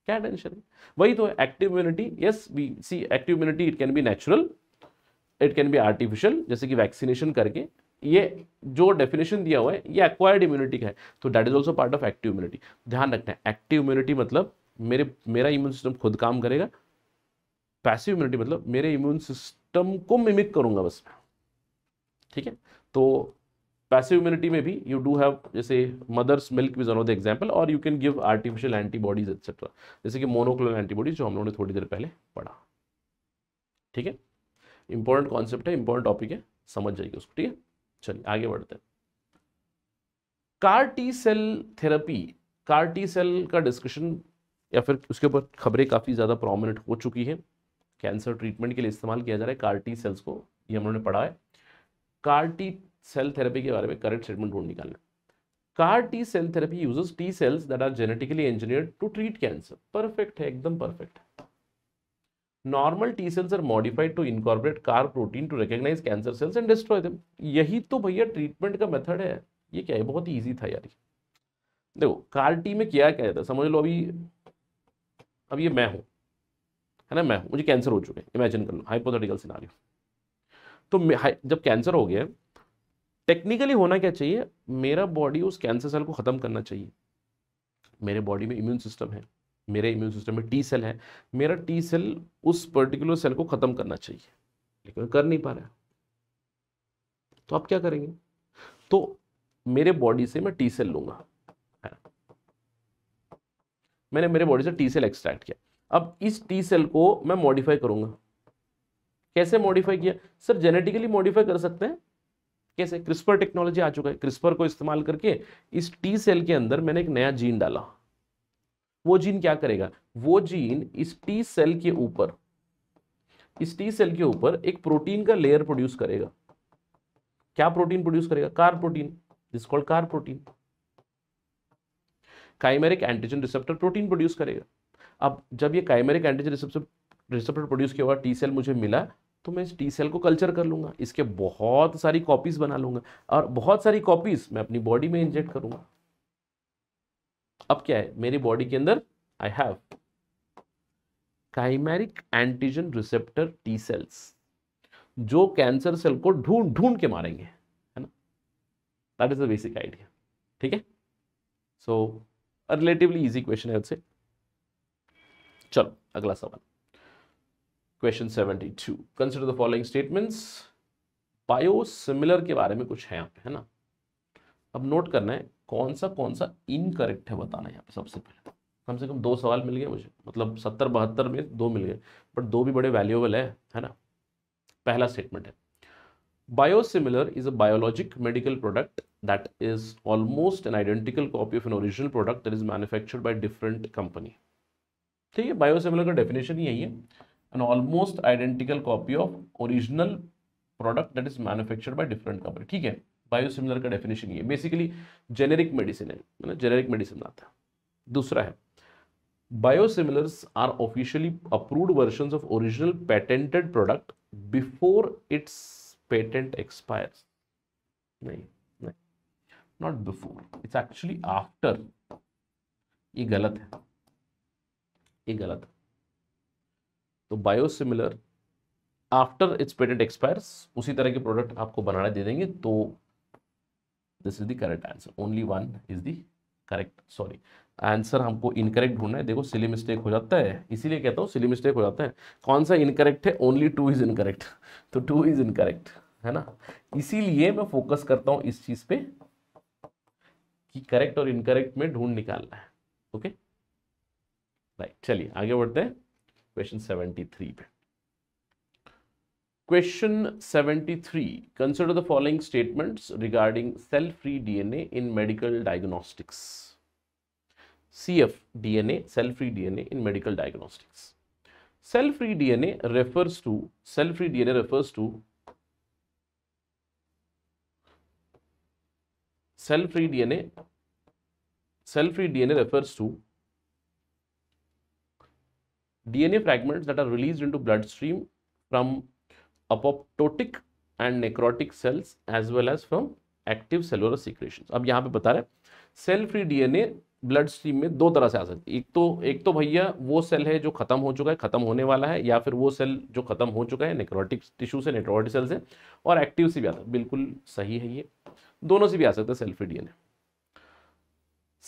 क्या टेंशन है वही तो है active immunity yes we see active immunity it can be natural it can be artificial जैसे कि वैक्सीनेशन करके ये जो डेफिनेशन दिया हुआ है ये एक्वायर्ड इम्यूनिटी का है तो that is also part of active immunity ध्यान रखना है एक्टिव इम्यूनिटी मतलब मेरे मेरा इम्यून सिस्टम खुद काम करेगा पैसिव इम्यूनिटी मतलब मेरे इम्यून सिस्टम को मिमिक करूंगा बस ठीक है तो पैसिव इम्यूनिटी में भी यू डू हैव जैसे mother's milk is the example और you can give artificial antibodies etcetera जैसे कि मोनोक्लोनल एंटीबॉडीज जो हम लोगों ने थोड़ी देर पहले पढ़ा ठीक है इंपॉर्टेंट कॉन्सेप्ट है इंपॉर्टेंट टॉपिक है समझ जाइए उसको ठीक है चलिए आगे बढ़ते हैं CAR T cell therapy CAR T cell का डिस्कशन या फिर उसके ऊपर खबरें काफ़ी ज़्यादा प्रोमिनेंट हो चुकी हैं कैंसर ट्रीटमेंट के लिए इस्तेमाल किया जा रहा है कार टी सेल्स को ये हम लोगों ने पढ़ा है कार टी सेल थेरेपी के बारे में करेक्ट स्टेटमेंट ढूंढ निकालना CAR T cell therapy uses T cells that are genetically engineered to treat cancer perfect है एकदम परफेक्ट है normal T cells are modified to incorporate CAR protein to recognise cancer cells and destroy them यही तो भैया treatment का method है ये क्या है बहुत ही ईजी था यार देखो कार टी में क्या क्या जाता समझ लो अभी अब ये मैं हूँ है ना मैं हूँ मुझे कैंसर हो चुके हैं इमेजिन कर लो हाइपोथेटिकल सिनारियो तो जब कैंसर हो गया टेक्निकली होना क्या चाहिए मेरा बॉडी उस कैंसर सेल को ख़त्म करना चाहिए मेरे बॉडी में इम्यून सिस्टम है मेरे इम्यून सिस्टम में टी सेल है मेरा टी सेल उस पर्टिकुलर सेल को ख़त्म करना चाहिए लेकिन कर नहीं पा रहा तो आप क्या करेंगे तो मेरे बॉडी से मैं टी सेल लूंगा मैंने मेरे बॉडी से टी सेल एक्सट्रैक्ट किया अब इस टी सेल को मैं मॉडिफाई करूंगा कैसे मॉडिफाई किया सर जेनेटिकली मॉडिफाई कर सकते हैं कैसे क्रिस्पर टेक्नोलॉजी आ चुका है क्रिस्पर को इस्तेमाल करके इस टी सेल के अंदर मैंने एक नया जीन डाला वो जीन क्या करेगा वो जीन इस टी सेल के ऊपर इस टी सेल के ऊपर एक प्रोटीन का लेयर प्रोड्यूस करेगा क्या प्रोटीन प्रोड्यूस करेगा CAR protein this called CAR protein chimeric antigen receptor protein produce करेगा अब जब ये chimeric antigen receptor receptor produce किया हुआ टी सेल मुझे मिला तो मैं इस टी सेल को कल्चर कर लूंगा इसके बहुत सारी कॉपीज़ बना लूंगा और बहुत सारी कॉपीज़ मैं अपनी बॉडी में इंजेक्ट करूंगा अब क्या है मेरी बॉडी के अंदर I have chimeric antigen receptor T cells जो कैंसर सेल को ढूंढ ढूंढ के मारेंगे है ना that is the basic idea ठीक है सो रिलेटिवली इजी क्वेश्चन है उससे चलो अगला सवाल question seventy two consider the following statements biosimilar के बारे में कुछ है यहाँ पे है ना अब नोट करना है कौन सा कौन सा इनकरेक्ट है बताना यहाँ पे सबसे पहले कम से कम दो सवाल मिल गए मुझे मतलब सत्तर बहत्तर में दो मिल गए बट दो भी बड़े वैल्यूएबल है है ना पहला स्टेटमेंट है biosimilar is a biologic medical product that is almost an identical copy of an original product that is manufactured by different company ठीक है बायोसिमिलर का डेफिनेशन यही है an almost identical copy of original product that is manufactured by different company ठीक है biosimilar का definition ये basically generic medicine है ना जेनेरिक मेडिसिन आता है दूसरा है biosimilars are officially approved version of original patented product before its patent expire नहीं नहीं not before its actually after ये गलत है ये गलत है तो biosimilar after its patent expires उसी तरह के प्रोडक्ट आपको बनाने दे देंगे तो this is the correct answer only one is the correct sorry answer हमको इनकरेक्ट ढूंढना है देखो सिली मिस्टेक हो जाता है इसीलिए कहता हूँ सिली मिस्टेक हो जाता है कौन सा इनकरेक्ट है ओनली टू इज़ इनकरेक्ट तो टू इज़ इनकरेक्ट है ना इसीलिए मैं फोकस करता हूँ इस चीज़ पे कि करेक्ट और इनकरेक्ट में ढूंढ निकालना है ओके राइट चलिए आगे बढ़ते हैं क्वेश्चन सेवेंटी थ्री पे Question 73. Consider the following statements regarding cell-free DNA in medical diagnostics. CF DNA, cell-free DNA in medical diagnostics. Cell-free DNA refers to, cell-free DNA refers to cell-free DNA, cell-free DNA refers to DNA fragments that are released into bloodstream from apoptotic and necrotic cells as well as from active cellular secretion अब यहाँ पे बता रहे cell free DNA blood stream में दो तरह से आ सकती है एक तो एक तो भैया वो सेल है जो खत्म हो चुका है खत्म होने वाला है या फिर वो सेल जो खत्म हो चुका है नेक्रोटिक टिश्यू से नेक्रोटिक सेल से और एक्टिव से भी आता है बिल्कुल सही है ये दोनों से भी आ सकता है cell free DNA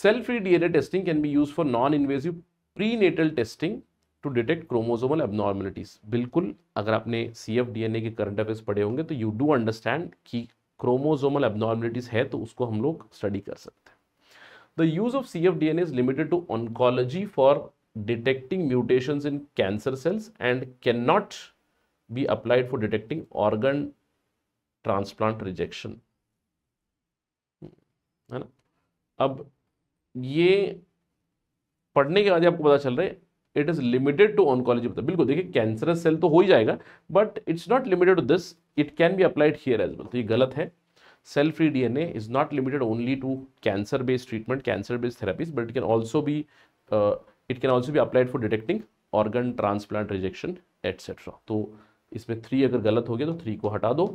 cell free DNA testing can be use for non invasive pre natal testing to detect chromosomal abnormalities बिल्कुल अगर आपने C F D N A के करंट अफेयर्स पढ़े होंगे तो यू डू अंडरस्टैंड कि क्रोमोजोमल एबनॉर्मलिटीज है तो उसको हम लोग स्टडी कर सकते हैं the use of C F D N A is limited to oncology for mutation in cancer cells and can not be applied for detecting organ transplant rejection है ना अब ये पढ़ने के बाद आपको पता चल रहा है it is limited to oncology मतलब बिल्कुल देखिए कैंसरस सेल तो हो ही जाएगा but it's not limited to this it can be applied here as well तो ये गलत है cell free D A is not limited only to cancer based treatment cancer based therapies but it can also भी it can also भी applied for detecting organ transplant rejection etcetera तो इसमें three अगर गलत हो गया तो थ्री को हटा दो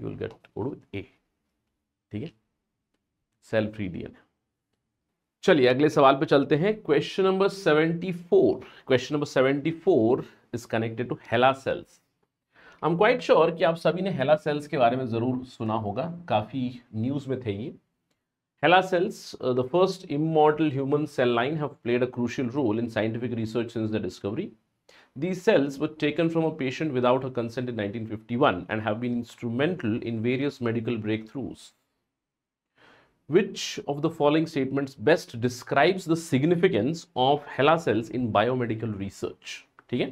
यू विल गेट ए ठीक है सेल फ्री ए चलिए अगले सवाल पे चलते हैं question number 74 question number 74 is connected to HeLa cells I am quite sure कि आप सभी ने हेला सेल्स के बारे में ज़रूर सुना होगा काफ़ी न्यूज़ में थे ये HeLa cells the first immortal human cell line have played a crucial role in scientific research since the discovery These cells were taken from a patient without her consent in 1951 have been instrumental in various medical breakthroughs Which of the following statements best describes the significance of HeLa cells in biomedical research? ठीक है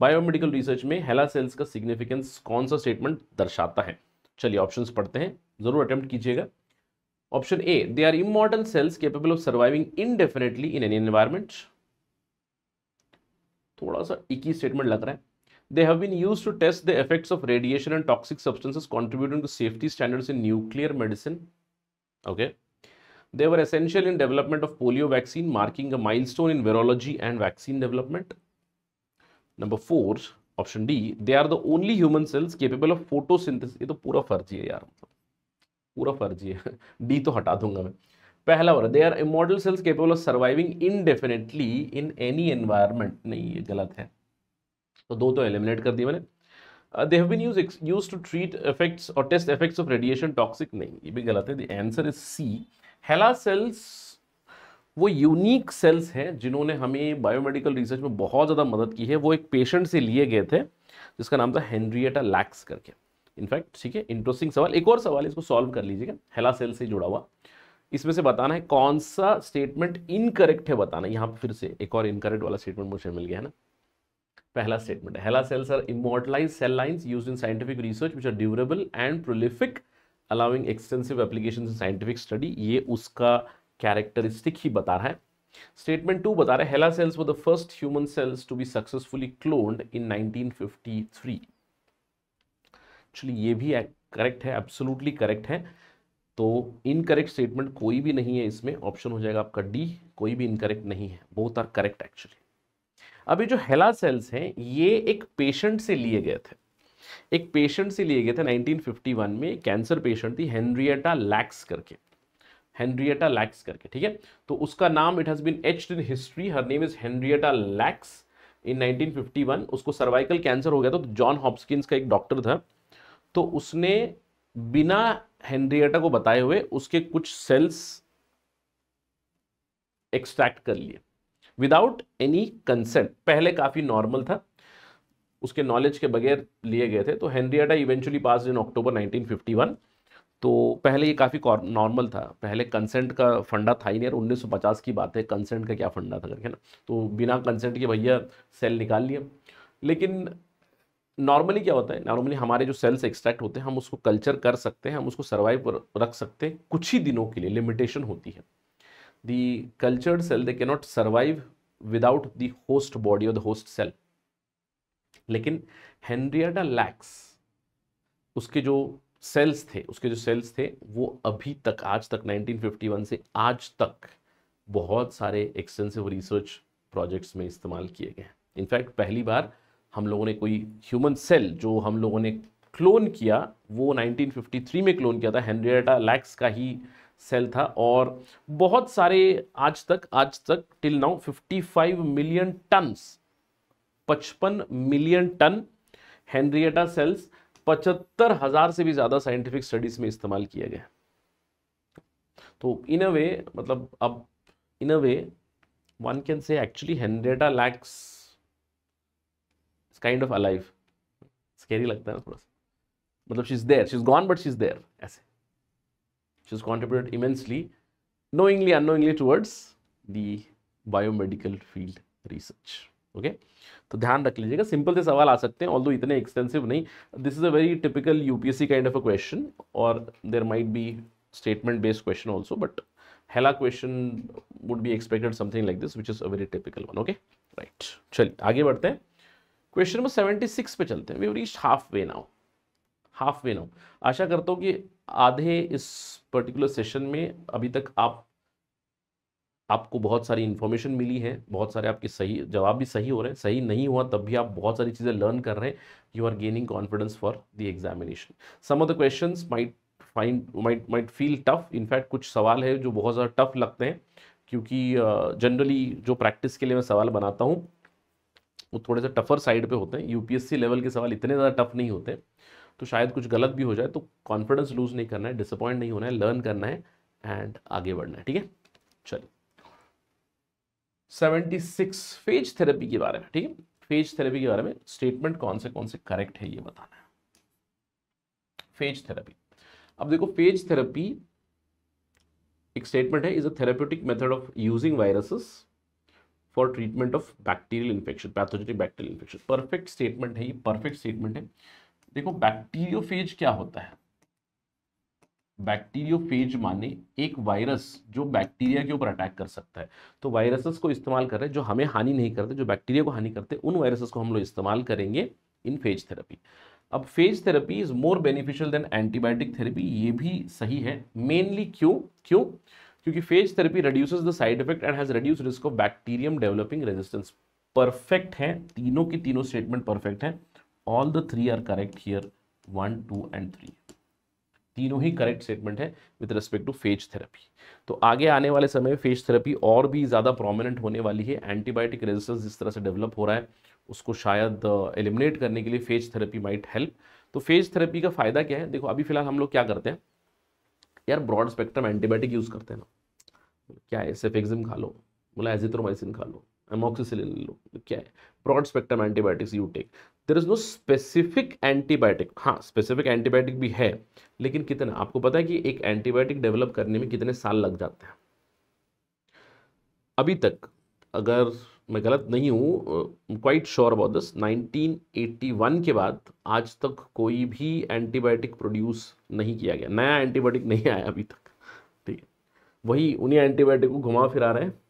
biomedical research में हेला sales का significance कौन सा statement दर्शाता है चलिए options पढ़ते हैं जरूर अटेम्प्ट कीजिएगा option A they are immortal cells capable of surviving indefinitely in any environment थोड़ा सा इक्की स्टेटमेंट लग रहा है they have been used to test the effects of radiation and toxic substances contributing to safety standards in nuclear medicine Okay. They were essential in development of polio vaccine, marking a milestone in virology and vaccine development. Number four, option D they are the only human cells capable of photosynthesis ये तो पूरा फर्जी है यार पूरा फर्जी है D तो हटा दूंगा मैं पहला वाला they are immortal cells capable of surviving indefinitely in any environment नहीं ये गलत है तो दो तो एलिमिनेट कर दिए मैंने they have been been used, to treat effects और test effects of radiation toxic नहीं ये भी गलत है the answer is C HeLa cells वो यूनिक सेल्स हैं जिन्होंने हमें बायोमेडिकल रिसर्च में बहुत ज़्यादा मदद की है वो एक पेशेंट से लिए गए थे जिसका नाम था हेनरिएटा लैक्स करके इनफैक्ट ठीक है इंटरेस्टिंग सवाल एक और सवाल इसको सॉल्व कर लीजिएगा हेला सेल से जुड़ा हुआ इसमें से बताना है कौन सा स्टेटमेंट इनकरेक्ट है बताना यहाँ पर फिर से एक और इनकरेक्ट वाला स्टेटमेंट मुझे मिल गया है ना पहला statement HeLa cells are immortalise cell lines use in scientific research which are durable and prolific allowing extensive application in scientific study ये उसका कैरेक्टरिस्टिक ही बता रहा है स्टेटमेंट टू बता रहे HeLa cells were the first human cells to be successfully cloned in nineteen fifty three actually ये भी correct है एब्सोलूटली करेक्ट है तो इनकरेक्ट स्टेटमेंट कोई भी नहीं है इसमें ऑप्शन हो जाएगा आपका डी कोई भी इनकरेक्ट नहीं है बोथ आर करेक्ट एक्चुअली अभी जो हेला सेल्स हैं ये एक पेशेंट से लिए गए थे एक पेशेंट से लिए गए थे 1951 में कैंसर पेशेंट थी हेनरिएटा लैक्स करके हेनरिएटा लैक्स करके ठीक है तो उसका नाम it has been etched in history her name is Henrietta Lacks in 1951 उसको सर्वाइकल कैंसर हो गया था तो जॉन हॉपकिंस का एक डॉक्टर था तो उसने बिना हेनरिएटा को बताए हुए उसके कुछ सेल्स एक्सट्रैक्ट कर लिए विदाउट एनी कंसेंट पहले काफ़ी नॉर्मल था उसके नॉलेज के बगैर लिए गए थे तो हेनरियाटा इवेंचुअली पास इन अक्टूबर 1951 तो पहले ये काफ़ी नॉर्मल था पहले कंसेंट का फंडा था ही नहीं उन्नीस सौ की बात है कंसेंट का क्या फंडा था करके ना तो बिना कंसेंट के भैया सेल निकाल लिए लेकिन नॉर्मली क्या होता है नॉर्मली हमारे जो सेल्स एक्सट्रैक्ट होते हैं हम उसको कल्चर कर सकते हैं हम उसको सर्वाइव रख सकते हैं कुछ ही दिनों के लिए लिमिटेशन होती है the cultured cell they cannot survive without the host body or the host cell लेकिन हेनरियाडा लैक्स उसके जो सेल्स थे उसके जो सेल्स थे वो अभी तक आज तक 1951 से आज तक बहुत सारे एक्सटेंसिव रिसर्च प्रोजेक्ट्स में इस्तेमाल किए गए हैं इनफैक्ट पहली बार हम लोगों ने कोई ह्यूमन सेल जो हम लोगों ने क्लोन किया वो 1953 में क्लोन किया था हेनरियाटा लैक्स का ही सेल था और बहुत सारे आज तक आज तक till now 55 million tons 55 million ton Henrietta cells पचहत्तर हजार से भी ज़्यादा साइंटिफिक स्टडीज में इस्तेमाल किया गया तो इन अ वे मतलब अब in a way one can say actually Henrietta Lacks kind of alive scary लगता है ना थोड़ा सा मतलब she is there she is gone but she is there ऐसे which has contributed immensely, knowingly, unknowingly towards the biomedical field research okay तो ध्यान रख लीजिएगा सिंपल से सवाल आ सकते हैं ऑल इतने एक्सटेंसिव नहीं this is a very typical UPSC kind of a question और there might be statement based question also but HeLa question would be expected something like this which is a very typical one okay right चलिए आगे बढ़ते हैं question number seventy six पे चलते हैं we reach half way now half way now आशा करता हूँ कि आधे इस पर्टिकुलर सेशन में अभी तक आप आपको बहुत सारी इन्फॉर्मेशन मिली है बहुत सारे आपके सही जवाब भी सही हो रहे हैं सही नहीं हुआ तब भी आप बहुत सारी चीज़ें लर्न कर रहे हैं you are gaining confidence for the examination some of the question might find might might feel tough in fact कुछ सवाल है जो बहुत ज़्यादा टफ लगते हैं क्योंकि जनरली uh, जो प्रैक्टिस के लिए मैं सवाल बनाता हूँ वो थोड़े से टफर साइड पे होते हैं यूपीएससी लेवल के सवाल इतने ज़्यादा टफ नहीं होते तो शायद कुछ गलत भी हो जाए तो कॉन्फिडेंस लूज़ नहीं करना है डिसअपॉइंट नहीं होना है लर्न करना है एंड आगे बढ़ना है ठीक है चलिए सेवेंटी सिक्स फेज थेरेपी के बारे में ठीक है फेज थेरेपी के बारे में स्टेटमेंट कौन से कौन से करेक्ट है ये बताना है फेज थेरेपी अब देखो फेज थेरेपी एक स्टेटमेंट है is a therapeutic method of using viruses for treatment of bacterial infection pathogenic bacterial infection perfect statement है ये परफेक्ट स्टेटमेंट है देखो बैक्टीरियोफेज क्या होता है बैक्टीरियोफेज माने एक वायरस जो बैक्टीरिया के ऊपर अटैक कर सकता है तो वायरसेस को इस्तेमाल कर रहे हैं जो हमें हानि नहीं करते जो बैक्टीरिया को हानि करते उन वायरसेस को हम लोग इस्तेमाल करेंगे इन फेज थेरेपी अब phage therapy is more beneficial than antibiotic therapy ये भी सही है मेनली क्यों क्यों क्योंकि phage therapy reduces the side effect and has reduce risk of bacterium developing resistance perfect है तीनों की तीनों स्टेटमेंट परफेक्ट है all the three are correct here one two and three तीनों ही करेक्ट स्टेटमेंट है with respect to phage therapy तो आगे आने वाले समय में फेज थेरेपी और भी ज़्यादा प्रोमिनेंट होने वाली है एंटीबायोटिक रेजिस्टेंस जिस तरह से डेवलप हो रहा है उसको शायद एलिमिनेट uh, करने के लिए फेज थेरेपी माइट हेल्प तो फेज थेरेपी का फ़ायदा क्या है देखो अभी फिलहाल हम लोग क्या करते हैं यार ब्रॉड स्पेक्ट्रम एंटीबायोटिक यूज़ करते हैं ना क्या है सेफेक्जिम खा लो बोला एजिथ्रोमाइसिन खा लो एमोक्सिसिलिन लो क्या है broad spectrum antibiotics you take there is no specific antibiotic हाँ स्पेसिफिक एंटीबायोटिक भी है लेकिन कितना आपको पता है कि एक एंटीबायोटिक डेवलप करने में कितने साल लग जाते हैं अभी तक अगर मैं गलत नहीं हूँ क्वाइट श्योर अबाउट दिस 1981 के बाद आज तक कोई भी एंटीबायोटिक प्रोड्यूस नहीं किया गया नया एंटीबायोटिक नहीं आया अभी तक ठीक है वही उन्हीं एंटीबायोटिक को घुमा फिरा रहे हैं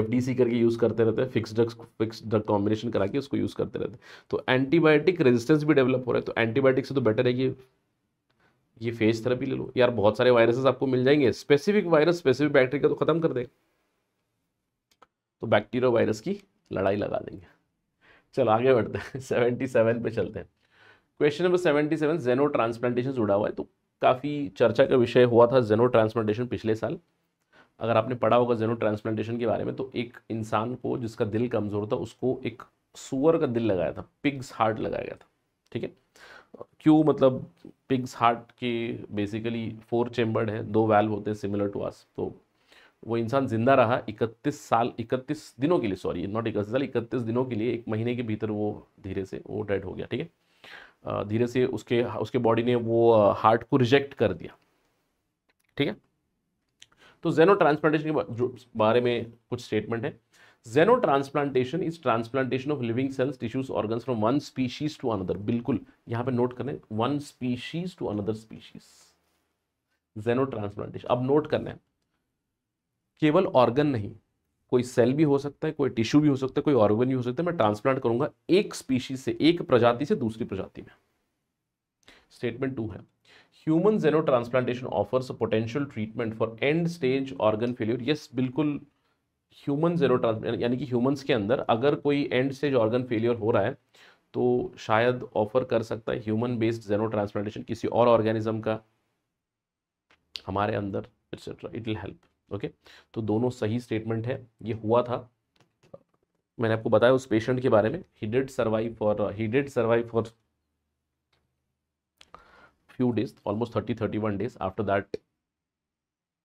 एफ करके यूज़ करते रहते हैं fix drugs fix drug combination करा के उसको यूज़ करते रहते हैं तो एंटीबायोटिक रेजिस्टेंस भी डेवलप हो रहा है तो एंटीबायोटिक से तो बेटर है कि ये फेस थेरेपी ले लो यार बहुत सारे वायरसेस आपको मिल जाएंगे स्पेसिफिक वायरस स्पेसिफिक बैक्टीरिया तो खत्म कर देगा तो बैक्टीरिया वायरस की लड़ाई लगा देंगे चलो आगे बढ़ते हैं सेवेंटी सेवन पे चलते हैं question number seventy seven xenotransplantation जुड़ा हुआ है तो काफ़ी चर्चा का विषय हुआ था जेनो ट्रांसप्लांटेशन पिछले साल अगर आपने पढ़ा होगा जेनो ट्रांसप्लांटेशन के बारे में तो एक इंसान को जिसका दिल कमज़ोर था उसको एक सुअर का दिल लगाया था पिग्स हार्ट लगाया गया था ठीक है क्यों मतलब पिग्स हार्ट के बेसिकली फोर चेंबर्ड है दो वैल्व होते हैं सिमिलर टू आस तो वो इंसान जिंदा रहा 31 साल 31 दिनों के लिए सॉरी नॉट इकतीस साल 31 दिनों के लिए एक महीने के भीतर वो धीरे से वो डेड हो गया ठीक है धीरे से उसके उसके बॉडी ने वो हार्ट को रिजेक्ट कर दिया ठीक है तो जेनो ट्रांसप्लांटेशन के बारे में कुछ स्टेटमेंट है xenotransplantation is transplantation of living cells tissues organ from one species to another बिल्कुल यहां पे नोट करें one species to another species xenotransplantation अब नोट करना है केवल ऑर्गन नहीं कोई सेल भी हो सकता है कोई टिश्यू भी हो सकता है कोई ऑर्गन भी हो सकता है मैं ट्रांसप्लांट करूंगा एक स्पीशीज से एक प्रजाति से दूसरी प्रजाति में स्टेटमेंट टू है human xenotransplantation offers a potential treatment for end stage organ failure yes बिल्कुल ह्यूमन जेरो यानी कि ह्यूमंस के अंदर अगर कोई एंड स्टेज ऑर्गन फेलियर हो रहा है तो शायद ऑफर कर सकता है ह्यूमन बेस्ड जेनो ट्रांसप्लांटेशन किसी और ऑर्गेनिज्म का हमारे अंदर etcetera it will help okay तो दोनों सही स्टेटमेंट है ये हुआ था मैंने आपको बताया उस पेशेंट के बारे में he did survive for he did survive for few days, almost 30, 31 days after that,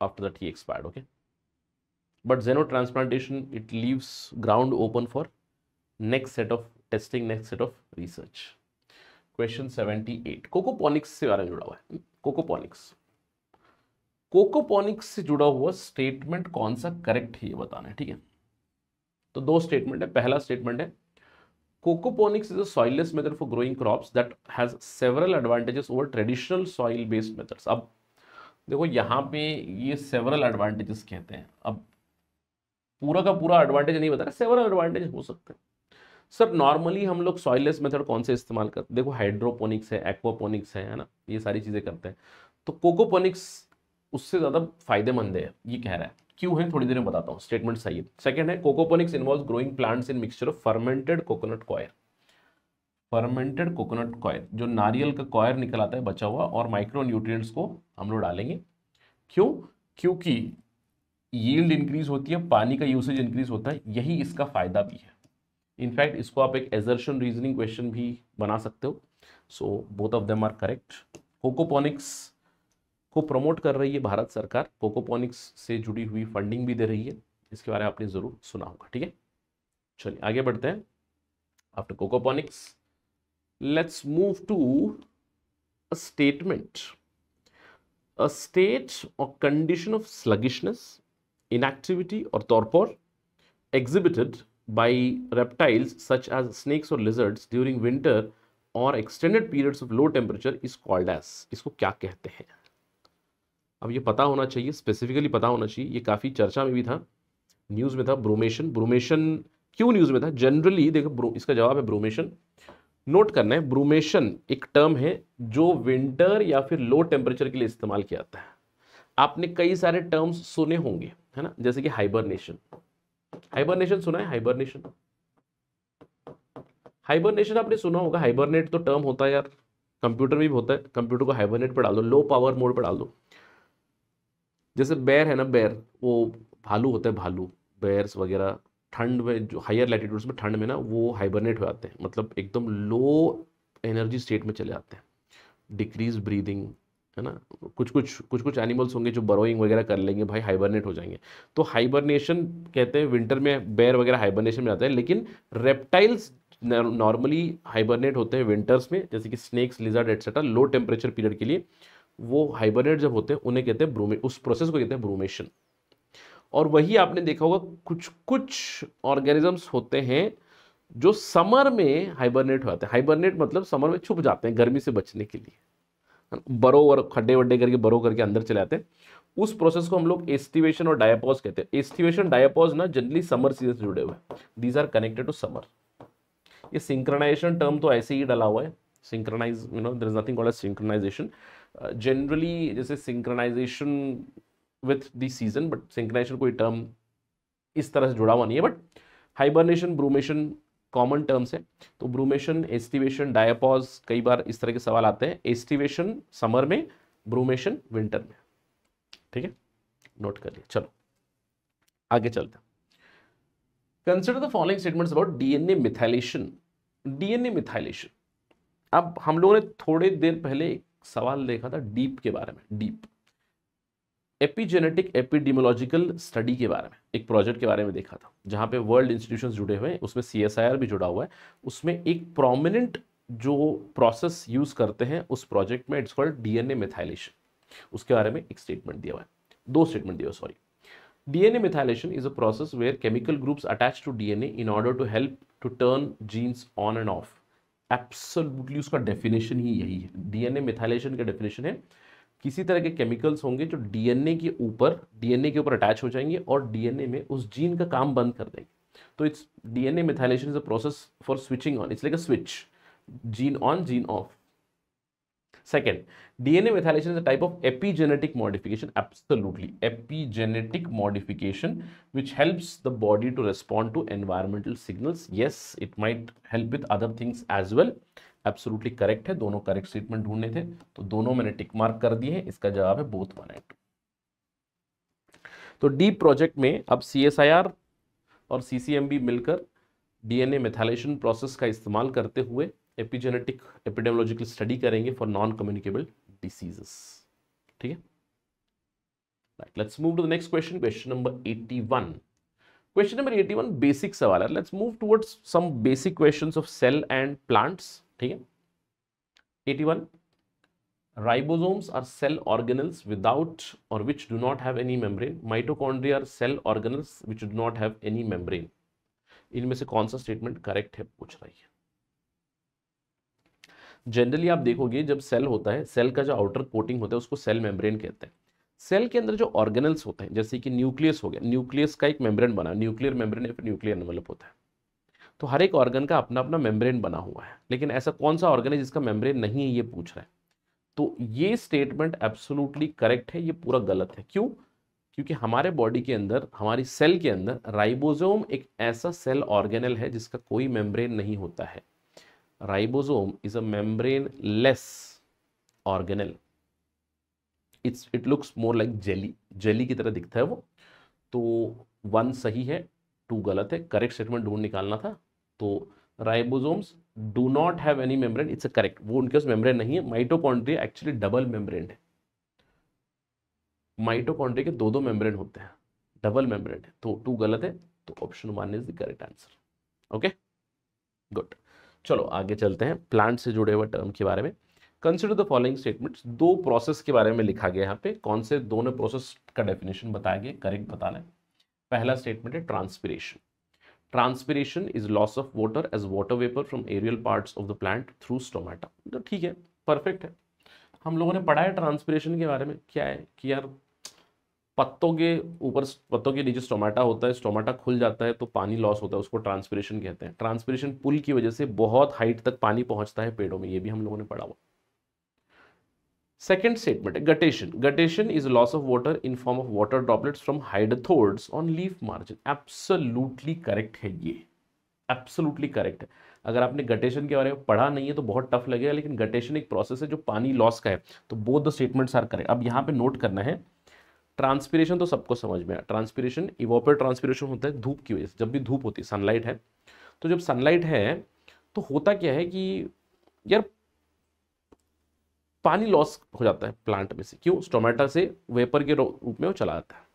after that he expired, okay. But xenotransplantation, it leaves ground open for next set of testing, next set of research. question 78 cocoponics से बारे में जुड़ा हुआ है कोकोपोनिक्स कोकोपोनिक्स से जुड़ा हुआ statement कौन सा करेक्ट है ये बताना है ठीक है तो दो स्टेटमेंट है पहला स्टेटमेंट है Cocoponics is a soilless method for growing crops that has several advantages over traditional soil based methods. अब देखो यहाँ पे ये several advantages कहते हैं अब पूरा का पूरा एडवांटेज नहीं बता रहा सेवरल एडवांटेज हो सकते हैं सर नॉर्मली हम लोग सॉइललेस मेथड कौन से इस्तेमाल करते हैं देखो हाइड्रोपोनिक्स है एक्वापोनिक्स है है ना ये सारी चीज़ें करते हैं तो कोकोपोनिक्स उससे ज़्यादा फायदेमंद है ये कह रहा है क्यों है थोड़ी देर में बताता हूँ स्टेटमेंट सही है सेकंड है cocoponics involve growing plants in mixture of fermented coconut coir fermented coconut coir जो नारियल का कॉयर निकल आता है बचा हुआ और माइक्रो न्यूट्रिएंट्स को हम लोग डालेंगे क्यों क्योंकि यील्ड इंक्रीज होती है पानी का यूसेज इंक्रीज होता है यही इसका फायदा भी है इनफैक्ट इसको आप एक एजर्शन रीजनिंग क्वेश्चन भी बना सकते हो so both of them are correct cocoponics को प्रमोट कर रही है भारत सरकार कोकोपोनिक्स से जुड़ी हुई फंडिंग भी दे रही है इसके बारे में आपने ज़रूर सुना होगा ठीक है चलिए आगे बढ़ते हैं after cocoponics let's move to a statement a state और condition of sluggishness inactivity or torpor exhibited by reptiles such as snakes or lizards during winter or extended periods of low temperature is called as इसको क्या कहते हैं अब ये पता होना चाहिए स्पेसिफिकली पता होना चाहिए ये काफ़ी चर्चा में भी था न्यूज़ में था ब्रोमेशन ब्रोमेशन क्यों न्यूज़ में था जनरली देखो ब्रो इसका जवाब है ब्रोमेशन नोट करना है ब्रोमेशन एक टर्म है जो विंटर या फिर लो टेम्परेचर के लिए इस्तेमाल किया जाता है आपने कई सारे टर्म्स सुने होंगे है ना जैसे कि हाइबरनेशन हाइबरनेशन सुना है हाइबरनेशन हाइबरनेशन आपने सुना होगा हाइबरनेट तो टर्म होता है यार कंप्यूटर में भी होता है कंप्यूटर को हाइबरनेट पर डाल दो लो पावर मोड पर डाल दो जैसे बैर है ना बैर वो भालू होता है भालू बैर्स वगैरह ठंड में जो हायर लैटिट्यूड्स में ठंड में ना वो हाइबरनेट हो जाते हैं मतलब एकदम लो एनर्जी स्टेट में चले जाते हैं डिक्रीज ब्रीदिंग है ना कुछ कुछ कुछ कुछ एनिमल्स होंगे जो बरोइंग वगैरह कर लेंगे भाई हाइबरनेट हो जाएंगे तो हाइबरनेशन कहते हैं विंटर में बैर वगैरह हाइबरनेशन में आते हैं लेकिन रेप्टाइल्स नॉर्मली हाइबरनेट होते हैं विंटर्स में जैसे कि snakes lizard etcetera low temperature period के लिए वो हाइबरनेट जब होते हैं उन्हें कहते हैं ब्रूमे उस प्रोसेस को कहते हैं ब्रूमेशन और वही आपने देखा होगा कुछ कुछ ऑर्गेनिजम्स होते हैं जो समर में हाइबरनेट हो जाते हैं हाइबरनेट मतलब समर में छुप जाते हैं गर्मी से बचने के लिए बरो और खड्डे वड्डे करके बरो करके अंदर चले जाते हैं उस प्रोसेस को हम लोग एस्टिवेशन और डायापॉज कहते हैं एस्टिवेशन डायापॉज ना जनरली समर सीजन से जुड़े हुए हैं these are connected to summer ये सिंक्रोनाइजेशन टर्म तो ऐसे ही डाला हुआ है synchronize you know there is nothing called synchronization generally uh, जैसे synchronization with the season but synchronization कोई टर्म इस तरह से जुड़ा हुआ नहीं है but hibernation brumation common terms है तो ब्रूमेशन एस्टिवेशन डायापॉज कई बार इस तरह के सवाल आते हैं एस्टिवेशन समर में ब्रूमेशन विंटर में ठीक है नोट कर लिया चलो आगे चलते consider the following statements about DNA methylation DNA methylation अब हम लोगों ने थोड़े देर पहले एक सवाल देखा था डीप के बारे में डीप एपिजेनेटिक एपीडीमोलॉजिकल स्टडी के बारे में एक प्रोजेक्ट के बारे में देखा था जहाँ पे वर्ल्ड इंस्टीट्यूशन जुड़े हुए हैं उसमें सी भी जुड़ा हुआ है उसमें एक प्रोमिनेंट जो प्रोसेस यूज़ करते हैं उस प्रोजेक्ट में इट्स कॉल्ड डीएनए मिथाइलेशन उसके बारे में एक स्टेटमेंट दिया हुआ है दो स्टेटमेंट दिया sorry DNA methylation is a process where chemical groups attach to DNA in order to help to turn genes on and off absolutely उसका डेफिनेशन ही यही है डीएनए मिथाइलेशन का डेफिनेशन है किसी तरह के केमिकल्स होंगे जो डीएनए के ऊपर डीएनए के ऊपर अटैच हो जाएंगे और डीएनए में उस जीन का काम बंद कर देंगे तो it's DNA methylation is a process for switching on it's like a switch gene on gene off Second, DNA methylation is a type of epigenetic modification, absolutely. Epigenetic modification, which helps the body to respond to environmental signals. Yes, it might help with other things as well. Absolutely correct है दोनों correct statement ढूंढने थे तो दोनों मैंने tick mark कर दिए हैं इसका जवाब है both one and two the project में अब सी और सी मिलकर डीएनए मेथाइलेशन प्रोसेस का इस्तेमाल करते हुए एपिजेनेटिक एपिडेमोलॉजिकल स्टडी करेंगे फॉर नॉन कम्युनिकेबल डिसीजेस ठीक है right let's move to the next question question number 81 question number 81 basic सवाल है let's move towards some basic questions of cell and plants ठीक है 81 ribosomes are cell organelles without और which do not have any membrane mitochondria are cell organelles which do not have any membrane इनमें से कौन सा statement correct है पूछ रही है जनरली आप देखोगे जब सेल होता है सेल का जो आउटर कोटिंग होता है उसको सेल मेम्ब्रेन कहते हैं सेल के अंदर जो ऑर्गेनल्स होते हैं जैसे कि न्यूक्लियस हो गया न्यूक्लियस का एक मेम्ब्रेन बना न्यूक्लियर मेम्ब्रेन या फिर न्यूक्लियर एनवलप होता है तो हर एक ऑर्गन का अपना अपना मेम्ब्रेन बना हुआ है लेकिन ऐसा कौन सा ऑर्गन है जिसका मेम्ब्रेन नहीं है ये पूछ रहा है तो ये स्टेटमेंट एब्सोल्युटली करेक्ट है ये पूरा गलत है क्यों क्योंकि हमारे बॉडी के अंदर हमारी सेल के अंदर राइबोसोम एक ऐसा सेल ऑर्गेनल है जिसका कोई मेम्ब्रेन नहीं होता है ribosome is a membrane-less organelle. It's, it looks more like jelly Jelly की तरह दिखता है वो तो वन सही है टू गलत है करेक्ट स्टेटमेंट ढूंढ निकालना था तो ribosomes do not have any membrane it's a correct वो उनके पास मेम्ब्रेन नहीं है माइटोकॉन्ड्रिया एक्चुअली डबल मेम्ब्रेन है माइटोकॉन्ड्रिया के दो दो मेम्ब्रेन होते हैं डबल मेम्ब्रेन है तो टू गलत है तो option one is the correct answer okay good चलो आगे चलते हैं प्लांट से जुड़े हुए टर्म के बारे में कंसिडर द फॉलोइंग स्टेटमेंट्स दो प्रोसेस के बारे में लिखा गया यहाँ पे कौन से दोनों प्रोसेस का डेफिनेशन बताया गया करेक्ट बताना है पहला स्टेटमेंट है transpiration transpiration is loss of water as water vapour from aerial parts of the plant through stomata तो ठीक है परफेक्ट है हम लोगों ने पढ़ा है ट्रांसपिरेशन के बारे में क्या है कि यार पत्तों के ऊपर पत्तों के नीचे स्टोमाटा होता है स्टोमाटा खुल जाता है तो पानी लॉस होता है उसको ट्रांसपिरेशन कहते हैं ट्रांसपिरेशन पुल की वजह से बहुत हाइट तक पानी पहुंचता है पेड़ों में ये भी हम लोगों ने पढ़ा हुआ सेकेंड स्टेटमेंट है guttation guttation is loss of water in form of water droplets from hydathodes on leaf margin absolutely correct है ये एब्सोल्युटली करेक्ट है अगर आपने गटेशन के बारे में पढ़ा नहीं है तो बहुत टफ लगेगा लेकिन गटेशन एक प्रोसेस है जो पानी लॉस का है तो both the statements are correct अब यहाँ पे नोट करना है ट्रांसपीरेशन तो सबको समझ में आया ट्रांसपीरेशन इवोपर ट्रांसपीरेशन होता है धूप की वजह से जब भी धूप होती है सनलाइट है तो जब सनलाइट है तो होता क्या है कि यार पानी लॉस हो जाता है प्लांट में से क्यों स्टोमेटा से वेपर के रूप में वो चला जाता है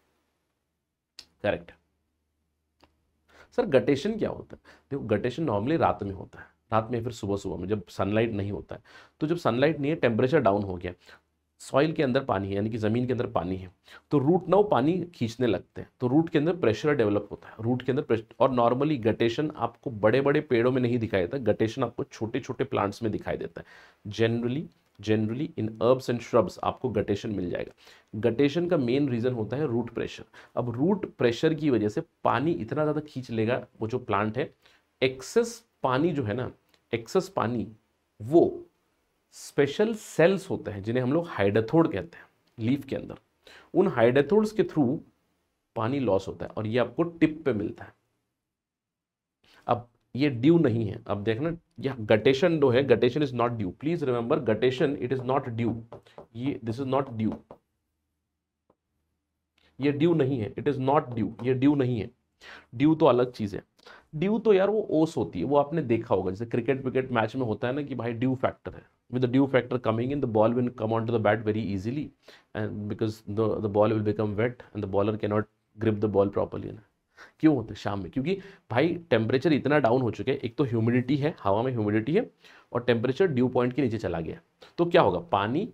करेक्ट सर गटेशन क्या होता है देखो गटेशन नॉर्मली रात में होता है रात में फिर सुबह सुबह में जब सनलाइट नहीं होता है तो जब सनलाइट नहीं है टेम्परेचर डाउन हो गया सॉइल के अंदर पानी है यानी कि ज़मीन के अंदर पानी है तो रूट नाउ पानी खींचने लगते हैं तो रूट के अंदर प्रेशर डेवलप होता है रूट के अंदर और नॉर्मली गटेशन आपको बड़े बड़े पेड़ों में नहीं दिखाई देता गटेशन आपको छोटे छोटे प्लांट्स में दिखाई देता है generally generally in herbs and shrubs आपको गटेशन मिल जाएगा गटेशन का मेन रीज़न होता है रूट प्रेशर अब रूट प्रेशर की वजह से पानी इतना ज़्यादा खींच लेगा वो जो प्लांट है एक्सेस पानी जो है ना एक्सेस पानी वो स्पेशल सेल्स होते हैं जिन्हें हम लोग हाइडेथोड कहते हैं लीफ के अंदर उन हाइडेथोड्स के थ्रू पानी लॉस होता है और ये आपको टिप पे मिलता है अब ये ड्यू नहीं है अब देखना यह गटेशन जो है guttation is not dew please remember guttation it is not dew ये दिस इज नॉट ड्यू ये ड्यू नहीं है इट इज नॉट ड्यू ये ड्यू नहीं है ड्यू तो अलग चीज़ है ड्यू तो यार वो ओस होती है वो आपने देखा होगा जैसे क्रिकेट विकेट मैच में होता है ना कि भाई ड्यू फैक्टर है with the dew factor coming in, the ball will come onto the bat very easily, and because the the ball will become wet and the bowler cannot grip the ball properly. क्यों होते शाम में क्योंकि भाई temperature इतना down हो चुके एक तो ह्यूमिडिटी है हवा में ह्यूमिडिटी है और टेम्परेचर ड्यू पॉइंट के नीचे चला गया तो क्या होगा पानी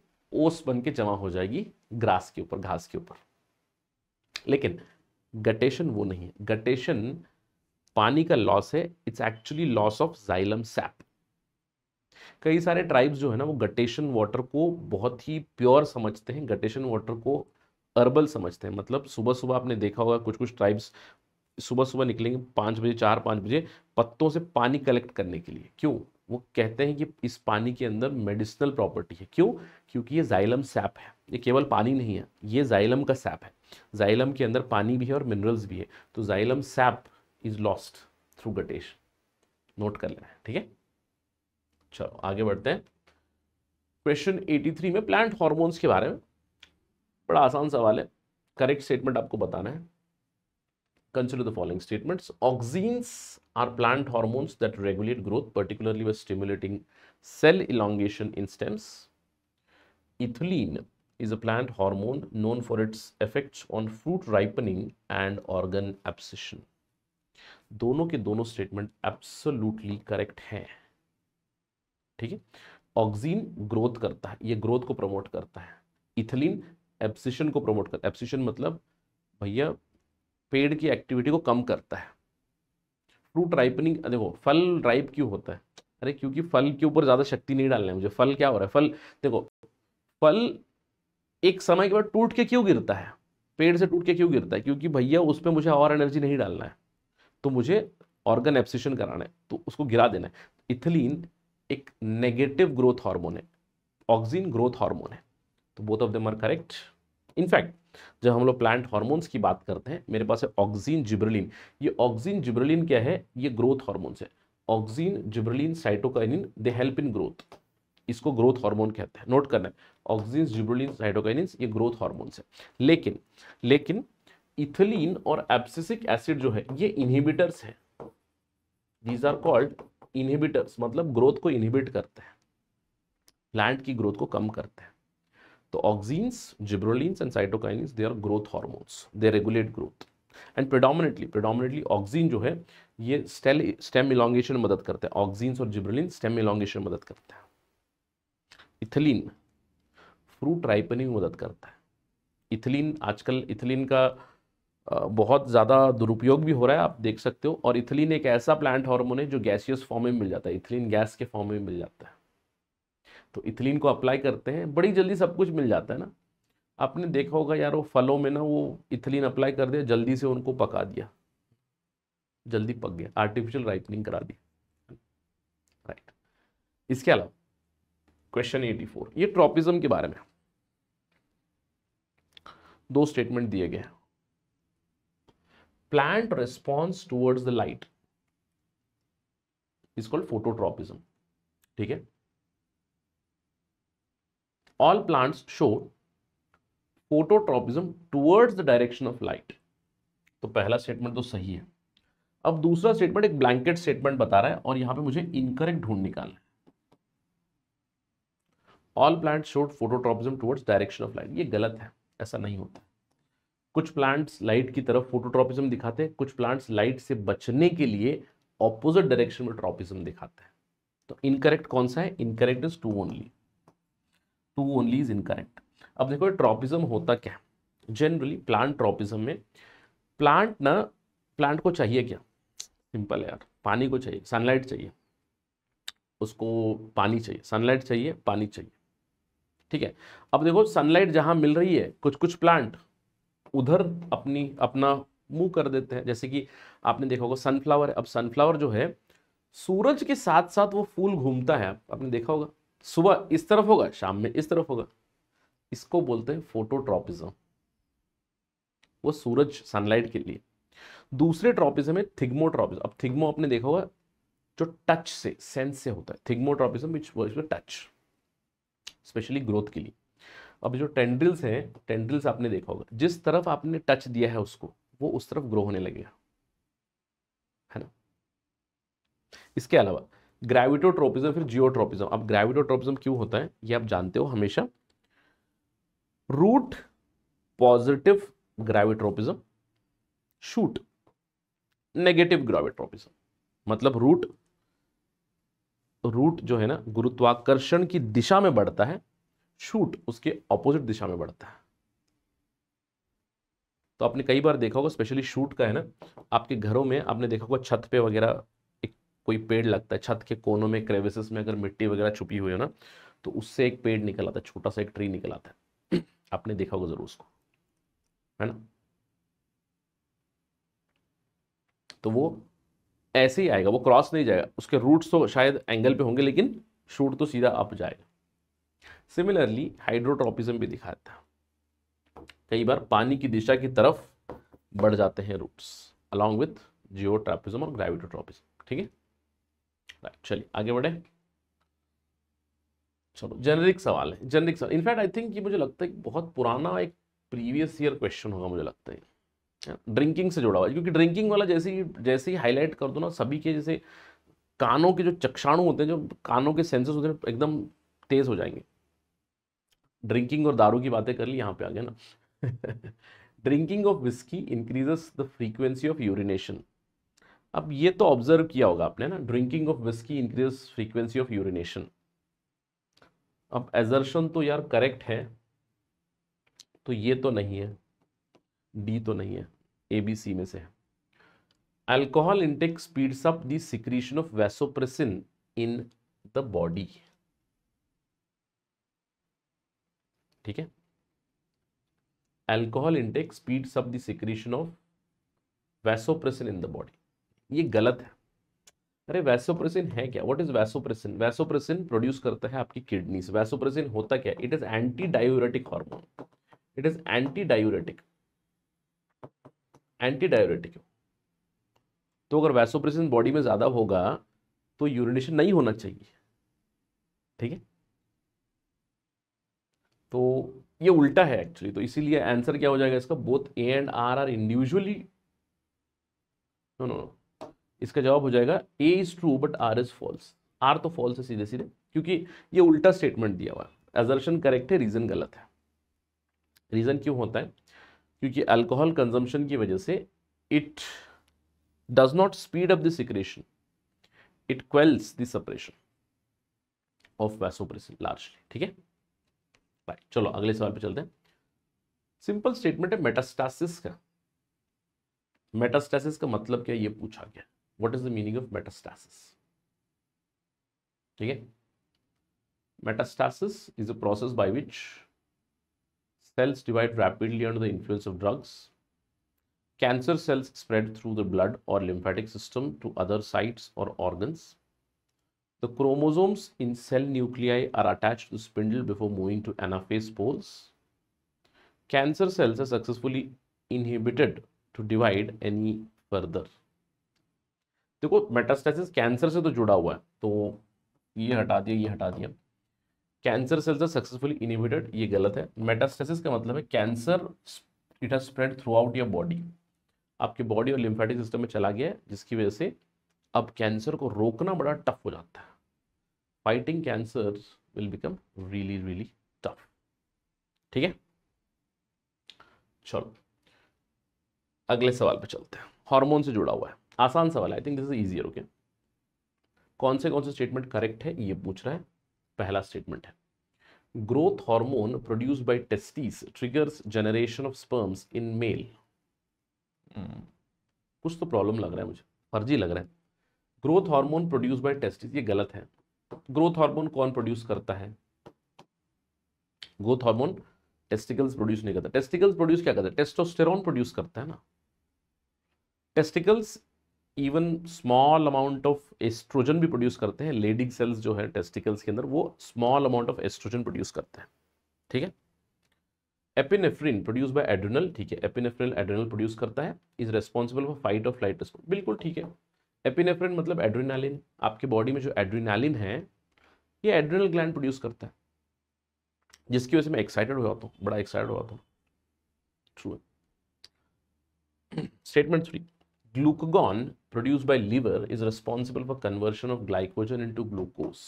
ओस बन के जमा हो जाएगी ग्रास के ऊपर घास के ऊपर लेकिन गटेशन वो नहीं है गटेशन पानी का लॉस है it's actually loss of xylem sap कई सारे ट्राइब्स जो है ना वो गटेशन वाटर को बहुत ही प्योर समझते हैं गटेशन वाटर को अर्बल समझते हैं मतलब सुबह सुबह आपने देखा होगा कुछ कुछ ट्राइब्स सुबह सुबह निकलेंगे पाँच बजे चार पाँच बजे पत्तों से पानी कलेक्ट करने के लिए क्यों वो कहते हैं कि इस पानी के अंदर मेडिसिनल प्रॉपर्टी है क्यों क्योंकि ये जाइलम सैप है ये केवल पानी नहीं है ये जाइलम का सैप है जाइलम के अंदर पानी भी है और मिनरल्स भी है तो xylem sap is lost through guttation note कर लेना है ठीक है चलो आगे बढ़ते हैं क्वेश्चन 83 में प्लांट हॉर्मोन्स के बारे में बड़ा आसान सवाल है करेक्ट स्टेटमेंट आपको बताना है consider the following statements auxins are plant hormones that regulate growth particularly stimulating cell elongation in stems ethylene is a plant hormone known for its effects on fruit ripening and organ abscission दोनों के दोनों statement absolutely correct हैं ठीक है auxin growth करता है ये growth को प्रमोट करता है इथिलीन एब्सिशन को प्रमोट करता है एब्सिशन मतलब भैया पेड़ की एक्टिविटी को कम करता है फ्रूट राइपनिंग देखो फल राइप क्यों होता है अरे क्योंकि फल के ऊपर ज़्यादा शक्ति नहीं डालना है मुझे फल क्या हो रहा है फल देखो फल एक समय के बाद टूट के क्यों गिरता है पेड़ से टूट के क्यों गिरता है क्योंकि भैया उस पर मुझे और एनर्जी नहीं डालना है तो मुझे ऑर्गन एप्सिशन कराना है तो उसको गिरा देना है इथिलीन एक नेगेटिव ग्रोथ हार्मोन है ऑक्सीन ग्रोथ हार्मोन है तो both of them are correct in fact जब हम लोग प्लांट हार्मोन्स की बात करते हैं मेरे पास है ऑक्सीन जिब्रलिन ये ऑक्सीन जिब्रलिन क्या है ये ग्रोथ हार्मोन्स है auxin gibberellin cytokinin they help in growth इसको ग्रोथ हार्मोन कहते हैं नोट करना है ऑक्सीन जिब्रोलिन साइटोकाइनिन ये ग्रोथ हार्मोन्स है लेकिन लेकिन इथिलीन और एब्सिसिक एसिड जो है ये इनहिबिटर्स है दीज आर कॉल्ड इनहिबिटर्स मतलब ग्रोथ को इनहिबिट करते हैं प्लांट की ग्रोथ को कम करते हैं तो auxins gibberellins and cytokinins they are growth hormones they regulate growth and predominantly predominantly auxin जो है ये स्टेल स्टेम इलांगेशन में मदद करते हैं ऑक्सीन्स और जिब्रोलिन स्टेम इलांगेशन में मदद करते हैं इथिलीन फ्रूट राइपनिंग में मदद करता है इथिलीन आजकल इथिलीन का बहुत ज़्यादा दुरुपयोग भी हो रहा है आप देख सकते हो और इथिलीन एक ऐसा प्लांट हार्मोन है जो गैसियस फॉर्म में मिल जाता है इथिलीन गैस के फॉर्म में मिल जाता है तो इथिलीन को अप्लाई करते हैं बड़ी जल्दी सब कुछ मिल जाता है ना आपने देखा होगा यार वो फलों में ना वो इथिलीन अप्लाई कर दिया जल्दी से उनको पका दिया जल्दी पक गया आर्टिफिशियल राइपनिंग करा दी राइट इसके अलावा क्वेश्चन एटी फोर ये ट्रॉपिज्म के बारे में दो स्टेटमेंट दिए गए हैं plant response towards the light is called phototropism ठीक है all plants show phototropism towards the direction of light तो पहला स्टेटमेंट तो सही है अब दूसरा स्टेटमेंट एक ब्लैंकेट स्टेटमेंट बता रहा है और यहां पे मुझे इनकरेक्ट ढूंढ निकालना है all plant showed phototropism towards direction of light ये गलत है ऐसा नहीं होता कुछ प्लांट्स लाइट की तरफ फोटोट्रॉपिज्म दिखाते हैं कुछ प्लांट्स लाइट से बचने के लिए ऑपोजिट डायरेक्शन में ट्रॉपिज्म दिखाते हैं तो इनकरेक्ट कौन सा है incorrect is two only two only is incorrect अब देखो ट्रॉपिज्म होता क्या है जनरली प्लांट ट्रॉपिज्म में प्लांट ना प्लांट को चाहिए क्या सिंपल है यार पानी को चाहिए सनलाइट चाहिए उसको पानी चाहिए सनलाइट चाहिए पानी चाहिए ठीक है अब देखो सनलाइट जहां मिल रही है कुछ कुछ प्लांट उधर अपनी अपना मुंह कर देते हैं जैसे कि आपने देखा होगा सनफ्लावर अब सनफ्लावर जो है सूरज के साथ साथ वो फूल घूमता है आपने देखा होगा सुबह इस तरफ होगा शाम में इस तरफ होगा इसको बोलते हैं फोटोट्रॉपिज्म वो सूरज सनलाइट के लिए दूसरे ट्रॉपिज्म है थिग्मोट्रॉपिज्म अब थिग्मो आपने देखा होगा जो टच से सेंस से होता है thigmotropism which touch specially growth के लिए अब जो टेंड्रिल्स हैं टेंड्रिल्स आपने देखा होगा जिस तरफ आपने टच दिया है उसको वो उस तरफ ग्रो होने लगेगा है ना इसके अलावा ग्रेविटोट्रोपिज्म फिर जियोट्रोपिज्म अब ग्रेविटोट्रोपिज्म क्यों होता है ये आप जानते हो हमेशा root positive gravitropism shoot negative gravitropism मतलब रूट रूट जो है ना गुरुत्वाकर्षण की दिशा में बढ़ता है शूट उसके ऑपोजिट दिशा में बढ़ता है तो आपने कई बार देखा होगा स्पेशली शूट का है ना आपके घरों में आपने देखा होगा छत पे वगैरह एक कोई पेड़ लगता है छत के कोनों में क्रेविसेस में अगर मिट्टी वगैरह छुपी हुई हो ना तो उससे एक पेड़ निकल आता है छोटा सा एक ट्री निकल आता है आपने देखा होगा जरूर उसको है ना तो वो ऐसे ही आएगा वो क्रॉस नहीं जाएगा उसके रूट्स तो शायद एंगल पे होंगे लेकिन शूट तो सीधा अप जाएगा सिमिलरली हाइड्रोट्रॉपिज्म भी दिखाता है कई बार पानी की दिशा की तरफ बढ़ जाते हैं रूट्स अलॉन्ग विथ जियोट्रॉपिज्म और ग्रेविटोट्रॉपिज्म ठीक है राइट चलिए आगे बढ़े चलो जेनरिक सवाल है जेनरिक सवाल इनफैक्ट आई थिंक ये मुझे लगता है कि बहुत पुराना एक प्रीवियस ईयर क्वेश्चन होगा मुझे लगता है ड्रिंकिंग हाँ, से जुड़ा हुआ है क्योंकि ड्रिंकिंग वाला जैसे ही जैसे ही हाईलाइट कर दो ना सभी के जैसे कानों के जो चक्षाणु होते हैं जो कानों के सेंसेस होते हैं एकदम तेज़ हो जाएंगे ड्रिंकिंग और दारू की बातें कर ली यहाँ पे आ गया ना drinking of whisky increases the frequency of urination अब ये तो ऑब्जर्व किया होगा आपने ना drinking of whisky increase frequency of urination अब एजर्शन तो यार करेक्ट है तो ये तो नहीं है डी तो नहीं है ए बी सी में से है alcohol intake speeds up secretion of vasopressin in the body ठीक है alcohol intake speed up secretion of vasopressin in the body ये गलत है अरे वैसोप्रेसिन है क्या what is vasopressin vasopressin produce करता है आपकी किडनी से वैसोप्रेसिन होता क्या it is anti diuretic hormone it is anti diuretic anti diuretic तो अगर वैसोप्रेसिन बॉडी में ज़्यादा होगा तो यूरिनेशन नहीं होना चाहिए ठीक है तो ये उल्टा है एक्चुअली तो इसीलिए आंसर क्या हो जाएगा इसका both A and R R individually no no इसका जवाब हो जाएगा A is true but R is false R तो फॉल्स है सीधे सीधे क्योंकि ये उल्टा स्टेटमेंट दिया हुआ है एजर्शन करेक्ट है रीज़न गलत है रीज़न क्यों होता है क्योंकि अल्कोहल कंजम्पशन की वजह से it does not speed up the secretion it quells the suppression of vasopressin ठीक है पाए चलो अगले सवाल पे चलते हैं सिंपल स्टेटमेंट है मेटास्टासिस का मेटास्टासिस का मतलब क्या ये पूछा गया what is the meaning of metastasis ठीक है metastasis is a process by which cells divide rapidly under the influence of drugs cancer cells spread through the blood और lymphatic system to other sites और organs The chromosomes in cell nuclei are attached to spindle before moving to anaphase poles. Cancer cells are successfully inhibited to divide any further. देखो metastasis cancer से तो जुड़ा हुआ है तो ये हटा दिया ये हटा दिया cancer cells are successfully inhibited ये गलत है मेटास्टेसिस का मतलब है cancer it has spread throughout your body आपके बॉडी और लिम्फेटिक सिस्टम में चला गया है जिसकी वजह से अब कैंसर को रोकना बड़ा टफ हो जाता है fighting cancer will become really really tough ठीक है चलो अगले सवाल पे चलते हैं हार्मोन से जुड़ा हुआ है आसान सवाल I think this is easier okay कौन से कौन से स्टेटमेंट करेक्ट है ये पूछ रहा है पहला स्टेटमेंट है growth hormone produce by testis triggers generation of sperms in male कुछ तो प्रॉब्लम लग रहा है मुझे फर्जी लग रहा है growth hormone produce by testis ये गलत है ग्रोथ हार्मोन कौन प्रोड्यूस करता है ग्रोथ हार्मोन टेस्टिकल्स प्रोड्यूस नहीं करता टेस्टिकल्स प्रोड्यूस क्या करता है टेस्टोस्टेरॉन प्रोड्यूस करता है ना testicles even small amount of oestrogen भी प्रोड्यूस करते हैं लेडिंग सेल्स जो है टेस्टिकल्स के अंदर वो small amount of oestrogen produce करते हैं ठीक है एपिनेफ्रिन प्रोड्यूस बाय एड्रिनल ठीक है एपिनेफ्रिन एड्रिनल प्रोड्यूस करता है is responsible for fight of flight बिल्कुल ठीक है एपिनेफ्रिन मतलब एड्रीनालिन आपके बॉडी में जो एड्रीनालिन है ये एड्रिनल ग्लैंड प्रोड्यूस करता है जिसकी वजह से मैं एक्साइटेड हो जाता हूँ बड़ा एक्साइटेड हो जाता हूँ statement three glucagon produce by liver is responsible for conversion of glycogen into glucose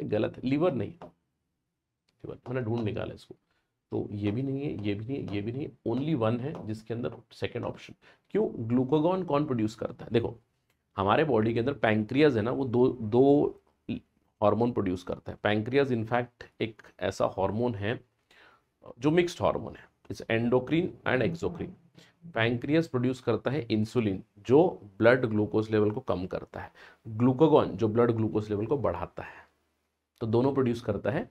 ये गलत है लीवर नहीं लीवर मैंने ढूंढ निकाला इसको तो ये भी नहीं है ये भी नहीं है ये भी नहीं ओनली वन है जिसके अंदर सेकेंड ऑप्शन क्यों ग्लूकोगन कौन प्रोड्यूस करता है देखो हमारे बॉडी के अंदर पैंक्रियाज है ना वो दो दो हार्मोन प्रोड्यूस करता है पैंक्रियाज इनफैक्ट एक ऐसा हार्मोन है जो मिक्स्ड हार्मोन है it's endocrine and exocrine pancreas produce करता है इंसुलिन जो ब्लड ग्लूकोज लेवल को कम करता है ग्लूकोगन जो ब्लड ग्लूकोज लेवल को बढ़ाता है तो दोनों प्रोड्यूस करता है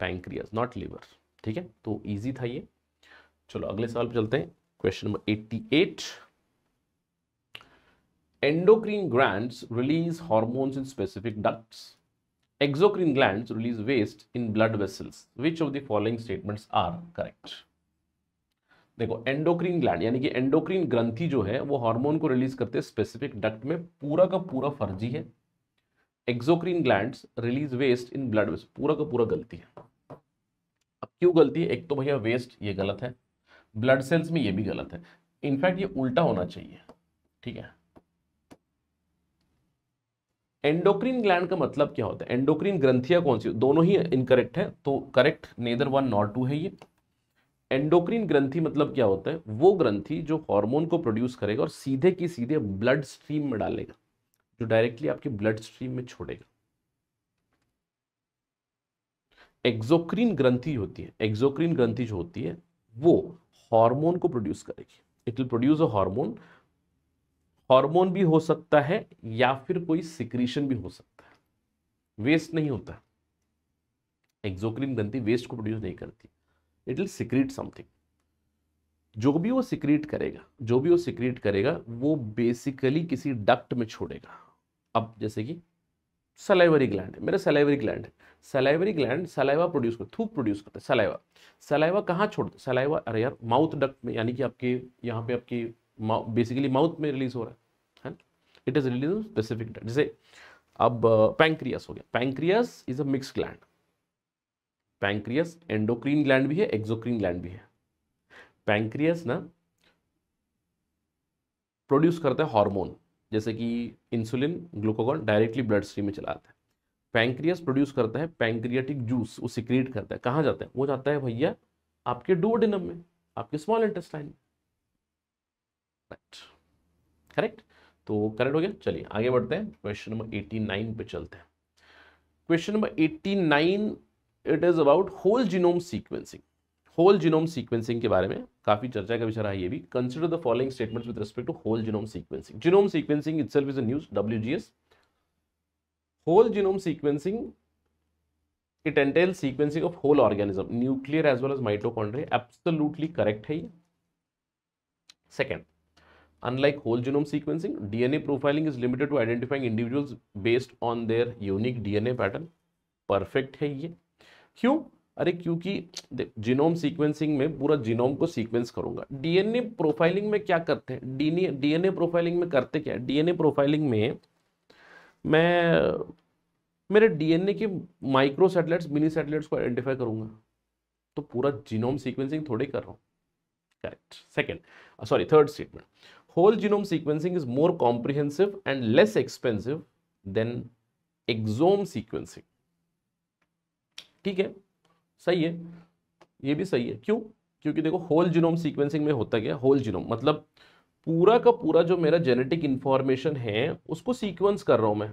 पैंक्रियाज नॉट लीवर ठीक है तो ईजी था ये चलो अगले सवाल पर चलते हैं question number 88 endocrine glands release hormones in specific ducts exocrine glands release waste in blood vessels which of the following statements are correct देखो एंडोक्रीन ग्लैंड यानी कि एंडोक्रीन ग्रंथि जो है वो हार्मोन को रिलीज करते स्पेसिफिक डक्ट में पूरा का पूरा फर्जी है exocrine gland release waste in blood vessel पूरा का पूरा गलती है अब क्यों गलती है एक तो भैया वेस्ट ये गलत है ब्लड सेल्स में ये भी गलत है इनफैक्ट ये उल्टा होना चाहिए ठीक है एंडोक्रीन ग्लैंड का मतलब क्या होता है एंडोक्रीन ग्रंथियां कौन सी दोनों ही इनकरेक्ट है तो correct neither one not two है ये एंडोक्रीन ग्रंथि मतलब क्या होता है वो ग्रंथि जो हार्मोन को प्रोड्यूस करेगा और सीधे की सीधे ब्लड स्ट्रीम में डालेगा जो डायरेक्टली आपके ब्लड स्ट्रीम में छोड़ेगा एक्जोक्रीन ग्रंथि होती है एक्जोक्रीन ग्रंथि जो होती है वो हार्मोन को प्रोड्यूस करेगी it will produce a hormone hormone भी हो सकता है या फिर कोई सिक्रीशन भी हो सकता है वेस्ट नहीं होता एक्जोक्रीन ग्रंथि वेस्ट को प्रोड्यूस नहीं करती इट विल सिक्रीट समथिंग जो भी वो सिक्रीट करेगा जो भी वो सिक्रीट करेगा वो बेसिकली किसी डक्ट में छोड़ेगा अब जैसे कि सलाइवरी ग्लैंड है मेरा सलाइवरी ग्लैंड है सलाइवरी ग्लैंड सलाइवा प्रोड्यूस करते थूक प्रोड्यूस करते सलाइवा सलाइवा कहाँ छोड़ते सलाइवा अरे यार माउथ डक्ट में यानी कि आपके यहाँ पे आपकी बेसिकली माउथ में रिलीज हो रहा है इट इज रिलीज स्पेसिफिक जैसे अब पैंक्रियस हो गया pancreas is a mix gland pancreas endocrine gland भी है एक्सोक्रीन ग्लैंड भी है पैंक्रियस ना प्रोड्यूस करता है हार्मोन जैसे कि insulin glucagon directly blood stream में चलाते हैं है पैंक्रियस प्रोड्यूस करता है पैंक्रियाटिक जूस वो सिक्रीट करता है कहाँ जाता है वो जाता है भैया आपके डोडिनम में आपके स्मॉल इंटेस्टाइन में राइट करेक्ट तो करेक्ट हो गया चलिए आगे बढ़ते हैं क्वेश्चन नंबर एटी नाइन पे चलते हैं question number eighty nine it is about whole genome sequencing whole genome sequencing के बारे में काफी चर्चा का विचार आई है भी consider the following statements with respect to whole genome sequencing genome sequencing itself is a news WGS whole genome sequencing it entail sequencing of whole organism nuclear as well as mitochondria absolutely correct है ये second unlike whole genome sequencing DNA profiling is limited to identifying individuals based on their unique DNA pattern perfect है ये क्यों अरे क्योंकि genome sequencing में पूरा genome को सीक्वेंस करूंगा डीएनए प्रोफाइलिंग में क्या करते हैं डीएनए प्रोफाइलिंग में करते क्या डीएनए प्रोफाइलिंग में मैं मेरे डीएनए के माइक्रो सेटेलाइट्स मिनी सेटेलाइट्स को आइडेंटिफाई करूंगा तो पूरा जीनोम सीक्वेंसिंग थोड़े कर रहा हूँ correct second sorry third statement whole genome sequencing is more comprehensive and less expensive than exome sequencing ठीक है सही है ये भी सही है क्यों क्योंकि देखो होल जीनोम सीक्वेंसिंग में होता क्या होल जीनोम मतलब पूरा का पूरा जो मेरा जेनेटिक इन्फॉर्मेशन है उसको सीक्वेंस कर रहा हूँ मैं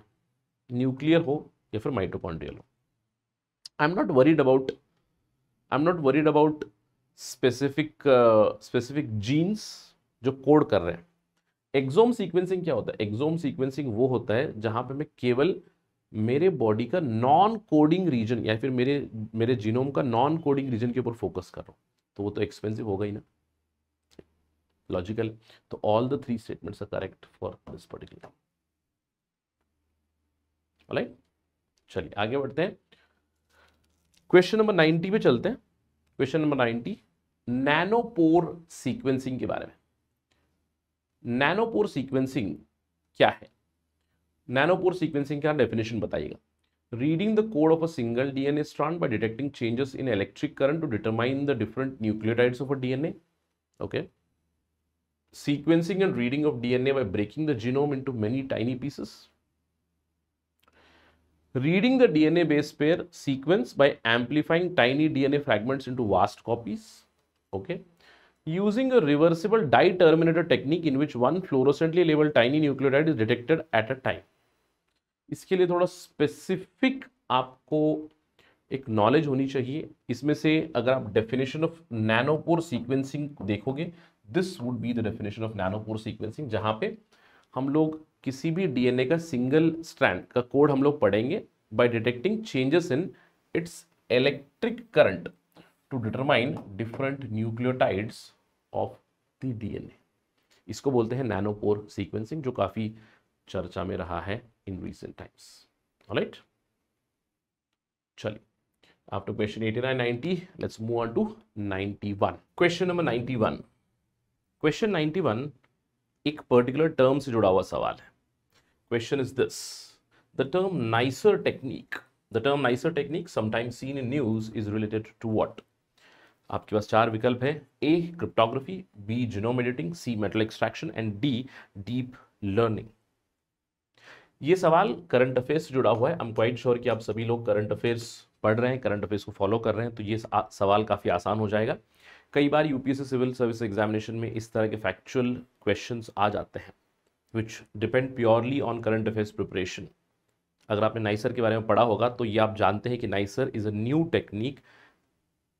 न्यूक्लियर हो या फिर माइटोकॉन्ड्रियल हो I am not worried about I am not worried about specific specific genes जो कोड कर रहे हैं एग्जोम सीक्वेंसिंग क्या होता है एग्जोम सीक्वेंसिंग वो होता है जहाँ पे मैं केवल मेरे बॉडी का नॉन कोडिंग रीजन या फिर मेरे मेरे जीनोम का नॉन कोडिंग रीजन के ऊपर फोकस कर रहा हूँ तो वो तो एक्सपेंसिव होगा ही ना लॉजिकल तो all the three statements are correct for this particular right चलिए आगे बढ़ते हैं क्वेश्चन नंबर नाइनटी पे चलते हैं question number ninety nanopore sequencing के बारे में नैनोपोर सीक्वेंसिंग क्या है नैनोपोर सीक्वेंसिंग का डेफिनेशन बताइएगा reading the code of a single DNA strand by detecting changes in electric current to determine the different nucleotides of a DNA okay sequencing and reading of DNA by breaking the genome into many tiny pieces. Reading the DNA base pair sequence by amplifying tiny DNA fragments into vast copies. Okay. Using a reversible dye terminator technique in which one fluorescently labeled tiny nucleotide is detected at a time. इसके लिए थोड़ा specific आपको एक knowledge होनी चाहिए इसमें से अगर आप डेफिनेशन ऑफ नैनोपोर सीक्वेंसिंग देखोगे this would be the definition of nanopore sequencing जहाँ पे हम लोग किसी भी डीएनए का सिंगल स्ट्रैंड का कोड हम लोग पढ़ेंगे by detecting changes in its electric current to determine different nucleotides of the DNA इसको बोलते हैं नैनोपोर सीक्वेंसिंग जो काफ़ी चर्चा में रहा है इन रिसेंट टाइम्स राइट चलिए after question eighty nine ninety let's move on to ninety one question number ninety one question 91 एक पर्टिकुलर टर्म से जुड़ा हुआ सवाल है question is this the term NICER technique the term NICER technique sometimes seen in news is related to what आपके पास चार विकल्प है A cryptography B genome editing C metal extraction and D deep learning ये सवाल current affairs से जुड़ा हुआ है आई एम क्वाइट श्योर कि आप सभी लोग करंट अफेयर्स पढ़ रहे हैं करंट अफेयर्स को फॉलो कर रहे हैं तो ये सवाल काफ़ी आसान हो जाएगा कई बार यूपीएससी सिविल सर्विस एग्जामिनेशन में इस तरह के फैक्चुअल क्वेश्चन आ जाते हैं which depend purely on current affairs preparation अगर आपने नाइसर के बारे में पढ़ा होगा तो ये आप जानते हैं कि NICER is a new technique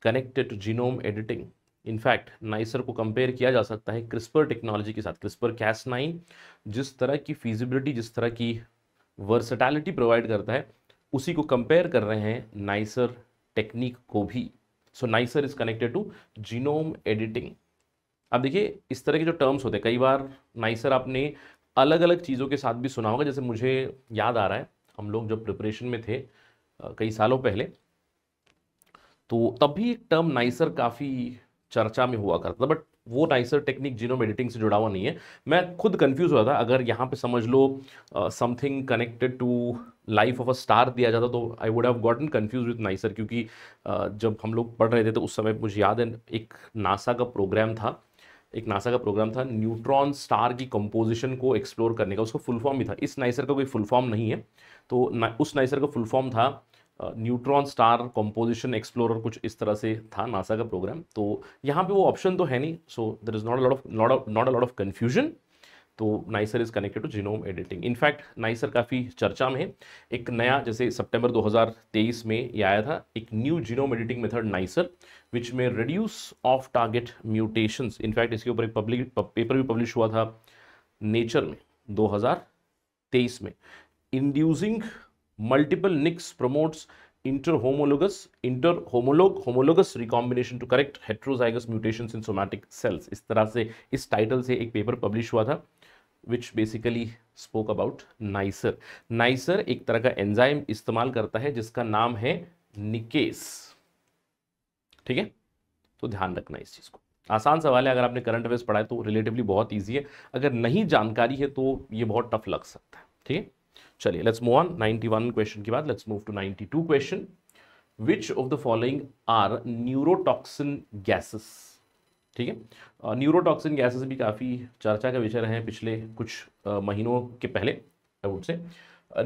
connected to genome editing in fact NICER को कंपेयर किया जा सकता है क्रिस्पर टेक्नोलॉजी के साथ क्रिस्पर कैस नाइन जिस तरह की फिजिबिलिटी जिस तरह की वर्सटैलिटी प्रोवाइड करता है उसी को कंपेयर कर रहे हैं नाइसर टेक्निक को भी so NICER is connected to genome editing अब देखिए इस तरह के जो टर्म्स होते हैं कई बार नाइसर आपने अलग अलग चीज़ों के साथ भी सुना होगा जैसे मुझे याद आ रहा है हम लोग जब प्रिपरेशन में थे कई सालों पहले तो तब भी एक टर्म नाइसर काफ़ी चर्चा में हुआ करता था बट वो नाइसर टेक्निक जीनोम एडिटिंग से जुड़ा हुआ नहीं है मैं खुद कंफ्यूज हुआ था अगर यहाँ पे समझ लो something connected to life of a star दिया जाता तो I would have gotten confuse with NICER क्योंकि uh, जब हम लोग पढ़ रहे थे तो उस समय मुझे याद है एक नासा का प्रोग्राम था एक नासा का प्रोग्राम था न्यूट्रॉन स्टार की कंपोजिशन को एक्सप्लोर करने का उसका फुल फॉर्म भी था इस नाइसर का कोई फुल फॉर्म नहीं है तो ना, उस नाइसर का फुल फॉर्म था न्यूट्रॉन स्टार कॉम्पोजिशन एक्सप्लोरर कुछ इस तरह से था नासा का प्रोग्राम तो यहाँ पे वो ऑप्शन तो है नहीं so there is not of not not a lot of confusion तो NICER is connected to genome editing in fact NICER काफ़ी चर्चा में है एक नया जैसे सितंबर 2023 में ये आया था एक new genome editing method NICER which में reduce off target mutations in fact इसके ऊपर एक पब्लिक पेपर भी पब्लिश हुआ था नेचर में 2023 में inducing multiple nicks promotes interhomologous interhomolog homologous recombination to correct heterozygous mutations in somatic cells इस तरह से इस टाइटल से एक पेपर पब्लिश हुआ था which basically spoke about nicer nicer एक तरह का एंजाइम इस्तेमाल करता है जिसका नाम है निकेस ठीक है तो ध्यान रखना इस चीज़ को आसान सवाल है अगर आपने करंट अफेयर्स पढ़ा है तो रिलेटिवली बहुत ईजी है अगर नहीं जानकारी है तो ये बहुत टफ लग सकता है ठीक है चलिए लेट्स मूव ऑन 91 क्वेश्चन के बाद let's move to 92 question which of the following are neurotoxin gases ठीक है न्यूरोटॉक्सिन गैसेस भी काफ़ी चर्चा का विषय रहे हैं पिछले कुछ uh, महीनों के पहले I would say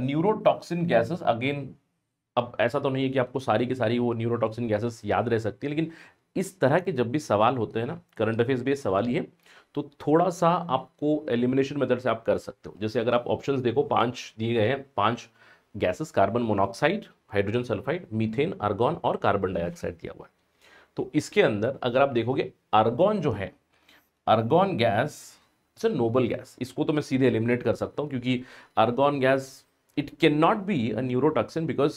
neurotoxin gases again अब ऐसा तो नहीं है कि आपको सारी की सारी वो न्यूरोटॉक्सिन गैसेस याद रह सकती है लेकिन इस तरह के जब भी सवाल होते हैं ना करंट अफेयर्स बेस्ड सवाल ये तो थोड़ा सा आपको एलिमिनेशन मेथड से आप कर सकते हो जैसे अगर आप ऑप्शन देखो पांच दिए गए हैं पांच gases carbon monoxide hydrogen sulphide methane argon और कार्बन डाइऑक्साइड दिया हुआ है तो इसके अंदर अगर आप देखोगे अर्गॉन जो है argon gas it's a noble gas इसको तो मैं सीधे एलिमिनेट कर सकता हूँ क्योंकि argon gas it can not be a neurotoxin because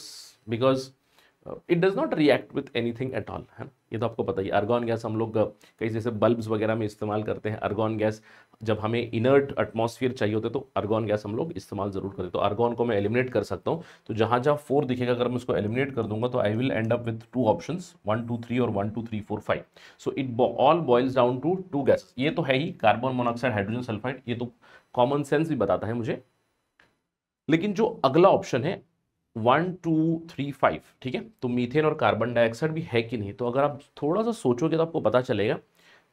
because it does not react with anything at all है ये तो आपको पता ही अर्गॉन गैस हम लोग uh, कई जैसे बल्ब्स वगैरह में इस्तेमाल करते हैं अर्गॉन गैस जब हमें इनर्ट एटमोसफियर चाहिए होते तो अर्गॉन गैस हम लोग इस्तेमाल ज़रूर करते तो अर्गॉन को मैं एलिमिनेट कर सकता हूँ तो जहाँ जहाँ फोर दिखेगा अगर मैं उसको एलिमिनेट कर दूंगा तो I will end up with two option one two three और one two three four five so it all boils down to two gas ये तो है ही कार्बन मोनोक्साइड हाइड्रोजन सल्फाइड ये तो कॉमन सेंस भी बताता है मुझे लेकिन जो अगला ऑप्शन है वन टू थ्री फाइव ठीक है तो मीथेन और कार्बन डाइऑक्साइड भी है कि नहीं तो अगर आप थोड़ा सा सोचोगे तो आपको पता चलेगा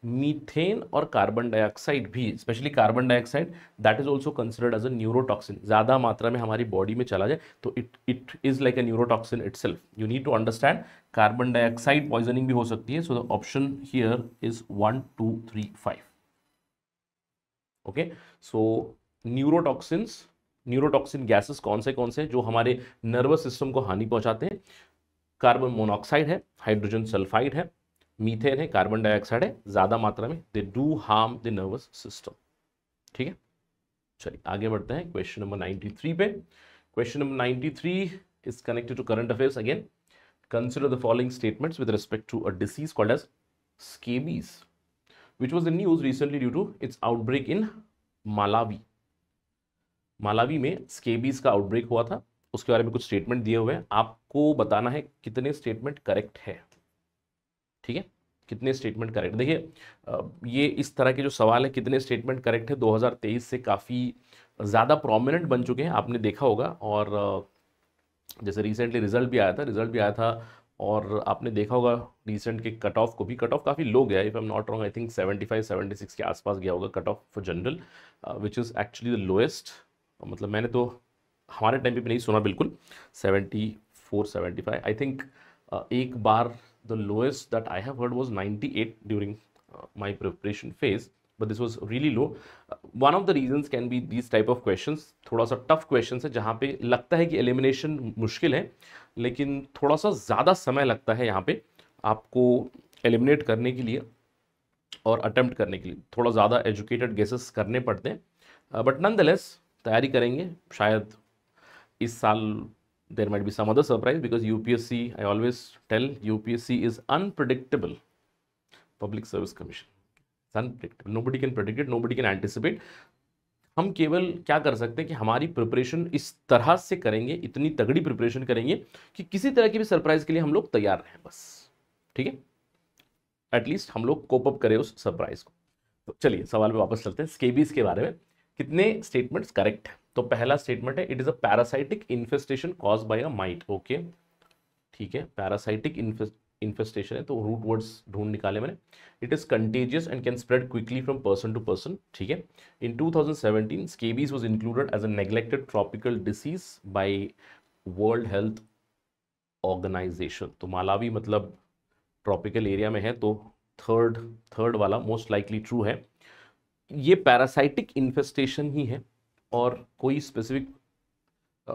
मीथेन और कार्बन डाइऑक्साइड भी specially carbon dioxide that is also considered as a neurotoxin ज़्यादा मात्रा में हमारी बॉडी में चला जाए तो it it is like a neurotoxin itself you need to understand carbon dioxide poisoning भी हो सकती है so the option here is one two three five okay so neurotoxins neurotoxin gases कौन से कौन से जो हमारे नर्वस सिस्टम को हानि पहुंचाते हैं कार्बन मोनोऑक्साइड है हाइड्रोजन सल्फाइड है मीथेन है कार्बन डाइऑक्साइड है ज़्यादा मात्रा में they do harm the nervous system ठीक है चलिए आगे बढ़ते हैं क्वेश्चन नंबर थ्री पे question number three is connected to current affairs again consider the following statements with respect to a disease called as scabies which was in news recently due to its outbreak in Malawi Malawi में scabies का outbreak हुआ था उसके बारे में कुछ statement दिए हुए हैं आपको बताना है कितने स्टेटमेंट करेक्ट है ठीक है कितने स्टेटमेंट करेक्ट देखिए ये इस तरह के जो सवाल है कितने स्टेटमेंट करेक्ट है 2023 से काफ़ी ज़्यादा प्रोमिनेंट बन चुके हैं आपने देखा होगा और जैसे रिसेंटली रिजल्ट भी आया था रिजल्ट भी आया था और आपने देखा होगा रिसेंट के कट ऑफ को भी कट ऑफ काफ़ी लो गया if I am not wrong I think 75 76 के आसपास गया होगा cut off for general which is actually the lowest तो मतलब मैंने तो हमारे टाइम पे नहीं सुना बिल्कुल seventy four seventy five I think एक बार the lowest that I have heard was ninety eight during my preparation phase but this was really low one of the reasons can be this type of question थोड़ा सा tough question है जहाँ पे लगता है कि एलिमिनेशन मुश्किल है लेकिन थोड़ा सा ज़्यादा समय लगता है यहाँ पे आपको एलिमिनेट करने के लिए और अटैम्प्ट करने के लिए थोड़ा ज़्यादा एजुकेटेड गेसेस करने पड़ते हैं बट नन द लेस तैयारी करेंगे शायद इस साल there might be some surprise because U P S C I always tell you P S C is unpredictable public service commission unpredictable nobody can predict nobody can anticipate हम केवल क्या कर सकते हैं कि हमारी preparation इस तरह से करेंगे इतनी तगड़ी प्रिपरेशन करेंगे कि किसी तरह की भी सरप्राइज के लिए हम लोग तैयार रहें बस ठीक है एटलीस्ट हम लोग कोप अप करें उस सरप्राइज को तो चलिए सवाल पे वापस चलते हैं स्केबीज के बारे में कितने स्टेटमेंट्स तो करेक्ट है तो पहला स्टेटमेंट है it is a parasitic infestation cause by a mite okay ठीक है पैरासाइटिक इन्फेस्टेशन है तो रूट वर्ड्स ढूंढ निकाले मैंने it is contagious and can spread quickly from person to person ठीक है in 2017 scabies was included as a neglected tropical disease by World Health Organization तो मालावी मतलब ट्रॉपिकल एरिया में है तो थर्ड थर्ड वाला मोस्ट लाइकली ट्रू है ये पैरासाइटिक इन्फेस्टेशन ही है और कोई स्पेसिफिक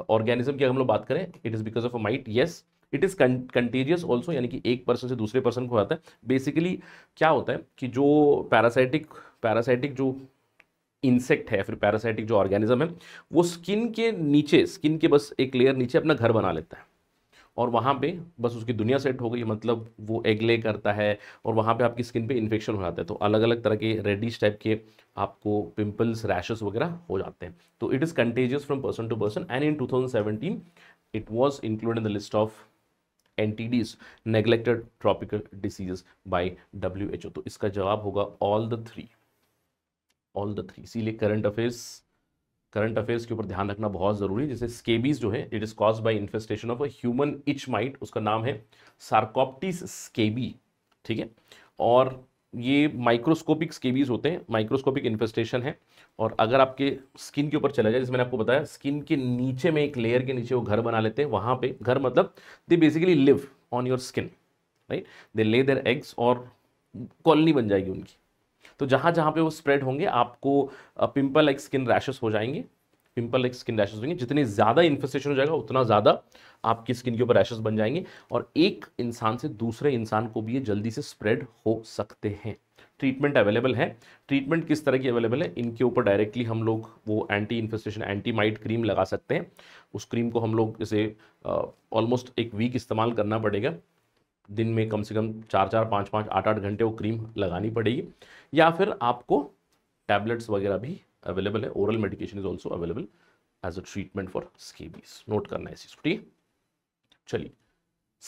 ऑर्गेनिज्म uh, की अगर हम लोग बात करें it is because of a mite yes it is contagious also यानी कि एक पर्सन से दूसरे पर्सन को आता है बेसिकली क्या होता है कि जो पैरासाइटिक पैरासाइटिक जो इंसेक्ट है फिर पैरासाइटिक जो ऑर्गेनिज्म है वो स्किन के नीचे स्किन के बस एक लेयर नीचे अपना घर बना लेता है और वहाँ पे बस उसकी दुनिया सेट हो गई मतलब वो एग ले करता है और वहाँ पे आपकी स्किन पे इन्फेक्शन हो जाता है तो अलग अलग तरह के रेडिश टाइप के आपको पिंपल्स रैशेस वगैरह हो जाते हैं तो it is contagious from person to person and in 2017 it was included in the list of tropical neglected by W H O तो इसका जवाब होगा all the three all the three इसीलिए करंट अफेयर्स करंट अफेयर्स के ऊपर ध्यान रखना बहुत जरूरी है जैसे स्केबीज जो है it is cause by infestation of human itch mite उसका नाम है सार्कोप्टिस स्केबी ठीक है और ये माइक्रोस्कोपिक स्केबीज होते हैं माइक्रोस्कोपिक इन्फेस्टेशन है और अगर आपके स्किन के ऊपर चला जाए जैसे मैंने आपको बताया स्किन के नीचे में एक लेयर के नीचे वो घर बना लेते हैं वहाँ पे घर मतलब they basically live on your skin right they lay their eggs और कॉलोनी बन जाएगी उनकी तो जहाँ जहाँ पे वो स्प्रेड होंगे आपको पिंपल लाइक स्किन रैशेस हो जाएंगे पिंपल लाइक स्किन रैशेज होंगे जितने ज़्यादा इन्फेस्टेशन हो जाएगा उतना ज़्यादा आपकी स्किन के ऊपर रैशेज बन जाएंगे और एक इंसान से दूसरे इंसान को भी ये जल्दी से स्प्रेड हो सकते हैं ट्रीटमेंट अवेलेबल है ट्रीटमेंट किस तरह की अवेलेबल है इनके ऊपर डायरेक्टली हम लोग वो anti infestation anti mite cream लगा सकते हैं उस क्रीम को हम लोग इसे ऑलमोस्ट एक वीक इस्तेमाल करना पड़ेगा दिन में कम से कम चार चार पाँच पाँच आठ आठ घंटे वो क्रीम लगानी पड़ेगी या फिर आपको टैबलेट्स वगैरह भी अवेलेबल है oral medication is also available as a treatment for scabies note करना है इस चीज़ को ठीक चलिए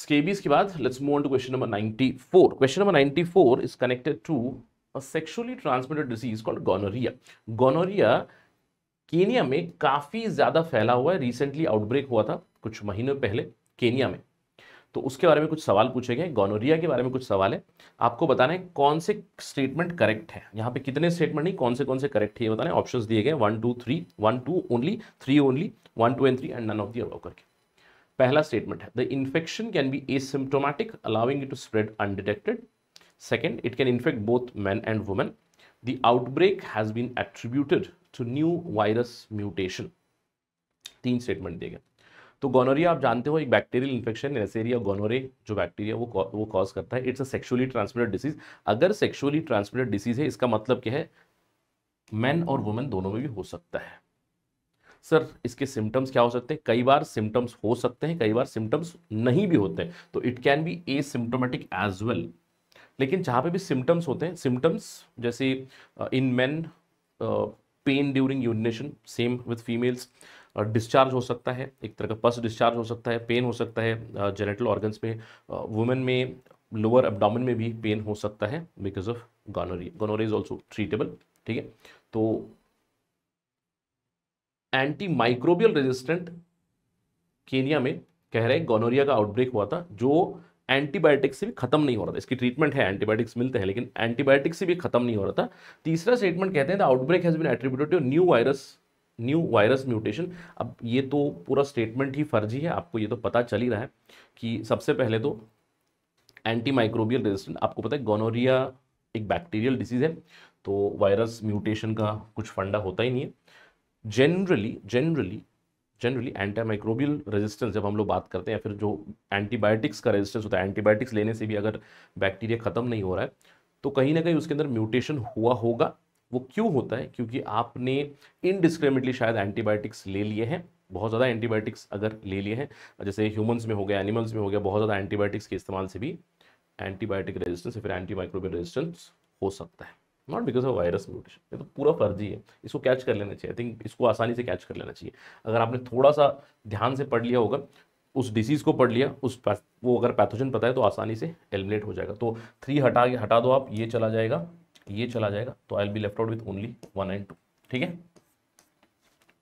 स्केबीज के बाद let's move on to question number 94 question number 94 is connected to a sexually transmitted disease called gonorrhoea gonorrhoea Kenya में काफ़ी ज़्यादा फैला हुआ है रिसेंटली आउटब्रेक हुआ था कुछ महीनों पहले केनिया में तो उसके बारे में कुछ सवाल पूछे गए गोनोरिया के बारे में कुछ सवाल है आपको बताने कौन से स्टेटमेंट करेक्ट है यहाँ पे कितने स्टेटमेंट नहीं कौन से कौन से करेक्ट है ये बताने ऑप्शन दिए गए one two three one two only three only one two and three and none of the above करके पहला स्टेटमेंट है the infection can be asymptomatic allowing to spread undetected second it can infect both man and women the outbreak has been attributed to new virus mutation तीन statement दिए गए तो gonorrhoea आप जानते हो एक बैक्टीरियल इन्फेक्शन नेसेरिया गोनोरे जो bacteria वो वो कॉज करता है it's a sexually transmitted disease अगर सेक्शुअली ट्रांसमिटेड डिसीज है इसका मतलब क्या है मैन और वुमेन दोनों में भी हो सकता है सर इसके सिम्टम्स क्या हो सकते हैं कई बार सिम्टम्स हो सकते हैं कई बार सिम्टम्स नहीं भी होते हैं तो it can be asymptomatic as well लेकिन जहाँ पे भी सिम्टम्स होते हैं सिम्टम्स जैसे in man pain during urination same with females discharge हो सकता है एक तरह का पस डिस्चार्ज हो सकता है पेन हो सकता है जेनेटल ऑर्गन्स में वुमेन में लोअर एबडामिन में भी पेन हो सकता है because of gonorrhoea gonorrhoea is also treatable ठीक है तो एंटी माइक्रोबियल रेजिस्टेंट केनिया में कह रहे हैं गोनोरिया का आउटब्रेक हुआ था जो एंटीबायोटिक्स से भी खत्म नहीं हो रहा था इसकी ट्रीटमेंट है एंटीबायोटिक्स मिलते हैं लेकिन एंटीबायोटिक्स से भी खत्म नहीं हो रहा था तीसरा स्टेटमेंट कहते हैं the outbreak has been attributed to new virus new virus mutation अब ये तो पूरा स्टेटमेंट ही फर्जी है आपको ये तो पता चल ही रहा है कि सबसे पहले तो एंटी माइक्रोबियल रेजिस्टेंट आपको पता है गोनोरिया एक बैक्टीरियल डिसीज़ है तो वायरस म्यूटेशन का कुछ फंडा होता ही नहीं है generally generally generally anti microbial resistance जब हम लोग बात करते हैं या फिर जो एंटीबायोटिक्स का रेजिस्टेंस होता है एंटीबायोटिक्स लेने से भी अगर बैक्टीरिया ख़त्म नहीं हो रहा है तो कहीं ना कहीं उसके अंदर म्यूटेशन हुआ होगा वो क्यों होता है क्योंकि आपने इनडिस्क्रिमिनेटली शायद एंटीबायोटिक्स ले लिए हैं बहुत ज़्यादा एंटीबायोटिक्स अगर ले लिए हैं जैसे ह्यूमंस में हो गया एनिमल्स में हो गया बहुत ज़्यादा एंटीबायोटिक्स के इस्तेमाल से भी एंटीबायोटिक रेजिस्टेंस या फिर एंटीमाइक्रोबियल रेजिस्टेंस हो सकता है not because of virus mutation ये तो पूरा फर्जी है इसको कैच कर लेना चाहिए आई थिंक इसको आसानी से कैच कर लेना चाहिए अगर आपने थोड़ा सा ध्यान से पढ़ लिया होगा उस डिसीज़ को पढ़ लिया उस वो अगर पैथोजन पता है तो आसानी से एलिमिनेट हो जाएगा तो थ्री हटा हटा दो आप ये चला जाएगा ये चला जाएगा तो I be left out with only one and two ठीक है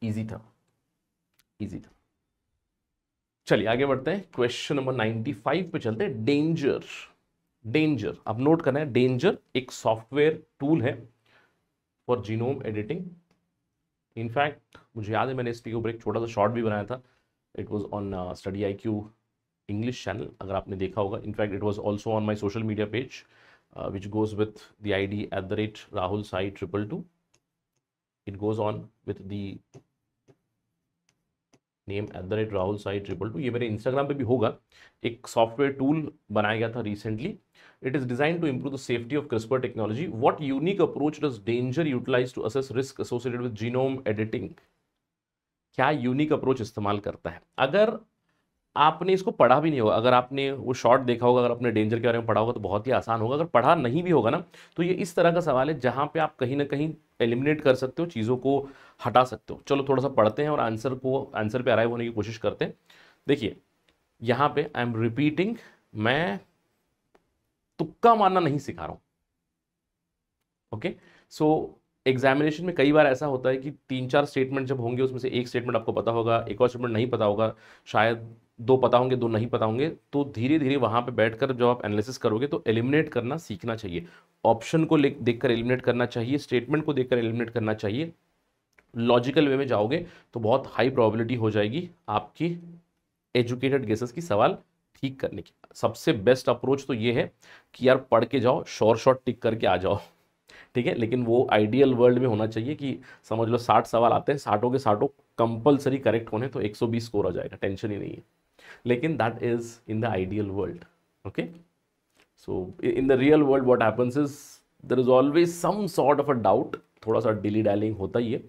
इजी था इजी था चलिए आगे बढ़ते हैं क्वेश्चन नंबर 95 पे चलते हैं डेंजर डेंजर अब नोट करना है डेंजर एक सॉफ्टवेयर टूल है फॉर जीनोम एडिटिंग इनफैक्ट मुझे याद है मैंने इसके ऊपर एक छोटा सा शॉर्ट भी बनाया था it was on Study I English channel अगर आपने देखा होगा in fact it was also on my social media page uh, which goes with the ID at the rate Rahul Sai triple two. It goes on with the name at the rate Rahul Sai triple two ये मेरे Instagram पे भी होगा एक software tool बनाया गया था recently it is design to improve the safety of CRISPR technology what unique approach does Danger utilise to assess risk associated with genome editing क्या यूनिक अप्रोच इस्तेमाल करता है अगर आपने इसको पढ़ा भी नहीं होगा अगर आपने वो शॉर्ट देखा होगा अगर आपने डेंजर के बारे में पढ़ा होगा तो बहुत ही आसान होगा अगर पढ़ा नहीं भी होगा ना तो ये इस तरह का सवाल है जहाँ पे आप कहीं ना कहीं एलिमिनेट कर सकते हो चीज़ों को हटा सकते हो चलो थोड़ा सा पढ़ते हैं और आंसर को आंसर पर अराइव होने की कोशिश करते हैं देखिए यहाँ पर आई एम रिपीटिंग मैं तुक्का मारना नहीं सिखा रहा हूँ ओके सो एग्जामिनेशन में कई बार ऐसा होता है कि तीन चार स्टेटमेंट जब होंगे उसमें से एक स्टेटमेंट आपको पता होगा एक और स्टेटमेंट नहीं पता होगा शायद दो पता होंगे दो नहीं पता होंगे तो धीरे धीरे वहाँ पे बैठकर जब आप एनालिसिस करोगे तो एलिमिनेट करना सीखना चाहिए ऑप्शन को देखकर एलिमिनेट करना चाहिए स्टेटमेंट को देखकर एलिमिनेट करना चाहिए लॉजिकल वे में जाओगे तो बहुत हाई प्रॉबिलिटी हो जाएगी आपकी एजुकेटेड गेसेस की सवाल ठीक करने की सबसे बेस्ट अप्रोच तो ये है कि यार पढ़ के जाओ शॉर्ट शॉर्ट टिक करके आ जाओ ठीक है लेकिन वो आइडियल वर्ल्ड में होना चाहिए कि समझ लो साठ सवाल आते हैं साठों के साठों कंपलसरी करेक्ट होने तो 120 स्कोर आ जाएगा टेंशन ही नहीं है लेकिन that is in the ideal world okay so in the real world what happens is there is always some sort of a doubt थोड़ा सा डिली डायलिंग होता ही है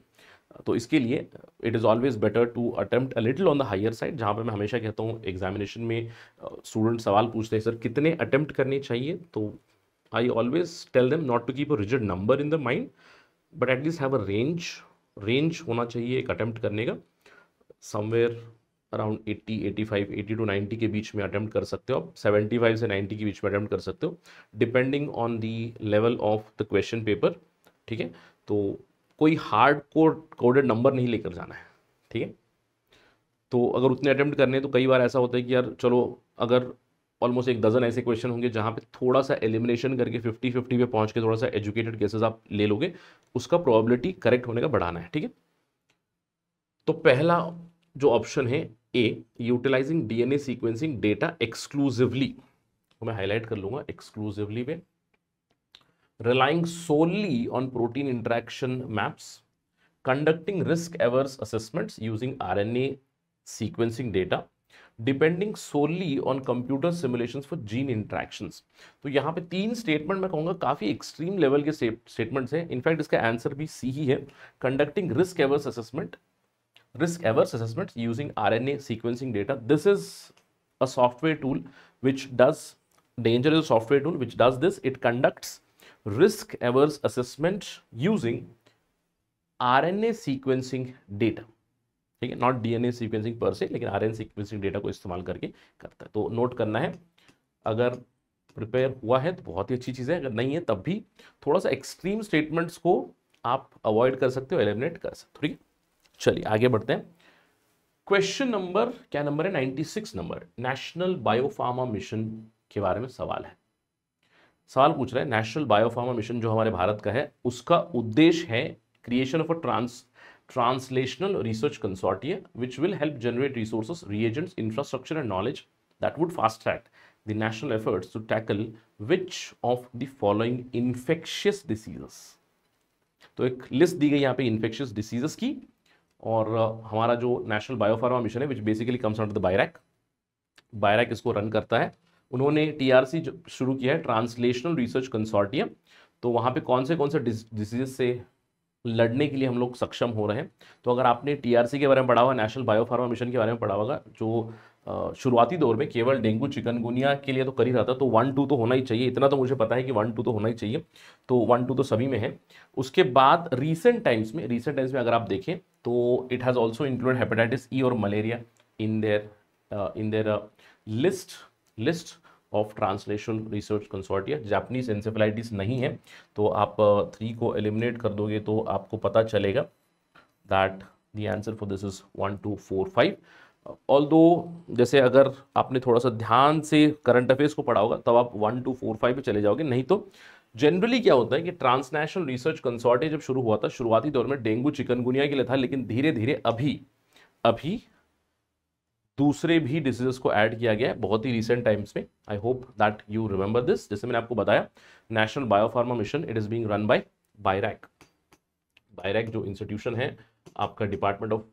तो इसके लिए it is always better to attempt a little on the higher side जहाँ पर मैं हमेशा कहता हूँ एग्जामिनेशन में स्टूडेंट सवाल पूछते हैं सर कितने अटेम्प्ट करने चाहिए तो I always tell them not to keep a rigid number in the mind but at least have a range range होना चाहिए एक अटेम्प्ट करने का समवेयर अराउंड 80, 85, 80 टू 90 के बीच में अटैम्प्ट कर सकते हो आप 75 से 90 के बीच में अटैम्प्ट कर सकते हो depending on the level of the question paper ठीक है तो कोई हार्ड कोड कोडेड नंबर नहीं लेकर जाना है ठीक है तो अगर उतने अटैम्प्ट करने हैं तो कई बार ऐसा होता है कि यार चलो अगर ऑलमोस्ट एक डजन ऐसे क्वेश्चन होंगे जहाँ पे थोड़ा सा एलिमिनेशन करके फिफ्टी फिफ्टी पे पहुँच के थोड़ा सा एजुकेटेड केसेस आप ले लोगे उसका प्रोबेबिलिटी करेक्ट होने का बढ़ाना है ठीक है तो पहला जो ऑप्शन है A utilising DNA sequencing data exclusively मैं हाईलाइट कर लूंगा एक्सक्लूसिवली में relying solely on protein interaction maps conducting risk averse assessments using RNA sequencing data depending solely on computer simulation for gene interaction तो यहाँ पे तीन statement मैं कहूँगा काफ़ी एक्सट्रीम लेवल के स्टेटमेंट्स हैं इनफैक्ट इसका आंसर भी सी ही है conducting risk averse assessment risk averse assessments using RNA sequencing data. This is a software tool which does, Danger is a software tool which does this. It conducts risk averse assessment using RNA sequencing data. ठीक है not DNA sequencing पर से लेकिन RNA sequencing data को इस्तेमाल करके करता है तो नोट करना है अगर प्रिपेयर हुआ है तो बहुत ही अच्छी चीज़ है अगर नहीं है तब भी थोड़ा सा एक्सट्रीम स्टेटमेंट्स को आप अवॉइड कर सकते हो एलिमिनेट कर सकते हो ठीक है चलिए आगे बढ़ते हैं क्वेश्चन नंबर क्या नंबर है ninety six number national biopharma mission के बारे में सवाल है सवाल पूछ रहा है नेशनल बायोफार्मा मिशन जो हमारे भारत का है उसका उद्देश्य है creation of a trans translational research consortia which will help generate resources reagents infrastructure and knowledge that would fast track the national efforts to tackle which of the following infectious diseases तो एक list दी गई यहाँ पे infectious diseases की और हमारा जो national biopharma mission है which basically comes under the BIRAC BIRAC इसको रन करता है उन्होंने टीआरसी शुरू किया है ट्रांसलेशनल रिसर्च कंसोर्टियम तो वहाँ पे कौन से कौन से डिजीज से लड़ने के लिए हम लोग सक्षम हो रहे हैं तो अगर आपने टीआरसी के बारे में पढ़ा हुआ नेशनल बायोफार्मा मिशन के बारे में पढ़ा होगा जो शुरुआती दौर में केवल डेंगू चिकनगुनिया के लिए तो कर ही रहा था तो वन टू तो होना ही चाहिए इतना तो मुझे पता है कि वन टू तो होना ही चाहिए तो वन टू तो सभी में है उसके बाद रीसेंट टाइम्स में रीसेंट टाइम्स में अगर आप देखें तो it has also include hepatitis E और malaria in their in their list list of translation research consortia Japanese encephalitis नहीं है तो आप थ्री को एलिमिनेट कर दोगे तो आपको पता चलेगा that the answer for this is one two four five all दो जैसे अगर आपने थोड़ा सा ध्यान से करंट अफेयर्स को पढ़ा होगा तब आप वन टू फोर फाइव पे चले जाओगे नहीं तो जनरली क्या होता है कि ट्रांसनेशनल रिसर्च कंसोर्टे जब शुरू हुआ था शुरुआती दौर में डेंगू चिकनगुनिया के लिए था लेकिन धीरे धीरे अभी अभी दूसरे भी डिजीजेस को ऐड किया गया है बहुत ही रिसेंट टाइम्स में I hope that you remember this जैसे मैंने आपको बताया national biopharma mission it is being run by BIRAC BIRAC जो इंस्टीट्यूशन है आपका डिपार्टमेंट ऑफ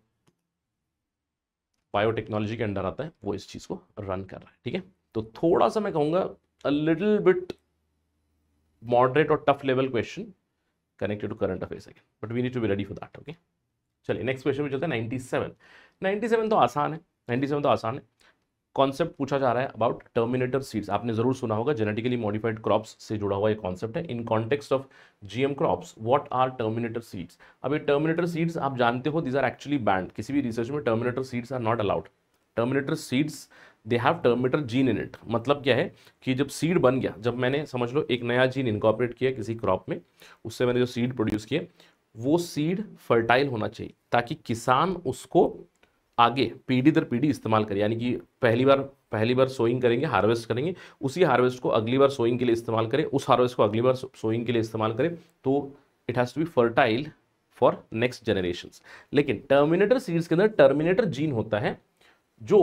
बायोटेक्नोलॉजी के अंडर आता है वो इस चीज़ को रन कर रहा है ठीक है तो थोड़ा सा मैं कहूँगा अ लिटिल बिट मॉडरेट और tough level question connected to current affairs again but we need to be ready for that okay चलिए नेक्स्ट क्वेश्चन में चलते हैं नाइन्टी सेवन नाइन्टी सेवन तो आसान है नाइन्टी सेवन तो आसान है कॉन्सेप्ट पूछा जा रहा है अबाउट टर्मिनेटर सीड्स आपने जरूर सुना होगा जेनेटिकली मॉडिफाइड क्रॉप्स से जुड़ा हुआ ये कॉन्सेप्ट है in context of GM crops what are terminator seeds अब ये टर्मिनेटर सीड्स आप जानते हो दीज आर एक्चुअली बैंड किसी भी रिसर्च में terminator seeds are not allowed terminator seeds they have terminator gene in it मतलब क्या है कि जब सीड बन गया जब मैंने समझ लो एक नया जीन इनकॉपरेट किया किसी क्रॉप में उससे मैंने जो सीड प्रोड्यूस किए वो सीड फर्टाइल होना चाहिए ताकि किसान उसको आगे पीढ़ी दर पीढ़ी इस्तेमाल करें यानी कि पहली बार पहली बार सोइंग करेंगे हार्वेस्ट करेंगे उसी हार्वेस्ट को अगली बार सोइंग के लिए इस्तेमाल करें उस हार्वेस्ट को अगली बार सोइंग के लिए इस्तेमाल करें तो it has to be fertile for next generation लेकिन टर्मिनेटर सीड्स के अंदर टर्मिनेटर जीन होता है जो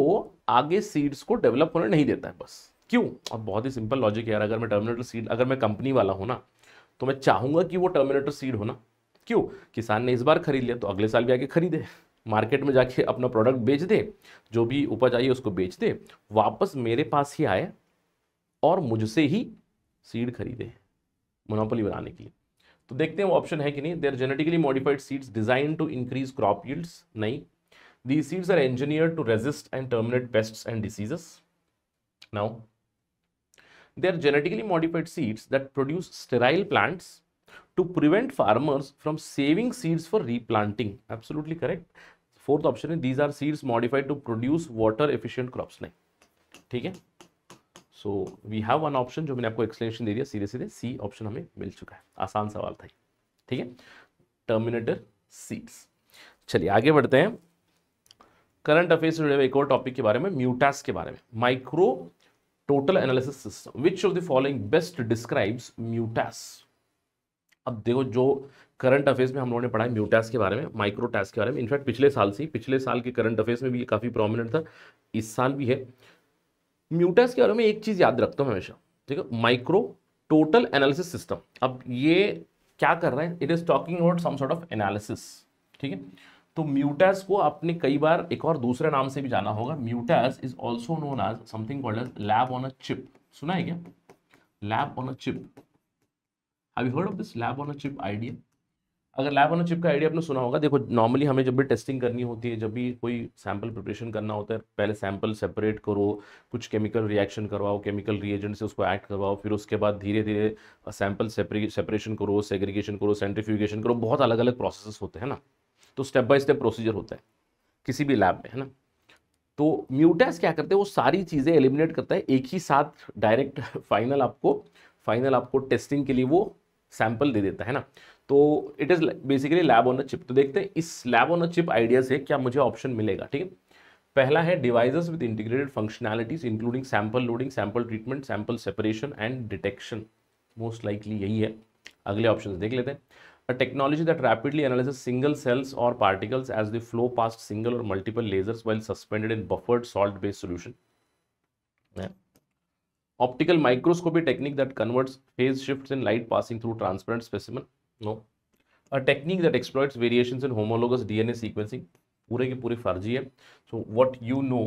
आगे सीड्स को डेवलप होने नहीं देता है बस क्यों अब बहुत ही सिंपल लॉजिक है यार अगर मैं टर्मिनेटर सीड अगर मैं कंपनी वाला हूँ ना तो मैं चाहूँगा कि वो टर्मिनेटर सीड होना क्यों किसान ने इस बार खरीद लिया तो अगले साल भी आगे खरीदे मार्केट में जाके अपना प्रोडक्ट बेच दे जो भी उपज आई उसको बेच दे वापस मेरे पास ही आए और मुझसे ही सीड खरीदे मोनोपोली बनाने के लिए तो देखते हैं वो ऑप्शन है कि नहीं there genetically modified seeds design to increase crop yields नहीं the seeds are engineered to resist and terminate pest and diseases now they are genetically modified seeds that produce sterile plants to prevent farmers from saving seeds for replanting absolutely correct fourth option है these are seeds modified to produce water efficient crops नहीं ठीक है so we have one option जो मैंने आपको explanation दे दिया सीधे सीधे सी ऑप्शन हमें मिल चुका है आसान सवाल था ठीक है टर्मिनेटर सीड्स चलिए आगे बढ़ते हैं करंट अफेयर्स से जुड़े हुए एक और टॉपिक के बारे में म्यूटास के बारे में micro total analysis system which of the following best describes MuTAS अब देखो जो करंट अफेयर्स में हम लोगों ने पढ़ा है म्यूटैस के बारे में माइक्रो टैस के बारे में इनफैक्ट पिछले साल से पिछले साल के करंट अफेयर्स में भी ये काफ़ी प्रोमिनेंट था इस साल भी है म्यूटैस के बारे में एक चीज़ याद रखता हूँ हमेशा ठीक है माइक्रो टोटल एनालिसिस सिस्टम अब ये क्या कर रहा है it is talking about some sort of analysis ठीक है तो म्यूटैस को आपने कई बार एक और दूसरे नाम से भी जाना होगा muTAS is also known as something called as lab on a chip सुना है क्या lab on a chip Have you heard of this lab on a chip idea अगर लैब ऑन चिप का आइडिया आपने सुना होगा देखो नॉर्मली हमें जब भी टेस्टिंग करनी होती है जब भी कोई सैंपल प्रिपरेशन करना होता है पहले सैंपल सेपरेट करो कुछ केमिकल रिएक्शन करवाओ केमिकल रिएजेंट से उसको एक्ट करवाओ फिर उसके बाद धीरे धीरे सैंपल सेपरेशन करो सेग्रीगेशन करो सेंट्रीफ्यूगेशन करो बहुत अलग अलग प्रोसेस होते हैं ना तो स्टेप बाय स्टेप प्रोसीजर होता है किसी भी लैब में है ना तो म्यूटेस क्या करते हैं वो सारी चीज़ें एलिमिनेट करता है एक ही साथ डायरेक्ट फाइनल आपको फाइनल आपको टेस्टिंग के लिए वो सैंपल दे देता है ना तो it is basically lab on a chip तो देखते हैं इस lab on a chip idea से क्या मुझे ऑप्शन मिलेगा ठीक है पहला है devices with integrated functionalities including sample loading sample treatment sample separation and detection most likely यही है अगले ऑप्शन देख लेते हैं a technology that rapidly एनालिस single cells और particles as the flow past single और multiple lasers well suspended in buffered salt based solution technique that converts phase shift in light passing through transparent specimen no a technique that technique variation in variations D N A sequencing पूरे के पूरे फर्जी है so what you know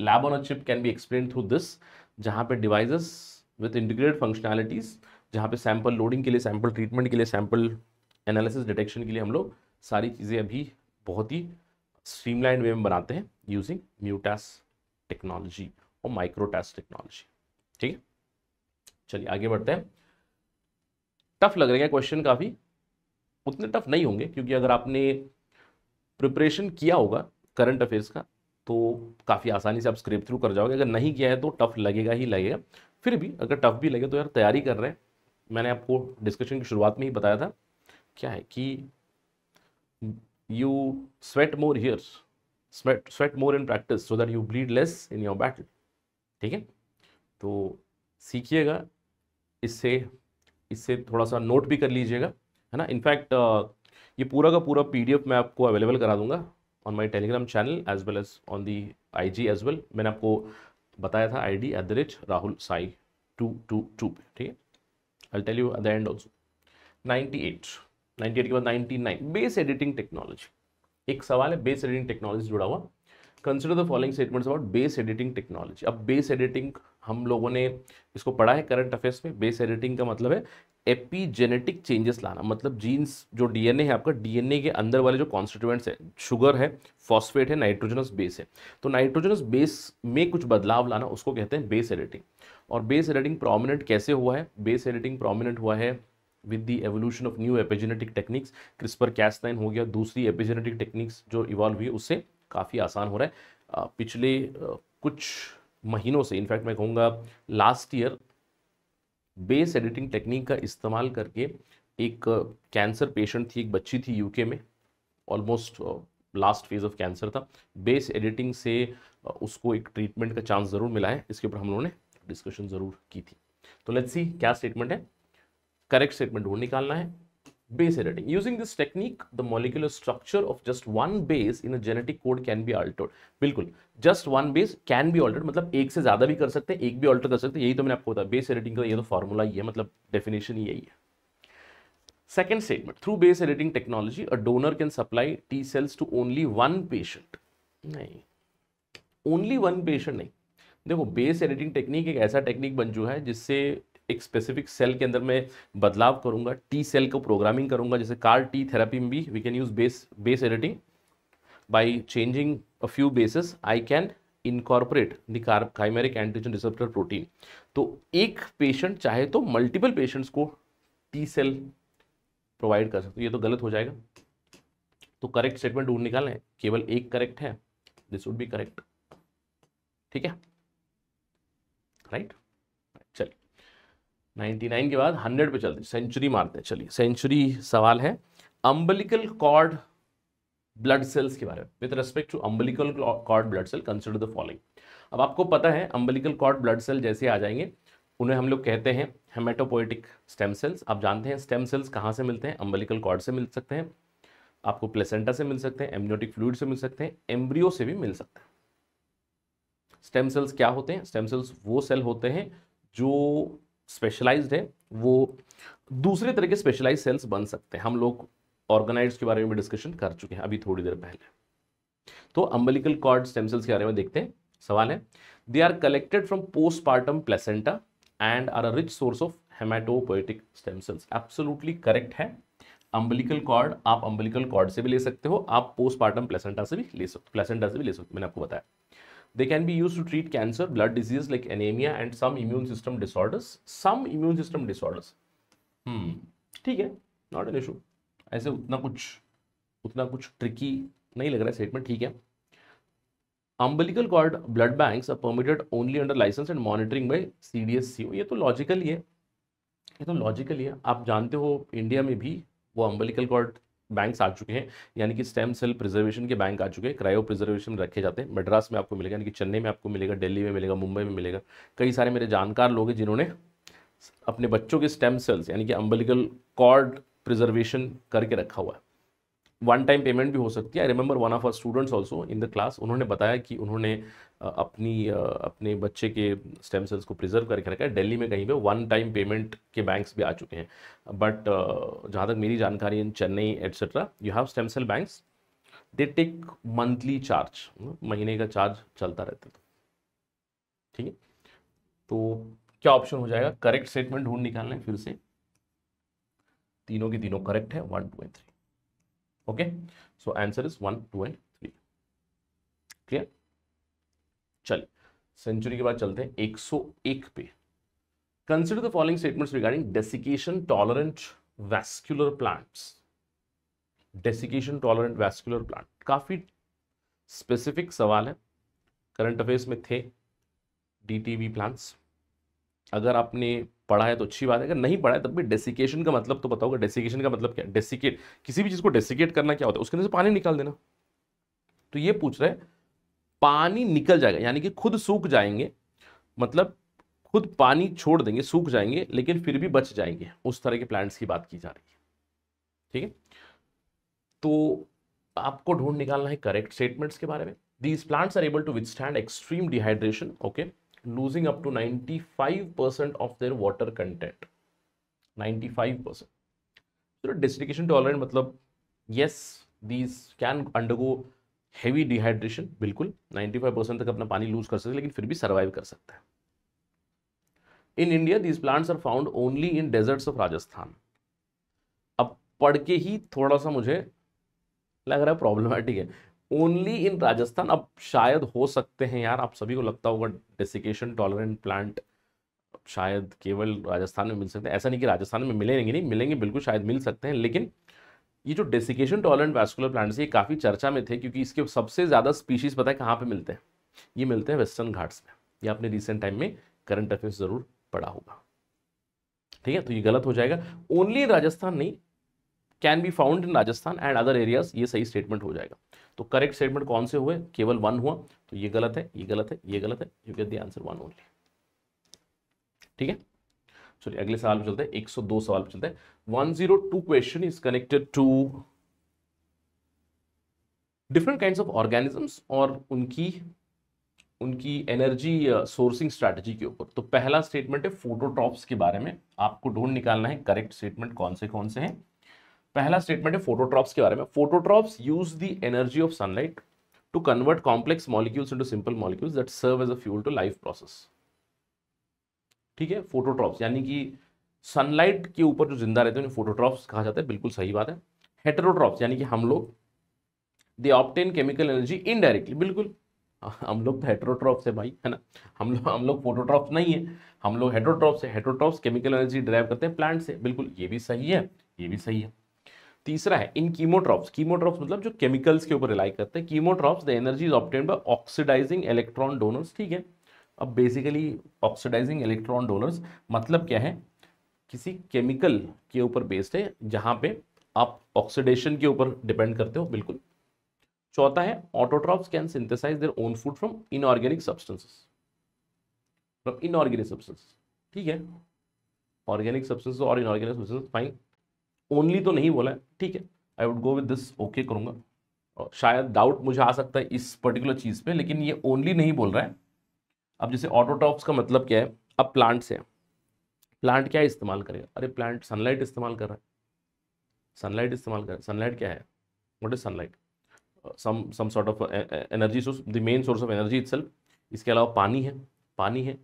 lab on a chip can be explain through this जहाँ पे devices with integrated functionalities जहाँ पे sample loading के लिए सैम्पल ट्रीटमेंट के लिए सैम्पल एनालिसिस डिटेक्शन के लिए हम लोग सारी चीज़ें अभी बहुत ही स्ट्रीमलाइन वे में बनाते हैं यूजिंग म्यूटास टेक्नोलॉजी और माइक्रोटास टेक्नोलॉजी ठीक है चलिए आगे बढ़ते हैं टफ लग रहा है क्वेश्चन काफ़ी उतने टफ नहीं होंगे क्योंकि अगर आपने प्रिपरेशन किया होगा करंट अफेयर्स का तो काफ़ी आसानी से आप स्क्रिप थ्रू कर जाओगे अगर नहीं किया है तो टफ लगेगा ही लगेगा फिर भी अगर टफ भी लगे तो यार तैयारी कर रहे हैं मैंने आपको डिस्कशन की शुरुआत में ही बताया था क्या है कि you sweat more here's sweat sweat more in practice so that you bleed less in your battle ठीक है तो सीखिएगा इससे इससे थोड़ा सा नोट भी कर लीजिएगा है ना इनफैक्ट ये पूरा का पूरा पीडीएफ मैं आपको अवेलेबल करा दूंगा on my Telegram channel as well as on the I G as well मैंने आपको बताया था I D at the rate Rahul Sai two two two पे ठीक है I tell you at the end also ninety eight ninety eight के बाद ninety nine base editing technology एक सवाल है बेस एडिटिंग टेक्नोलॉजी जुड़ा हुआ consider the following statements about base editing technology अब बेस एडिटिंग हम लोगों ने इसको पढ़ा है करंट अफेयर्स में बेस एडिटिंग का मतलब है एपीजेनेटिक चेंजेस लाना मतलब जीन्स जो डीएनए है आपका डीएनए के अंदर वाले जो कॉन्स्टिट्यूएंट्स है शुगर है फॉस्फेट है नाइट्रोजनस बेस है तो नाइट्रोजनस बेस में कुछ बदलाव लाना उसको कहते हैं बेस एडिटिंग और बेस एडिटिंग प्रोमिनेंट कैसे हुआ है बेस एडिटिंग प्रोमिनेंट हुआ है with the evolution of new epigenetic techniques CRISPR Cas nine हो गया दूसरी एपिजेनेटिक टेक्निक्स जो इवॉल्व हुई उससे काफ़ी आसान हो रहा है पिछले कुछ महीनों से इनफैक्ट मैं कहूँगा last year base editing technique का इस्तेमाल करके एक कैंसर पेशेंट थी एक बच्ची थी यूके में almost last phase of cancer था बेस एडिटिंग से उसको एक ट्रीटमेंट का चांस ज़रूर मिला है इसके ऊपर हम लोगों ने डिस्कशन ज़रूर की थी तो लेट्स सी क्या स्टेटमेंट है करेक्ट स्टेटमेंट ढूंढ निकालना है base editing. Using this technique, the molecular structure of just one base in a genetic code can be altered. bilkul just one base can be altered matlab ek se zyada bhi kar sakte हैं एक भी alter kar sakte हैं यही तो मैंने आपको बताया base editing ka ye to formula hi hai matlab definition hi yahi hai Second statement, through base editing technology, a donor can supply T cells to only one patient. nahi only one patient nahi देखो base editing technique एक ऐसा technique बन चुका है जिससे एक specific cell के अंदर मैं बदलाव करूंगा टी सेल को प्रोग्रामिंग करूंगा जैसे कार टी थेरेपी में भी we can use base base editing by changing a few bases I can incorporate chimeric antigen receptor protein तो एक पेशेंट चाहे तो मल्टीपल पेशेंट्स को टी सेल प्रोवाइड कर सकते ये तो गलत हो जाएगा तो करेक्ट स्टेटमेंट ढूंढ निकालें केवल एक करेक्ट है दिस वुड बी करेक्ट ठीक है राइट 99 के बाद 100 पे चलते सेंचुरी मारते हैं चलिए सेंचुरी सवाल है अम्बलिकल कॉर्ड ब्लड सेल्स के बारे में with respect to umbilical cord blood cell consider the following अब आपको पता है अम्बलिकल कॉर्ड ब्लड सेल जैसे आ जाएंगे उन्हें हम लोग कहते हैं हेमेटोपोइटिक स्टेम सेल्स आप जानते हैं स्टेम सेल्स कहाँ से मिलते हैं अम्बलिकल कॉर्ड से मिल सकते हैं आपको प्लेसेंटा से मिल सकते हैं एम्नियोटिक फ्लूड से मिल सकते हैं एम्ब्रियो से भी मिल सकते हैं स्टेम सेल्स क्या होते हैं स्टेम सेल्स वो सेल होते हैं जो स्पेशलाइज्ड है वो दूसरे तरह के स्पेशलाइज सेल्स बन सकते हैं हम लोग ऑर्गेनाइज के बारे में भी डिस्कशन कर चुके हैं अभी थोड़ी देर पहले तो अम्बलिकल कॉर्ड स्टेम सेल्स के बारे में देखते हैं सवाल है they are collected from postpartum placenta and are a rich source of haematopoietic stem cells absolutely correct है अम्बलिकल कॉर्ड आप अम्बलिकल कॉर्ड से भी ले सकते हो आप पोस्टपार्टम प्लेसेंटा से भी ले सकते हो प्लेसेंटा से भी ले सकते हो मैंने आपको बताया They can be used to treat cancer, blood disease like anemia and some immune system disorders. Some immune system disorders. Hmm. ठीक है नॉट एन इशू ऐसे उतना कुछ उतना कुछ ट्रिकी नहीं लग रहा है स्टेटमेंट ठीक है umbilical cord blood banks are permitted only under license and monitoring by CDSCO ये तो लॉजिकल ही है ये तो लॉजिकल ही है आप जानते हो इंडिया में भी वो umbilical cord बैंक्स आ चुके हैं यानी कि स्टेम सेल प्रिजर्वेशन के बैंक आ चुके हैं क्रायो प्रिजर्वेशन रखे जाते हैं मद्रास में आपको मिलेगा यानी कि चेन्नई में आपको मिलेगा दिल्ली में मिलेगा मुंबई में मिलेगा कई सारे मेरे जानकार लोग हैं जिन्होंने अपने बच्चों के स्टेम सेल्स यानी कि अम्बलिकल कॉर्ड प्रिजर्वेशन करके रखा हुआ है वन टाइम पेमेंट भी हो सकती है I remember one of our students also in the class उन्होंने बताया कि उन्होंने अपनी अपने बच्चे के स्टेम सेल्स को प्रिजर्व करके रखा है दिल्ली में कहीं पे वन टाइम पेमेंट के बैंक्स भी आ चुके हैं बट जहाँ तक मेरी जानकारी in Chennai etcetera you have stem cell banks they take monthly charge महीने का चार्ज चलता रहता था ठीक है तो क्या ऑप्शन हो जाएगा करेक्ट स्टेटमेंट ढूंढ निकालना है फिर से तीनों के तीनों करेक्ट है one two and three okay so answer is one two and three clear चलिए सेंचुरी के बाद चलते हैं 101 पे consider the following statements regarding desiccation tolerant vascular plants desiccation tolerant vascular plant काफी स्पेसिफिक सवाल है करंट अफेयर्स में थे डीटीवी प्लांट्स अगर आपने पढ़ा है तो अच्छी बात है अगर नहीं पढ़ा है तब भी डेसिकेशन का मतलब तो बताओ डेसिकेशन का मतलब क्या डेसिकेट किसी भी चीज़ को डेसिकेट करना क्या होता है उसके अंदर से पानी निकाल देना तो ये पूछ रहे पानी निकल जाएगा यानी कि खुद सूख जाएंगे मतलब खुद पानी छोड़ देंगे सूख जाएंगे लेकिन फिर भी बच जाएंगे उस तरह के प्लांट्स की बात की जा रही है ठीक है तो आपको ढूंढ निकालना है करेक्ट स्टेटमेंट्स के बारे में these plants are able to withstand extreme dehydration okay losing up to 95% of their water content 95% so desiccation tolerant मतलब yes these can undergo heavy dehydration बिल्कुल 95% तक अपना पानी लूज कर सकते हैं लेकिन फिर भी सर्वाइव कर सकते हैं in India these plants are found only in deserts of Rajasthan अब पढ़ के ही थोड़ा सा मुझे लग रहा है प्रॉब्लमेटिक है ओनली इन राजस्थान अब शायद हो सकते हैं यार आप सभी को लगता होगा डेसिकेशन टॉलरेंट प्लांट शायद केवल राजस्थान में मिल सकते हैं ऐसा नहीं कि राजस्थान में मिलेंगे नहीं मिलेंगे बिल्कुल शायद मिल सकते हैं लेकिन ये जो डेसिकेशन टॉलरेंट वैस्कुलर प्लांट्स ये काफ़ी चर्चा में थे क्योंकि इसके सबसे ज़्यादा स्पीशीज़ पता है कहाँ पर मिलते हैं ये मिलते हैं वेस्टर्न घाट्स में ये आपने रिसेंट टाइम में करंट अफेयर्स ज़रूर पढ़ा होगा ठीक है तो ये गलत हो जाएगा ओनली राजस्थान नहीं can be found in Rajasthan and other areas ये सही स्टेटमेंट हो जाएगा तो करेक्ट स्टेटमेंट कौन से हुए केवल वन हुआ तो ये गलत है ये गलत है ये गलत है you get the answer one only ठीक है चलिए अगले सवाल पे चलते हैं 102 सवाल पे चलते हैं 102 question is connected to different kind of organisms और उनकी उनकी एनर्जी सोर्सिंग स्ट्रेटजी के ऊपर तो पहला स्टेटमेंट है फोटोट्रॉप्स के बारे में आपको ढूंढ निकालना है करेक्ट स्टेटमेंट कौन से कौन से हैं पहला स्टेटमेंट है फोटोट्रॉप्स के बारे में phototrophs use the energy of sunlight to convert complex molecules into simple molecules that serve as a fuel to life process ठीक है फोटोट्रॉप्स यानी कि सनलाइट के ऊपर जो जिंदा रहते हैं उन्हें फोटोट्रॉप्स कहा जाता है बिल्कुल सही बात है हेटरोट्रॉप्स यानी कि हम लोग they obtain chemical energy indirectly बिल्कुल हम लोग तो हेट्रोट्रॉप्स है भाई है ना हम लोग हम लोग फोटोट्रॉप्स नहीं है हम लोग हेटरोट्रॉप्स है हेटरोट्रॉप्स केमिकल एनर्जी ड्राइव करते हैं प्लांट से बिल्कुल ये भी सही है ये भी सही है तीसरा है इन कीमोट्रॉप्स कीमोट्रॉप्स मतलब जो केमिकल्स के ऊपर रिलाई करते हैं chemotrophs the energy is obtain by oxidising electron donors ठीक है अब बेसिकली ऑक्सीडाइजिंग इलेक्ट्रॉन डोनर्स मतलब क्या है किसी केमिकल के ऊपर बेस्ड है जहां पे आप ऑक्सीडेशन के ऊपर डिपेंड करते हो बिल्कुल चौथा है autotrophs can synthesise their own food from inorganic substances from inorganic substances ठीक है ऑर्गेनिक सब्सटेंसेस और इनऑर्गेनिक सब्सटेंसेस फाइन ओनली तो नहीं बोला है ठीक है I would go with this okay करूंगा और शायद डाउट मुझे आ सकता है इस पर्टिकुलर चीज़ पे लेकिन ये ओनली नहीं बोल रहा है अब जैसे ऑटोटॉप्स का मतलब क्या है अब प्लांट्स हैं प्लांट क्या इस्तेमाल करेगा अरे प्लांट सनलाइट इस्तेमाल कर रहा है सनलाइट इस्तेमाल कर सनलाइट क्या है what is sunlight some some sort of energy source the main source of energy it इसके अलावा पानी है पानी है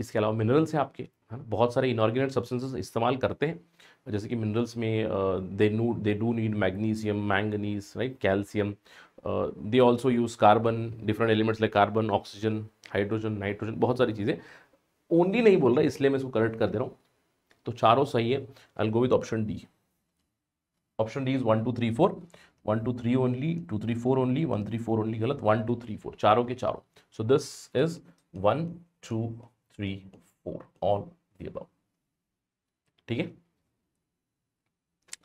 इसके अलावा मिनरल्स हैं आपके है ना बहुत सारे इनऑर्गेनिक सब्सटेंसेस इस्तेमाल करते हैं जैसे कि मिनरल्स में they knew they do need magnesium manganese right calcium they also use carbon different elements like carbon oxygen hydrogen nitrogen बहुत सारी चीज़ें ओनली नहीं बोल रहा इसलिए मैं इसको करेक्ट कर दे रहा हूँ तो चारों सही है I go with option D option D is one two three four one two three only two three four only one three four only गलत वन टू थ्री फोर चारों के चारों so this is one two three four all the अब ठीक है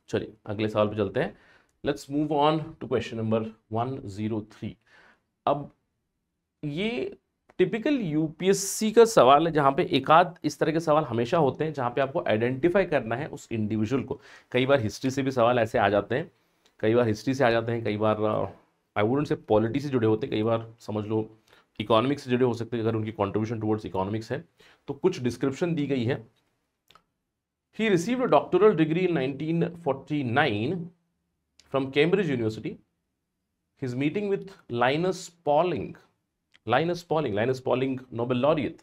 चलिए अगले सवाल पे चलते हैं let's move on to question number one zero three अब ये टिपिकल यूपीएससी का सवाल है जहाँ पे एकाध इस तरह के सवाल हमेशा होते हैं जहाँ पे आपको आइडेंटिफाई करना है उस इंडिविजुअल को कई बार हिस्ट्री से भी सवाल ऐसे आ जाते हैं कई बार हिस्ट्री से आ जाते हैं कई बार आई वुडेंट से पॉलिटी से जुड़े होते हैं कई बार समझ लो इकोनॉमिक्स से जुड़े हो सकते हैं अगर उनकी कॉन्ट्रीब्यूशन टुवर्ड्स इकोनॉमिक्स है तो कुछ डिस्क्रिप्शन दी गई है he receive a doctoral degree in 1949 from Cambridge University his meeting with Linus Pauling Linus Pauling Linus Pauling Nobel laureate,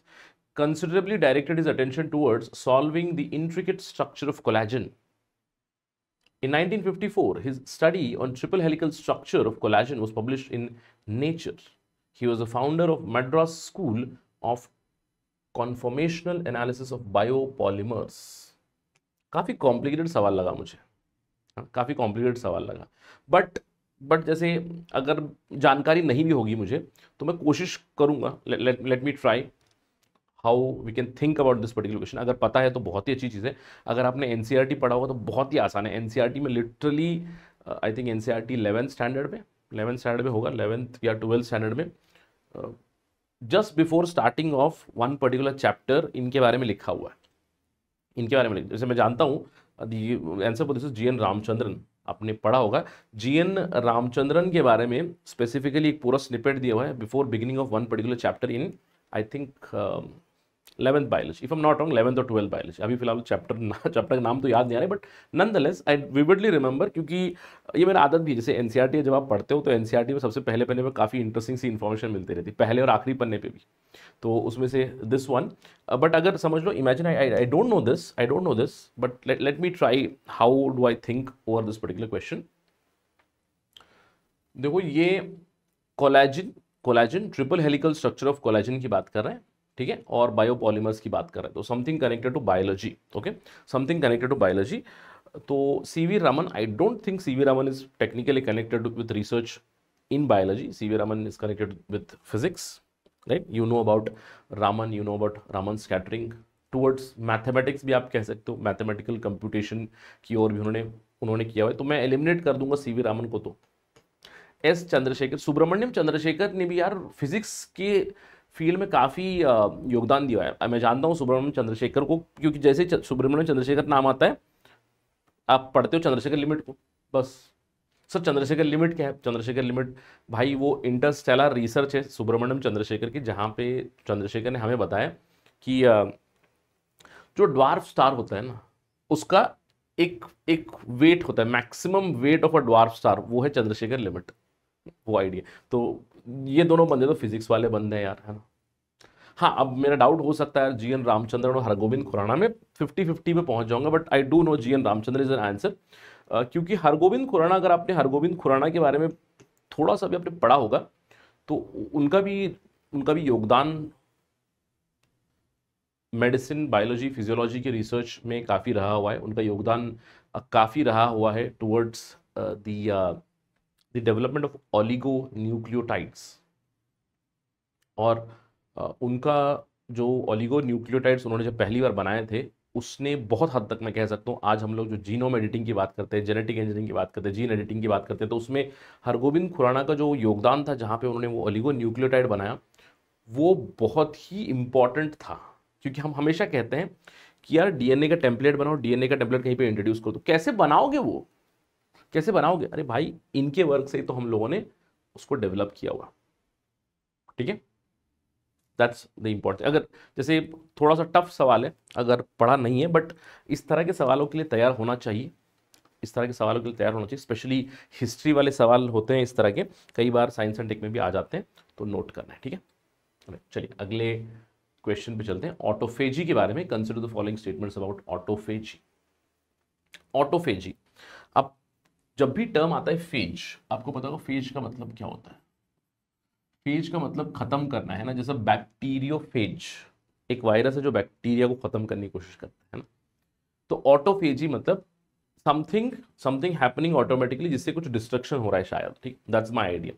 considerably directed his attention towards solving the intricate structure of collagen. In 1954, his study on triple helical structure of collagen was published in Nature. He was a founder of Madras School of conformational analysis of biopolymers काफ़ी complicated सवाल लगा मुझे हाँ, काफ़ी complicated सवाल लगा but but जैसे अगर जानकारी नहीं भी होगी मुझे तो मैं कोशिश करूंगा let me try how we can think about this particular question अगर पता है तो बहुत ही अच्छी चीज़ है अगर आपने एन e पढ़ा होगा तो बहुत ही आसान है एन e में literally I think N C R standard में इलेवंथ स्टैंडर्ड में होगा इलेवंथ या ट्वेल्थ स्टैंडर्ड में just before starting of one particular chapter इनके बारे में लिखा हुआ है इनके बारे में जैसे मैं जानता हूँ answer for this is G N Ramachandran आपने पढ़ा होगा जी एन रामचंद्रन के बारे में स्पेसिफिकली एक पूरा स्निपेट दिया हुआ है before beginning of one particular chapter in I think 11th biology if i'm not wrong 11th or 12th biology अभी फिलहाल चैप्टर चैप्टर का नाम तो याद नहीं आ रहा but nonetheless I vividly remember क्योंकि ये मेरा आदत भी है जैसे एन है e जब आप पढ़ते हो तो एन e में सबसे पहले पन्ने में काफ़ी इंटरेस्टिंग सी इन्फॉर्मेशन मिलती रहती है पहले और आखिरी पन्ने पर भी तो उसमें से दिस वन बट अगर समझ लो imagine I I don't know this I don't know this but let me try how do I think over this particular question देखो ये collagen collagen triple helical structure of collagen की बात कर रहे हैं ठीक है और बायोपॉलीमर्स की बात करें तो something connected to biology okay something connected to biology तो C V Raman I don't think C V Raman is technically connected with research in biology C V Raman is connected with physics right you know about Raman you know about Raman scattering towards mathematics भी आप कह सकते हो mathematical computation की ओर भी उन्होंने उन्होंने किया हुआ है तो मैं एलिमिनेट कर दूंगा सी वी रामन को तो एस चंद्रशेखर सुब्रमण्यम चंद्रशेखर ने भी यार फिजिक्स के फील्ड में काफ़ी योगदान दिया है मैं जानता हूँ सुब्रमण्यम चंद्रशेखर को क्योंकि जैसे सुब्रमण्यम चंद्रशेखर नाम आता है आप पढ़ते हो चंद्रशेखर लिमिट को बस सर चंद्रशेखर लिमिट क्या है चंद्रशेखर लिमिट भाई वो इंटरस्टेलर रिसर्च है सुब्रमण्यम चंद्रशेखर की जहाँ पे चंद्रशेखर ने हमें बताया कि जो ड्वार्फ स्टार होता है ना उसका एक एक वेट होता है maximum weight of a dwarf star वो है चंद्रशेखर लिमिट वो आइडिया तो ये दोनों बंदे तो फिजिक्स वाले बंदे हैं यार है ना हाँ अब मेरा डाउट हो सकता है यार जी एन रामचंद्रन और हरगोविंद खुराना में फिफ्टी फिफ्टी में पहुंच जाऊंगा but I do know G N Ramachandra is an answer क्योंकि हरगोविंद खुराना अगर आपने हरगोविंद खुराना के बारे में थोड़ा सा भी आपने पढ़ा होगा तो उनका भी उनका भी योगदान मेडिसिन बायोलॉजी फिजियोलॉजी के रिसर्च में काफ़ी रहा हुआ है उनका योगदान काफ़ी रहा हुआ है towards the the development of oligonucleotides और उनका जो ओलिगोन्यूक्लियोटाइड्स उन्होंने जब पहली बार बनाए थे उसने बहुत हद तक मैं कह सकता हूँ आज हम लोग जो जीनोम एडिटिंग की बात करते हैं जेनेटिक इंजीनियरिंग की बात करते हैं जीन एडिटिंग की बात करते हैं तो उसमें हरगोविंद खुराना का जो योगदान था जहाँ पे उन्होंने वो न्यूक्लियोटाइड बनाया वो बहुत ही इंपॉर्टेंट था क्योंकि हम हमेशा कहते हैं कि यार डीएनए का टेम्पलेट बनाओ डीएनए का टेम्पलेट कहीं पर इंट्रोड्यूस करो तो कैसे बनाओगे वो कैसे बनाओगे अरे भाई इनके वर्क से तो हम लोगों ने उसको डेवलप किया हुआ ठीक है दैट्स द इम्पॉर्टेंट अगर जैसे थोड़ा सा टफ सवाल है अगर पढ़ा नहीं है बट इस तरह के सवालों के लिए तैयार होना चाहिए इस तरह के सवालों के लिए तैयार होना चाहिए स्पेशली हिस्ट्री वाले सवाल होते हैं इस तरह के कई बार साइंस एंड टेक में भी आ जाते हैं तो नोट करना है ठीक है चलिए अगले क्वेश्चन पे चलते हैं ऑटोफेजी के बारे में consider the following statements about autophagy autophagy अब जब भी टर्म आता है फेज आपको पता होगा फेज का मतलब क्या होता है फेज का मतलब खत्म करना है ना जैसे फेज एक वायरस है जो बैक्टीरिया को खत्म करने की कोशिश करता है ना तो ऑटोफेजी मतलब समथिंग समथिंग हैपनिंग ऑटोमेटिकली जिससे कुछ डिस्ट्रक्शन हो रहा है शायद ठीक दैट्स माई आइडिया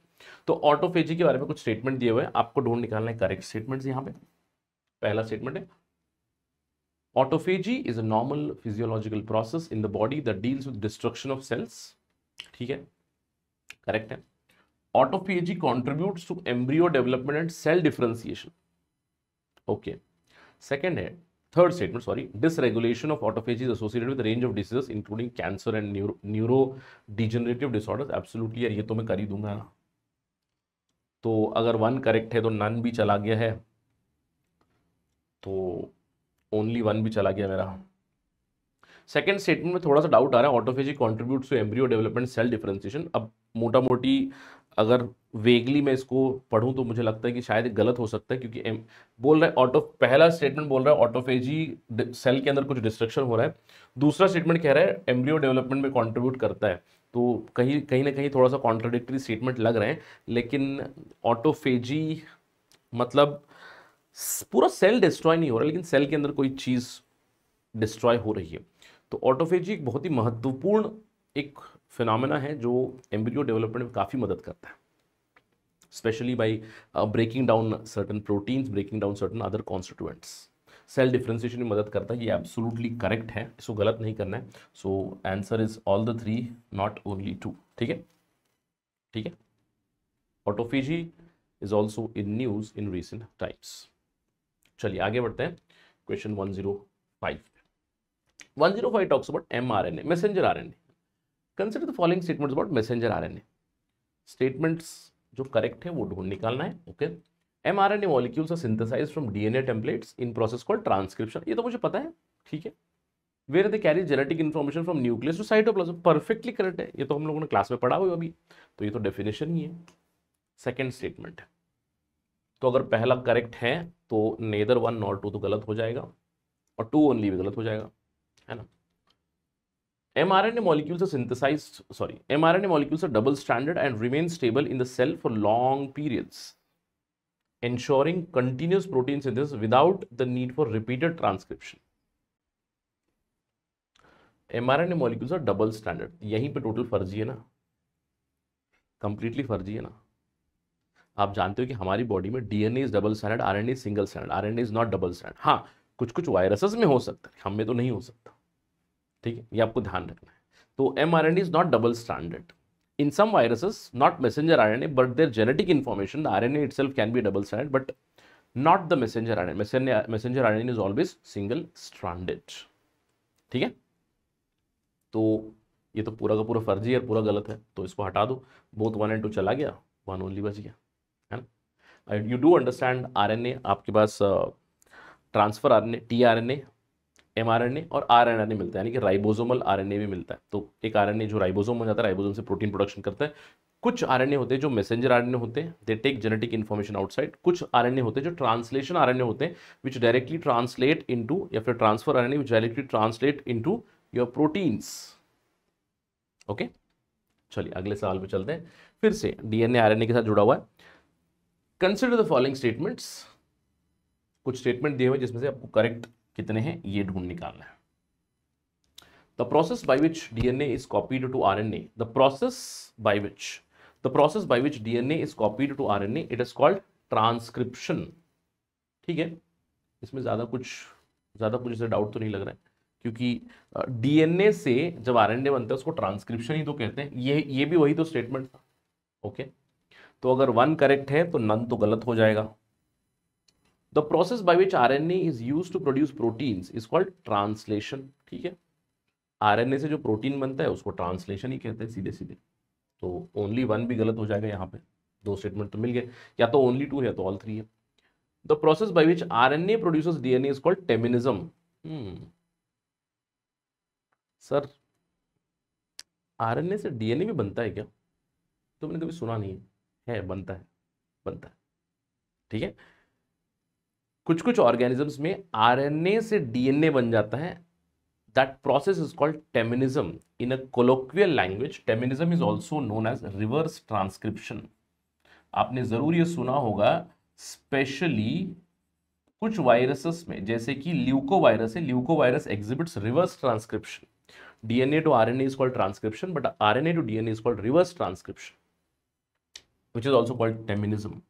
तो ऑटोफेजी के बारे में कुछ स्टेटमेंट दिए हुए हैं आपको ढूंढ निकालना है करेक्ट स्टेटमेंट्स यहाँ पे पहला स्टेटमेंट है autophagy is a normal physiological process in the body that deals with destruction of cells ठीक है करेक्ट है autophagy contribute to embryo development and cell differentiation okay second है third statement sorry dysregulation of autophagy is associated with range of diseases including cancer and neurodegenerative disorders absolutely यार ये तो मैं कर ही दूंगा ना तो अगर वन करेक्ट है तो नन भी चला गया है तो ओनली वन भी चला गया मेरा सेकंड स्टेटमेंट में थोड़ा सा डाउट आ रहा है autophagy contribute to embryo development cell differentiation अब मोटा मोटी अगर वेगली मैं इसको पढ़ूं तो मुझे लगता है कि शायद गलत हो सकता है क्योंकि बोल रहे ऑटो पहला स्टेटमेंट बोल रहा है ऑटोफेजी सेल के अंदर कुछ डिस्ट्रक्शन हो रहा है दूसरा स्टेटमेंट कह रहा है एम्ब्रियो डेवलपमेंट में कॉन्ट्रीब्यूट करता है तो कहीं कहीं ना कहीं थोड़ा सा कॉन्ट्राडिक्टरी स्टेटमेंट लग रहे हैं लेकिन ऑटोफेजी मतलब पूरा सेल डिस्ट्रॉय नहीं हो रहा लेकिन सेल के अंदर कोई चीज़ डिस्ट्रॉय हो रही है तो ऑटोफेजी एक बहुत ही महत्वपूर्ण एक फिनमिना है जो एम्ब्रियो डेवलपमेंट में काफ़ी मदद करता है specially by breaking down certain proteins breaking down certain other constituents cell differentiation में मदद करता है ये एब्सोलूटली करेक्ट है इसको गलत नहीं करना है so answer is all the three not only two ठीक है ठीक है autophagy is also in news in recent times चलिए आगे बढ़ते हैं question one zero five 105 talks about mRNA, messenger RNA. Consider the following statements about messenger RNA. Statements जो correct है वो ढूंढ निकालना है okay M R N A molecules are synthesize from a templates in process call transcription ये तो मुझे पता है ठीक है where the carry genetic information from nucleus to cytoplasm perfectly correct है ये तो हम लोगों ने क्लास में पढ़ा हुआ अभी तो ये तो डेफिनेशन ही है सेकेंड स्टेटमेंट है तो अगर पहला करेक्ट है तो नेदर वन नॉट टू तो गलत हो जाएगा और टू ओनली भी गलत हो जाएगा है ना M R N A molecules synthesize sorry M R N A molecules are double standard and remain stable in the cell for long periods ensuring continuous protein synthesis without the need for repeated transcription. mRNA molecules are double standard यहीं पे total फर्जी है ना completely फर्जी है ना आप जानते हो कि हमारी बॉडी में DNA is double standard RNA single standard RNA is not double standard हाँ कुछ कुछ वायरसेस में हो सकता है हम में तो नहीं हो सकता ठीक है ये आपको ध्यान रखना है तो M R N is not double standard in some viruses not messenger R N A but their genetic information the R N A itself can be double standard but not the messenger R N messenger R N is always single stranded ठीक है तो ये तो पूरा का पूरा फर्जी है पूरा गलत है तो इसको हटा दो बोथ वन एंड टू चला गया वन ओनली बच गया है ना you do understand R N A आपके पास transfer R N A T R N A mRNA और आरएनआरएनए मिलता है यानी कि राइबोसोमल आरएनए भी मिलता है तो एक आरएनए जो राइबोसोम हो जाता है राइबोसोम से प्रोटीन प्रोडक्शन करता है कुछ आरएनए होते हैं जो मैसेंजर आरएनए होते हैं they take genetic information outside कुछ आरएनए होते हैं जो ट्रांसलेशन आरएनए होते हैं विच डायरेक्टली ट्रांसलेट इनटू या फिर transfer RNA which directly translate into your proteins okay चलिए अगले सवाल पे चलते हैं फिर से डीएनए आरएनए के साथ जुड़ा हुआ है कंसिडर द फॉलोइंग स्टेटमेंट्स कुछ स्टेटमेंट दिए हुए जिसमें से आपको करेक्ट कितने हैं ये ढूंढ निकालना है the process by which the process by which dna is copied to rna the process by which the process by is copied to R N A it is called transcription ठीक है इसमें ज़्यादा कुछ ज़्यादा कुछ इसे डाउट तो नहीं लग रहा है क्योंकि डीएनए से जब आरएनए बनता है उसको ट्रांसक्रिप्शन ही तो कहते हैं ये ये भी वही तो स्टेटमेंट था ओके तो अगर वन करेक्ट है तो नन तो गलत हो जाएगा the process by which R N A is use to produce protein is called translation ठीक है आर एन ए से जो प्रोटीन बनता है उसको ट्रांसलेशन ही कहते हैं सीधे सीधे तो ओनली वन भी गलत हो जाएगा यहाँ पे दो स्टेटमेंट तो मिल गए या तो ओनली टू है तो ऑल थ्री है the process by which R N A produce D N A is called teminism sir A से ए भी बनता है क्या तो मैंने कभी सुना नहीं है है बनता है बनता है ठीक है कुछ कुछ ऑर्गेनिजम्स में आरएनए से डीएनए बन जाता है that process is called teminism in a colloquial language teminism is also known as reverse transcription आपने जरूर यह सुना होगा स्पेशली कुछ वायरसेस में जैसे कि ल्यूको वायरस है leuko virus exhibits reverse transcription DNA to R N is called transcription but A to DNA is called reverse transcription which is also called teminism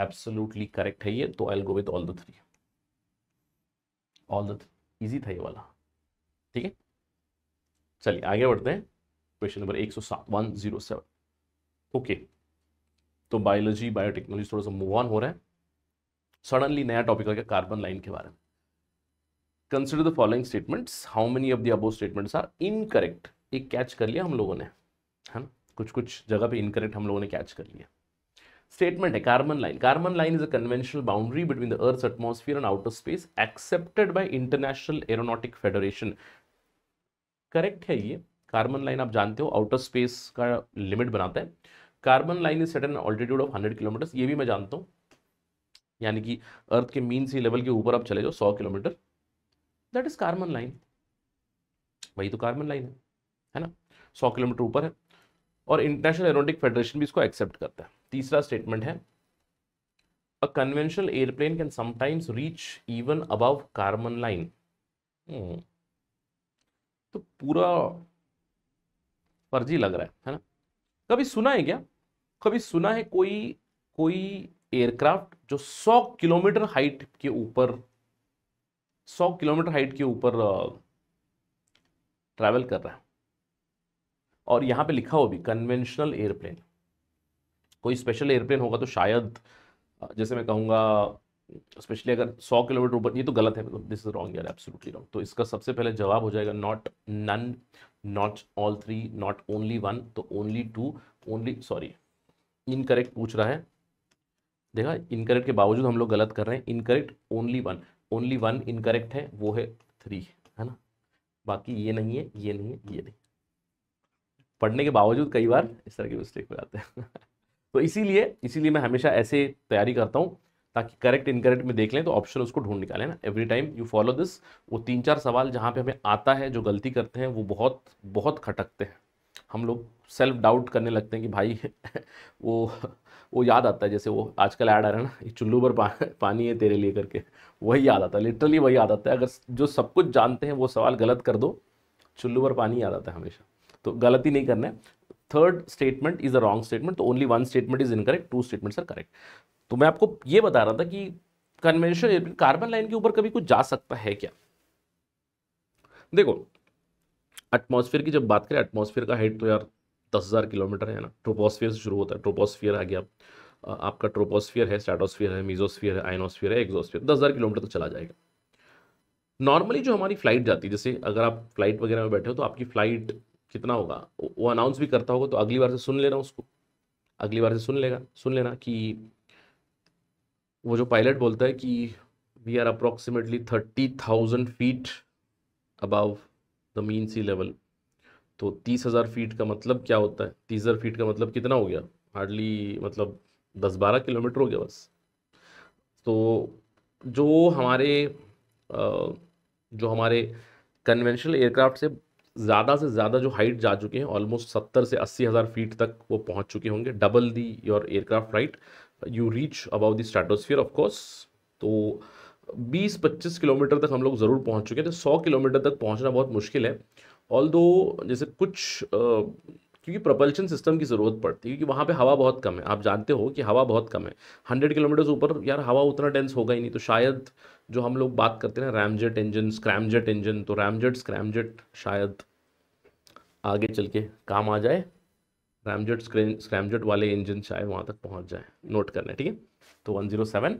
absolutely correct है ये तो I go with all the three all the easy था ये वाला ठीक है चलिए आगे बढ़ते हैं क्वेश्चन नंबर एक सौ सात ओके तो बायोलॉजी बायोटेक्नोलॉजी थोड़ा सा मूव ऑन हो रहा है सडनली नया टॉपिक आ गया कार्बन लाइन के बारे में consider the following statements how many of the above statements are incorrect एक कैच कर लिया हम लोगों ने है ना कुछ कुछ जगह पे इनकरेक्ट हम लोगों ने कैच कर लिया statement hai Kármán line. Kármán line is a conventional boundary between the Earth's atmosphere and outer space accepted by International Aeronautic Federation. Correct है ये कार्बन लाइन आप जानते हो आउटर स्पेस का लिमिट बनाता है carbon line is at an altitude of 100 km ye bhi main जानता hu yani ki earth ke mean sea level ke upar aap chale jao 100 km that is carbon line वही तो carbon line है है ना 100 kilometre ऊपर है और international aeronautic federation भी इसको एक्सेप्ट करता है तीसरा स्टेटमेंट है a conventional airplane can sometimes reach even above carbon line तो पूरा फर्जी लग रहा है है ना कभी सुना है क्या कभी सुना है कोई कोई एयरक्राफ्ट जो 100 किलोमीटर हाइट के ऊपर 100 किलोमीटर हाइट के ऊपर ट्रैवल कर रहा है और यहाँ पे लिखा हो भी कन्वेंशनल एयरप्लेन कोई स्पेशल एयरप्लेन होगा तो शायद जैसे मैं कहूँगा स्पेशली अगर 100 किलोमीटर ऊपर ये तो गलत है दिस इज रॉन्ग यार एब्सोल्युटली रॉन्ग तो इसका सबसे पहले जवाब हो जाएगा not none not all three not only one तो only two only sorry incorrect पूछ रहा है देखा इनकरेक्ट के बावजूद हम लोग गलत कर रहे हैं incorrect only one only one incorrect है वो है थ्री है ना बाकी ये नहीं है ये नहीं है ये नहीं पढ़ने के बावजूद कई बार इस तरह के मिस्टेक हो जाते हैं तो इसीलिए इसीलिए मैं हमेशा ऐसे तैयारी करता हूँ ताकि करेक्ट इनकरेक्ट में देख लें तो ऑप्शन उसको ढूंढ निकालें ना every time you follow this वो तीन चार सवाल जहाँ पे हमें आता है जो गलती करते हैं वो बहुत बहुत खटकते हैं हम लोग सेल्फ डाउट करने लगते हैं कि भाई वो वो याद आता है जैसे वो आजकल ऐड आ रहा है ना ये चुल्लू पर पा, पानी है तेरे लिए करके वही याद आता है लिटरली वही याद आता है अगर जो सब कुछ जानते हैं वो सवाल गलत कर दो चुल्लू पर पानी याद आता है हमेशा तो गलती नहीं करना है third statement is a wrong statement तो only one statement is incorrect two statements are correct तो मैं आपको ये बता रहा था कि कन्वेंशन कार्बन लाइन के ऊपर कभी कुछ जा सकता है क्या देखो एटमॉस्फेयर की जब बात करें एटमोसफियर का हाइट तो यार दस हज़ार किलोमीटर है ना ट्रोपोस्फियर से शुरू होता है ट्रोपोस्फियर आ गया आपका ट्रोपोस्फियर है स्ट्रेटोस्फियर है मीजोस्फियर है आइनोस्फियर है एक्जोस्फियर दस हज़ार किलोमीटर तक तो चला जाएगा नॉर्मली जो हमारी फ्लाइट जाती है जैसे अगर आप फ्लाइट वगैरह में बैठे हो तो आपकी फ्लाइट कितना होगा वो अनाउंस भी करता होगा तो अगली बार से सुन लेना उसको अगली बार से सुन लेगा सुन लेना कि वो जो पायलट बोलता है कि we are approximately thirty thousand feet above the mean sea level तो तीस हज़ार फीट का मतलब क्या होता है तीस हज़ार फीट का मतलब कितना हो गया हार्डली मतलब दस बारह किलोमीटर हो गया बस तो जो हमारे जो हमारे कन्वेंशनल एयरक्राफ्ट से ज़्यादा से ज़्यादा जो हाइट जा चुके हैं ऑलमोस्ट सत्तर से अस्सी हज़ार फीट तक वो पहुंच चुके होंगे double the your aircraft right you reach above the stratosphere of course तो 20-25 किलोमीटर तक हम लोग ज़रूर पहुंच चुके हैं तो 100 किलोमीटर तक पहुंचना बहुत मुश्किल है ऑल जैसे कुछ क्योंकि प्रोपल्शन सिस्टम की ज़रूरत पड़ती है क्योंकि वहाँ पे हवा बहुत कम है आप जानते हो कि हवा बहुत कम है हंड्रेड किलोमीटर्स ऊपर यार हवा उतना डेंस होगा ही नहीं तो शायद जो हम लोग बात करते हैं ना रैमजेट इंजन स्क्रैमजेट इंजन तो रैमजेट स्क्रैमजेट शायद आगे चल के काम आ जाए रैमजेट स्क्रैमजेट वाले इंजन शायद वहाँ तक पहुँच जाए नोट करना ठीक है तो वन जीरो सेवन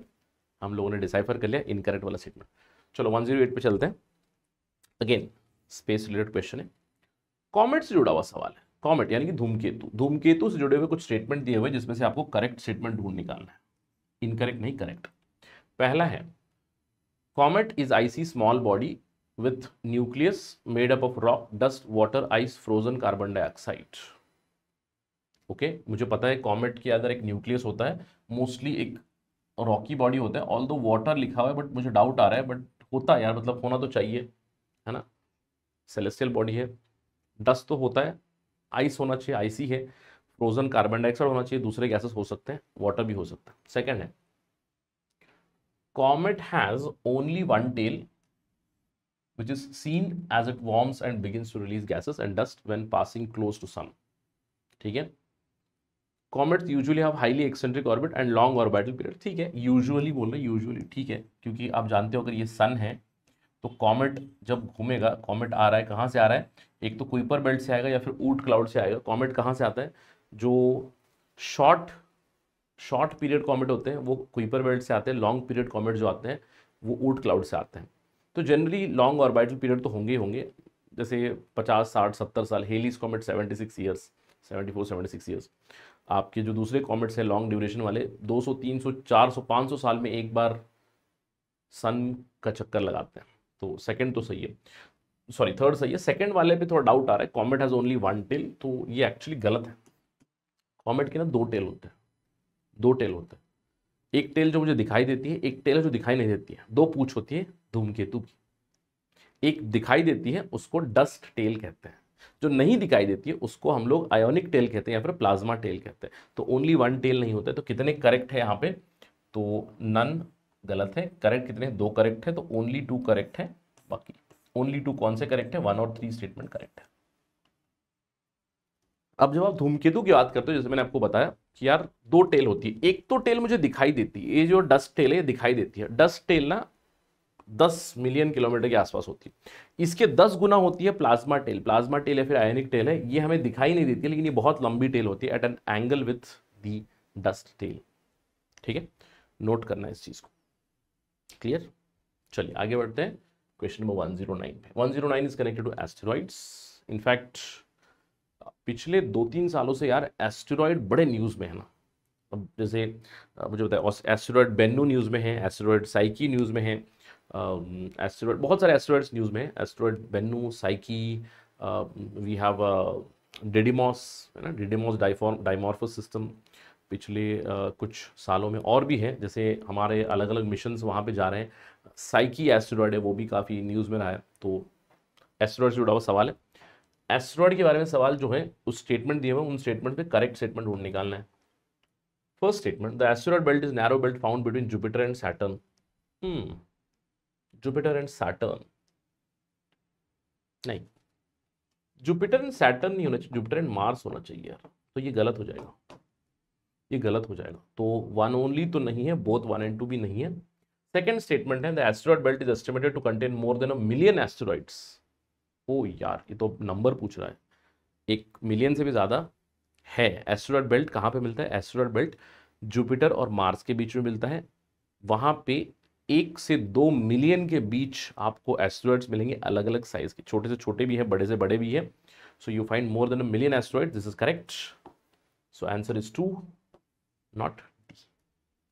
हम लोगों ने डिसाइफर कर लिया इनकरेक्ट वाला सीट चलो वन जीरो एट पर चलते हैं अगेन स्पेस रिलेटेड क्वेश्चन है कॉमेट से जुड़ा हुआ सवाल है कॉमेट यानी कि धूमकेतु धूमकेतु से जुड़े हुए कुछ स्टेटमेंट दिए हुए जिसमें से आपको करेक्ट स्टेटमेंट ढूंढ निकालना है इनकरेक्ट नहीं करेक्ट पहला है comet is icy small body with nucleus made up of rock dust water ice frozen carbon dioxide okay मुझे पता है कॉमेट के अंदर एक न्यूक्लियस होता है मोस्टली एक रॉकी बॉडी होता है ऑल दो वाटर लिखा हुआ है बट मुझे डाउट आ रहा है बट होता है यार मतलब होना तो चाहिए है ना सेलेस्टियल बॉडी है डस्ट तो होता है आइस होना चाहिए आईसी है फ्रोजन कार्बन डाइऑक्साइड होना चाहिए दूसरे गैसेस हो सकते हैं वाटर भी हो सकता है सेकेंड है comet has only one tail which is seen as it warms and begins to release gases and dust when passing close to sun ठीक है comet usually have highly eccentric orbit and long orbital period ठीक है usually बोल रहे usually ठीक है क्योंकि आप जानते हो अगर ये सन है तो कॉमेट जब घूमेगा कॉमेट आ रहा है कहाँ से आ रहा है एक तो क्विपर बेल्ट से आएगा या फिर ऊट क्लाउड से आएगा कॉमेट कहाँ से आता है जो शॉर्ट शॉर्ट पीरियड कॉमेट होते हैं वो क्विपर बेल्ट से आते हैं लॉन्ग पीरियड कॉमेट जो आते हैं वो ऊट क्लाउड से आते हैं तो जनरली लॉन्ग ऑर्बिटल पीरियड तो होंगे ही होंगे जैसे 50 60 70 साल हेलीस कॉमेट 76 इयर्स 74 76 इयर्स आपके जो दूसरे कॉमेट्स हैं लॉन्ग ड्यूरेशन वाले 200 300 400 500 साल में एक बार सन का चक्कर लगाते हैं तो सेकंड तो सही है सॉरी थर्ड सही है सेकंड वाले पे थोड़ा डाउट आ रहा है comet has only one tail तो ये एक्चुअली गलत है कॉमेट के ना दो टेल होते हैं दो टेल होते हैं एक टेल जो मुझे दिखाई देती है एक टेल जो दिखाई नहीं देती है दो पूछ होती है धूमकेतु की एक दिखाई देती है उसको डस्ट टेल कहते हैं जो नहीं दिखाई देती है उसको हम लोग आयोनिक टेल कहते हैं या फिर प्लाज्मा टेल कहते हैं तो ओनली वन टेल नहीं होता है तो कितने करेक्ट है यहाँ पे तो नन गलत है करेक्ट कितने दो करेक्ट है तो ओनली टू करेक्ट है बाकी ओनली टू कौन से करेक्ट है वन और थ्री स्टेटमेंट करेक्ट है अब जब आप धूमकेतु की बात करते हो जैसे मैंने आपको बताया कि यार दो टेल होती है एक तो टेल मुझे दिखाई देती है ये जो डस्ट टेल है दिखाई देती है डस्ट टेल ना दस मिलियन किलोमीटर के आसपास होती है इसके दस गुना होती है प्लाज्मा टेल प्लाज्मा टेल या फिर आयनिक टेल है ये हमें दिखाई नहीं देती लेकिन ये बहुत लंबी टेल होती है at an angle with the dust tail ठीक है नोट करना इस चीज़ को क्लियर चलिए आगे बढ़ते हैं क्वेश्चन नंबर 109 पे 109 is connected to asteroids in fact पिछले दो तीन सालों से यार एस्टेरॉइड बड़े न्यूज़ में है ना अब जैसे मुझे बताया एस्टेरॉइड बेन्नू न्यूज़ में है एस्टेरॉइड साइकी न्यूज़ में है एस्टेरॉइड बहुत सारे एस्टेरॉइड्स न्यूज़ में है asteroid Bennu Psyche we have Didymos है ना डेडिमॉस डाइफॉर्म डाइमॉर्फस सिस्टम पिछले uh, कुछ सालों में और भी है जैसे हमारे अलग अलग मिशन वहाँ पे जा रहे हैं साइकी एस्ट्रॉयड है वो भी काफ़ी न्यूज़ में रहा है तो एस्ट्रॉयड से जुड़ा हुआ सवाल है एस्ट्रॉयड के बारे में सवाल जो है उस स्टेटमेंट दिए हुए उन स्टेटमेंट पे करेक्ट स्टेटमेंट ढूंढ निकालना है first statement the asteroid belt is narrow belt found between Jupiter and Saturn Jupiter and Saturn नहीं जुपिटर एंड सैटर्न नहीं होना चाहिए जुपिटर एंड मार्स होना चाहिए यार तो ये गलत हो जाएगा ये गलत हो जाएगा तो वन ओनली तो नहीं है बोथ वन एंड टू भी नहीं है सेकेंड स्टेटमेंट है the asteroid belt is estimated to contain more than a million asteroids oh यार ये तो नंबर पूछ रहा है एक मिलियन से भी ज़्यादा है एस्ट्रॉयड बेल्ट कहाँ पे मिलता है एस्ट्रॉयड बेल्ट जुपिटर और मार्स के बीच में मिलता है वहाँ पे एक से दो मिलियन के बीच आपको एस्ट्रॉयड्स मिलेंगे अलग अलग साइज के छोटे से छोटे भी है बड़े से बड़े भी है so you find more than a million asteroid this is correct so answer is two not D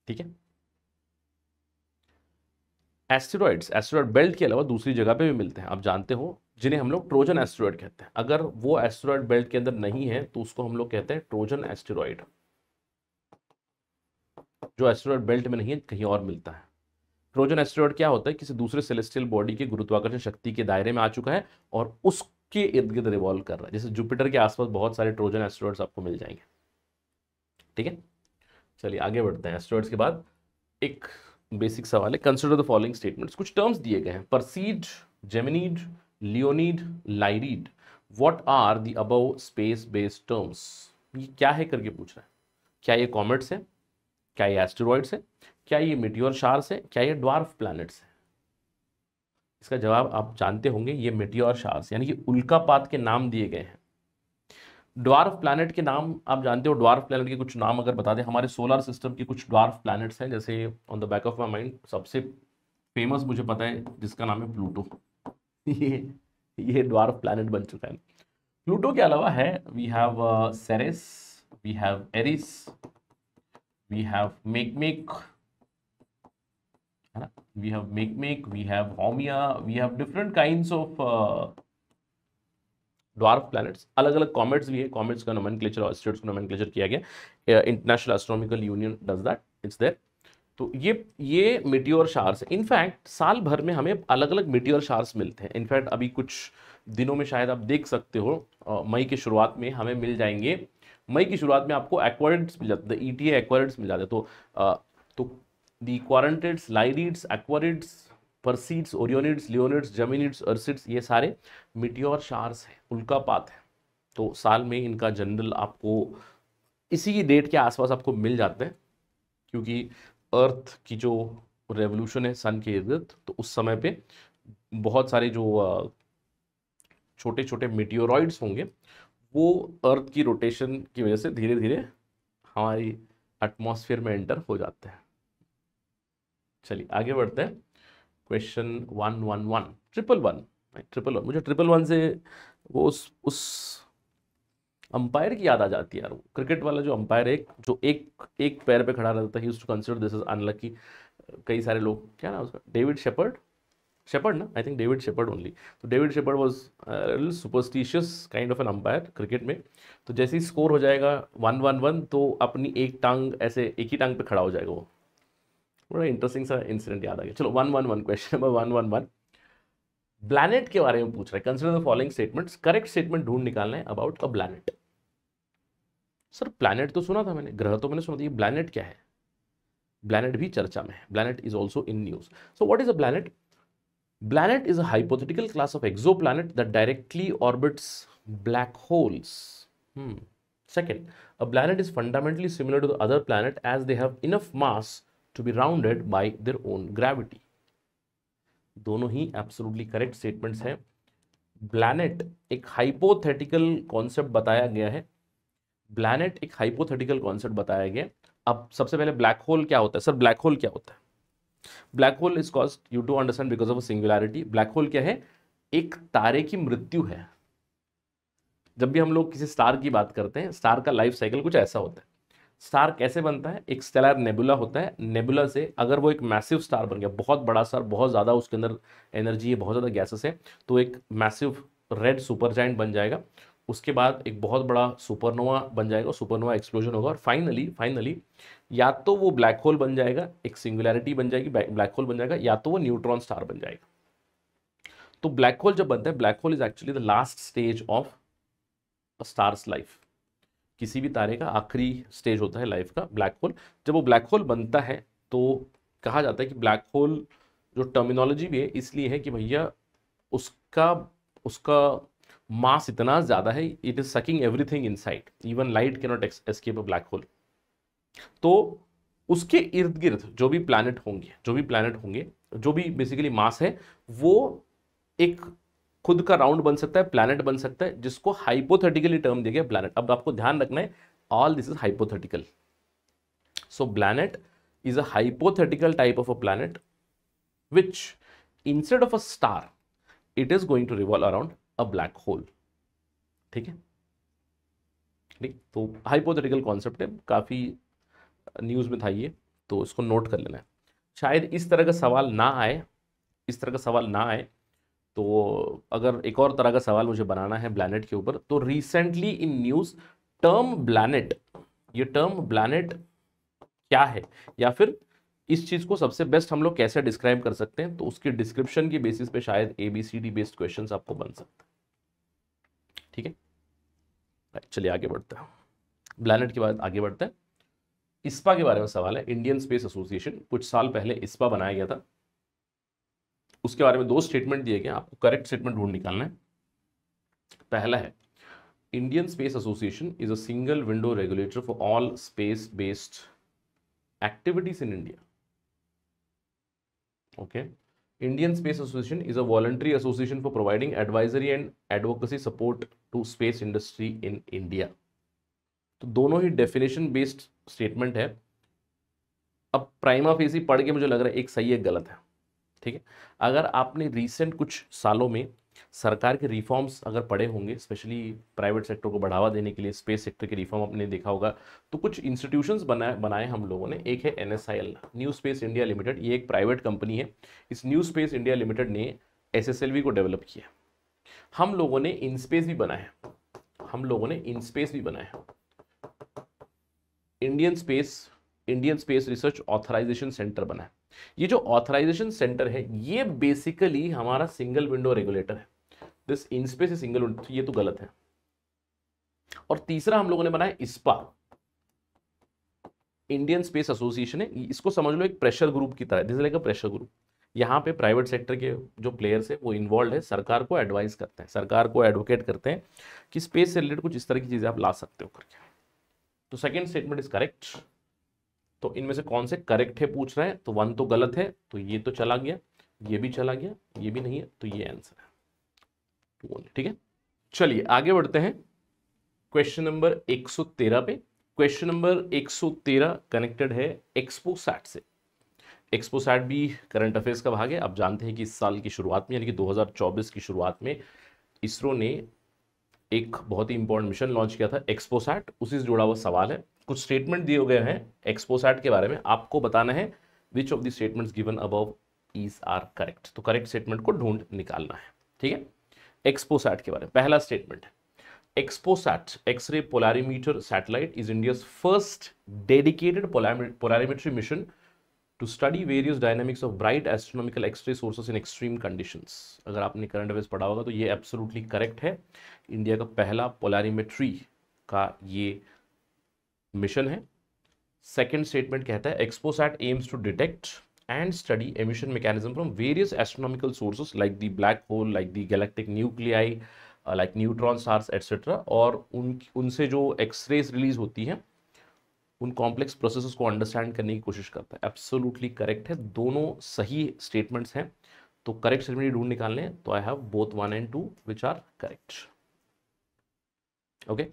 ठीक है एस्टेरॉयड्स एस्टेरॉइड बेल्ट के अलावा दूसरी जगह पे भी मिलते हैं आप जानते हो जिन्हें हम लोग ट्रोजन एस्टेरॉइड कहते हैं अगर वो एस्टेरॉइड बेल्ट के अंदर नहीं है तो उसको हम लोग कहते हैं ट्रोजन एस्टेरॉयड जो एस्टेरॉइड बेल्ट में नहीं है कहीं और मिलता है ट्रोजन एस्टेरॉइड क्या होता है किसी दूसरे सेलेस्टियल बॉडी के गुरुत्वाकर्षण शक्ति के दायरे में आ चुका है और उसके इर्द गिर्द रिवॉल्व कर रहा है जैसे जुपिटर के आसपास बहुत सारे ट्रोजन एस्टेरॉइड्स आपको मिल जाएंगे ठीक है चलिए आगे बढ़ते हैं एस्टेरॉइड्स के बाद एक बेसिक सवाल है कंसिडर द फॉलोइंग स्टेटमेंट्स कुछ टर्म्स दिए गए हैं Perseid Geminid Leonid Lyrid what are the above space based terms ये क्या है करके पूछ रहा है क्या ये कॉमेट्स है क्या ये एस्टेरॉइड्स है क्या ये मिट्योर शार्स है क्या ये ड्वार्फ प्लैनेट्स है इसका जवाब आप जानते होंगे ये मिट्योर शार्स यानी कि उल्कापात के नाम दिए गए हैं ड्वार्फ प्लानट के नाम आप जानते हो ड्वार्फ प्लानट के कुछ नाम अगर बता दें हमारे सोलर सिस्टम के कुछ ड्वार्फ प्लानट्स हैं जैसे on the back of my mind सबसे फेमस मुझे पता है जिसका नाम है प्लूटो ये ये ड्वार्फ प्लानट बन चुका है प्लूटो के अलावा है we have Ceres we have Eris we have Makemake है ना we have Makemake we have Haumea we have different kind of dwarf planets अलग अलग कॉमेट्स भी है कॉमेट्स का नोमन और स्टेट्स का नोमन किया गया International Astronomical Union does that it's there तो ये ये मिट्योर शार्स इनफैक्ट साल भर में हमें अलग अलग मिट्योर शार्स मिलते हैं इनफैक्ट अभी कुछ दिनों में शायद आप देख सकते हो uh, मई की शुरुआत में हमें मिल जाएंगे मई की शुरुआत में आपको एक्वारेंट्स मिल जाते ई टी एक्वारेंट्स मिल जाते तो आ, uh, तो दी क्वारंटेड्स लाइरिड्स एक्वारिड्स परसीड्स ओरियोनिड्स लियोनिड्स जमीनिड्स अर्सिड्स ये सारे मिट्योर शार्स हैं उल्कापात हैं तो साल में इनका जनरल आपको इसी डेट के आसपास आपको मिल जाते हैं क्योंकि अर्थ की जो रेवोल्यूशन है सन के इर्द तो उस समय पे बहुत सारे जो छोटे छोटे मिटियोरॉइड्स होंगे वो अर्थ की रोटेशन की वजह से धीरे धीरे हमारी एटमॉस्फेयर में एंटर हो जाते हैं चलिए आगे बढ़ते हैं question one one one triple one triple one मुझे ट्रिपल वन से वो उस उस अंपायर की याद आ जाती है यार क्रिकेट वाला जो अंपायर एक जो एक एक पैर पे खड़ा रहता है to consider this is unlucky कई सारे लोग क्या ना उसका डेविड शेपर्ड शेपर्ड ना I think David Shepherd only तो David Shepherd was superstitious kind of an umpire cricket में तो जैसे ही स्कोर हो जाएगा वन वन वन तो अपनी एक टांग ऐसे एक ही टांग पे खड़ा हो जाएगा वो बड़ा इंटरेस्टिंग सा इंसिडेंट याद आ गया चलो one one one question number one one one blanet के बारे में पूछ रहे है consider the following statement correct statement ढूंढ निकालना है about a planet sir planet तो सुना था मैंने ग्रह तो मैंने सुना था ये प्लानट क्या है प्लानट भी चर्चा में है planet is also in news so what is a planet planet is a class of exoplanet that directly orbits black holes second a planet is fundamentally similar to other planet as they have enough mass to be rounded by their own gravity दोनों ही absolutely correct statements हैं ब्लैनेट एक hypothetical concept बताया गया है ब्लैनेट एक hypothetical concept बताया गया अब सबसे पहले ब्लैक होल क्या होता है सर ब्लैक होल क्या होता है black hole is cause you to understand because of singularity black hole क्या है एक तारे की मृत्यु है जब भी हम लोग किसी स्टार की बात करते हैं स्टार का लाइफ साइकिल कुछ ऐसा होता है स्टार कैसे बनता है एक स्टेलर नेबुला होता है नेबुला से अगर वो एक मैसिव स्टार बन गया बहुत बड़ा स्टार बहुत ज़्यादा उसके अंदर एनर्जी है बहुत ज़्यादा गैसेस है तो एक मैसिव रेड सुपर जाइंट बन जाएगा उसके बाद एक बहुत बड़ा सुपरनोवा बन जाएगा सुपरनोवा एक्सप्लोजन होगा और फाइनली फाइनली या तो वो ब्लैक होल बन जाएगा एक सिंगुलैरिटी बन जाएगी ब्लैक होल बन जाएगा या तो वो न्यूट्रॉन स्टार बन जाएगा तो ब्लैक होल जब बनता है black hole is actually the last stage of star's life किसी भी तारे का आखिरी स्टेज होता है लाइफ का ब्लैक होल जब वो ब्लैक होल बनता है तो कहा जाता है कि ब्लैक होल जो टर्मिनोलॉजी भी है इसलिए है कि भैया उसका उसका मास इतना ज़्यादा है it is sucking everything inside even light can not escape a black hole तो उसके इर्द गिर्द जो भी प्लानट होंगे जो भी प्लानट होंगे जो भी बेसिकली मास है वो एक खुद का राउंड बन सकता है प्लानट बन सकता है जिसको हाइपोथेटिकली टर्म दिया गया प्लानट अब आपको ध्यान रखना है all this is hypothetical so planet is a hypothetical type of a planet which instead of a star it is going to revolve around a black hole ठीक है ठीक तो हाइपोथेटिकल कॉन्सेप्ट है काफ़ी न्यूज़ में था ये तो इसको नोट कर लेना है शायद इस तरह का सवाल ना आए इस तरह का सवाल ना आए तो अगर एक और तरह का सवाल मुझे बनाना है ब्लैनेट के ऊपर तो recently in news term blanet ये टर्म ब्लैनेट क्या है या फिर इस चीज़ को सबसे बेस्ट हम लोग कैसे डिस्क्राइब कर सकते हैं तो उसकी डिस्क्रिप्शन की बेसिस पे शायद A B C D based question आपको बन सकते हैं ठीक है चलिए आगे बढ़ते हैं ब्लैनेट के बाद आगे बढ़ते हैं इस्पा के बारे में सवाल है इंडियन स्पेस एसोसिएशन कुछ साल पहले इस्पा बनाया गया था उसके बारे में दो स्टेटमेंट दिए गए आपको करेक्ट स्टेटमेंट ढूंढ निकालना है पहला है Indian Space Association is a single window regulator for all space based activities in India okay Indian Space Association is a voluntary association for providing advisory and advocacy support to space industry in India तो दोनों ही definition based statement है अब prima facie पढ़ के मुझे लग रहा है एक सही है गलत है ठीक है अगर आपने रिसेंट कुछ सालों में सरकार के रिफॉर्म्स अगर पड़े होंगे स्पेशली प्राइवेट सेक्टर को बढ़ावा देने के लिए स्पेस सेक्टर के रिफॉर्म आपने देखा होगा तो कुछ इंस्टीट्यूशंस बनाए बनाए हम लोगों ने एक है an New Space India Limited ये एक प्राइवेट कंपनी है इस न्यू स्पेस इंडिया लिमिटेड ने एस को डेवलप किया हम लोगों ने इन स्पेस भी बनाया हम लोगों ने इन स्पेस भी बनाया Indian space Indian space research authorisation centre बनाया ये जो ऑथराइजेशन सेंटर है ये बेसिकली हमारा सिंगल विंडो रेगुलेटर है this inspace is single window ये तो गलत है और तीसरा हम लोगों ने बनाया इस्पा इंडियन स्पेस एसोसिएशन है इसको समझ लो एक प्रेशर ग्रुप की तरह this like a pressure group यहाँ पे प्राइवेट सेक्टर के जो प्लेयर्स है वो इन्वॉल्व है सरकार को एडवाइस करते हैं सरकार को एडवोकेट करते हैं कि स्पेस से रिलेटेड कुछ इस तरह की चीज़ें आप ला सकते हो करके तो सेकेंड स्टेटमेंट इज करेक्ट तो इनमें से कौन से करेक्ट है पूछ रहा है तो वन तो गलत है तो ये तो चला गया ये भी चला गया ये भी नहीं है तो ये आंसर है टू ओनली ठीक है चलिए आगे बढ़ते हैं क्वेश्चन नंबर 113 पे क्वेश्चन नंबर 113 कनेक्टेड है एक्सपोसैट से एक्सपोसैट भी करंट अफेयर्स का भाग है आप जानते हैं कि इस साल की शुरुआत में यानी कि 2024 की शुरुआत में इसरो ने एक बहुत ही इंपॉर्टेंट मिशन लॉन्च किया था एक्सपोसैट उसी से जुड़ा हुआ सवाल है कुछ स्टेटमेंट दिए गए हैं एक्सपोसैट के बारे में आपको बताना है which of the statements given above is are correct तो करेक्ट स्टेटमेंट को ढूंढ निकालना है ठीक है एक्सपोसैट के बारे में पहला स्टेटमेंट है XPoSat X-ray polarimeter satellite is India's first dedicated polarimetry mission to study various dynamics of bright astronomical X-ray sources in extreme conditions अगर आपने करंट अफेयर्स पढ़ा होगा तो ये एब्सोलूटली करेक्ट है इंडिया का पहला पोलारीमेट्री का ये मिशन है सेकेंड स्टेटमेंट कहता है XPoSat aims to detect and study emission mechanism from various astronomical sources like the black hole like the galactic nuclei like neutron stars etcetera और उन उनसे जो एक्सरेज रिलीज होती हैं उन कॉम्प्लेक्स प्रोसेस को अंडरस्टैंड करने की कोशिश करता है एब्सोलूटली करेक्ट है दोनों सही स्टेटमेंट्स हैं तो करेक्ट स्टेटमेंट ढूंढ निकालने तो I have both one and two which are correct okay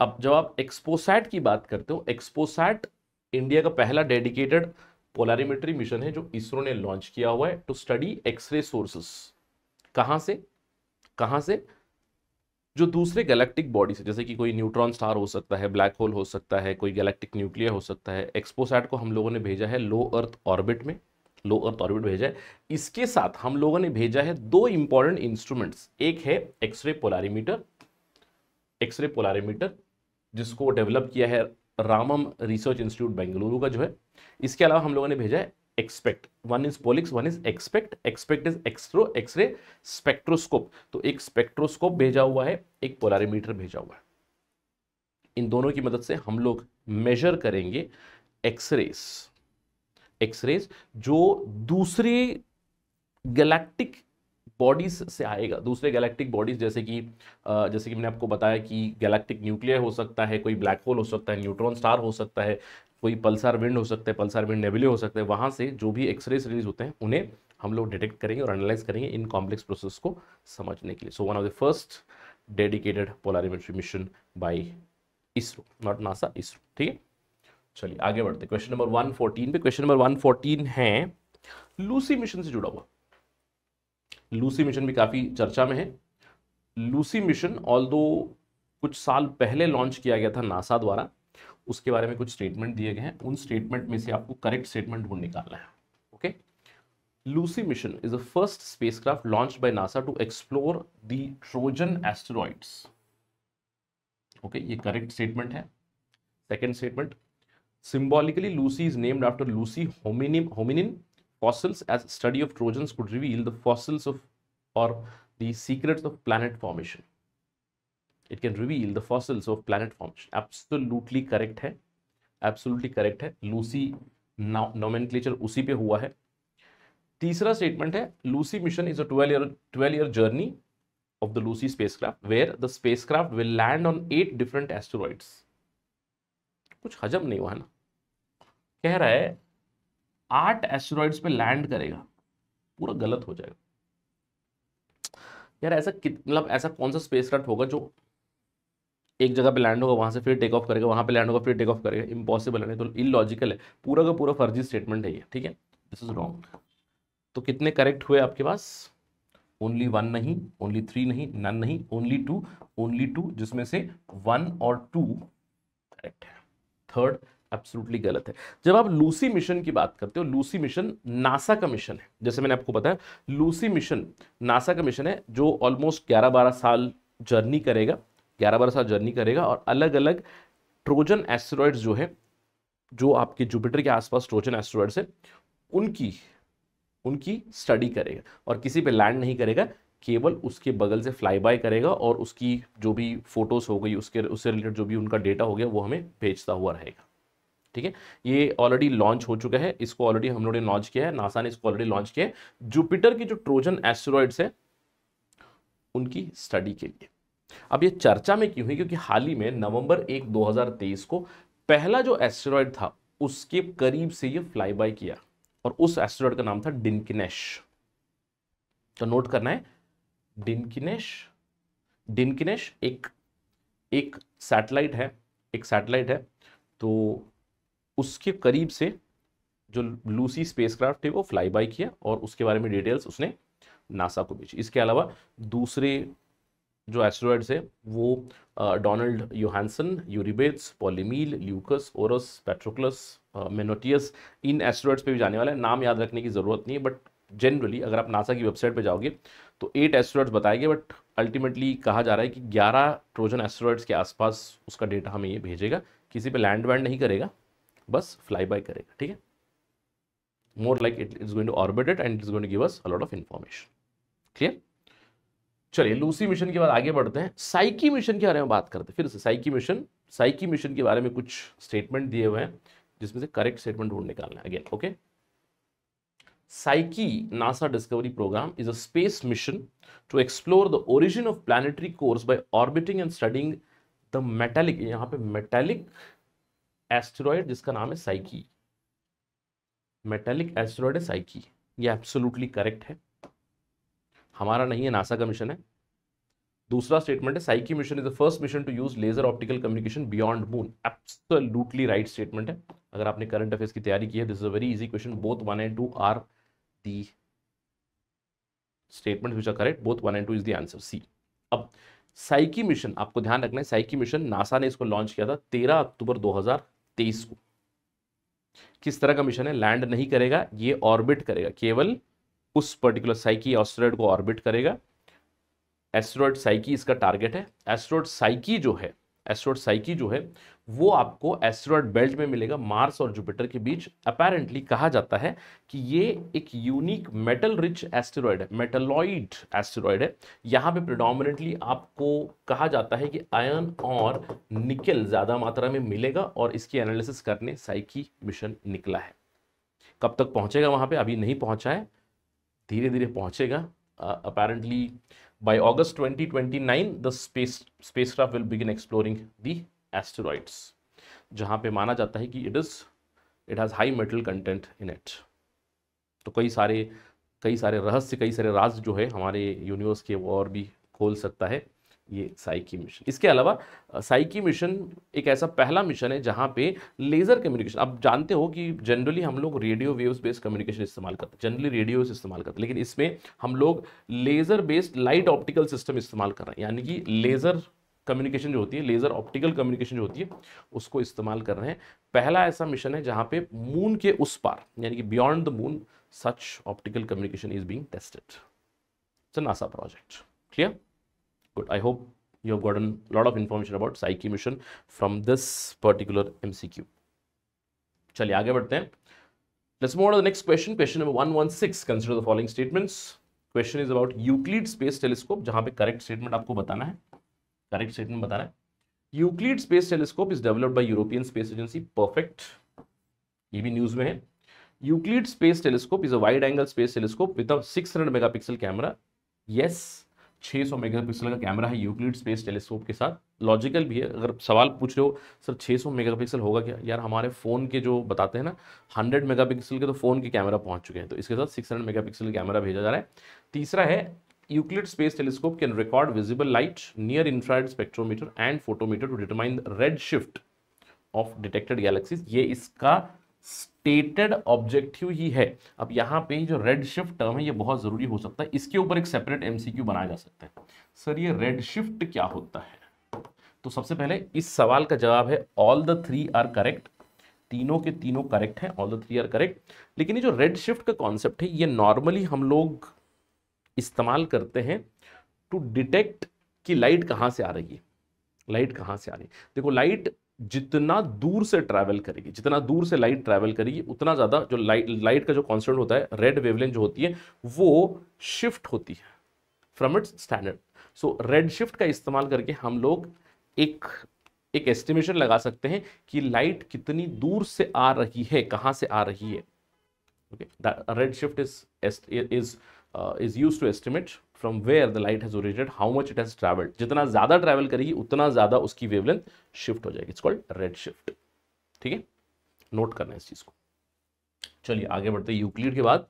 अब जब आप एक्सपोसैट की बात करते हो एक्सपोसैट इंडिया का पहला डेडिकेटेड पोलारीमेट्री मिशन है जो इसरो ने लॉन्च किया हुआ है टू स्टडी एक्सरे सोर्सेस कहां से कहां से जो दूसरे गैलेक्टिक बॉडी से जैसे कि कोई न्यूट्रॉन स्टार हो सकता है ब्लैक होल हो सकता है कोई गैलेक्टिक न्यूक्लियर हो सकता है एक्सपोसैट को हम लोगों ने भेजा है लो अर्थ ऑर्बिट में लो अर्थ ऑर्बिट भेजा है इसके साथ हम लोगों ने भेजा है दो इंपॉर्टेंट इंस्ट्रूमेंट्स एक है एक्सरे पोलारीमीटर एक्सरे पोलारीमीटर जिसको डेवलप किया है रामम रिसर्च इंस्टीट्यूट बेंगलुरु का जो है इसके अलावा हम लोगों ने भेजा है XSPECT one is POLIX one is XSPECT XSPECT is extra X-ray spectroscope तो एक स्पेक्ट्रोस्कोप भेजा हुआ है एक पोलारीमीटर भेजा हुआ है इन दोनों की मदद से हम लोग मेजर करेंगे एक्सरेस एक्सरेस जो दूसरे गैलेक्टिक बॉडीज से आएगा दूसरे गैलेक्टिक बॉडीज जैसे कि जैसे कि मैंने आपको बताया कि गैलेक्टिक न्यूक्लियर हो सकता है कोई ब्लैक होल हो सकता है न्यूट्रॉन स्टार हो सकता है कोई पल्सार विंड हो सकता है पल्सार विंड नेबुले हो सकता है वहाँ से जो भी एक्सरे रिलीज होते हैं उन्हें हम लोग डिटेक्ट करेंगे और एनालाइज करेंगे इन कॉम्प्लेक्स प्रोसेस को समझने के लिए so one of the first dedicated polarimetry mission by ISRO not NASA ISRO ठीक है चलिए आगे बढ़ते क्वेश्चन नंबर 114 पे क्वेश्चन नंबर 114 है लूसी मिशन से जुड़ा हुआ लूसी मिशन भी काफ़ी चर्चा में है लूसी मिशन ऑल कुछ साल पहले लॉन्च किया गया था नासा द्वारा उसके बारे में कुछ स्टेटमेंट दिए गए हैं उन स्टेटमेंट में से आपको करेक्ट स्टेटमेंट ढूंढ निकालना है okay Lucy mission is the first spacecraft launch by NASA to explore Trojan Trojan asteroids okay ये करेक्ट स्टेटमेंट है second statement symbolically Lucy is named after Lucy hominin hominin fossils as study of Trojans could reveal the fossils of or the secrets of planet formation. It can reveal the fossils of planet formation. Absolutely correct hai absolutely correct hai Lucy nomenclature usi pe hua hai तीसरा statement है Lucy mission is a twelve year twelve year journey of the Lucy spacecraft where the spacecraft will land on eight different asteroids कुछ हजम नहीं हुआ है ना कह रहा है आठ एस्ट्रॉइड्स पे लैंड करेगा पूरा गलत हो जाएगा यार ऐसा मतलब ऐसा कौन सा स्पेस क्राफ्ट होगा जो एक जगह पे लैंड होगा वहां से फिर टेक ऑफ करेगा वहां पे लैंड होगा फिर टेक ऑफ करेगा इम्पॉसिबल है नहीं तो इलॉजिकल है पूरा का पूरा फर्जी स्टेटमेंट है ये ठीक है दिस इज रॉन्ग तो कितने करेक्ट हुए आपके पास ओनली वन नहीं ओनली थ्री नहीं नन नहीं ओनली टू ओनली टू जिसमें से वन और टू करेक्ट है थर्ड एब्सोल्युटली गलत है जब आप लूसी मिशन की बात करते हो लूसी मिशन नासा का मिशन है जैसे मैंने आपको बताया लूसी मिशन नासा का मिशन है जो ऑलमोस्ट 11-12 साल जर्नी करेगा 11-12 साल जर्नी करेगा और अलग अलग ट्रोजन एस्ट्रॉयड्स जो है जो आपके जुपिटर के आसपास ट्रोजन एस्ट्रॉयड्स है उनकी उनकी स्टडी करेगा और किसी पे लैंड नहीं करेगा केवल उसके बगल से फ्लाई बाय करेगा और उसकी जो भी फोटोज़ हो गई उसके उससे रिलेटेड जो भी उनका डेटा हो गया वो हमें भेजता हुआ रहेगा ठीक है ये ऑलरेडी लॉन्च हो चुका है इसको ऑलरेडी हम लोगों ने लॉन्च किया है नासा ने इसको ऑलरेडी लॉन्च किया है जुपिटर की जो ट्रोजन एस्टेरॉइड्स है उनकी स्टडी के लिए अब ये चर्चा में क्यों हुई क्योंकि हाल ही में नवंबर एक 2023 को पहला जो एस्ट्रॉयड था उसके करीब से ये फ्लाई बाय किया और उस एस्ट्रॉयड का नाम था डिनकिनेश तो नोट करना है डिनकिनेश डिनकिनेश एक एक सैटेलाइट है एक सैटेलाइट है तो उसके करीब से जो लूसी स्पेसक्राफ्ट थे वो फ्लाई बाई किया और उसके बारे में डिटेल्स उसने नासा को भेजी इसके अलावा दूसरे जो एस्ट्रॉयड्स है वो Donald Johanson Eurybates Polymele Leucus Orus Patroclus Menoetius इन एस्ट्रॉयड्स पे भी जाने वाला है नाम याद रखने की ज़रूरत नहीं है बट जनरली अगर आप नासा की वेबसाइट पर जाओगे तो एट एस्ट्रॉयड्स बताएंगे बट अल्टीमेटली कहा जा रहा है कि ग्यारह ट्रोजन एस्ट्रॉयड्स के आसपास उसका डेटा हमें ये भेजेगा किसी पर लैंड वैंड नहीं करेगा बस फ्लाई बाय करेगा ठीक है more like it is going to orbit it and it is going to give us a lot of information clear चलिए लूसी मिशन के बाद आगे बढ़ते हैं साइकी मिशन के बारे में बात करते हैं फिर से साइकी मिशन साइकी मिशन के बारे में कुछ स्टेटमेंट दिए हुए हैं जिसमें से करेक्ट स्टेटमेंट ढूंढ निकालना है again okay Psyche NASA Discovery Program is a space mission to explore the origin of planetary cores by orbiting and studying the metallic यहाँ पे मेटेलिक एस्टेरॉयड जिसका नाम है साइकी मेटेलिक एस्टेरॉयड है साइकी ये एब्सोल्युटली करेक्ट है हमारा नहीं है नासा का मिशन है दूसरा स्टेटमेंट है Psyche mission is the first mission to use laser optical communication beyond moon absolutely right statement है अगर आपने करंट अफेयर्स की तैयारी की है this is a very easy question both one and two are the statement which are correct both one and two is the answer C अब Psyche mission आपको ध्यान रखना है साइकी मिशन नासा ने इसको लॉन्च किया था तेरह अक्टूबर 2000 तेईस को किस तरह का मिशन है लैंड नहीं करेगा ये ऑर्बिट करेगा केवल उस पर्टिकुलर साइकी ऑस्ट्रॉयड को ऑर्बिट करेगा एस्ट्रॉयड साइकी इसका टारगेट है एस्ट्रॉयड साइकी जो है एस्ट्रॉइड साइकी जो है वो आपको एस्ट्रॉइड बेल्ट में मिलेगा मार्स और जुपिटर के बीच अपेरेंटली कहा जाता है कि ये एक यूनिक मेटल रिच एस्टेरॉयड है मेटलॉइड एस्टेरॉयड है यहाँ पे प्रिडोमिनेटली आपको कहा जाता है कि आयन और निकल ज़्यादा मात्रा में मिलेगा और इसकी एनालिसिस करने साइकी मिशन निकला है कब तक पहुँचेगा वहाँ पर अभी नहीं पहुँचा है धीरे धीरे पहुँचेगा apparently uh, By August 2029, the space spacecraft will begin exploring the asteroids, जहाँ पे माना जाता है कि it is it has high metal content in it. तो कई सारे कई सारे रहस्य कई सारे राज जो है हमारे यूनिवर्स के वो और भी खोल सकता है ये साइकी मिशन इसके अलावा साइकी मिशन एक ऐसा पहला मिशन है जहाँ पे लेज़र कम्युनिकेशन आप जानते हो कि जनरली हम लोग रेडियो वेव्स बेस्ड कम्युनिकेशन इस्तेमाल करते हैं जनरली रेडियो इस्तेमाल करते हैं लेकिन इसमें हम लोग laser based light optical system इस्तेमाल कर रहे हैं यानी कि लेज़र कम्युनिकेशन जो होती है लेज़र ऑप्टिकल कम्युनिकेशन जो होती है उसको इस्तेमाल कर रहे हैं पहला ऐसा मिशन है जहाँ पे मून के उस पार यानी कि beyond the moon such optical communication is being tested it's NASA project clear good i hope you have gotten a lot of information about psyche mission from this particular mcq चलिए आगे बढ़ते हैं let's move on the next question question number 116 consider the following statements question is about Euclid space telescope जहां पे correct statement आपको बताना है correct statement बताना है Euclid space telescope is developed by European Space Agency perfect ये भी news में है Euclid space telescope is a wide angle space telescope with a 600 megapixel camera yes 600 megapixel का कैमरा है यूक्लिड स्पेस टेलीस्कोप के साथ लॉजिकल भी है अगर सवाल पूछ रहे हो सर 600 मेगापिक्सल होगा क्या यार हमारे फ़ोन के जो बताते हैं ना 100 पिक्सल के तो फ़ोन के कैमरा पहुंच चुके हैं तो इसके साथ 600 पिक्सल कैमरा भेजा जा रहा है तीसरा है Euclid space telescope can record visible light near infrared spectrometer and photometer to determine red shift of detected galaxies ये इसका स्टेटेड ऑब्जेक्टिव ही है अब यहाँ पे जो रेड शिफ्ट टर्म है ये बहुत ज़रूरी हो सकता है इसके ऊपर एक सेपरेट एमसीक्यू बनाया जा सकता है सर ये रेड शिफ्ट क्या होता है तो सबसे पहले इस सवाल का जवाब है all the three are correct तीनों के तीनों करेक्ट हैं all the three are correct लेकिन ये जो रेड शिफ्ट का कॉन्सेप्ट है ये नॉर्मली हम लोग इस्तेमाल करते हैं टू डिटेक्ट कि लाइट कहाँ से आ रही है लाइट कहाँ से आ रही है देखो लाइट जितना दूर से ट्रैवल करेगी जितना दूर से लाइट ट्रैवल करेगी उतना ज़्यादा जो लाइट लाइट का जो कॉन्सेंट होता है रेड वेवलेंथ जो होती है वो शिफ्ट होती है from its standard so red shift का इस्तेमाल करके हम लोग एक एक एस्टिमेशन लगा सकते हैं कि लाइट कितनी दूर से आ रही है कहाँ से आ रही है okay red shift is is is use to estimate from where the light has originate how much it has travelled जितना ज़्यादा ट्रैवल करेगी उतना ज़्यादा उसकी वेवलेंथ शिफ्ट हो जाएगी इट्स कॉल्ड रेड शिफ्ट ठीक है नोट करना है इस चीज़ को चलिए आगे बढ़ते हैं यूक्लिड के बाद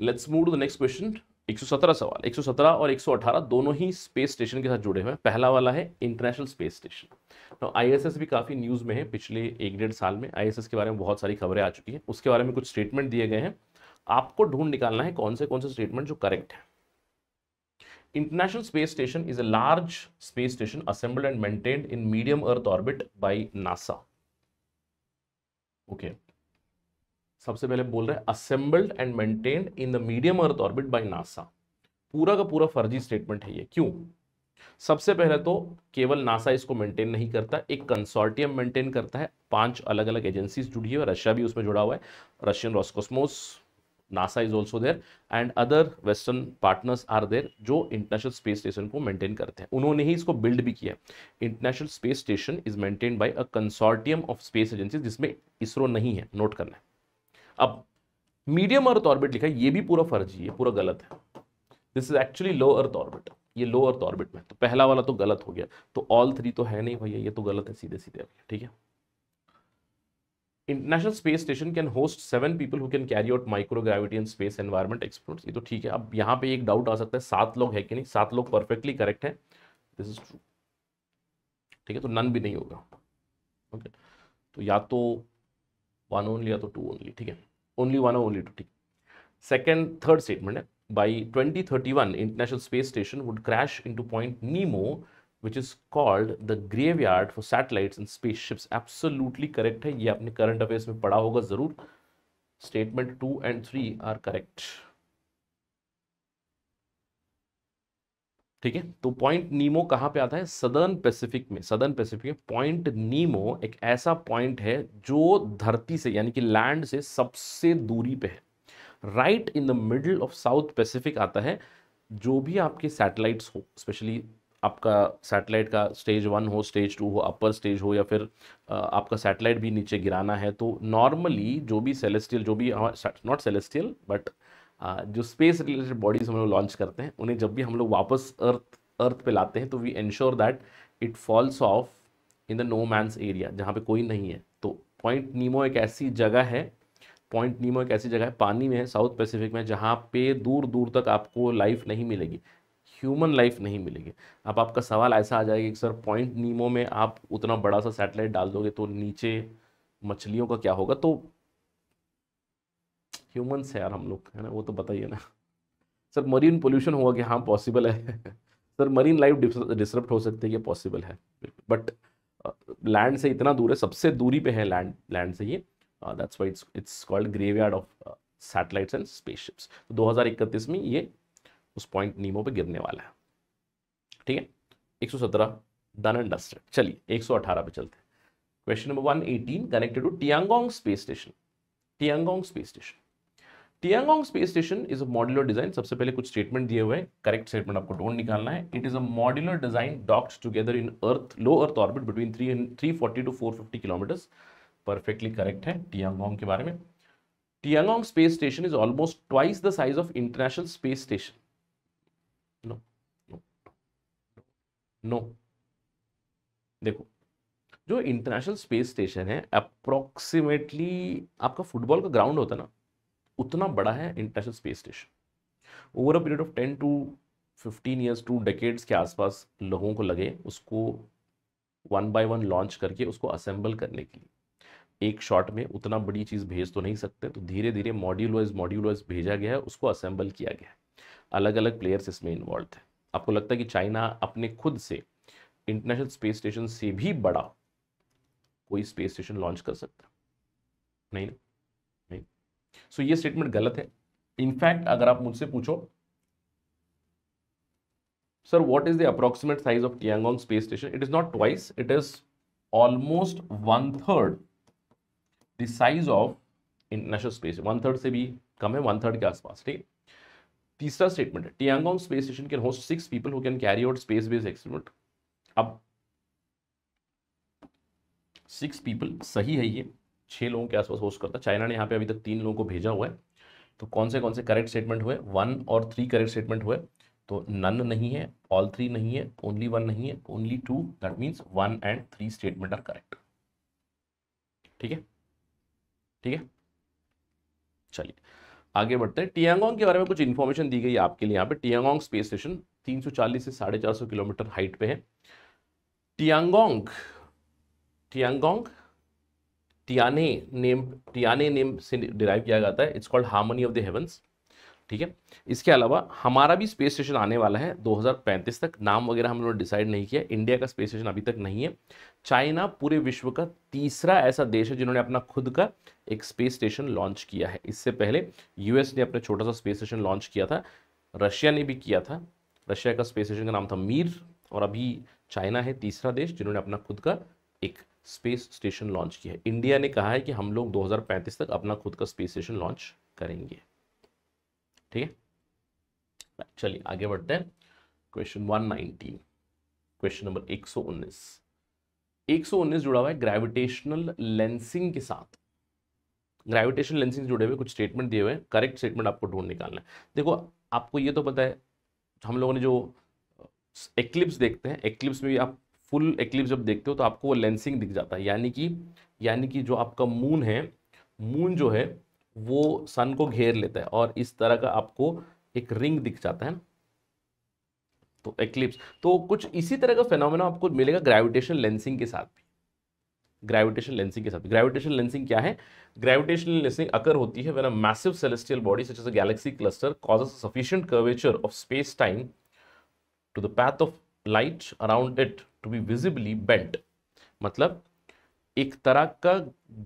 let's move to the next question 117 सवाल 117 और 118 दोनों ही स्पेस स्टेशन के साथ जुड़े हुए हैं पहला वाला है इंटरनेशनल स्पेस स्टेशन आईएसएस भी काफ़ी न्यूज़ में है पिछले एक डेढ़ साल में आईएसएस के बारे में बहुत सारी खबरें आ चुकी हैं उसके बारे में कुछ स्टेटमेंट दिए गए हैं आपको ढूंढ निकालना है कौन से कौन से स्टेटमेंट जो करेक्ट है International Space Station is a large space station assembled and maintained in medium Earth orbit by NASA. Okay. सबसे पहले बोल रहे हैं assembled and maintained in the medium earth orbit by NASA पूरा का पूरा फर्जी स्टेटमेंट है ये क्यों सबसे पहले तो केवल नासा इसको मेंटेन नहीं करता एक कंसोर्टियम मेंटेन करता है पांच अलग अलग एजेंसीज जुड़ी है रशिया भी उसमें जुड़ा हुआ है Russian Roscosmos NASA is also there and other western partners are there जो इंटरनेशनल स्पेस स्टेशन को मेंटेन करते हैं उन्होंने ही इसको बिल्ड भी किया International space station is maintain by a consortium of space agency जिसमें इसरो नहीं है नोट करना है अब मीडियम अर्थ ऑर्बिट लिखा है ये भी पूरा फर्जी है पूरा गलत है this is actually low earth orbit ये लो अर्थ ऑर्बिट में तो पहला वाला तो गलत हो गया तो ऑल थ्री तो है नहीं भैया ये तो गलत है सीधे सीधे ठीक है international space station can host seven people who can carry out microgravity and space environment experts ये तो ठीक है अब यहाँ पे एक डाउट आ सकता है सात लोग है कि नहीं सात लोग परफेक्टली करेक्ट है दिस इज ट्रू ठीक है तो नन भी नहीं होगा ओके तो या तो वन ओनली या तो टू ओनली ठीक है ओनली वन ओनली टू ठीक सेकेंड थर्ड स्टेटमेंट है by twenty thirty one International space Station would crash into Point Nemo which is called the graveyard for satellites and spaceships absolutely correct है ये आपने current affairs में पढ़ा होगा ज़रूर statement two and three are correct ठीक है तो पॉइंट नीमो कहाँ पे आता है सदर्न पैसिफिक में सदर्न पैसिफिक में पॉइंट नीमो एक ऐसा पॉइंट है जो धरती से यानी कि लैंड से सबसे दूरी पे है right in the middle of south Pacific आता है जो भी आपके सैटेलाइट्स हो स्पेशली आपका सैटेलाइट का स्टेज वन हो स्टेज टू हो अपर स्टेज हो या फिर आपका सैटेलाइट भी नीचे गिराना है तो नॉर्मली जो भी सेलेस्टियल जो भी नॉट सेलेस्टियल बट जो स्पेस रिलेटेड बॉडीज हम लोग लॉन्च करते हैं उन्हें जब भी हम लोग वापस अर्थ अर्थ पे लाते हैं तो we ensure that it falls off in the no man's area जहाँ पे कोई नहीं है तो पॉइंट नीमो एक ऐसी जगह है पॉइंट नीमो एक ऐसी जगह है पानी में है साउथ पैसिफिक में जहाँ पे दूर दूर तक आपको लाइफ नहीं मिलेगी ह्यूमन लाइफ नहीं मिलेगी अब आपका सवाल ऐसा आ जाएगा कि सर पॉइंट नीमो में आप उतना बड़ा सा सैटेलाइट डाल दोगे तो नीचे मछलियों का क्या होगा तो ह्यूमन्स है यार हम लोग है ना वो तो बताइए ना सर मरीन पोल्यूशन होगा कि हाँ पॉसिबल है सर मरीन लाइफ डिस्टर्ब हो सकती है ये पॉसिबल है बट लैंड uh, से इतना दूर है सबसे दूरी पे है लैंड लैंड से ये that's why it's it's called graveyard of satellites and spaceships तो 2031 में ये उस पॉइंट नीमो पे गिरने वाला है ठीक है 117 डन एंड डस्टेड चलिए 118 पे चलते हैं question number 118 connected to Tiangong space station Tiangong space station Tiangong space station is a modular design सबसे पहले कुछ स्टेटमेंट दिए हुए हैं करेक्ट स्टेटमेंट आपको ढूंढ निकालना है it is a modular design docked together in earth low earth orbit between three three forty to four fifty kilometres perfectly correct है टियांगोंग के बारे में Tiangong space station is almost twice the size of international space station no देखो जो international space station है approximately आपका football का ground होता ना उतना बड़ा है international space station over a period of ten to fifteen years two decades के आसपास लोगों को लगे उसको वन बाय वन लॉन्च करके उसको असेंबल करने के लिए एक शॉट में उतना बड़ी चीज़ भेज तो नहीं सकते तो धीरे धीरे मॉड्यूल वाइज मॉड्यूल वाइज भेजा गया है उसको असेंबल किया गया है अलग अलग प्लेयर्स इसमें इन्वॉल्व थे आपको लगता है कि चाइना अपने खुद से इंटरनेशनल स्पेस स्टेशन से भी बड़ा कोई स्पेस स्टेशन लॉन्च कर सकता नहीं ना नहीं सो so, ये स्टेटमेंट गलत है इनफैक्ट अगर आप मुझसे पूछो sir what is the approximate size of Tiangong space station it is not twice it is almost one third the size of international space one third से भी कम है वन थर्ड के आसपास ठीक तीसरा स्टेटमेंट है Tiangong space station can host six people who can carry out space based experiment अब six people सही है ये छह लोगों के आसपास होस्ट करता चाइना ने यहाँ पे अभी तक तीन लोगों को भेजा हुआ है तो कौन से कौन से करेक्ट स्टेटमेंट हुए वन और थ्री करेक्ट स्टेटमेंट हुए तो नन नहीं है ऑल थ्री नहीं है ओनली वन नहीं है only two that means one and three statement are correct ठीक है ठीक है चलिए आगे बढ़ते हैं टियांगोंग के बारे में कुछ इन्फॉर्मेशन दी गई आपके लिए यहाँ पे टियांगोंग स्पेस स्टेशन 340 से साढ़े चार सौ किलोमीटर हाइट पे है Tiangong Tiangong Tianhe name Tianhe name से डिराइव किया जाता है it's called harmony of the heavens ठीक है इसके अलावा हमारा भी स्पेस स्टेशन आने वाला है 2035 तक नाम वगैरह हम लोगों ने डिसाइड नहीं किया इंडिया का स्पेस स्टेशन अभी तक नहीं है चाइना पूरे विश्व का तीसरा ऐसा देश है जिन्होंने अपना खुद का एक स्पेस स्टेशन लॉन्च किया है इससे पहले यूएस ने अपना छोटा सा स्पेस स्टेशन लॉन्च किया था रशिया ने भी किया था रशिया का स्पेस स्टेशन का नाम था मीर और अभी चाइना है तीसरा देश जिन्होंने अपना खुद का एक स्पेस स्टेशन लॉन्च किया है इंडिया ने कहा है कि हम लोग 2035 तक अपना खुद का स्पेस स्टेशन लॉन्च करेंगे ठीक है चलिए आगे बढ़ते हैं क्वेश्चन 119 क्वेश्चन नंबर 119 119 जुड़ा हुआ है ग्रेविटेशनल लेंसिंग के साथ ग्रेविटेशनल लेंसिंग जुड़े हुए कुछ स्टेटमेंट दिए हुए हैं करेक्ट स्टेटमेंट आपको ढूंढ निकालना है देखो आपको ये तो पता है हम लोगों ने जो एक्लिप्स देखते हैं एक्लिप्स में भी आप फुल एक्लिप्स जब देखते हो तो आपको वो लेंसिंग दिख जाता है यानी कि यानी कि जो आपका मून है मून जो है वो सन को घेर लेता है और इस तरह का आपको एक रिंग दिख जाता है तो एक्लिप्स तो कुछ इसी तरह का फेनोमेना आपको मिलेगा ग्रेविटेशन लेंसिंग के साथ भी ग्रेविटेशन लेंसिंग के साथ ग्रेविटेशन लेंसिंग क्या है ग्रेविटेशन लेंसिंग अकर होती है massive celestial body such a galaxy cluster causes sufficient curvature of space time to the path of light around it to be visibly bent मतलब एक तरह का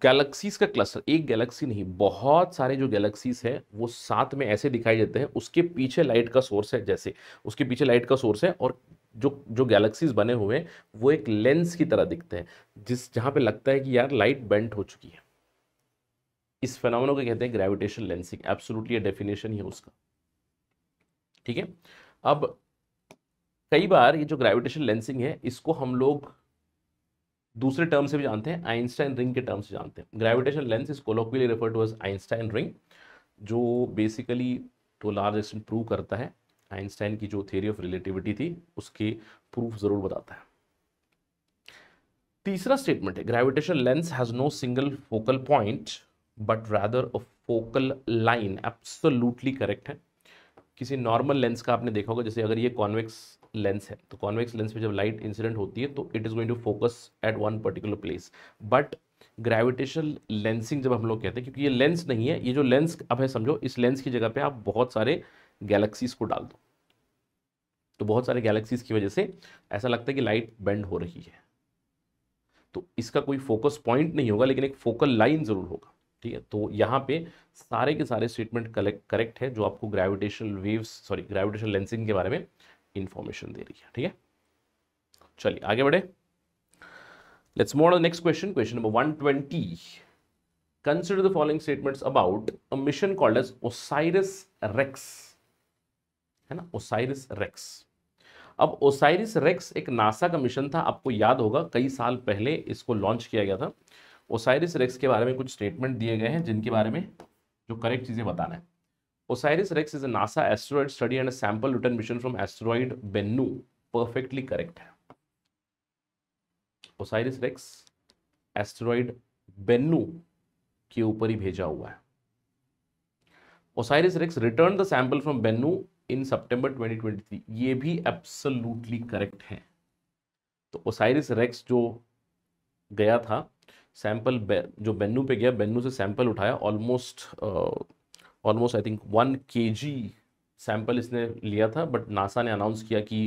गैलेक्सीज का क्लस्टर एक गैलेक्सी नहीं बहुत सारे जो गैलेक्सीज हैं वो साथ में ऐसे दिखाई देते हैं उसके पीछे लाइट का सोर्स है जैसे उसके पीछे लाइट का सोर्स है और जो जो गैलेक्सीज बने हुए हैं वो एक लेंस की तरह दिखते हैं जिस जहां पे लगता है कि यार लाइट बेंट हो चुकी है इस फेनोमेनो को कहते हैं ग्रेविटेशन लेंसिंग एब्सोल्युटली डेफिनेशन ही है उसका ठीक है अब कई बार ये जो ग्रेविटेशन लेंसिंग है इसको हम लोग दूसरे टर्म से भी जानते हैं आइंस्टाइन रिंग के टर्म से जानते हैं gravitation lens is colloquially refer to as Einstein ring जो basically to large extent prove करता है आइंस्टाइन की जो थ्योरी ऑफ रिलेटिविटी थी उसके प्रूफ जरूर बताता है तीसरा स्टेटमेंट है gravitation lens has no single focal point but rather a focal line absolutely correct है किसी नॉर्मल लेंस का आपने देखा होगा जैसे अगर ये कॉन्वेक्स लेंस है तो कॉन्वेक्स लेंस में जब लाइट इंसिडेंट होती है तो it is going to focus at one particular place but gravitation lensing जब हम लोग कहते हैं क्योंकि ये लेंस नहीं है ये जो लेंस अब है समझो इस लेंस की जगह पे आप बहुत सारे गैलेक्सीज को डाल दो तो बहुत सारे गैलेक्सीज की वजह से ऐसा लगता है कि लाइट बेंड हो रही है तो इसका कोई फोकस पॉइंट नहीं होगा लेकिन एक फोकल लाइन ज़रूर होगा ठीक है तो यहाँ पे सारे के सारे स्टेटमेंट करेक्ट है जो आपको gravitation waves sorry gravitation lensing के बारे में इंफॉर्मेशन दे रही है ठीक है चलिए आगे बढ़े let's move next question question number 120 consider the following statements about a mission called as Osiris Rex है ना ओसाइरिस रेक्स अब ओसाइरिस रेक्स एक नासा का मिशन था आपको याद होगा कई साल पहले इसको लॉन्च किया गया था ओसाइरिस रेक्स के बारे में कुछ स्टेटमेंट दिए गए हैं जिनके बारे में जो करेक्ट चीज़ें बताना है OSIRIS-REx is a NASA asteroid study and a sample return mission from asteroid Bennu. Perfectly correct. OSIRIS-REx asteroid Bennu के ऊपर ही भेजा हुआ है Osiris Rex return the sample from Bennu in सितंबर 2023 ये भी एब्सोल्युटली करेक्ट है तो ओसाइरिस रेक्स जो गया था सैंपल बे, जो बेन्नू पे गया बेन्नू से सैंपल उठाया almost almost I think one के सैंपल इसने लिया था बट नासा ने अनाउंस किया कि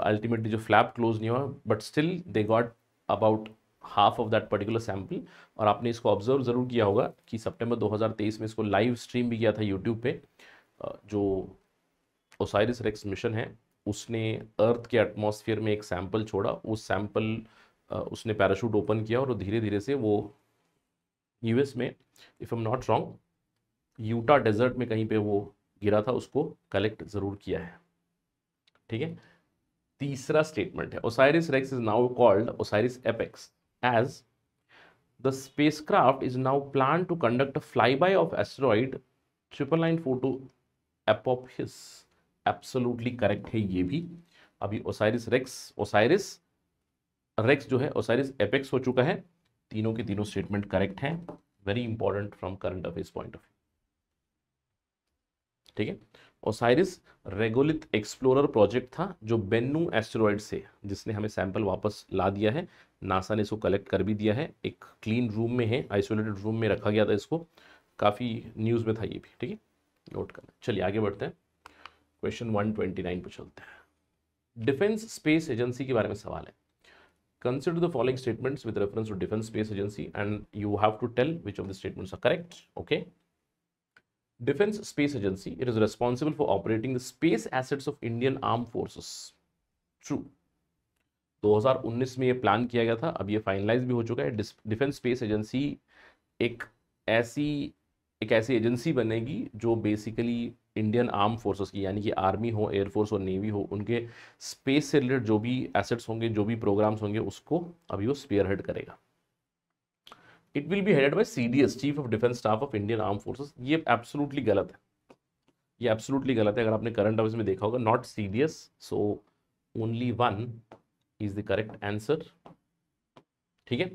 अल्टीमेटली uh, जो फ्लैप क्लोज नहीं हुआ but still they got about half of that particular sample और आपने इसको ऑब्जर्व ज़रूर किया होगा कि सितंबर 2023 में इसको लाइव स्ट्रीम भी किया था यूट्यूब पे uh, जो ओसाइरिस रेक्स मिशन है उसने अर्थ के एटमोसफियर में एक सैम्पल छोड़ा उस सैम्पल uh, उसने पैराशूट ओपन किया और धीरे धीरे से वो यूएस में if am not wrong Utah desert में कहीं पे वो गिरा था उसको कलेक्ट ज़रूर किया है ठीक है तीसरा स्टेटमेंट है Osiris Rex is now called Osiris Apex as the craft is now plan to conduct fly by of asteroid triple nine four two Apophis absolutely correct है ये भी अभी ओसाइरिस रेक्स ओसाइरिस रेक्स जो है Osiris apex हो चुका है तीनों के तीनों स्टेटमेंट करेक्ट हैं very important from current affairs point of view ठीक है ओसाइरिस रेगोलिथ एक्सप्लोरर प्रोजेक्ट था जो बेन्नू एस्टेरॉयड से जिसने हमें सैंपल वापस ला दिया है नासा ने इसको कलेक्ट कर भी दिया है एक क्लीन रूम में है आइसोलेटेड रूम में रखा गया था इसको काफ़ी न्यूज़ में था ये भी ठीक है नोट करना चलिए आगे बढ़ते हैं क्वेश्चन 129 पर चलते हैं डिफेंस स्पेस एजेंसी के बारे में सवाल है consider the following statements with reference to defence space agency and you have to tell which of the statements are correct okay Defense Space Agency. It is responsible for operating the space assets of Indian Armed Forces. True. 2019 में ये plan किया गया था अब ये finalise भी हो चुका है डिफेंस स्पेस एजेंसी एक ऐसी एक ऐसी एजेंसी बनेगी जो बेसिकली इंडियन आर्म फोर्सेस की यानी कि आर्मी हो एयरफोर्स हो नेवी हो उनके स्पेस से रिलेटेड जो भी एसेट्स होंगे जो भी प्रोग्राम्स होंगे उसको अभी वो स्पेयर हेड करेगा it will be headed D S chief of defence staff of Indian arm forces ये एब्सोलूटली गलत है ये एब्सोलूटली गलत है अगर आपने करंट अफेयर्स में देखा होगा not C D S so only one is the correct answer ठीक है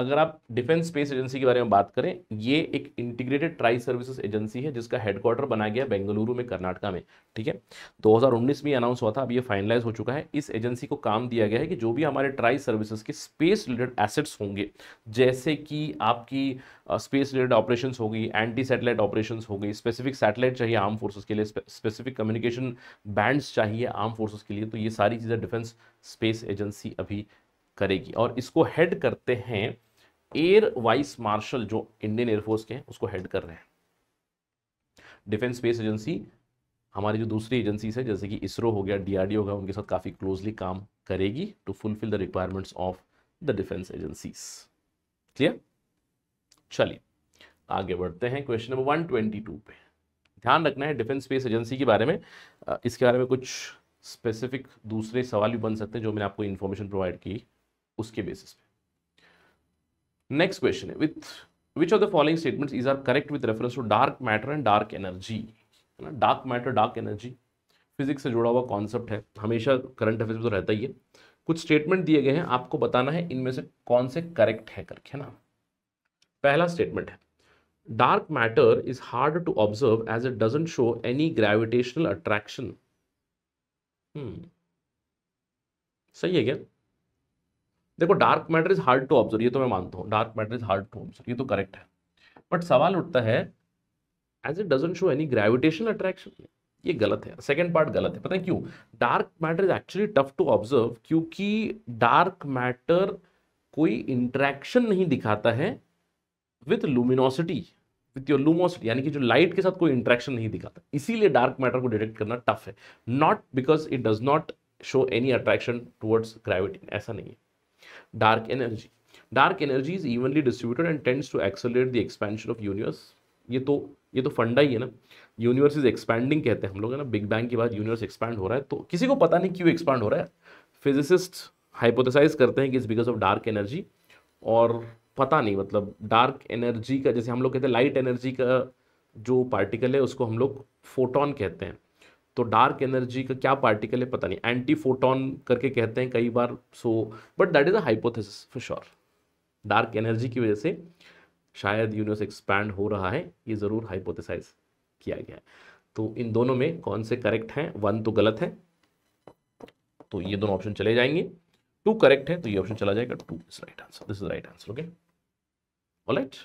अगर आप डिफेंस स्पेस एजेंसी के बारे में बात करें ये एक इंटीग्रेटेड ट्राई सर्विसेज एजेंसी है जिसका हेडक्वार्टर बनाया गया बेंगलुरु में कर्नाटका में ठीक है 2019 में अनाउंस हुआ था अब ये फाइनलाइज हो चुका है इस एजेंसी को काम दिया गया है कि जो भी हमारे ट्राई सर्विसेज के स्पेस रिलेटेड एसेट्स होंगे जैसे कि आपकी स्पेस रिलेटेड ऑपरेशन होगी एंटी सेटेलाइट ऑपरेशन होगी स्पेसिफिक सैटेलाइट चाहिए आर्म फोर्सेज के लिए स्पेसिफिक कम्युनिकेशन बैंड्स चाहिए आर्म फोर्सेज के लिए तो ये सारी चीज़ें डिफेंस स्पेस एजेंसी अभी करेगी और इसको हेड करते हैं एयर वाइस मार्शल जो इंडियन एयरफोर्स के हैं उसको हेड कर रहे हैं डिफेंस स्पेस एजेंसी हमारी जो दूसरी एजेंसीज है जैसे कि इसरो हो गया डीआरडीओ गया उनके साथ काफ़ी क्लोजली काम करेगी to fulfil the requirements of the defence agencies clear चलिए आगे बढ़ते हैं क्वेश्चन नंबर 122 पे ध्यान रखना है डिफेंस स्पेस एजेंसी के बारे में इसके बारे में कुछ स्पेसिफिक दूसरे सवाल भी बन सकते हैं जो मैंने आपको इन्फॉर्मेशन प्रोवाइड की उसके बेसिस पे नेक्स्ट क्वेश्चन है with which of the following statements is are correct with reference to dark matter and dark energy है ना dark matter dark energy physics से जुड़ा हुआ कॉन्सेप्ट है हमेशा करंट अफेयर्स में तो रहता ही है कुछ स्टेटमेंट दिए गए हैं आपको बताना है इनमें से कौन से करेक्ट है करके ना पहला स्टेटमेंट है dark matter is hard to observe as it doesn't show any gravitational attraction सही है क्या देखो dark matter is hard to observe ये तो मैं मानता हूँ dark matter is hard to observe ये तो करेक्ट है बट सवाल उठता है as it doesn't show any gravitation attraction ये गलत है सेकेंड पार्ट गलत है पता है क्यों dark matter is actually tough to observe क्योंकि डार्क मैटर कोई इंट्रैक्शन नहीं दिखाता है with luminosity with your luminosity यानी कि जो लाइट के साथ कोई इंट्रैक्शन नहीं दिखाता इसीलिए डार्क मैटर को डिटेक्ट करना टफ है not because it does not show any attraction towards gravity ऐसा नहीं है dark energy dark energy is evenly distributed and tends to accelerate the expansion of universe ये तो ये तो फंडा ही है ना यूनिवर्स इज एक्सपैंडिंग कहते हैं हम लोग है ना बिग बैंग के बाद यूनिवर्स एक्सपैंड हो रहा है तो किसी को पता नहीं क्यों एक्सपैंड हो रहा है फिजिसिस्ट हाइपोथेसाइज करते हैं कि is because of dark energy और पता नहीं मतलब डार्क एनर्जी का जैसे हम लोग कहते हैं लाइट एनर्जी का जो पार्टिकल है उसको हम लोग फोटोन कहते हैं तो डार्क एनर्जी का क्या पार्टिकल है पता नहीं एंटी फोटोन करके कहते हैं कई बार so but that is a hypothesis for sure dark energy की वजह से शायद यूनिवर्स एक्सपैंड हो रहा है ये ज़रूर हाइपोथेसाइज किया गया है तो इन दोनों में कौन से करेक्ट हैं वन तो गलत है तो ये दोनों ऑप्शन चले जाएंगे टू करेक्ट है तो ये ऑप्शन चला जाएगा two is right answer this is right answer okay alright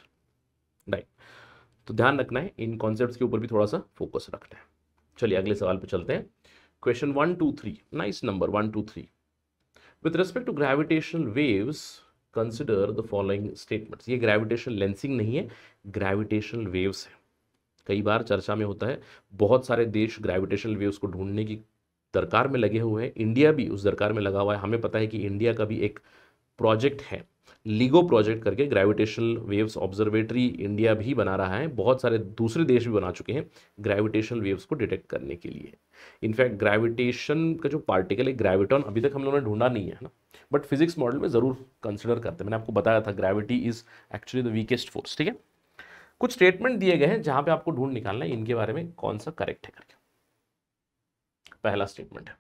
right तो ध्यान रखना है इन कॉन्सेप्ट्स के ऊपर भी थोड़ा सा फोकस रखना है चलिए अगले सवाल पे चलते हैं question one two three nice number one two three with respect to gravitation waves consider the following statements ये ग्रेविटेशन लेंसिंग नहीं है ग्रेविटेशन वेव्स है कई बार चर्चा में होता है बहुत सारे देश ग्रेविटेशन वेव्स को ढूंढने की दरकार में लगे हुए हैं इंडिया भी उस दरकार में लगा हुआ है हमें पता है कि इंडिया का भी एक प्रोजेक्ट है लीगो प्रोजेक्ट करके ग्रेविटेशनल वेव्स ऑब्जर्वेटरी इंडिया भी बना रहा है बहुत सारे दूसरे देश भी बना चुके हैं ग्रेविटेशनल वेव्स को डिटेक्ट करने के लिए इनफैक्ट ग्रेविटेशन का जो पार्टिकल है ग्रेविटॉन अभी तक हम लोगों ने ढूंढा नहीं है ना बट फिजिक्स मॉडल में ज़रूर कंसिडर करते हैं मैंने आपको बताया था gravity is actually the weakest force ठीक है कुछ स्टेटमेंट दिए गए हैं जहाँ पर आपको ढूंढ निकालना है इनके बारे में कौन सा करेक्ट है करके पहला स्टेटमेंट है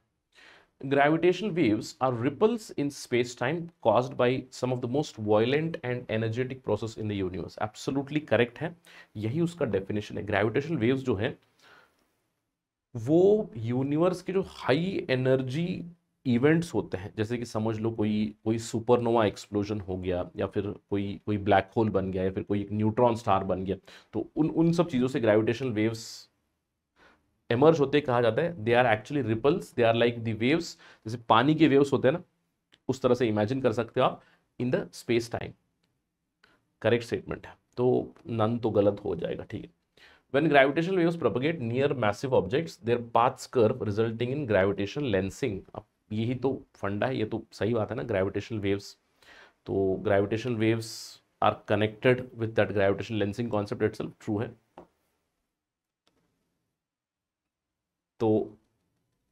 gravitational waves are ripples in space-time caused by some of the most violent and energetic process in the universe. Absolutely correct है यही उसका definition है gravitational waves जो है वो यूनिवर्स के जो हाई एनर्जी इवेंट्स होते हैं जैसे कि समझ लो कोई कोई सुपरनोवा एक्सप्लोजन हो गया या फिर कोई कोई ब्लैक होल बन गया या फिर कोई एक न्यूट्रॉन स्टार बन गया तो उन उन सब चीज़ों से ग्रेविटेशनल वेव्स एमर्ज होते कहा जाता है they are actually ripples they are like the waves जैसे पानी के वेव्स होते हैं ना उस तरह से इमेजिन कर सकते हो आप in the space time correct statement है तो नन तो गलत हो जाएगा ठीक है when gravitation waves propagate near massive objects their paths curve resulting in gravitation lensing अब यही तो फंडा है ये तो सही बात है ना ग्रेविटेशन वेव्स तो gravitation waves are connected with that gravitation lensing concept itself true है तो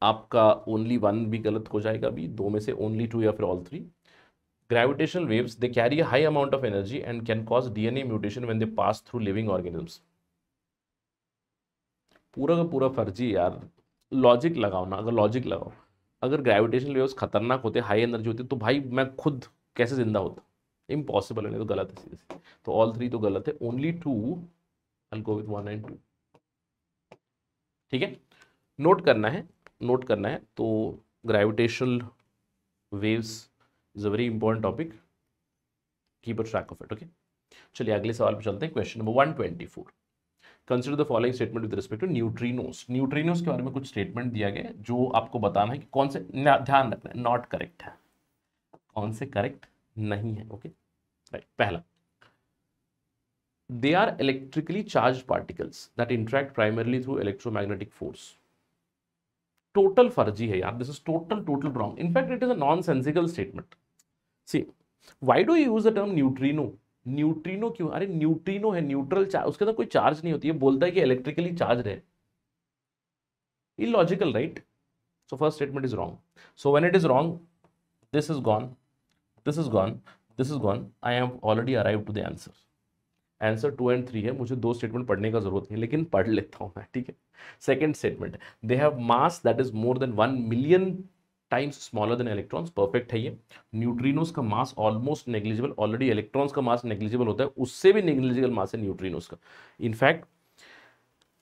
आपका ओनली वन भी गलत हो जाएगा अभी दो में से ओनली टू या फिर all three gravitational waves they carry high amount of energy and can cause DNA mutation when they pass through living living पूरा का पूरा फर्जी यार लॉजिक लगाओ ना अगर लॉजिक लगाओ अगर ग्रेविटेशनल वेव्स खतरनाक होते हाई एनर्जी होती तो भाई मैं खुद कैसे जिंदा होता इम्पॉसिबल है नहीं तो गलत है सीधे तो ऑल थ्री तो गलत है only two all go with one and two ठीक है नोट करना है नोट करना है तो gravitational waves is a very important topic keep a track of it okay चलिए अगले सवाल पर चलते हैं question number one twenty four consider the following statement with respect to neutrinos neutrinos के बारे में कुछ स्टेटमेंट दिया गया जो आपको बताना है कि कौन से ध्यान रखना है नॉट करेक्ट है कौन से करेक्ट नहीं है ओके okay? right, पहला they are electrically charge particles that interact primarily through electromagnetic force total फर्जी है यार this is total total wrong in fact it is a non sensical statement see why do use the term neutrino neutrino क्यों अरे neutrino है neutral charge उसके अंदर कोई charge नहीं होती है बोलता है कि इलेक्ट्रिकली चार्ज है illogical right so first statement is wrong so when it is wrong this is gone this is gone this is gone I have already arrive to the answer answer two and three है मुझे दो statement पढ़ने का जरूरत नहीं लेकिन पढ़ लेता हूँ मैं ठीक है second statement they have mass that is more than one million times smaller than electrons perfect है ये न्यूट्रीनोज का mass almost negligible already electrons का मास नेग्लिजिबल होता है उससे भी नेग्लिजिबल मास है न्यूट्रीनोज का इनफैक्ट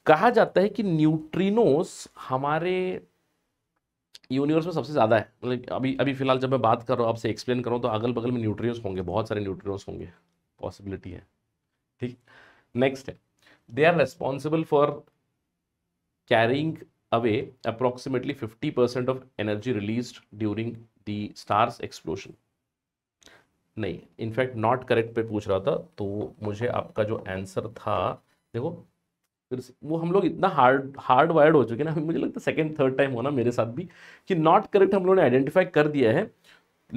कहा जाता है कि न्यूट्रीनोस हमारे यूनिवर्स में सबसे ज़्यादा है मतलब अभी अभी फिलहाल जब मैं बात कर रहा हूँ आपसे एक्सप्लेन कर रहा हूँ तो अगल बगल में न्यूट्रीनोस होंगे बहुत सारे न्यूट्रीनोस होंगे पॉसिबिलिटी है ठीक नेक्स्ट है they are responsible for carrying approximately fifty percent of energy release during the stars explosion नहीं इनफैक्ट नॉट करेक्ट पे पूछ रहा था तो मुझे आपका जो आंसर था देखो फिर से वो हम लोग इतना हार्ड हार्ड वायर्ड हो चुके ना मुझे लगता है सेकेंड थर्ड टाइम होना मेरे साथ भी कि नॉट करेक्ट हम लोगों ने आइडेंटिफाई कर दिया है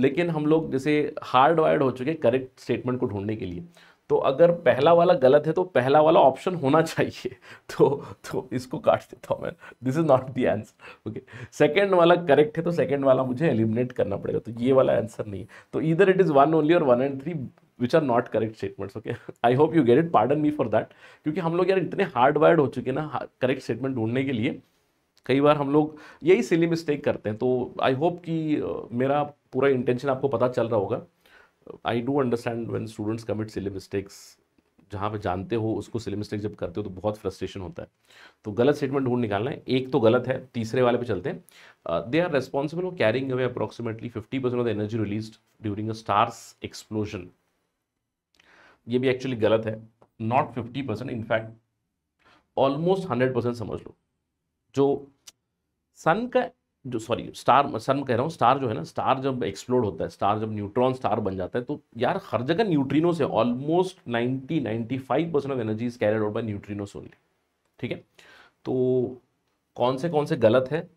लेकिन हम लोग जैसे हार्ड वायर्ड हो चुके करेक्ट स्टेटमेंट को ढूंढने के लिए तो अगर पहला वाला गलत है तो पहला वाला ऑप्शन होना चाहिए तो तो इसको काट देता हूँ मैं this is not the answer okay second वाला करेक्ट है तो सेकेंड वाला मुझे एलिमिनेट करना पड़ेगा तो ये वाला आंसर नहीं है तो इधर इट इज़ वन ओनली और one and three which are not correct statements okay I hope you get it pardon me for that क्योंकि हम लोग यार इतने हार्ड वायर्ड हो चुके हैं ना करेक्ट स्टेटमेंट ढूंढने के लिए कई बार हम लोग यही सिली मिस्टेक करते हैं तो आई होप कि uh, मेरा पूरा इंटेंशन आपको पता चल रहा होगा I do understand when students commit silly mistakes जहाँ पे जानते हो उसको सिली मिस्टेक जब करते हो तो बहुत फ्रस्ट्रेशन होता है तो गलत स्टेटमेंट ढूंढ निकालना है एक तो गलत है तीसरे वाले पे चलते हैं they are responsible for carrying away approximately fifty percent of the energy release during a stars explosion ये भी एक्चुअली गलत है not fifty percent in fact almost hundred percent समझ लो जो सन का जो सॉरी स्टार सन कह रहा हूँ स्टार जो है ना स्टार जब एक्सप्लोड होता है स्टार जब न्यूट्रॉन स्टार बन जाता है तो यार हर जगह न्यूट्रिनो से almost 90 five percent of energy is carried by by neutrino ठीक है तो कौन से कौन से गलत है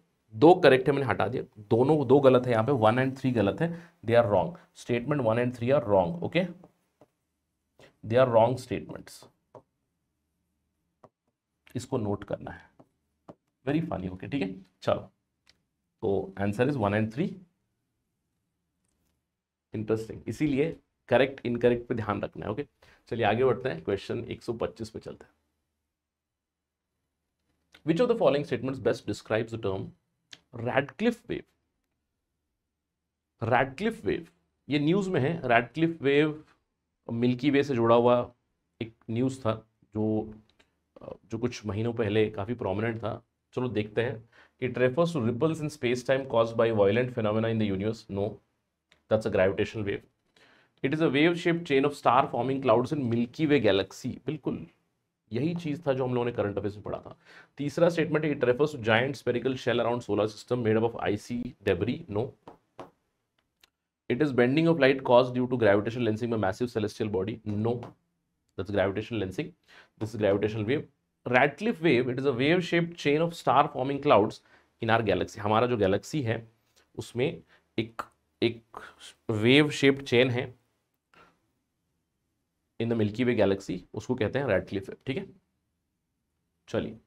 दो करेक्ट है मैंने हटा दिया दोनों दो गलत है यहाँ पे वन एंड थ्री गलत है they are wrong statement one and three are wrong okay they are wrong statements इसको नोट करना है वेरी फनी ओके ठीक है चलो तो answer is one and three interesting इसीलिए करेक्ट इनकरेक्ट पे ध्यान रखना है ओके चलिए आगे बढ़ते हैं क्वेश्चन 125 पे चलते हैं which of the following statements best describes the term Radcliffe wave Radcliffe wave ये न्यूज़ में है रैडक्लिफ वेव मिल्की वे से जुड़ा हुआ एक न्यूज़ था जो जो कुछ महीनों पहले काफ़ी प्रोमिनेंट था चलो देखते हैं It refers to ripples in space-time caused by violent phenomena in the universe. No, that's a gravitational wave. It is a wave-shaped chain of star-forming clouds in Milky Way galaxy. बिल्कुल यही चीज था जो हम लोगों ने करंट अफेयर्स में पढ़ा था तीसरा statement it refers to giant spherical shell around solar system made up of icy debris no it is bending of light caused due to gravitational lensing by massive celestial body no that's gravitational lensing this is gravitational wave Radcliffe wave it is a wave shaped chain of star forming clouds in our galaxy हमारा जो Galaxy है उसमें एक एक wave shaped chain है in the Milky Way galaxy उसको कहते हैं रैटलिफ वेव ठीक है चलिए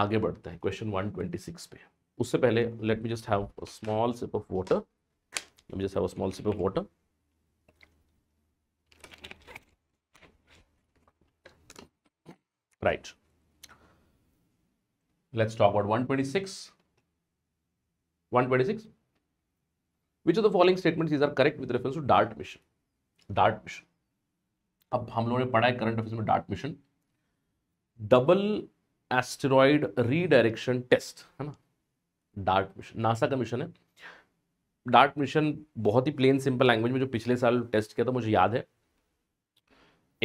आगे बढ़ते हैं क्वेश्चन 126 पे उससे पहले let me just have small sip of water let me just have a small sip of water right let's talk about 126. 126. Which of the following statements these are correct with reference to DART mission? DART mission. अब हम लोगों ने पढ़ा है current affairs में DART mission double asteroid redirection test है ना DART mission NASA का मिशन है डार्ट मिशन बहुत ही प्लेन सिंपल लैंग्वेज में जो पिछले साल टेस्ट किया था मुझे याद है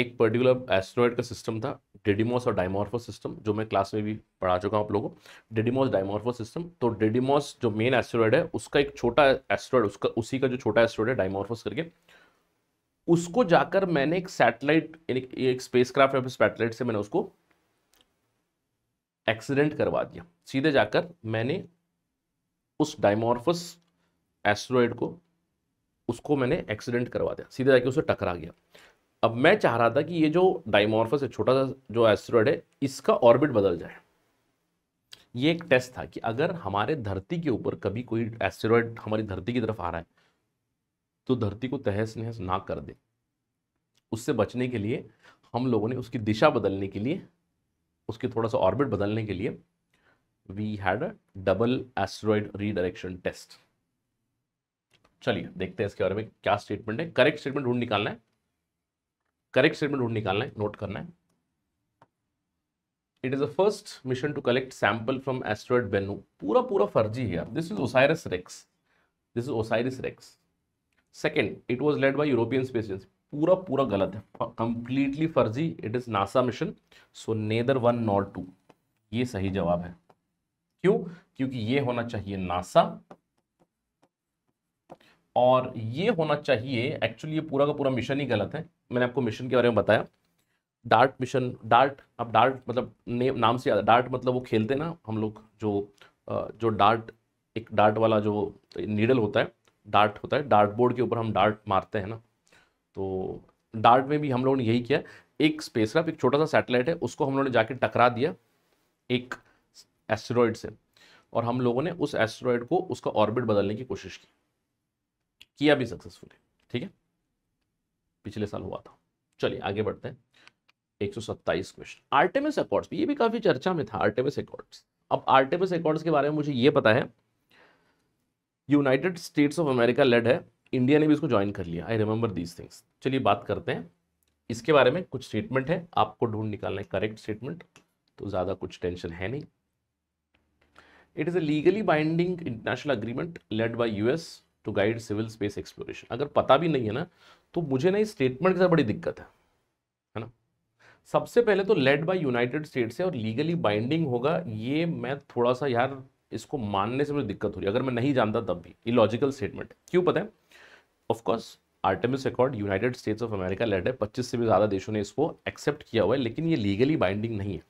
एक पर्टिकुलर एस्ट्रॉयड का सिस्टम था डेडिमोस और डायमोर्फो सिस्टम जो मैं क्लास में भी पढ़ा चुका हूँ आप लोगों डेडिमोस डायमोर्फो सिस्टम तो डेडिमोस जो मेन एस्ट्रॉयड है उसका एक छोटा एस्ट्रॉयड उसका उसी का जो छोटा एस्ट्रॉयड है डायमोर्फोस करके उसको जाकर मैंने एक सैटेलाइट एक, स्पेस क्राफ्ट सैटेलाइट से मैंने उसको एक्सीडेंट करवा दिया सीधे जाकर मैंने उस डाइमॉर्फस एस्ट्रॉयड को उसको मैंने एक्सीडेंट करवा दिया सीधे जाके उसे टकरा गया अब मैं चाह रहा था कि ये जो डाइमॉर्फस है छोटा सा जो एस्ट्रॉयड है इसका ऑर्बिट बदल जाए ये एक टेस्ट था कि अगर हमारे धरती के ऊपर कभी कोई एस्ट्रॉयड हमारी धरती की तरफ आ रहा है तो धरती को तहस नहस ना कर दे उससे बचने के लिए हम लोगों ने उसकी दिशा बदलने के लिए उसके थोड़ा सा ऑर्बिट बदलने के लिए we had a double asteroid redirection test चलिए देखते हैं इसके बारे में क्या स्टेटमेंट है करेक्ट स्टेटमेंट ढूंढ निकालना है करेक्ट स्टेटमेंट ढूंढ निकालना है नोट करना है it is the first mission to collect sample from asteroid Bennu पूरा पूरा फर्जी है this is OSIRIS REx this is OSIRIS REx second it was led by European Space Agency पूरा पूरा गलत है कंप्लीटली फर्जी it is NASA mission so neither one not two ये सही जवाब है क्यों क्योंकि ये होना चाहिए नासा और ये होना चाहिए एक्चुअली ये पूरा का पूरा मिशन ही गलत है मैंने आपको मिशन के बारे में बताया डार्ट मिशन डार्ट अब डार्ट मतलब नेम नाम से डार्ट मतलब वो खेलते ना हम लोग जो जो डार्ट एक डार्ट वाला जो नीडल होता है डार्ट होता है डार्ट बोर्ड के ऊपर हम डार्ट मारते हैं ना तो डार्ट में भी हम लोगों ने यही किया एक स्पेसक्राफ्ट एक छोटा सा सैटेलाइट है उसको हम लोगों ने जाके टकरा दिया एक एस्ट्रॉयड से और हम लोगों ने उस एस्ट्रॉयड को उसका ऑर्बिट बदलने की कोशिश की किया भी सक्सेसफुली ठीक है पिछले साल हुआ था चलिए आगे बढ़ते हैं एक क्वेश्चन आर्टेमिस अकॉर्ड्स ये भी काफ़ी चर्चा में था आर्टेमिस अकॉर्ड्स अब आर्टेमिस अकॉर्ड्स के बारे में मुझे ये पता है United States of America led है इंडिया ने भी इसको ज्वाइन कर लिया आई रिमेंबर दीज थिंग्स चलिए बात करते हैं इसके बारे में कुछ स्टेटमेंट है आपको ढूंढ निकालना है करेक्ट स्टेटमेंट तो ज़्यादा कुछ टेंशन है नहीं it is a legally binding international agreement led by US to guide civil space exploration अगर पता भी नहीं है ना तो मुझे ना इस स्टेटमेंट के साथ बड़ी दिक्कत है है ना सबसे पहले तो लेड बाय यूनाइटेड स्टेट्स है और लीगली बाइंडिंग होगा ये मैं थोड़ा सा यार इसको मानने से मुझे दिक्कत हो रही है अगर मैं नहीं जानता तब भी ये लॉजिकल स्टेटमेंट क्यों पता है of course Artemis Accord United States of America led है पच्चीस से भी ज़्यादा देशों ने इसको एक्सेप्ट किया हुआ है लेकिन ये लीगली बाइंडिंग नहीं है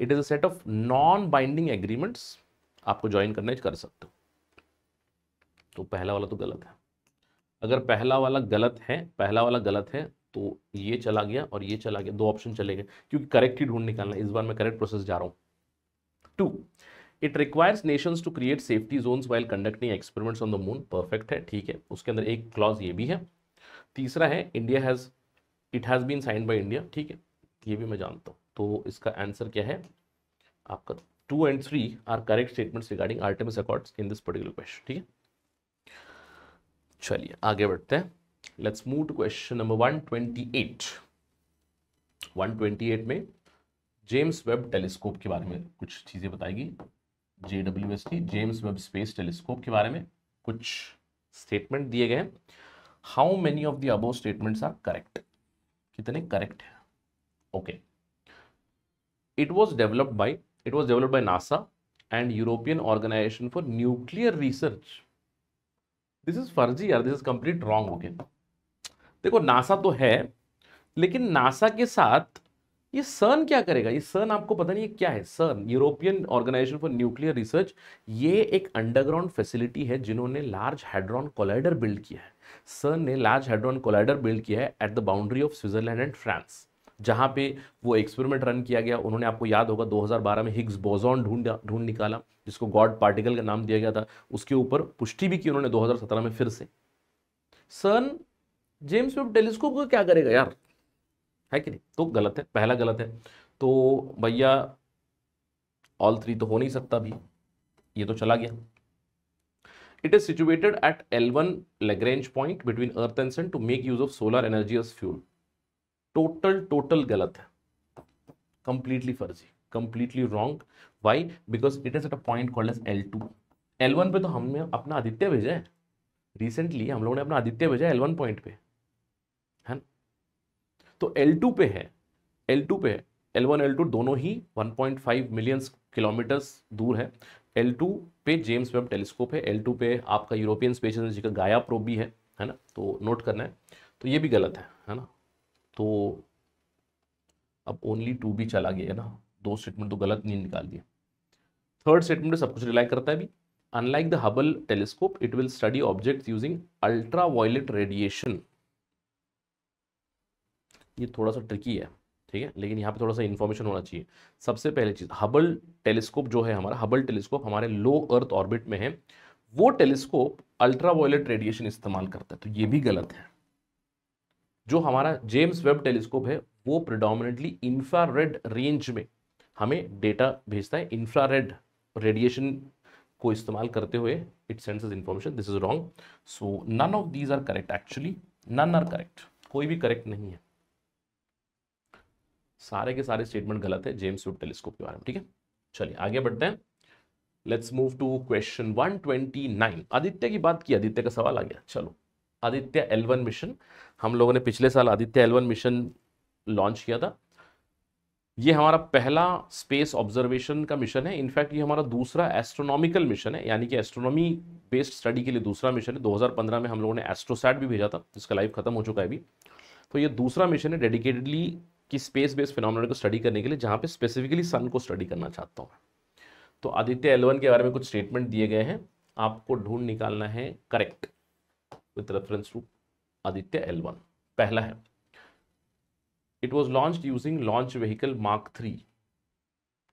it is a set of non binding agreements आपको ज्वाइन करने कर सकते हो तो पहला वाला तो गलत है अगर पहला वाला गलत है पहला वाला गलत है तो ये चला गया और ये चला गया दो ऑप्शन चले गए क्योंकि करेक्ट ही ढूंढ निकालना इस बार मैं करेक्ट प्रोसेस जा रहा हूँ two it requires nations to create safety zones while conducting experiments on the moon perfect है ठीक है उसके अंदर एक क्लॉज ये भी है तीसरा है India has it has been signed by India ठीक है ये भी मैं जानता हूँ तो इसका आंसर क्या है आपका two and three are correct statements regarding Artemis Accords in this particular question ठीक है चलिए आगे बढ़ते हैं let's move to question number 128 128 में जेम्स वेब टेलीस्कोप के बारे में कुछ चीज़ें बताएगी J W S T James Webb Space telescope के बारे में कुछ स्टेटमेंट दिए गए हैं how many of the above statements are correct कितने करेक्ट है okay it was developed by it was developed by NASA and European Organization for Nuclear Research this is फर्जी यार this is complete wrong okay देखो NASA तो है लेकिन NASA के साथ ये सर्न क्या करेगा ये सर्न आपको पता नहीं ये क्या है CERN European Organization for Nuclear Research ये एक अंडरग्राउंड फैसिलिटी है जिन्होंने लार्ज हाइड्रॉन कोलाइडर बिल्ड किया है सर्न ने लार्ज हाइड्रॉन कोलाइडर बिल्ड किया है at the boundary of Switzerland and France जहाँ पे वो एक्सपेरिमेंट रन किया गया उन्होंने आपको याद होगा 2012 में हिग्स बोजोन ढूंढ ढूंढ निकाला जिसको गॉड पार्टिकल का नाम दिया गया था उसके ऊपर पुष्टि भी की उन्होंने 2017 में फिर से सन जेम्स वेब टेलीस्कोप को क्या करेगा यार है कि नहीं तो गलत है पहला गलत है तो भैया ऑल थ्री तो हो नहीं सकता भी ये तो चला गया it is situated at L one Lagrange point between Earth and Sun to make use of solar energy as fuel total total गलत है कंप्लीटली फर्जी completely wrong why because it is point called point L two L one पे तो हमने अपना आदित्य भेजा है recently हम लोगों ने अपना आदित्य भेजा है एल वन पॉइंट पे है ना तो एल टू पे है एल टू पे है एल टू दोनों ही one point five millions kilometres दूर है एल टू पे जेम्स वेब टेलीस्कोप है एल टू पे आपका यूरोपियन स्पेस एजेंसी का गाया प्रोब भी है है ना तो नोट करना है तो ये भी गलत है है ना तो अब ओनली टू भी चला गया ना दो स्टेटमेंट तो गलत नहीं निकाल दिया थर्ड स्टेटमेंट सब कुछ रिलाई करता है अभी unlike the Hubble telescope it will study object using ultraviolet radiation ये थोड़ा सा ट्रिकी है ठीक है लेकिन यहाँ पे थोड़ा सा इन्फॉर्मेशन होना चाहिए सबसे पहले चीज़ हबल टेलीस्कोप जो है हमारा हबल टेलीस्कोप हमारे लो अर्थ ऑर्बिट में है वो टेलीस्कोप अल्ट्रा वायलेट रेडिएशन इस्तेमाल करता है तो ये भी गलत है जो हमारा जेम्स वेब टेलीस्कोप है वो प्रिडोमिनेटली इंफ्रारेड रेंज में हमें डेटा भेजता है इंफ्रारेड रेडिएशन को इस्तेमाल करते हुए it sends information this is wrong so none of these are correct actually none are correct कोई भी करेक्ट नहीं है सारे के सारे स्टेटमेंट गलत है जेम्स वेब टेलीस्कोप के बारे में ठीक है चलिए आगे बढ़ते हैं let's move to question 129 Aditya की बात की आदित्य का सवाल आ गया चलो आदित्य एलवन मिशन हम लोगों ने पिछले साल आदित्य एलवन मिशन लॉन्च किया था ये हमारा पहला स्पेस ऑब्जर्वेशन का मिशन है इनफैक्ट ये हमारा दूसरा एस्ट्रोनॉमिकल मिशन है यानी कि एस्ट्रोनॉमी बेस्ड स्टडी के लिए दूसरा मिशन है 2015 में हम लोगों ने एस्ट्रोसैट भी भेजा था जिसका लाइफ खत्म हो चुका है अभी तो ये दूसरा मिशन है डेडिकेटेडली कि स्पेस बेस्ड फिनोमिनल को स्टडी करने के लिए जहाँ पे स्पेसिफिकली सन को स्टडी करना चाहता हूँ तो आदित्य एलवन के बारे में कुछ स्टेटमेंट दिए गए हैं आपको ढूंढ निकालना है correct with reference to Aditya L one पहला है it was launch using launch vehicle mark three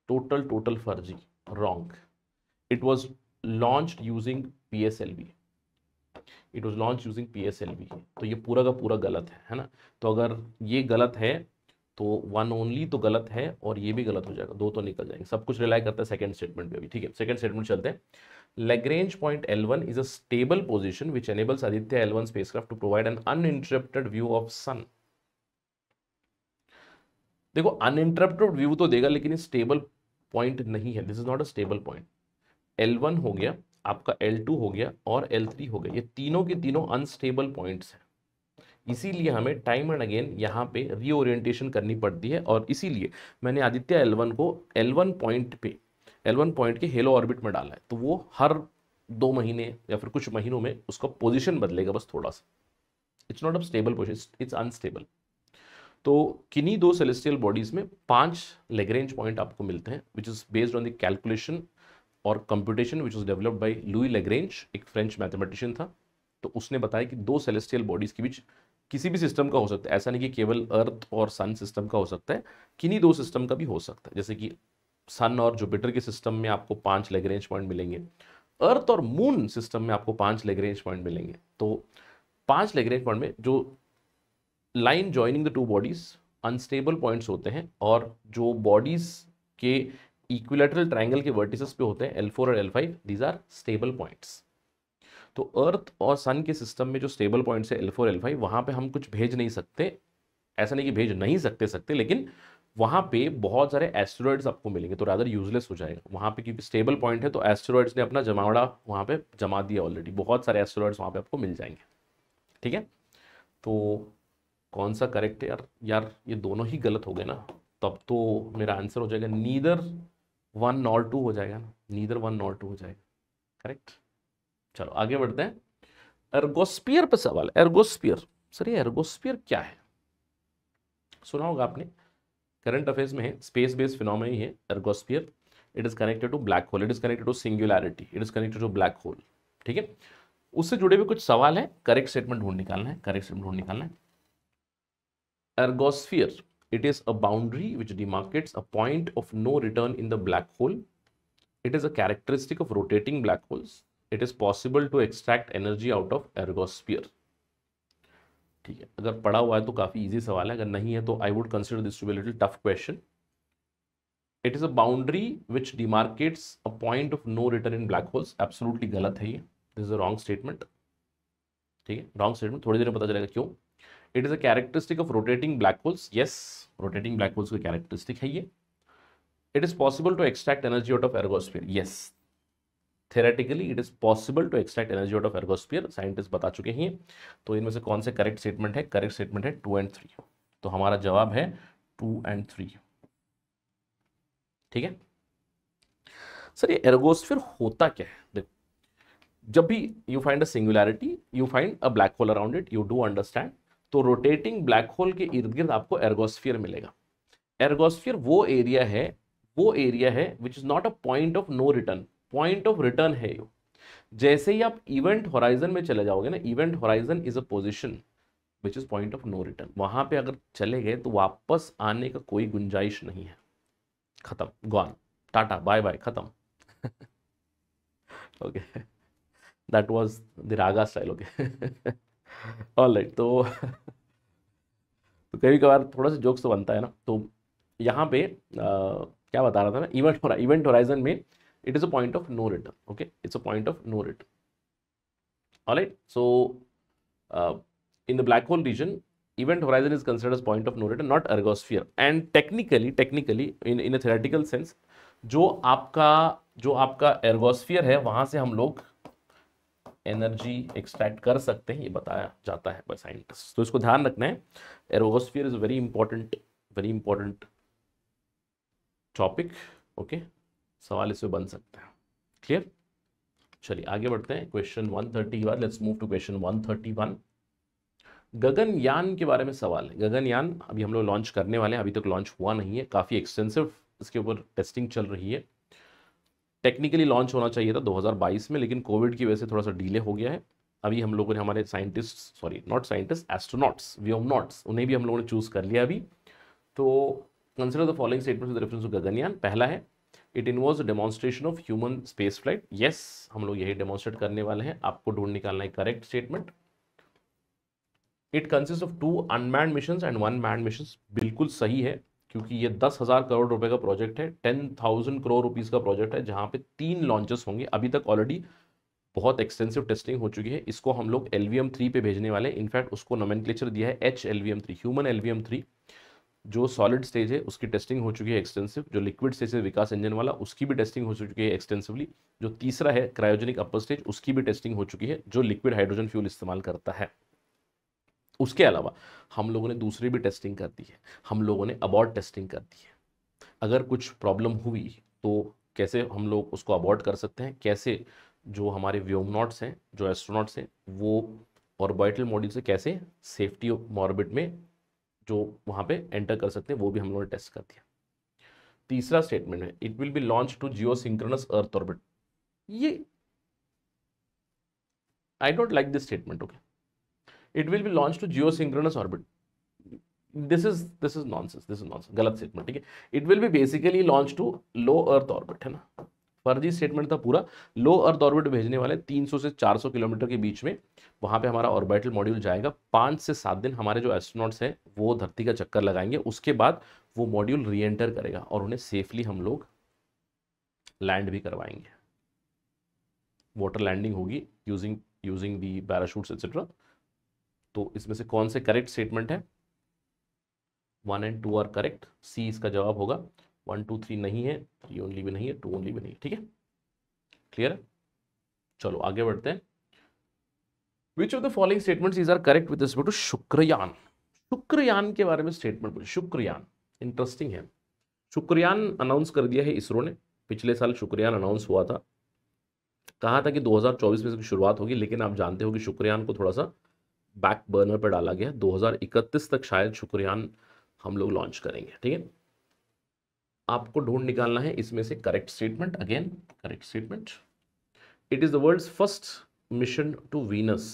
total total फर्जी wrong it was launch using P S L V it was launch using P S L V तो ये पूरा का पूरा गलत है है ना तो अगर ये गलत है तो वन ओनली तो गलत है और ये भी गलत हो जाएगा दो तो निकल जाएंगे सब कुछ रिलाई करता है सेकंड स्टेटमेंट पे अभी ठीक है सेकंड स्टेटमेंट चलते हैं Lagrange point L one is a stable position which enables Aditya L one spacecraft to provide an uninterrupted view of sun देखो अनइंटरप्टेड व्यू तो देगा लेकिन स्टेबल पॉइंट नहीं है this is not a stable point L one हो गया आपका L two हो गया और एल थ्री हो गया ये तीनों के तीनों अनस्टेबल पॉइंट्स हैं इसीलिए हमें टाइम एंड अगेन यहाँ पे रीओरिएंटेशन करनी पड़ती है और इसीलिए मैंने आदित्य एलवन को एलवन पॉइंट पे एलवन पॉइंट के हेलो ऑर्बिट में डाला है तो वो हर दो महीने या फिर कुछ महीनों में उसका पोजिशन बदलेगा बस थोड़ा सा it's not a stable position it's unstable तो किन्हीं दो सेलेस्टियल बॉडीज़ में पांच लेगरेंज पॉइंट आपको मिलते हैं which is based on the calculation और computation which is developed by Louis Lagrange एक फ्रेंच मैथमेटिशियन था तो उसने बताया कि दो सेलेस्टियल बॉडीज़ के बीच किसी भी सिस्टम का हो सकता है ऐसा नहीं कि केवल अर्थ और सन सिस्टम का हो सकता है किन्हीं दो सिस्टम का भी हो सकता है जैसे कि सन और जुपिटर के सिस्टम में आपको पांच लेग्रेंज पॉइंट मिलेंगे अर्थ और मून सिस्टम में आपको पांच लेग्रेंज पॉइंट मिलेंगे तो पांच लेग्रेंज पॉइंट में जो line joining the two bodies unstable points होते हैं और जो बॉडीज के इक्विलेटरल ट्राइंगल के वर्टिसेस पे होते हैं एल फोर और L five these are stable points तो अर्थ और सन के सिस्टम में जो स्टेबल पॉइंट्स है एल फोर एल फाइव वहाँ पर हम कुछ भेज नहीं सकते ऐसा नहीं कि भेज नहीं सकते सकते लेकिन वहाँ पे बहुत सारे एस्टेरॉइड्स आपको मिलेंगे तो रादर यूजलेस हो जाएगा वहाँ पे क्योंकि स्टेबल पॉइंट है तो एस्टेरॉइड्स ने अपना जमावड़ा वहाँ पे जमा दिया ऑलरेडी बहुत सारे एस्टेरॉइड्स वहाँ पे आपको मिल जाएंगे ठीक है तो कौन सा करेक्ट है यार यार ये दोनों ही गलत हो गए ना तब तो मेरा आंसर हो जाएगा नीदर वन नॉट टू हो जाएगा ना नीदर वन नॉट टू हो जाएगा करेक्ट चलो आगे बढ़ते हैं एर्गोस्पियर पर सवाल एर्गोस्पियर सर ये एर्गोस्पियर क्या है सुना होगा आपने करंट अफेयर्स में है स्पेस बेस्ड फिनोमेना ही है ergosphere it is connected to black hole it is connected to singularity it is connected to black hole ठीक है उससे जुड़े हुए कुछ सवाल है करेक्ट स्टेटमेंट ढूंढ निकालना है करेक्ट स्टेटमेंट ढूंढ निकालना है ergosphere it is a boundary which demarcates a point of no return in the black hole it is a characteristic of rotating black holes it is possible to extract energy out of ergosphere ठीक है अगर पढ़ा हुआ है तो काफ़ी easy सवाल है अगर नहीं है तो I would consider this to be little tough question it is a boundary which demarcates a point of no return in black holes absolutely गलत है ये this is a wrong statement ठीक है रॉन्ग स्टेटमेंट थोड़ी देर में पता चलेगा क्यों it is a characteristic of rotating black holes yes rotating black holes की कैरेक्टरिस्टिक है ये it is possible to extract energy out of ergosphere yes theoretically it is possible to extract energy out of ergosphere scientist बता चुके हैं तो इनमें से कौन से करेक्ट स्टेटमेंट है करेक्ट स्टेटमेंट है टू एंड थ्री तो हमारा जवाब है टू एंड थ्री ठीक है सर ये एर्गोस्फियर होता क्या है देखो जब भी you find a singularity you find a black hole around it you do understand तो रोटेटिंग ब्लैक होल के इर्द गिर्द आपको एर्गोस्फियर मिलेगा एर्गोस्फियर वो एरिया है वो एरिया है which is not a point of no return point of return है यो जैसे ही आप इवेंट होराइजन में चले जाओगे ना event horizon is a position which is point of no return वहां पे अगर चले गए तो वापस आने का कोई गुंजाइश नहीं है खत्म गॉन टाटा बाय बाय खत्म okay that was the raga style okay all right तो तो कभी कभार थोड़ा सा जोक्स तो बनता है ना तो यहाँ पे आ, क्या बता रहा था ना इवेंट इवेंट होराइजन में it is a point of no return okay it's a point of no return all right so uh, in the black hole region event horizon is considered as point of no return not ergosphere and technically technically in in a theoretical sense जो आपका जो आपका एर्गोस्फियर है वहां से हम लोग energy extract कर सकते हैं ये बताया जाता है बाय साइंटिस्ट तो इसको ध्यान रखना है ergosphere is very important very important topic okay सवाल इसमें बन सकता है क्लियर चलिए आगे बढ़ते हैं क्वेश्चन वन के one let's move to question 131 Gaganyaan के बारे में सवाल है गगनयान अभी हम लोग लॉन्च करने वाले हैं अभी तक तो लॉन्च हुआ नहीं है काफ़ी एक्सटेंसिव इसके ऊपर टेस्टिंग चल रही है टेक्निकली लॉन्च होना चाहिए था 2022 में लेकिन कोविड की वजह से थोड़ा सा डिले हो गया है अभी हम लोगों ने हमारे scientist sorry not scientist astronauts vyomanauts उन्हें भी हम लोगों ने चूज़ कर लिया अभी तो consider the following statement with reference to Gaganyaan पहला है it involve demonstration of human space flight yes हम लोग यही डेमोन्स्ट्रेट करने वाले हैं आपको ढूंढ निकालना है correct statement it consist of two unmanned mission and one manned mission बिल्कुल सही है क्योंकि ये दस हज़ार करोड़ रुपए का प्रोजेक्ट है टेन थाउजेंड करोड़ रुपीज़ का प्रोजेक्ट है जहाँ पे तीन लॉन्चेस होंगे अभी तक ऑलरेडी बहुत एक्सटेंसिव टेस्टिंग हो चुकी है इसको हम लोग एल वी एम थ्री पे भेजने वाले इनफैक्ट उसको नोमेनक्लेचर दिया है H L V M three human L V M three जो सॉलिड स्टेज है उसकी टेस्टिंग हो चुकी है एक्सटेंसिव जो लिक्विड स्टेज है विकास इंजन वाला उसकी भी टेस्टिंग हो चुकी है एक्सटेंसिवली जो तीसरा है क्रायोजेनिक अपर स्टेज उसकी भी टेस्टिंग हो चुकी है जो लिक्विड हाइड्रोजन फ्यूल इस्तेमाल करता है उसके अलावा हम लोगों ने दूसरी भी टेस्टिंग कर दी है हम लोगों ने अबॉर्ड टेस्टिंग कर दी है अगर कुछ प्रॉब्लम हुई तो कैसे हम लोग उसको अबॉर्ड कर सकते हैं कैसे जो हमारे व्योमनॉट्स हैं जो एस्ट्रोनॉट्स हैं वो ऑर्बिटल मॉड्यूल से कैसे सेफ्टी ऑर्बिट में जो वहाँ पे एंटर कर सकते हैं वो भी हम लोगों ने टेस्ट कर दिया तीसरा स्टेटमेंट है it will be launch to geosynchronous earth orbit ये I don't like this statement okay it will be launch to geosynchronous orbit this is this is non this is non गलत statement ठीक है it will be basically launch to low earth orbit है ना फर्जी statement था पूरा लो earth orbit भेजने वाले 300 से 400 किलोमीटर के बीच में वहाँ पे हमारा ऑर्बिटल मॉड्यूल जाएगा पाँच से सात दिन हमारे जो एस्ट्रोनॉट्स हैं वो धरती का चक्कर लगाएंगे उसके बाद वो मॉड्यूल री एंटर करेगा और उन्हें सेफली हम लोग लैंड भी करवाएंगे वाटर लैंडिंग होगी using using the parachutes etcetera तो इसमें से कौन से करेक्ट स्टेटमेंट है one and two are correct C इसका जवाब होगा वन टू थ्री नहीं है थ्री ओनली भी नहीं है टू ओनली भी नहीं है ठीक है क्लियर है चलो आगे बढ़ते हैं which of the following statement is are correct with respect to Shukrayaan Shukrayaan के बारे में स्टेटमेंट बोले शुक्रयान इंटरेस्टिंग है शुक्रयान अनाउंस कर दिया है इसरो ने पिछले साल शुक्रयान अनाउंस हुआ था कहा था कि 2024 में इसकी शुरुआत होगी लेकिन आप जानते हो कि शुक्रयान को थोड़ा सा बैक बर्नर पर डाला गया 2031 तक शायद शुक्रयान हम लोग लॉन्च करेंगे ठीक है आपको ढूंढ निकालना है इसमें से correct statement again correct statement it is the world first mission to Venus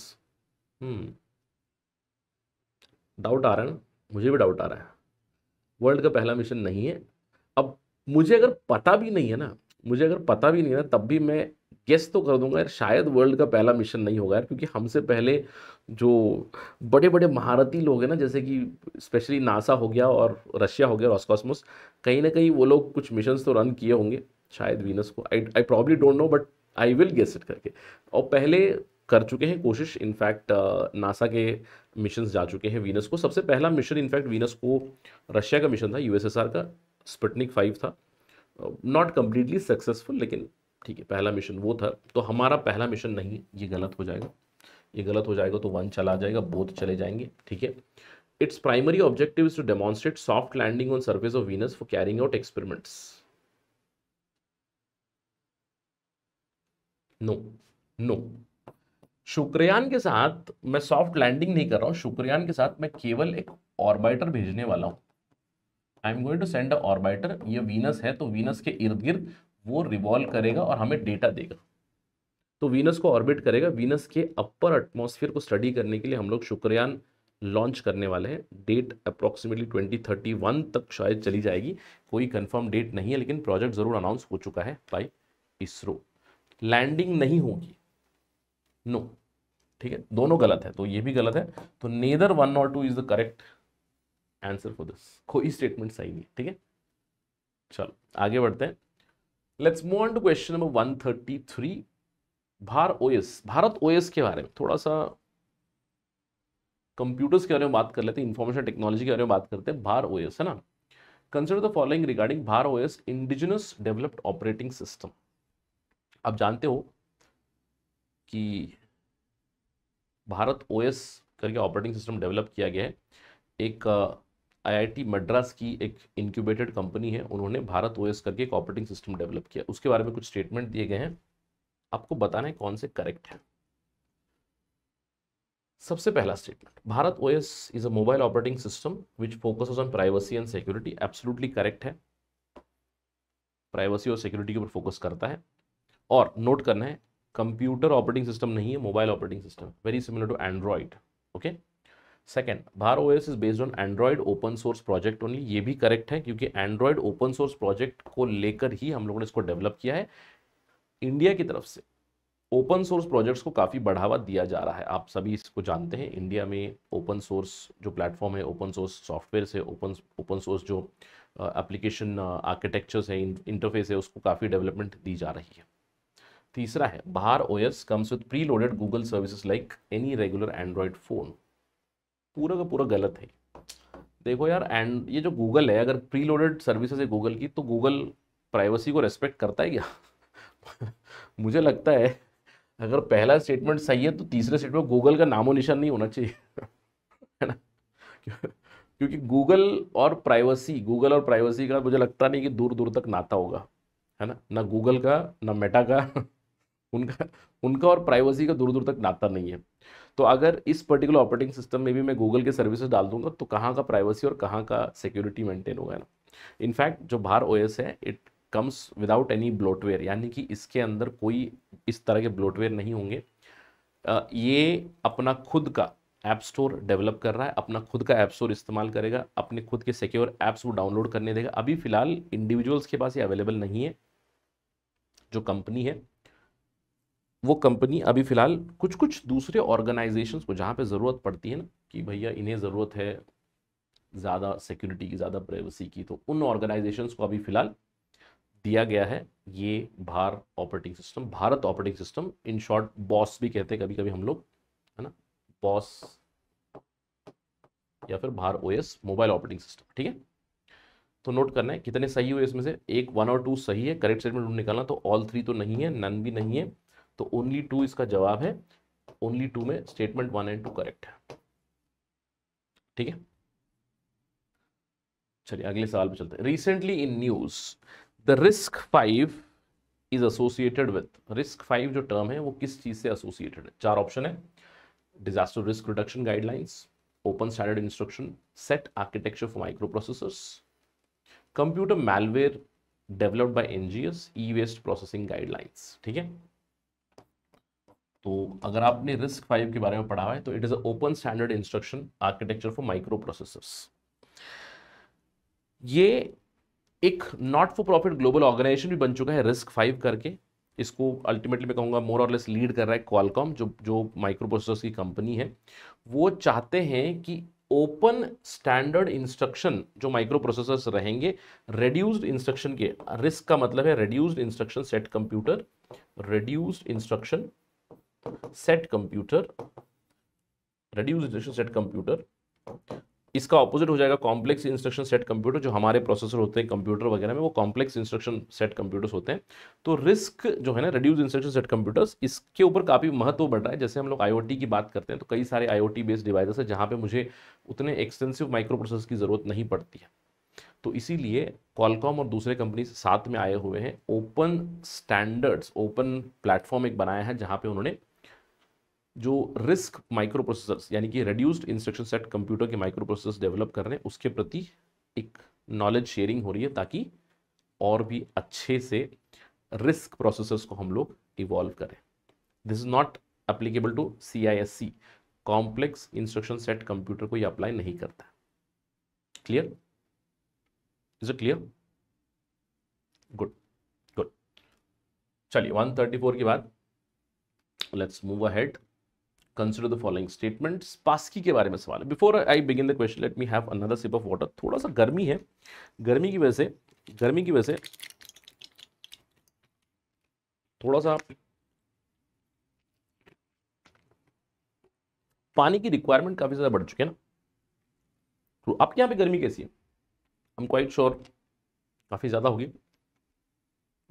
doubt आ रहा है ना मुझे भी डाउट आ रहा है वर्ल्ड का पहला मिशन नहीं है अब मुझे अगर पता भी नहीं है ना मुझे अगर पता भी नहीं है ना तब भी मैं गेस तो कर दूंगा यार शायद वर्ल्ड का पहला मिशन नहीं होगा यार क्योंकि हमसे पहले जो बड़े बड़े महारती लोग हैं ना जैसे कि स्पेशली नासा हो गया और रशिया हो गया रॉसकॉस्मोस कहीं ना कहीं वो लोग कुछ मिशन तो रन किए होंगे शायद वीनस को I I probably don't know but I will guess it करके और पहले कर चुके हैं कोशिश इनफैक्ट नासा uh, के मिशन जा चुके हैं वीनस को सबसे पहला मिशन इनफैक्ट वीनस को रशिया का मिशन था यूएसएसआर का स्पटनिक फाइव था नॉट कम्प्लीटली सक्सेसफुल लेकिन ठीक है पहला मिशन वो था तो हमारा पहला मिशन नहीं ये गलत हो जाएगा ये गलत हो जाएगा तो वन चला जाएगा बोथ चले जाएंगे ठीक है it's primary objective is to demonstrate soft landing on surface of Venus for carrying out experiments no no Shukrayaan के साथ मैं सॉफ्ट लैंडिंग नहीं कर रहा हूं शुक्रयान के साथ मैं केवल एक ऑर्बिटर भेजने वाला हूँ I am going to send orbiter ये वीनस है तो वीनस के इर्द गिर्द वो रिवॉल्व करेगा और हमें डेटा देगा तो वीनस को ऑर्बिट करेगा वीनस के अपर एटमॉस्फेयर को स्टडी करने के लिए हम लोग शुक्रयान लॉन्च करने वाले हैं डेट अप्रॉक्सीमेटली 2031 तक शायद चली जाएगी कोई कंफर्म डेट नहीं है लेकिन प्रोजेक्ट ज़रूर अनाउंस हो चुका है बाय इसरो लैंडिंग नहीं होगी नो no. ठीक है दोनों गलत है तो ये भी गलत है तो neither one not two is the correct answer for this कोई स्टेटमेंट सही नहीं ठीक है चलो आगे बढ़ते हैं let's move on to question number 133 भार ओएस भारत ओएस के बारे में थोड़ा सा कंप्यूटर्स के बारे में बात कर लेते हैं इंफॉर्मेशन टेक्नोलॉजी के बारे में बात करते हैं भार ओएस है ना consider the following regarding BharOS indigenous developed operating system आप जानते हो कि भारत ओएस करके ऑपरेटिंग सिस्टम डेवलप किया गया है एक आईआईटी uh, मद्रास की एक इंक्यूबेटेड कंपनी है उन्होंने भारत ओएस करके एक ऑपरेटिंग सिस्टम डेवलप किया उसके बारे में कुछ स्टेटमेंट दिए गए हैं आपको बताना है कौन से करेक्ट है सबसे पहला statement Bharat OS is a mobile operating system which focus on privacy and security absolutely correct है प्राइवेसी और सिक्योरिटी के ऊपर फोकस करता है और नोट करना है कंप्यूटर ऑपरेटिंग सिस्टम नहीं है mobile operating system very similar to Android okay second BharOS is based on Android open source project only ये भी करेक्ट है क्योंकि एंड्रॉयड ओपन सोर्स प्रोजेक्ट को लेकर ही हम लोगों ने इसको डेवलप किया है इंडिया की तरफ से ओपन सोर्स प्रोजेक्ट्स को काफ़ी बढ़ावा दिया जा रहा है आप सभी इसको जानते हैं इंडिया में ओपन सोर्स जो प्लेटफॉर्म है ओपन सोर्स सॉफ्टवेयर है ओपन ओपन सोर्स जो एप्लीकेशन आर्किटेक्चर्स है इंटरफेस है उसको काफ़ी डेवलपमेंट दी जा रही है तीसरा है BharOS comes with preloaded Google services like any regular Android phone पूरा का पूरा गलत है देखो यार एंड ये जो गूगल है अगर प्री लोडेड सर्विसेज है गूगल की तो गूगल प्राइवेसी को रेस्पेक्ट करता है क्या मुझे लगता है अगर पहला स्टेटमेंट सही है तो तीसरे स्टेटमेंट गूगल का नामो निशान नहीं होना चाहिए है ना क्योंकि गूगल और प्राइवेसी गूगल और प्राइवेसी का मुझे लगता नहीं कि दूर दूर तक नाता होगा है ना ना गूगल का ना मेटा का उनका उनका और प्राइवेसी का दूर दूर तक नाता नहीं है तो अगर इस पर्टिकुलर ऑपरेटिंग सिस्टम में भी मैं गूगल के सर्विसेज डाल दूंगा तो कहाँ का प्राइवेसी और कहाँ का सिक्योरिटी मेंटेन होगा ना इनफैक्ट जो बाहर ओ है it comes without any bloatware यानी कि इसके अंदर कोई इस तरह के ब्लोटवेयर नहीं होंगे ये अपना खुद का ऐप स्टोर डेवलप कर रहा है अपना खुद का ऐप स्टोर इस्तेमाल करेगा अपने खुद के सिक्योर ऐप्स को डाउनलोड करने देगा अभी फ़िलहाल इंडिविजुअल्स के पास ये अवेलेबल नहीं है जो कंपनी है वो कंपनी अभी फ़िलहाल कुछ कुछ दूसरे ऑर्गेनाइजेशन को जहाँ पर ज़रूरत पड़ती है ना कि भैया इन्हें ज़रूरत है ज़्यादा सिक्योरिटी की ज़्यादा प्राइवेसी की तो उन ऑर्गेनाइजेशंस को अभी फ़िलहाल दिया गया है ये Bhar operating system Bharat operating system in short boss भी कहते हैं कभी कभी हम लोग है ना बॉस या फिर भार ओएस मोबाइल ऑपरेटिंग सिस्टम ठीक है तो नोट करना है कितने सही हुए इसमें से एक वन और टू सही है करेक्ट स्टेटमेंट निकालना तो ऑल थ्री तो नहीं है नन भी नहीं है तो ओनली टू इसका जवाब है ओनली टू में statement one and two correct है ठीक है चलिए अगले सवाल पे चलते हैं recently in news the RISC five is associated with RISC five जो टर्म है वो किस चीज़ से एसोसिएटेड है चार ऑप्शन है disaster risk reduction guidelines open standard instruction set architecture for microprocessors computer malware developed by NGOs e waste processing guidelines ठीक है तो अगर आपने रिस्क फाइव के बारे में पढ़ा हुआ है तो it is a open standard instruction architecture for microprocessors ये एक not for profit global organisation भी बन चुका है रिस्क फाइव करके इसको अल्टीमेटली मैं कहूँगा मोर और लेस लीड कर रहा है क्वालकॉम जो जो माइक्रो प्रोसेसर्स की कंपनी है वो चाहते हैं कि ओपन स्टैंडर्ड इंस्ट्रक्शन जो माइक्रो प्रोसेसर्स रहेंगे रेड्यूस्ड इंस्ट्रक्शन के रिस्क का मतलब है reduced instruction set computer reduced instruction set computer reduced instruction set computer इसका ऑपोजिट हो जाएगा कॉम्प्लेक्स इंस्ट्रक्शन सेट कंप्यूटर जो हमारे प्रोसेसर होते हैं कंप्यूटर वगैरह में वो कॉम्प्लेक्स इंस्ट्रक्शन सेट कंप्यूटर्स होते हैं तो रिस्क जो है ना रिड्यूस इंस्ट्रक्शन सेट कंप्यूटर्स इसके ऊपर काफ़ी महत्व बढ़ रहा है जैसे हम लोग आई की बात करते हैं तो कई सारे आई बेस्ड डिवाइसेस है जहाँ पर मुझे उतने एक्सटेंसिव माइक्रो प्रोसेस की ज़रूरत नहीं पड़ती है तो इसीलिए कॉलकॉम और दूसरे कंपनीज साथ में आए हुए हैं ओपन स्टैंडर्ड्स ओपन प्लेटफॉर्म एक बनाया है जहाँ पे उन्होंने जो रिस्क माइक्रो यानी कि रेड्यूस्ड इंस्ट्रक्शन सेट कंप्यूटर के माइक्रो डेवलप कर रहे हैं उसके प्रति एक नॉलेज शेयरिंग हो रही है ताकि और भी अच्छे से रिस्क प्रोसेसर्स को हम लोग इवॉल्व करें this is not applicable to C I S C complex instruction set computer को ये अप्लाई नहीं करता clear is it clear good good चलिए 134 के बाद let's move ahead consider the following statement passkey के बारे में सवाल है before I begin the question let me have another sip of water थोड़ा सा गर्मी है गर्मी की वजह से गर्मी की वजह से थोड़ा सा पानी की रिक्वायरमेंट काफ़ी ज़्यादा बढ़ चुकी है ना तो आपके यहाँ पे गर्मी कैसी है हम क्वाइट श्योर काफ़ी ज़्यादा होगी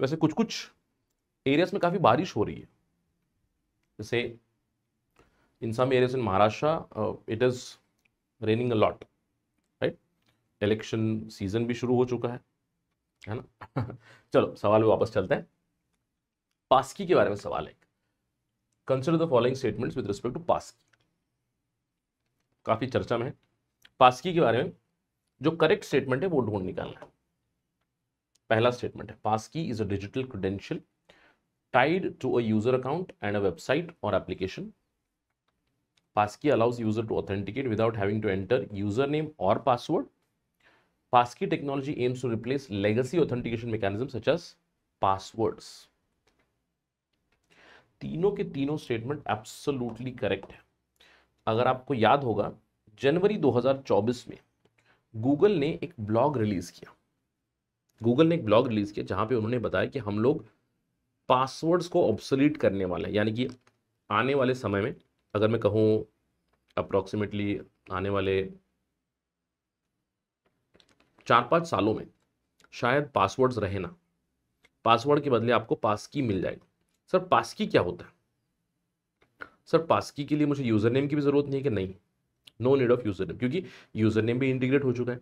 वैसे कुछ कुछ एरियाज में काफ़ी बारिश हो रही है जैसे in some areas in Maharashtra, uh, it is raining a lot, right? Election season भी शुरू हो चुका hai है ना चलो सवाल में वापस चलते हैं पास्की ke bare mein sawal hai consider the following statements with respect to पास्की काफ़ी चर्चा में है पास्की के बारे में जो करेक्ट स्टेटमेंट है वो ढूंढ निकालना है पहला स्टेटमेंट है passkey is a digital credential tied to a user account and a website और application Passkey allows user to authenticate without having to enter username or password. Passkey technology aims to replace legacy authentication mechanisms such as passwords. तीनों के तीनों statement absolutely correct है अगर आपको याद होगा जनवरी 2024 में गूगल ने एक ब्लॉग रिलीज किया गूगल ने एक ब्लॉग रिलीज किया जहां पे उन्होंने बताया कि हम लोग पासवर्ड्स को ऑब्सोलीट करने वाले हैं यानी कि आने वाले समय में अगर मैं कहूँ अप्रॉक्सीमेटली आने वाले चार पाँच सालों में शायद पासवर्ड्स रहे ना पासवर्ड के बदले आपको पास की मिल जाएगी सर पास की क्या होता है सर पास की के लिए मुझे यूज़र नेम की भी ज़रूरत नहीं है कि नहीं no need of user name क्योंकि यूज़र नेम भी इंटीग्रेट हो चुका है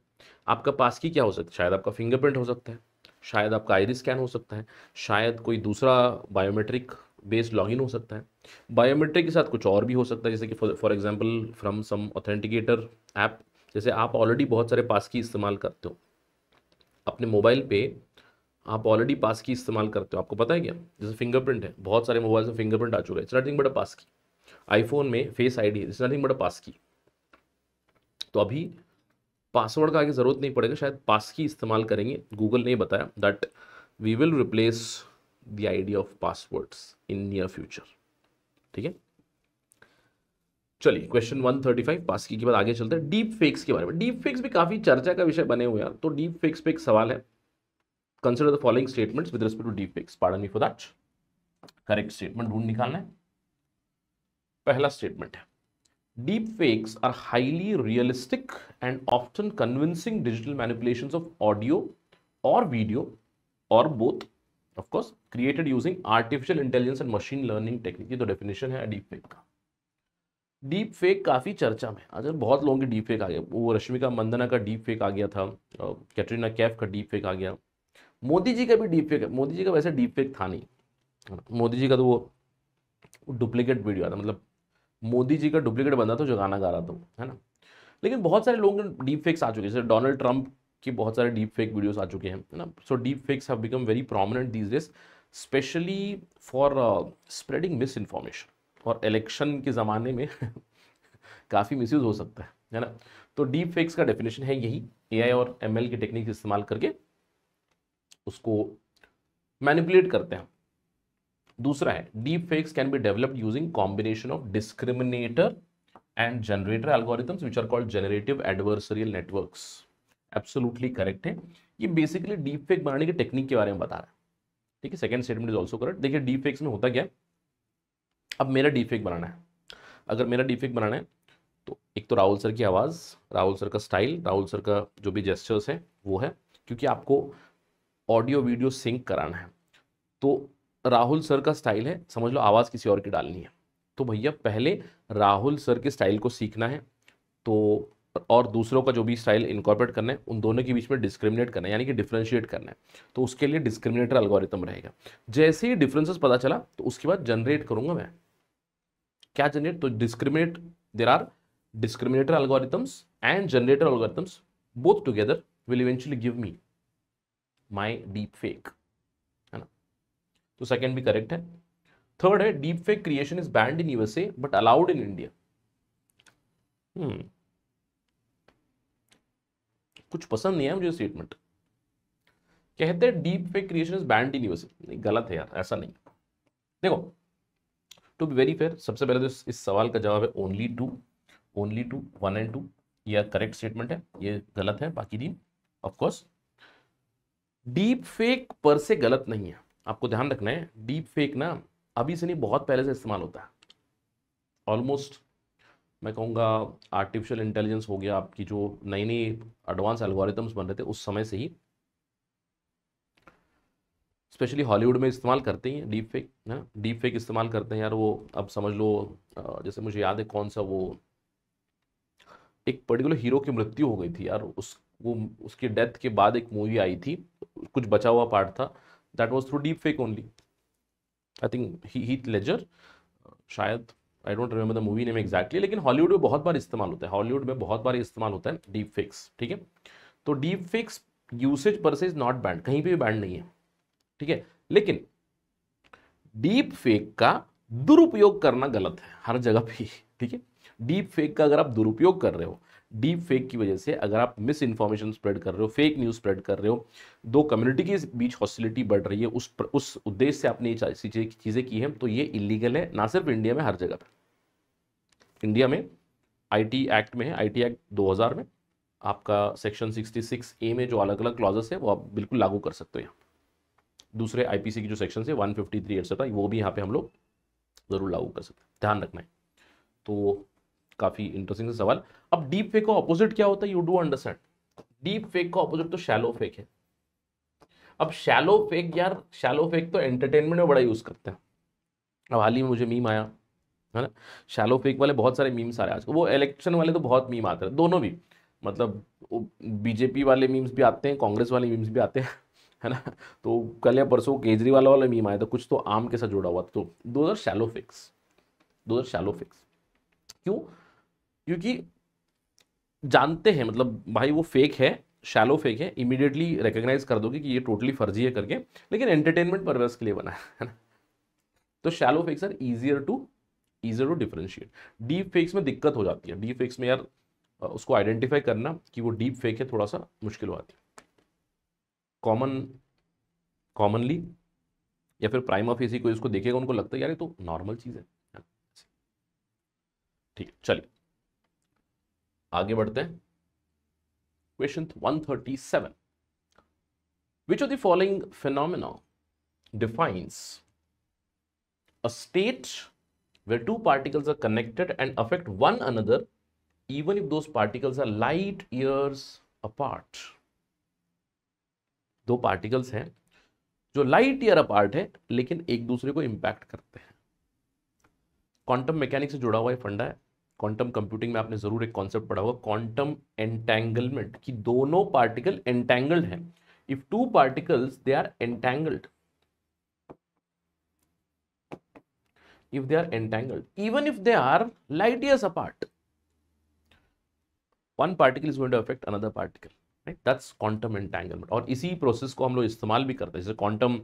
आपका पास की क्या हो सकता है शायद आपका फिंगरप्रिंट हो सकता है शायद आपका आईडी स्कैन हो सकता है शायद कोई दूसरा बायोमेट्रिक बेस्ड लॉगिन हो सकता है बायोमेट्रिक के साथ कुछ और भी हो सकता है जैसे कि for example from some authenticator app जैसे आप ऑलरेडी बहुत सारे पास की इस्तेमाल करते हो अपने मोबाइल पे आप ऑलरेडी पास की इस्तेमाल करते हो आपको पता है क्या जैसे फिंगरप्रिंट है बहुत सारे मोबाइल में फिंगरप्रिंट आ चुका है it's nothing but a passkey iPhone में face I D it's nothing but a passkey तो अभी पासवर्ड का आगे ज़रूरत नहीं पड़ेगा शायद पास की इस्तेमाल करेंगे गूगल ने बताया that we will replace the idea of passwords in near future ठीक है चलिए क्वेश्चन 135 पास की के बाद आगे चलते हैं डीप फेक्स के बारे में डीप फेक्स भी काफी चर्चा का विषय बने हुए हैं तो डीप फेक्स पे एक सवाल है consider the following statements with respect to deep fakes pardon me for that correct statement ढूंढ निकालना है पहला स्टेटमेंट है deep fakes are highly realistic and often convincing digital manipulation of audio और वीडियो और both of course created using artificial intelligence and machine learning technique ये तो definition है डीप फेक का डीप फेक काफ़ी चर्चा में आज बहुत लोगों की डीप फेक आ गया वो रश्मिका मंदना का डीप फेक आ गया था कैटरीना कैफ का डीप फेक आ गया मोदी जी का भी डीप फेक मोदी जी का वैसे डीप फेक था नहीं मोदी जी का तो वो डुप्लीकेट वीडियो आता मतलब मोदी जी का डुप्लीकेट बंदा था जो गाना गा रहा था है ना लेकिन बहुत सारे लोगों के डीप फेक्स आ चुके हैं जैसे डोनाल्ड ट्रंप कि बहुत सारे डीप फेक वीडियोस आ चुके हैं ना so deep fakes have become very prominent these days specially for spreading misinformation और इलेक्शन के ज़माने में काफ़ी मिस हो सकता है है ना तो डीप फेक्स का डेफिनेशन है यही ए और एमएल की टेक्निक इस्तेमाल करके उसको मैनिपुलेट करते हैं दूसरा है deep fakes can be developed using combination of discriminator and generator algorithms which are called generative adversarial networks absolutely correct है ये बेसिकली डीप फेक बनाने की टेक्निक के बारे में बता रहा है ठीक है second statement is also correct देखिए डीप फेक्स में होता क्या अब मेरा डीप फेक बनाना है अगर मेरा डीप फेक बनाना है तो एक तो राहुल सर की आवाज़ राहुल सर का स्टाइल राहुल सर का जो भी जेस्चर्स है वो है क्योंकि आपको ऑडियो वीडियो सिंक कराना है तो राहुल सर का स्टाइल है समझ लो आवाज़ किसी और की डालनी है तो भैया पहले राहुल सर के स्टाइल को सीखना है तो और दूसरों का जो भी स्टाइल इनकॉर्पोरेट करना है उन दोनों के बीच में डिस्क्रिमिनेट करना है यानी कि डिफ्रेंशिएट करना है तो उसके लिए डिस्क्रिमिनेटर अलगोरिथम रहेगा जैसे ही डिफरेंसेस पता चला तो उसके बाद जनरेट करूंगा मैं क्या जनरेट तो discriminate there are discriminator algorithms and generator algorithms both together will eventually give me my deep fake है ना तो सेकेंड भी करेक्ट है थर्ड है deep fake creation is banned in USA but allowed in India hmm कुछ पसंद नहीं है मुझे स्टेटमेंट कहते हैं deep fake creation is banned in USA नहीं गलत है यार ऐसा नहीं देखो टू बी वेरी फेयर सबसे पहले तो इस सवाल का जवाब है only two only two one and two यह करेक्ट स्टेटमेंट है ये गलत है बाकी दिन ऑफकोर्स डीप फेक पर से गलत नहीं है आपको ध्यान रखना है डीप फेक ना अभी से नहीं बहुत पहले से इस्तेमाल होता है ऑलमोस्ट मैं कहूँगा आर्टिफिशियल इंटेलिजेंस हो गया आपकी जो नई नई एडवांस एल्गोरिथम्स बन रहे थे उस समय से ही स्पेशली हॉलीवुड में इस्तेमाल करते हैं डीप फेक ना डीप फेक इस्तेमाल करते हैं यार वो अब समझ लो जैसे मुझे याद है कौन सा वो एक पर्टिकुलर हीरो की मृत्यु हो गई थी यार उस वो उसकी डेथ के बाद एक मूवी आई थी कुछ बचा हुआ पार्ट था that was through deep fake only I think Heath Ledger शायद I don't remember the movie name exactly लेकिन हॉलीवुड में बहुत बार इस्तेमाल होता है हॉलीवुड में बहुत बार इस्तेमाल होता है डीप फिक्स ठीक है तो डीप फिक्स यूसेज पर से इज नॉट बैंड कहीं पे भी बैंड नहीं है ठीक है लेकिन डीप फेक का दुरुपयोग करना गलत है हर जगह पे ठीक है डीप फेक का अगर आप दुरुपयोग कर रहे हो डीप फेक की वजह से अगर आप मिस इन्फॉर्मेशन स्प्रेड कर रहे हो फेक न्यूज़ स्प्रेड कर रहे हो दो कम्युनिटी के बीच हॉस्टिलिटी बढ़ रही है उस पर, उस उद्देश्य से आपने ये चीज़ें चीज़ें की हैं तो ये इलीगल है ना सिर्फ इंडिया में हर जगह पर इंडिया में आईटी एक्ट में है आईटी एक्ट 2000 में आपका सेक्शन 66 ए में जो अलग अलग क्लॉजेस है वो आप बिल्कुल लागू कर सकते हो यहाँ दूसरे आईपीसी की जो सेक्शन है वन फिफ्टी वो भी यहाँ पे हम लोग ज़रूर लागू कर सकते हैं ध्यान रखना है तो काफ़ी इंटरेस्टिंग सवाल अब डीप फेक का ऑपोजिट क्या होता है you do understand deep fake का ऑपोजिट तो शैलो फेक है अब शैलो फेक यार शैलो फेक तो एंटरटेनमेंट में बड़ा यूज़ करते हैं अब हाल ही में मुझे मीम आया है ना शैलो फेक वाले बहुत सारे मीम्स आ रहे हैं आज वो इलेक्शन वाले तो बहुत मीम आते हैं दोनों भी मतलब बीजेपी वाले मीम्स भी आते हैं कांग्रेस वाले मीम्स भी आते हैं है ना तो कल या परसों केजरीवाल वाले मीम आया था कुछ तो आम के साथ जुड़ा हुआ तो दो शैलो फिक्स दो शैलो फिक्स क्यों क्योंकि जानते हैं मतलब भाई वो फेक है शैलो फेक है इमीडिएटली रिकोगनाइज कर दोगे कि ये टोटली फर्जी है करके लेकिन एंटरटेनमेंट पर्पज के लिए बना है ना तो shallow fakes are easier to easier to differentiate deep fakes में दिक्कत हो जाती है डीप फेक्स में यार उसको आइडेंटिफाई करना कि वो डीप फेक है थोड़ा सा मुश्किल हो जाती है कॉमन कॉमनली या फिर प्राइम ऑफ एसी कोई उसको देखेगा उनको लगता है यार ये तो नॉर्मल चीज़ है हाँ, ठीक है चलिए आगे बढ़ते हैं question 137 thirty seven which of the following defines a state where two particles are connected and affect one another even if दो particles are light years apart दो पार्टिकल्स हैं जो लाइट ईयर अपार्ट है लेकिन एक दूसरे को इंपैक्ट करते हैं क्वांटम मैकेनिक से जुड़ा हुआ फंडा है क्वांटम कंप्यूटिंग में आपने जरूर एक कॉन्सेप्ट पढ़ा होगा क्वांटम एंटैंगलमेंट कि दोनों पार्टिकल एंटैंगल्ड हैं if two particles they are entangled if they are entangled even if they are light years apart one particle is going to affect another particle right that's quantum entanglement और इसी process को हम लोग इस्तेमाल भी करते हैं जैसे क्वांटम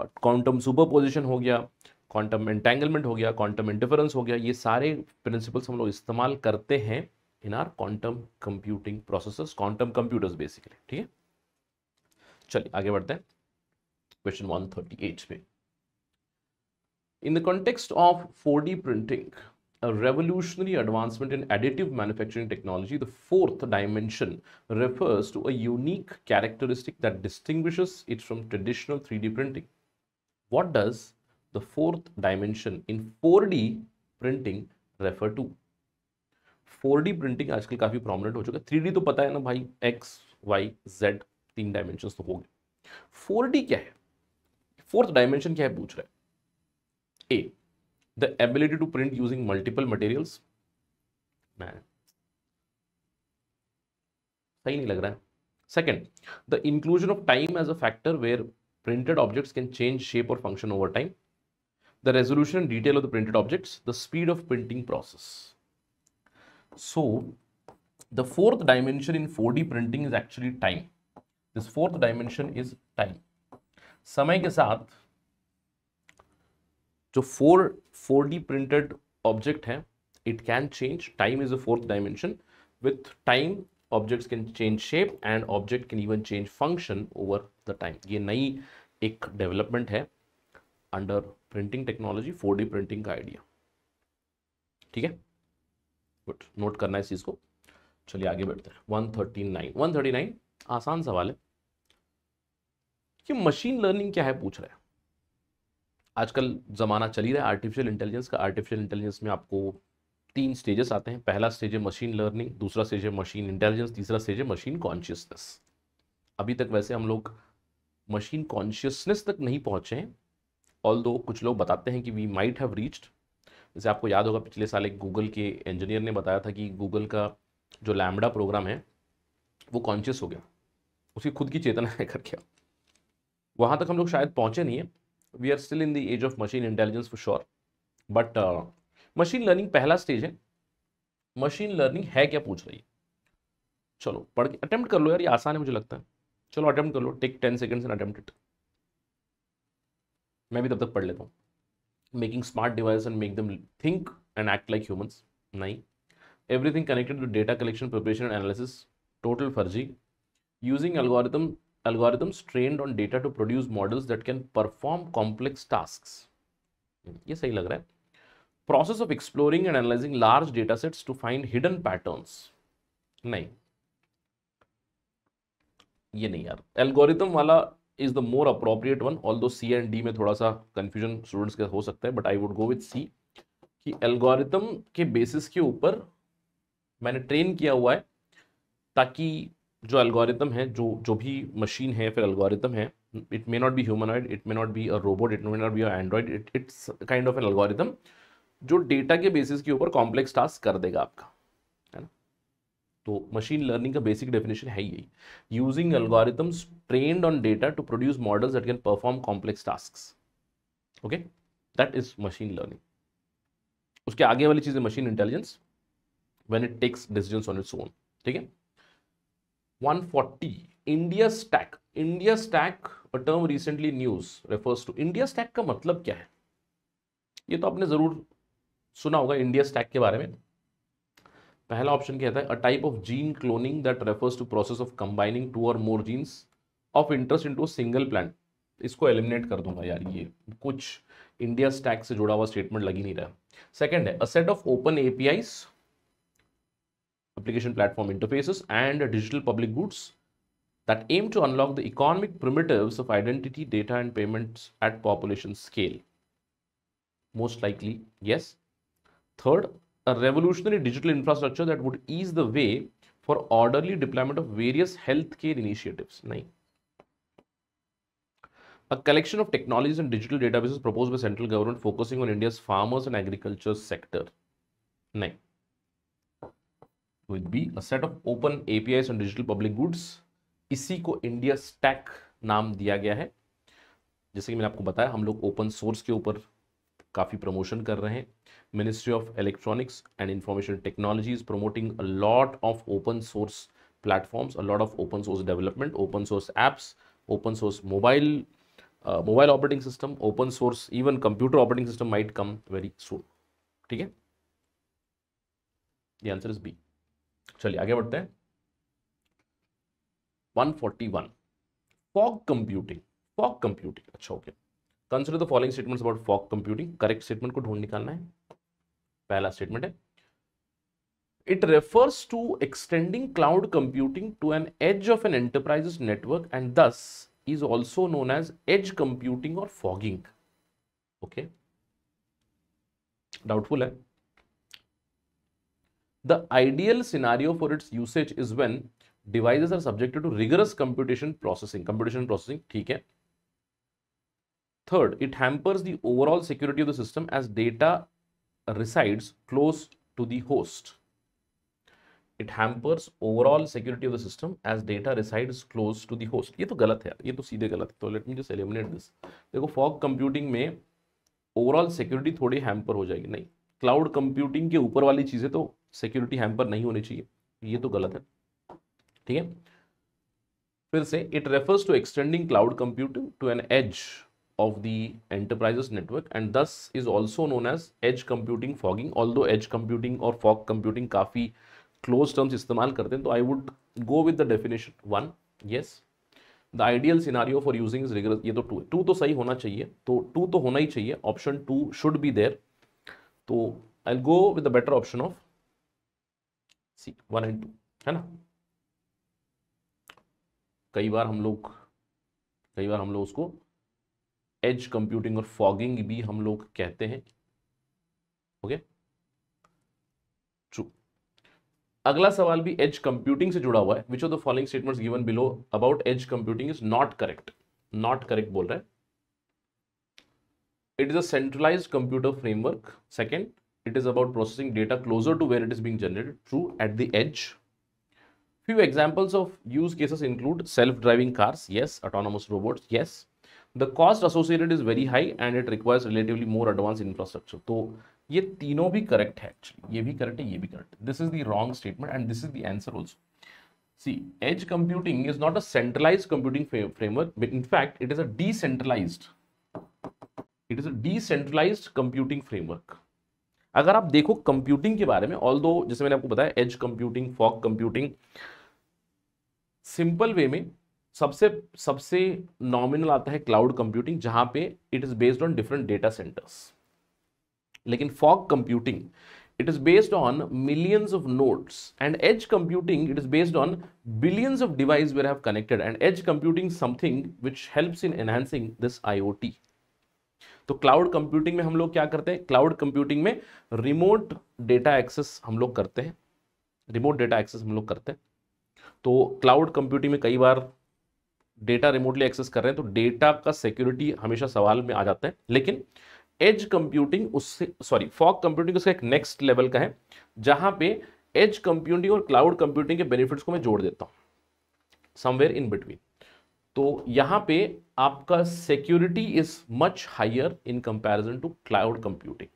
क्वांटम सुपरपोजिशन हो गया क्वांटम एंटेंगलमेंट हो गया क्वांटम इंटरफेरेंस हो गया ये सारे प्रिंसिपल्स हम लोग इस्तेमाल करते हैं in our quantum computing processors quantum computers basically ठीक है चलिए आगे बढ़ते हैं क्वेश्चन 138 पे In the context of 4D printing, a revolutionary advancement in additive manufacturing technology, the fourth dimension refers to a unique characteristic that distinguishes it from traditional 3D printing. What does the fourth dimension in 4D printing refer to 4D printing आजकल काफी prominent हो चुका है 3D तो पता है ना भाई X, Y, Z तीन डायमेंशन तो हो गए 4D क्या है फोर्थ डायमेंशन क्या है पूछ रहे a the ability to print using multiple materials सही नहीं लग रहा है second the inclusion of time as a factor where printed objects can change shape और function over time the resolution and detail of the printed objects, the speed of printing process. So, the fourth dimension in 4D printing is actually time. This fourth dimension is time. समय के साथ जो four four D printed object है it can change time is a fourth dimension with time objects can change shape and object can even change function over the time ये नई एक development है under printing technology four printing का idea ठीक है good note करना है इस चीज़ को चलिए आगे बढ़ते हैं one thirty nine one thirty nine आसान सवाल है कि मशीन लर्निंग क्या है पूछ रहा है आजकल ज़माना चल ही रहा है आर्टिफिशियल इंटेलिजेंस का आर्टिफिशियल इंटेलिजेंस में आपको तीन स्टेजेस आते हैं पहला स्टेज है मशीन लर्निंग दूसरा स्टेज है मशीन इंटेलिजेंस तीसरा स्टेज है मशीन कॉन्शियसनेस अभी तक वैसे हम लोग मशीन कॉन्शियसनेस तक नहीं पहुंचे हैं ऑल दो कुछ लोग बताते हैं कि वी माइट हैव रीच्ड जैसे आपको याद होगा पिछले साल एक गूगल के इंजीनियर ने बताया था कि गूगल का जो लैमडा प्रोग्राम है वो कॉन्शियस हो गया उसकी खुद की चेतना है कर गया वहाँ तक हम लोग शायद पहुँचे नहीं uh, है we are still in the age of machine intelligence for sure but machine learning पहला स्टेज है मशीन लर्निंग है क्या पूछ रही है चलो पढ़ के अटैम्प्ट कर लो यार ये आसान है मुझे लगता है चलो अटैम्प्ट कर लो take ten seconds and attempt it मैं भी तब तक पढ़ लेता हूँ making smart device and make them think and act like humans नहीं everything connected to data collection preparation and analysis total फर्जी using algorithm algorithm trained on data to produce models that can perform complex task ये सही लग रहा है process of exploring and analyzing large data sets to find hidden patterns नहीं ये नहीं यार एल्गोरिथम वाला is the more appropriate one although C and D में थोड़ा सा कन्फ्यूजन स्टूडेंट्स का हो सकता है but I would go with C कि एल्गोरिथम के बेसिस के ऊपर मैंने ट्रेन किया हुआ है ताकि जो एल्गोरिथम है जो जो भी मशीन है फिर एल्गोरिथम है it may not be humanoid it may not be a robot it may not be a android it it's kind of an algorithm जो डेटा के बेसिस के ऊपर कॉम्प्लेक्स टास्क कर देगा आपका तो मशीन लर्निंग का बेसिक डेफिनेशन है यही using algorithms trained on data to produce models that can perform complex task okay that is machine learning उसके आगे वाली चीज़ है machine intelligence when it takes decision on its own ठीक है 140 India stack India stack a term recently news refers to India stack का मतलब क्या है ये तो आपने जरूर सुना होगा इंडिया स्टैक के बारे में पहला ऑप्शन क्या था a type of gene cloning that refers to process of combining two or more genes of interest into single plant इसको एलिमिनेट कर दूंगा यार ये कुछ इंडिया स्टैक से जुड़ा हुआ स्टेटमेंट लगी नहीं रहा सेकंड है a set of open APIs application platform interfaces and digital public goods that aim to unlock the economic primitives of identity data and payments at population scale most likely yes third a revolutionary digital infrastructure that would ease the way for orderly deployment of various healthcare initiatives. Nahin. A collection of technologies and digital databases proposed by central government focusing on India's farmers and agriculture sector. Nine. Would be a set of open APIs and digital public goods. इसी को India stack नाम दिया गया है जैसे कि मैंने आपको बताया हम लोग ओपन सोर्स के ऊपर काफ़ी प्रमोशन कर रहे हैं ministry of electronics and information technology is promoting a lot of open source platforms a lot of open source development open source apps open source mobile uh, mobile operating system open source even computer operating system might come very soon ठीक है the answer is b चलिए आगे बढ़ते हैं 141 fog computing fog computing अच्छा okay consider the following statements about fog computing correct statement को ढूंढ निकालना है पहला स्टेटमेंट it refers to extending cloud computing to an edge of an enterprise's network and thus is also known as edge computing or fogging okay doubtful the ideal scenario for its usage is when devices are subjected to rigorous computation processing computation processing theek third it hampers the overall security of the system as data resides close to the host. It hampers overall security of the system as data resides close to the host. ये तो गलत है ये तो सीधे गलत है तो let me just eliminate this देखो फॉग कंप्यूटिंग में ओवरऑल सिक्योरिटी थोड़ी हैम्पर हो जाएगी नहीं क्लाउड कंप्यूटिंग के ऊपर वाली चीज़ें तो सिक्योरिटी हैम्पर नहीं होनी चाहिए ये तो गलत है ठीक है फिर से it refers to extending cloud computing to an edge of the enterprises network and thus is also known as edge computing fogging although edge computing or fog computing काफ़ी close terms इस्तेमाल करते हैं तो I would go with the definition one yes the ideal scenario for using is rigorous ये तो two two तो सही होना चाहिए तो two तो होना ही चाहिए option two should be there तो I'll go with the better option of C one and two है ना कई बार हम लोग कई बार हम लोग उसको एज कंप्यूटिंग और फॉगिंग भी हम लोग कहते हैं ओके ट्रू अगला सवाल भी एज कंप्यूटिंग से जुड़ा हुआ है which of the following statements given below about edge computing is not correct not correct बोल रहे हैं it is a centralize computer framework second it is about processing data closer to where it is being generated true at the edge few examples of use cases include self driving cars yes autonomous robot yes the cost associated is very high and it requires relatively more advance infrastructure तो ये तीनों भी correct है actually ये भी correct है ये भी correct this is the wrong statement and this is the answer also C edge computing is not a centralize computing framework in fact it is a decentralized it is a decentralized computing framework अगर आप देखो computing के बारे में all जैसे मैंने आपको बताया edge computing fog computing simple way में सबसे सबसे नॉमिनल आता है क्लाउड कंप्यूटिंग जहां पे it is based on different data centers लेकिन fog computing it is based on millions of nodes and edge computing it is based on billions of device were connected and edge computing something which helps in enhancing this IoT तो cloud computing में हम लोग क्या करते हैं cloud computing में remote data access हम लोग करते हैं रिमोट डेटा एक्सेस हम लोग करते हैं तो क्लाउड कंप्यूटिंग में कई बार डेटा रिमोटली एक्सेस कर रहे हैं तो डेटा का सिक्योरिटी हमेशा सवाल में आ जाता है लेकिन एज कंप्यूटिंग उससे सॉरी फॉग कंप्यूटिंग उसका एक नेक्स्ट लेवल का है जहां पे एज कंप्यूटिंग और क्लाउड कंप्यूटिंग के बेनिफिट्स को मैं जोड़ देता हूँ समवेयर इन बिटवीन तो यहाँ पे आपका security is much higher in comparison to cloud computing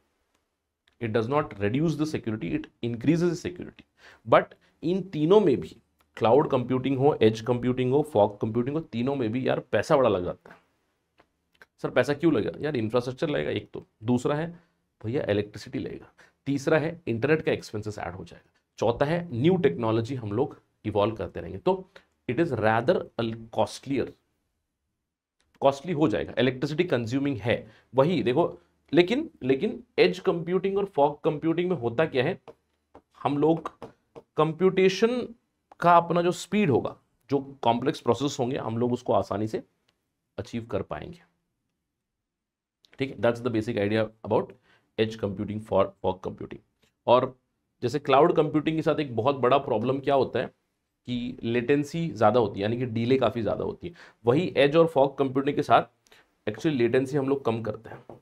it does not reduce the security it increases security but इन तीनों में भी क्लाउड कंप्यूटिंग हो एज कंप्यूटिंग हो फॉग कंप्यूटिंग हो तीनों में भी यार पैसा बड़ा लग जाता है सर पैसा क्यों लगेगा यार इंफ्रास्ट्रक्चर लगेगा एक तो दूसरा है भैया इलेक्ट्रिसिटी लगेगा तीसरा है इंटरनेट का एक्सपेंसेस ऐड हो जाएगा चौथा है न्यू टेक्नोलॉजी हम लोग इवॉल्व करते रहेंगे तो it is rather costlier costly हो जाएगा इलेक्ट्रिसिटी कंज्यूमिंग है वही देखो लेकिन लेकिन एज कंप्यूटिंग और फॉग कंप्यूटिंग में होता क्या है हम लोग कंप्यूटेशन का अपना जो स्पीड होगा जो कॉम्प्लेक्स प्रोसेस होंगे हम लोग उसको आसानी से अचीव कर पाएंगे ठीक है that's the basic idea about edge computing for fog computing और जैसे क्लाउड कंप्यूटिंग के साथ एक बहुत बड़ा प्रॉब्लम क्या होता है कि लेटेंसी ज़्यादा होती है यानी कि डीले काफ़ी ज़्यादा होती है वही एज और फॉग कंप्यूटिंग के साथ एक्चुअली लेटेंसी हम लोग कम करते हैं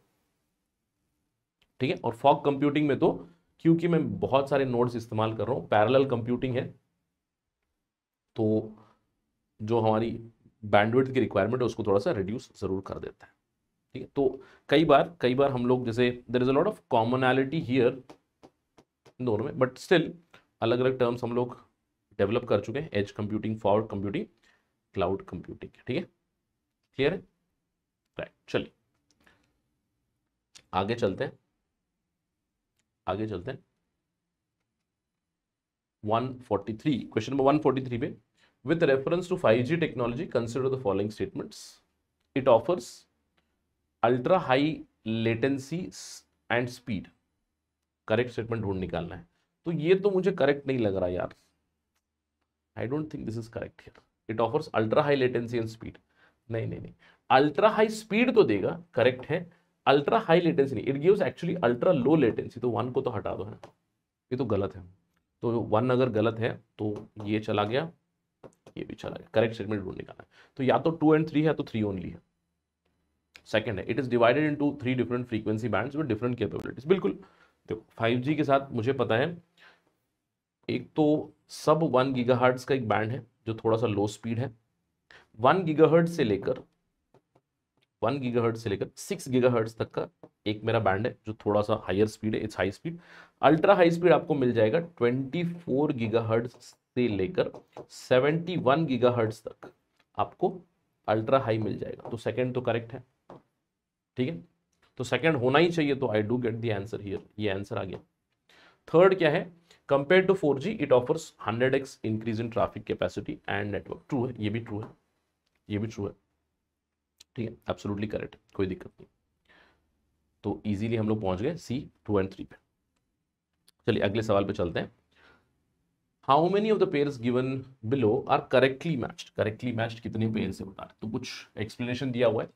ठीक है और फॉग कंप्यूटिंग में तो क्योंकि मैं बहुत सारे नोड्स इस्तेमाल कर रहा हूँ पैरल कंप्यूटिंग है तो जो हमारी बैंडविड की रिक्वायरमेंट है उसको थोड़ा सा रिड्यूस ज़रूर कर देता है ठीक है तो कई बार कई बार हम लोग जैसे there is a lot of commonality here दोनों में बट स्टिल अलग अलग टर्म्स हम लोग डेवलप कर चुके हैं edge computing for computing cloud computing ठीक है क्लियर है राइट चलिए आगे चलते हैं आगे चलते हैं 143 क्वेश्चन नंबर 143 में with reference to 5G technology, consider the following statements. It offers ultra high latency and speed. Correct statement ढूंढ निकालना है तो ये तो मुझे करेक्ट नहीं लग रहा यार I don't think this is correct here it offers ultra high latency and speed नहीं नहीं नहीं अल्ट्रा हाई स्पीड तो देगा करेक्ट है अल्ट्रा हाई लेटेंसी नहीं it gives actually ultra low latency तो वन को तो हटा दो है ना ये तो गलत है तो वन अगर गलत है तो ये चला गया ये भी चला गया करेक्ट स्टेटमेंट ढूंढ निकालना है तो या तो टू एंड थ्री है तो थ्री ओनली है सेकेंड है it is divided into three different frequency band with different capabilities बिल्कुल देखो फाइव जी के साथ मुझे पता है एक तो सब वन गीगा का एक बैंड है जो थोड़ा सा लो स्पीड है वन गीगा से लेकर वन गीगाहर्ट से लेकर सिक्स गीगाहर्ट्ज तक का एक मेरा बैंड है जो थोड़ा सा हायर स्पीड है it's high speed ultra high speed आपको मिल जाएगा ट्वेंटी फोर गीगाहर्ट्ज से लेकर सेवेंटी वन गीगाहर्ट्ज तक आपको अल्ट्रा हाई मिल जाएगा तो सेकेंड तो करेक्ट है ठीक है तो सेकेंड होना ही चाहिए तो I do get the answer here ये आंसर आ गया थर्ड क्या है compare to four G it offers hundred X increase in traffic capacity and network true है ये भी ट्रू है ये भी ट्रू है ठीक है एब्सोलूटली करेक्ट कोई दिक्कत नहीं तो इजीली हम लोग पहुंच गए सी टू एंड थ्री पे चलिए अगले सवाल पे चलते हैं how many of the pairs given below are correctly matched correctly matched कितने पेयर्स से बता तो कुछ एक्सप्लेनेशन दिया हुआ है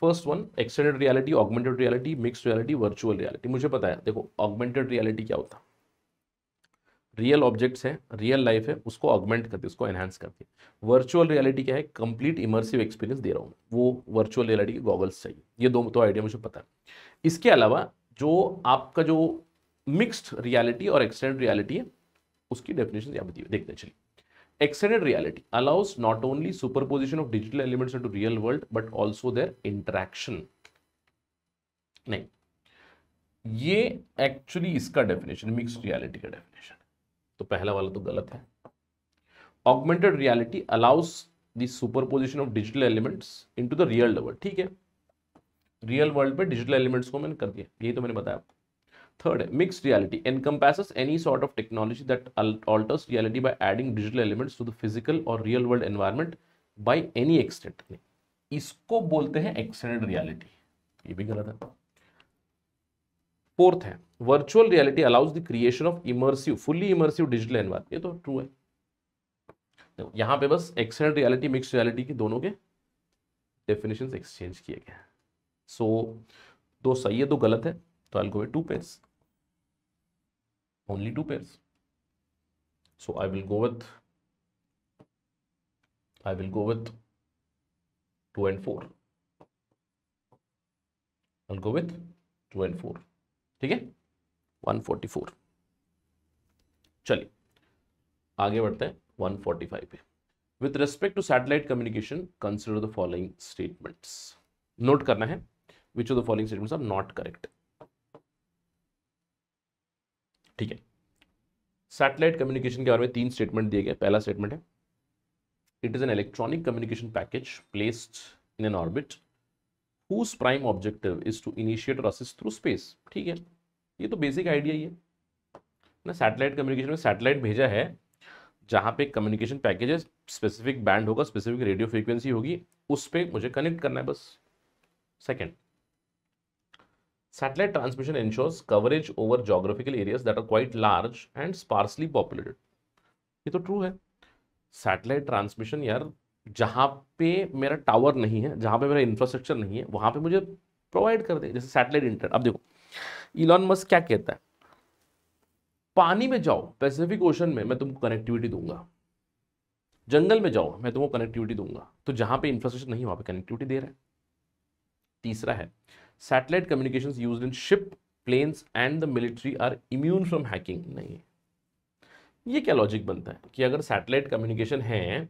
first one extended reality augmented reality mix reality virtual reality मुझे पता है देखो ऑगमेंटेड रियलिटी क्या होता रियल ऑब्जेक्ट्स है रियल लाइफ है उसको ऑगमेंट करती है उसको एनहेंस करती है वर्चुअल रियलिटी क्या है कंप्लीट इमर्सिव एक्सपीरियंस दे रहा हूँ वो वर्चुअल रियलिटी के गॉगल्स चाहिए ये दो तो आइडिया मुझे पता है इसके अलावा जो आपका जो मिक्स्ड रियलिटी और एक्सटेंड रियलिटी है उसकी डेफिनेशन यहाँ बताइए देखते चलिए extended reality not only only of digital digital into real world but also their interaction नहीं ये एक्चुअली इसका डेफिनेशन मिक्स रियलिटी का डेफिनेशन तो पहला वाला तो गलत है augmented reality allows the superposition of digital elements to the real world ठीक है रियल वर्ल्ड में डिजिटल एलिमेंट्स को मैंने कर दिया यही तो मैंने बताया आपको थर्ड है mix reality encompasses any sort of technology that alters reality by adding digital elements to the physical or real world environment by any extent इसको बोलते हैं एक्सटेंडेड रियालिटी ये भी गलत है फोर्थ है virtual reality allows the creation of immersive fully immersive digital environment ये तो ट्रू है तो यहां पे बस एक्सटर्नल रियलिटी मिक्स रियलिटी के दोनों के डेफिनेशन एक्सचेंज किए गए सो दो सही है दो गलत है तो I go two pairs only two pairs so I will go with I will go with two and four I go with two and four ठीक है 144 चलिए आगे बढ़ते हैं 145 पे with respect to satellite communication consider the following statements note करना है which of the following statements are not correct ठीक है सैटेलाइट कम्युनिकेशन के बारे में तीन स्टेटमेंट दिए गए पहला स्टेटमेंट है it is an electronic communication package placed in an orbit whose prime objective is to initiate races through space ठीक है ये तो बेसिक आइडिया ही है ना सैटेलाइट कम्युनिकेशन में सैटेलाइट भेजा है जहाँ पे कम्युनिकेशन पैकेज है स्पेसिफिक बैंड होगा स्पेसिफिक रेडियो फ्रिक्वेंसी होगी उस पर मुझे कनेक्ट करना है बस second satellite transmission ensures coverage over geographical areas that are quite large and sparsely populated ये तो ट्रू है सैटेलाइट ट्रांसमिशन यार जहाँ पे मेरा टावर नहीं है जहाँ पे मेरा इंफ्रास्ट्रक्चर नहीं है वहाँ पे मुझे प्रोवाइड कर दे जैसे सैटेलाइट इंटरनेट अब देखो इलॉन मस्क क्या कहता है पानी में जाओ पैसिफिक ओशन में मैं तुमको कनेक्टिविटी दूंगा जंगल में जाओ मैं तुमको कनेक्टिविटी दूंगा तो जहाँ पे इंफ्रास्ट्रक्चर नहीं वहाँ पे कनेक्टिविटी दे रहा है तीसरा है satellite communication use in ship planes and the military are immune from hacking नहीं ये क्या लॉजिक बनता है कि अगर सैटेलाइट कम्युनिकेशन है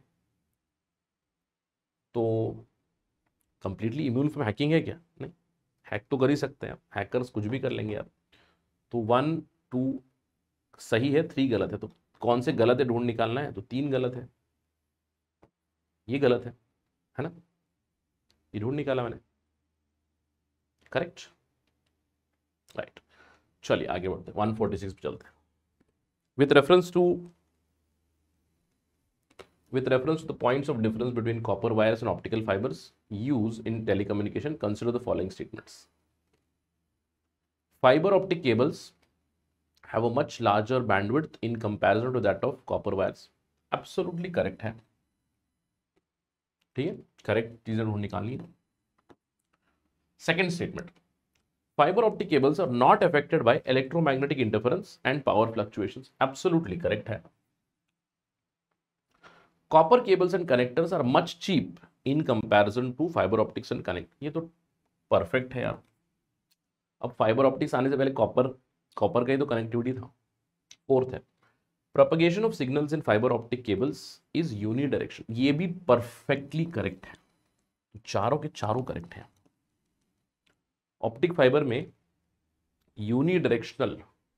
तो कंप्लीटली इम्यून फ्रॉम हैकिंग है क्या नहीं हैक तो कर ही सकते हैं आप हैकर्स कुछ भी कर लेंगे आप तो वन टू सही है थ्री गलत है तो कौन से गलत है ढूंढ निकालना है तो तीन गलत है ये गलत है है ना ये ढूंढ निकाला मैंने करेक्ट राइट चलिए आगे बढ़ते हैं वन फोर्टी सिक्स पे चलते हैं with reference to with reference to the points of difference between copper wires and optical fibers used in telecommunication, consider the following statements. Fiber optic cables have a much larger bandwidth in comparison to that of copper wires. Absolutely correct है ठीक है correct चीजें ढूंढ निकालनी है second statement fibre optic cables are not affected by electromagnetic interference copper cables and connectors are much cheap in comparison to fibre optics and connect ये तो perfect है यार अब फाइबर ऑप्टिक्स आने से पहले कॉपर कॉपर का ही तो कनेक्टिविटी था फोर्थ है propagation of signals in fibre optic cables is unidirection ये भी परफेक्टली करेक्ट है चारों के चारों करेक्ट हैं ऑप्टिक फाइबर में यूनि डायरेक्शनल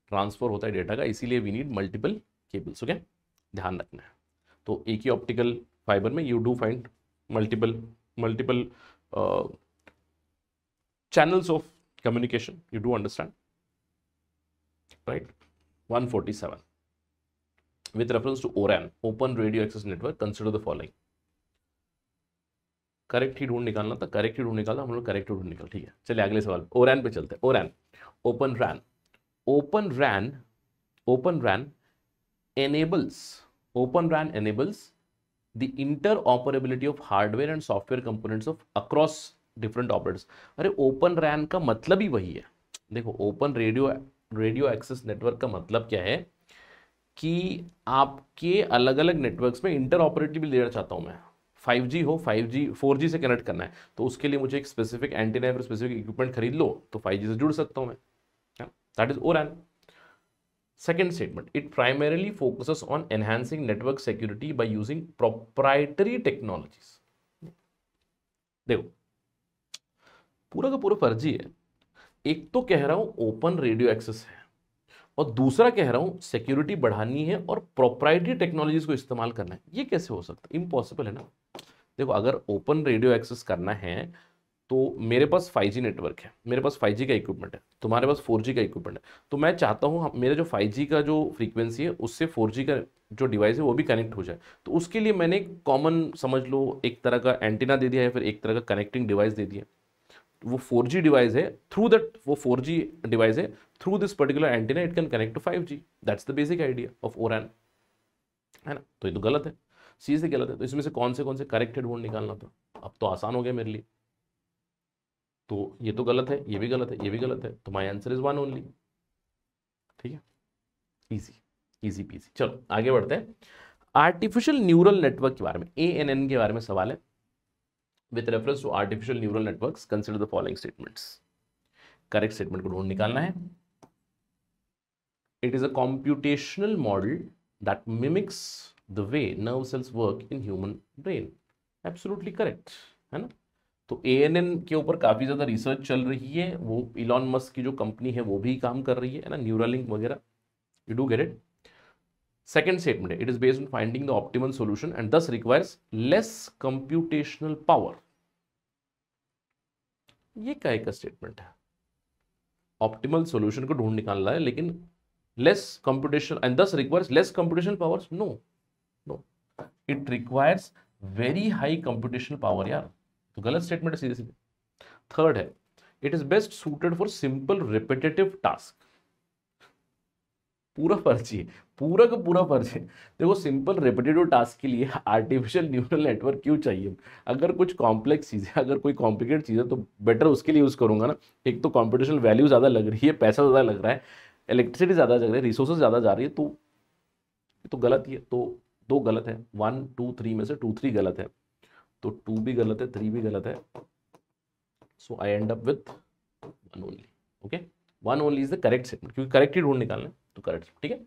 ट्रांसफर होता है डेटा का इसीलिए we need multiple cables okay ध्यान रखना है तो एक ही ऑप्टिकल फाइबर में you do find multiple multiple channels of communication you do understand right 147 with reference to oran open radio access network consider the following correct ही ढूंढ निकालना था करेक्ट ही ढूंढ निकालना हम लोग करेक्ट ही ढूंढ निकाल ठीक है चलिए अगले सवाल एन पे चलते हैं ORAN open RAN open RAN open RAN enables RAN enables the interoperability of hardware and software components of across different operators अरे ओपन रैन का मतलब ही वही है देखो open radio radio access network का मतलब क्या है कि आपके अलग अलग नेटवर्क्स में इंटर ऑपरेटिव लेना चाहता हूँ मैं 5G हो 5G 4G से कनेक्ट करना है तो उसके लिए मुझे एक स्पेसिफिक एंटीना स्पेसिफिक इक्विपमेंट खरीद लो तो 5G से जुड़ सकता हूँ मैं that is O RAN Second statement, it primarily focuses on enhancing network security by using proprietary technologies. देखो पूरा का पूरा फर्जी है एक तो कह रहा हूं ओपन रेडियो एक्सेस है और दूसरा कह रहा हूं सिक्योरिटी बढ़ानी है और प्रोप्राइटरी टेक्नोलॉजीज को इस्तेमाल करना है ये कैसे हो सकता है इम्पॉसिबल है ना देखो अगर ओपन रेडियो एक्सेस करना है तो मेरे पास 5G नेटवर्क है मेरे पास 5G का इक्विपमेंट है तुम्हारे पास 4G का इक्विपमेंट है तो मैं चाहता हूँ हाँ, मेरा जो 5G का जो फ्रीक्वेंसी है उससे 4G का जो डिवाइस है वो भी कनेक्ट हो जाए तो उसके लिए मैंने एक कॉमन समझ लो एक तरह का एंटीना दे दिया है फिर एक तरह का कनेक्टिंग डिवाइस दे दिया वो फोर डिवाइस है थ्रू दैट वो फोर डिवाइस है through this particular antenna it can connect to five that's the basic idea of ओर है ना तो ये तो गलत है सीधे गलत है तो इसमें से कौन से कौन से करेक्टेड वोट निकालना था अब तो आसान हो गया मेरे लिए तो ये तो गलत है ये भी गलत है ये भी गलत है तो my answer is one only ठीक है इजी इजी पीजी चलो आगे बढ़ते हैं आर्टिफिशियल न्यूरल नेटवर्क के बारे में ए एन एन के बारे में सवाल है with reference to artificial neural network consider the following statements correct statement को ढूंढ निकालना है it is a computational model that mimics the way nerve cells work in human brain absolutely correct है ना तो ए के ऊपर काफ़ी ज़्यादा रिसर्च चल रही है वो इलॉन मस्क की जो कंपनी है वो भी काम कर रही है ना न्यूरालिंक वगैरह you do get it second statement it is based on finding the optimal solution and thus requires less computational power ये क्या एक स्टेटमेंट है ऑप्टिमल सोल्यूशन को ढूंढ निकालना है लेकिन less computation and thus requires less computation powers no no it requires very high computational power यार तो गलत स्टेटमेंट सीधे सीधे थर्ड है it is best suited for simple repetitive task पूरा पर्ची है पूरा का पूरा पर्ची देखो सिंपल रिपीटेटिव टास्क के लिए आर्टिफिशियल न्यूरल नेटवर्क क्यों चाहिए अगर कुछ कॉम्प्लेक्स चीज़ें अगर कोई कॉम्प्लिकेट चीज़ है तो बेटर उसके लिए यूज़ करूँगा ना एक तो कॉम्पिटिशन वैल्यू ज़्यादा लग रही है पैसा ज़्यादा लग रहा है इलेक्ट्रिसिटी ज़्यादा लग रही है रिसोर्सेज ज़्यादा जा रही है तो तो गलत ही है तो दो गलत है वन टू थ्री में से टू थ्री गलत है तो टू भी गलत है थ्री भी गलत है so I end up with one only okay one only is the correct segment क्योंकि करेक्ट ही ढूंढ निकालना है तो करेक्ट ठीक है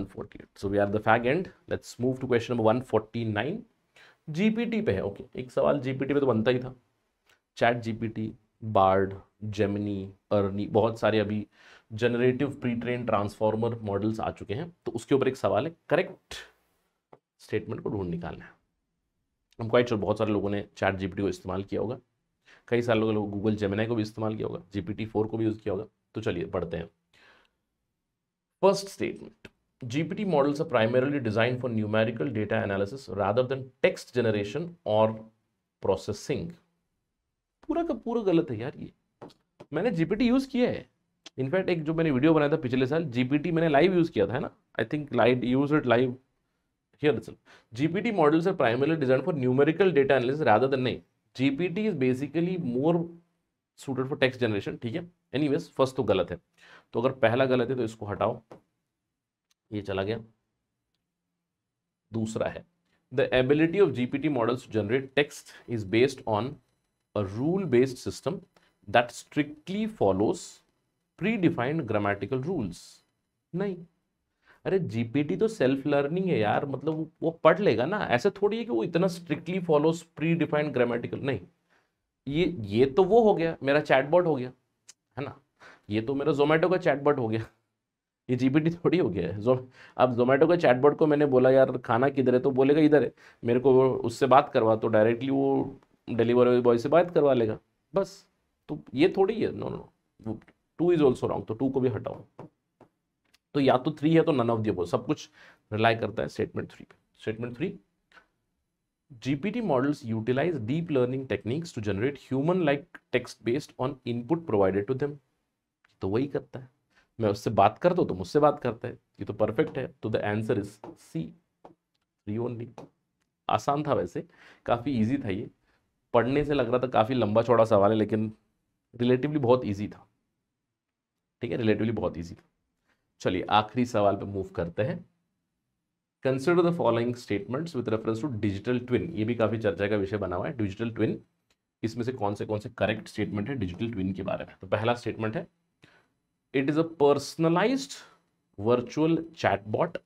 at so we are the fact and let's move to question number 149 GPT पे है ओके okay. एक सवाल जीपीटी पे तो बनता ही था ChatGPT Bard Gemini Ernie बहुत सारे अभी generative pre train transformer models आ चुके हैं तो उसके ऊपर एक सवाल है करेक्ट स्टेटमेंट को ढूंढ निकालना है हम क्वाइट श्योर बहुत सारे लोगों ने चैट जीपीटी को इस्तेमाल किया होगा कई सारे लोगों ने गूगल जेमिनाई को भी इस्तेमाल किया होगा जीपीटी फोर को भी यूज़ किया होगा तो चलिए पढ़ते हैं first statement GPT models are primarily design for numerical data analysis rather than text generation और प्रोसेसिंग पूरा का पूरा गलत है यार ये मैंने जीपीटी यूज़ किया है इनफैक्ट एक जो मैंने वीडियो बनाया था पिछले साल जीपीटी मैंने लाइव यूज़ किया था ना I think live use it live Here listen, GPT models are primarily designed for numerical data analysis rather than नहीं. GPT is basically more suited for text generation. ठीक है. Anyways, first तो गलत है. तो अगर पहला गलत है तो इसको हटाओ. ये चला गया. दूसरा है. The ability of GPT models to generate text is based on a rule-based system that strictly follows predefined grammatical rules. नहीं अरे जीपीटी तो सेल्फ लर्निंग है यार मतलब वो पढ़ लेगा ना ऐसे थोड़ी है कि वो इतना strictly follow predefined grammatical नहीं ये ये तो वो हो गया मेरा चैटबॉट हो गया है ना ये तो मेरा जोमेटो का चैटबॉट हो गया ये जीपीटी थोड़ी हो गया है जो अब जोमेटो के चैटबॉट को मैंने बोला यार खाना किधर है तो बोलेगा इधर है मेरे को उससे बात करवा तो डायरेक्टली वो डिलीवरी बॉय से बात करवा लेगा बस तो ये थोड़ी है no no two is also wrong तो टू को भी हटाओ तो या तो थ्री है तो नन ऑफ दी सब कुछ रिलाई करता है स्टेटमेंट थ्री पे statement three GPT models utilize deep learning techniques to generate human-like text based on input provided to them. तो वही करता है मैं उससे बात कर दो तो मुझसे बात करता है ये तो परफेक्ट है तो the answer is C three only आसान था वैसे काफ़ी ईजी था ये पढ़ने से लग रहा था काफ़ी लंबा चौड़ा सवाल है लेकिन रिलेटिवली बहुत ईजी था ठीक है रिलेटिवली बहुत ईजी था चलिए आखिरी सवाल पे मूव करते हैं consider the following statements with reference to digital twin ये भी काफ़ी चर्चा का विषय बना हुआ है डिजिटल ट्विन इसमें से कौन से कौन से करेक्ट स्टेटमेंट है डिजिटल ट्विन के बारे में तो पहला स्टेटमेंट है it is a personalise virtual chatbot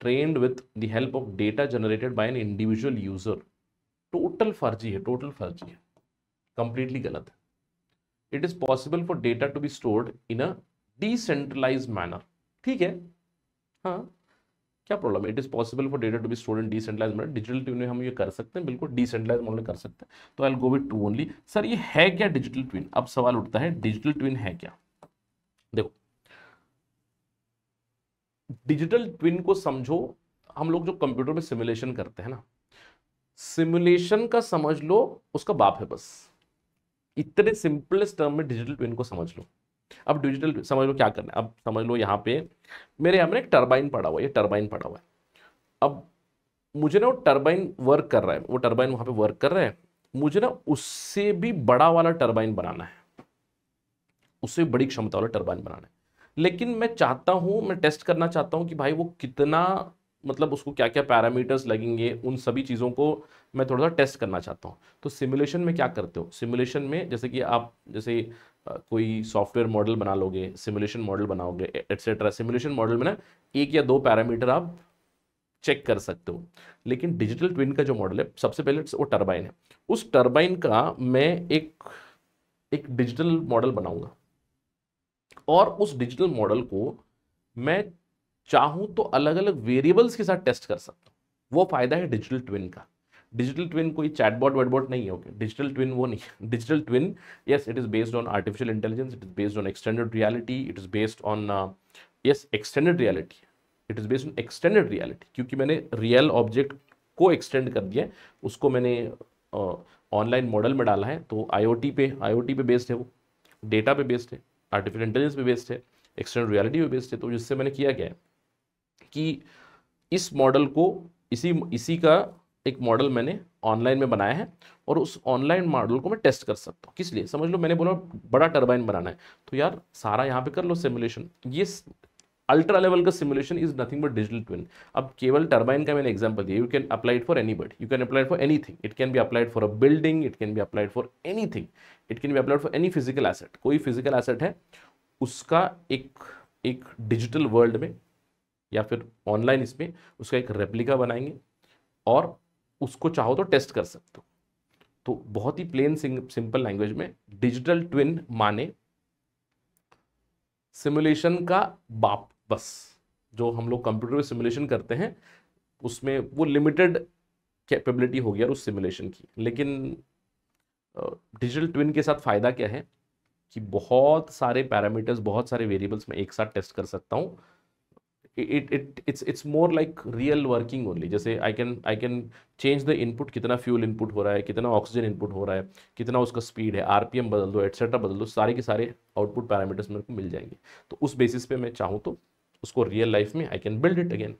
trained with the help of data generated by an individual user total फर्जी है टोटल फर्जी है कंप्लीटली गलत है it is possible for data to be stored in a decentralise manner ठीक है हाँ क्या problem it is possible for data to be store in decentralise manner digital twin में हम ये कर सकते हैं बिल्कुल डिसेंट्रलाइज मॉडल कर सकते हैं तो I go with two only sir ये है क्या डिजिटल ट्विन अब सवाल उठता है डिजिटल ट्विन है क्या देखो डिजिटल ट्विन को समझो हम लोग जो कंप्यूटर में सिमुलेशन करते हैं ना सिमुलेशन का समझ लो उसका बाप है बस इतने सिंपलेस्ट टर्म में डिजिटल ट्विन को समझ लो अब डिजिटल समझ लो क्या करना है अब समझ लो यहाँ पे मेरे यहाँ पर एक टर्बाइन पड़ा हुआ है ये टर्बाइन पड़ा हुआ है अब मुझे ना वो टर्बाइन वर्क कर रहा है वो टर्बाइन वहाँ पे वर्क कर रहा है मुझे ना उससे भी बड़ा वाला टर्बाइन बनाना है उससे बड़ी क्षमता वाला टर्बाइन बनाना है लेकिन मैं चाहता हूँ मैं टेस्ट करना चाहता हूँ कि भाई वो कितना मतलब उसको क्या क्या पैरामीटर्स लगेंगे उन सभी चीज़ों को मैं थोड़ा सा टेस्ट करना चाहता हूँ तो सिमुलेशन में क्या करते हो सिमुलेशन में जैसे कि आप जैसे कोई सॉफ्टवेयर मॉडल बना लोगे सिमुलेशन मॉडल बनाओगे एटसेट्रा सिमुलेशन मॉडल में ना एक या दो पैरामीटर आप चेक कर सकते हो लेकिन डिजिटल ट्विन का जो मॉडल है सबसे पहले वो टर्बाइन है उस टर्बाइन का मैं एक एक डिजिटल मॉडल बनाऊंगा और उस डिजिटल मॉडल को मैं चाहूँ तो अलग अलग वेरिएबल्स के साथ टेस्ट कर सकता हूँ वो फ़ायदा है डिजिटल ट्विन का डिजिटल ट्विन कोई चैटबॉट वेटबॉट नहीं है ओके डिजिटल ट्विन वो नहीं digital twin yes it is based on artificial intelligence it is based on extended reality it is based on yes extended reality it is based on extended reality क्योंकि मैंने real object को extend कर दिया उसको मैंने online uh, model में डाला है तो आई पे आई पे बेस्ड है वो डेटा पे बेस्ड है आर्टिफिशियल इंटेलिजेंस पे बेस्ड है एक्सटेंडेड रियलिटी पे बेस्ड है तो जिससे मैंने किया क्या है कि इस मॉडल को इसी इसी का एक मॉडल मैंने ऑनलाइन में बनाया है और उस ऑनलाइन मॉडल को मैं टेस्ट कर सकता हूँ किस लिए समझ लो मैंने बोला बड़ा टर्बाइन बनाना है तो यार सारा यहाँ पे कर लो सिमुलेशन ये अल्ट्रा लेवल का simulation is nothing but digital twin अब केवल टर्बाइन का मैंने एग्जाम्पल दिया you can applied for any but you can apply for anything it can be applied for a building it can be applied for anything it can be applied for any physical asset कोई physical asset है उसका एक एक digital world में या फिर online इसमें उसका एक रेप्लिका बनाएंगे और उसको चाहो तो टेस्ट कर सकते हो तो बहुत ही प्लेन सिंपल लैंग्वेज में डिजिटल ट्विन माने सिमुलेशन का बाप बस जो हम लोग कंप्यूटर में सिमुलेशन करते हैं उसमें वो लिमिटेड कैपेबिलिटी हो गया उस सिमुलेशन की लेकिन डिजिटल ट्विन के साथ फ़ायदा क्या है कि बहुत सारे पैरामीटर्स बहुत सारे वेरिएबल्स मैं एक साथ टेस्ट कर सकता हूँ it it it's it's more like real working only जैसे I can I can change the input कितना फ्यूल इनपुट हो रहा है कितना ऑक्सीजन इनपुट हो रहा है कितना उसका स्पीड है आरपीएम बदल दो एट्सेट्रा बदल दो सारे के सारे आउटपुट पैरामीटर्स मेरे को मिल जाएंगे तो उस बेसिस पे मैं चाहूँ तो उसको रियल लाइफ में I can build it again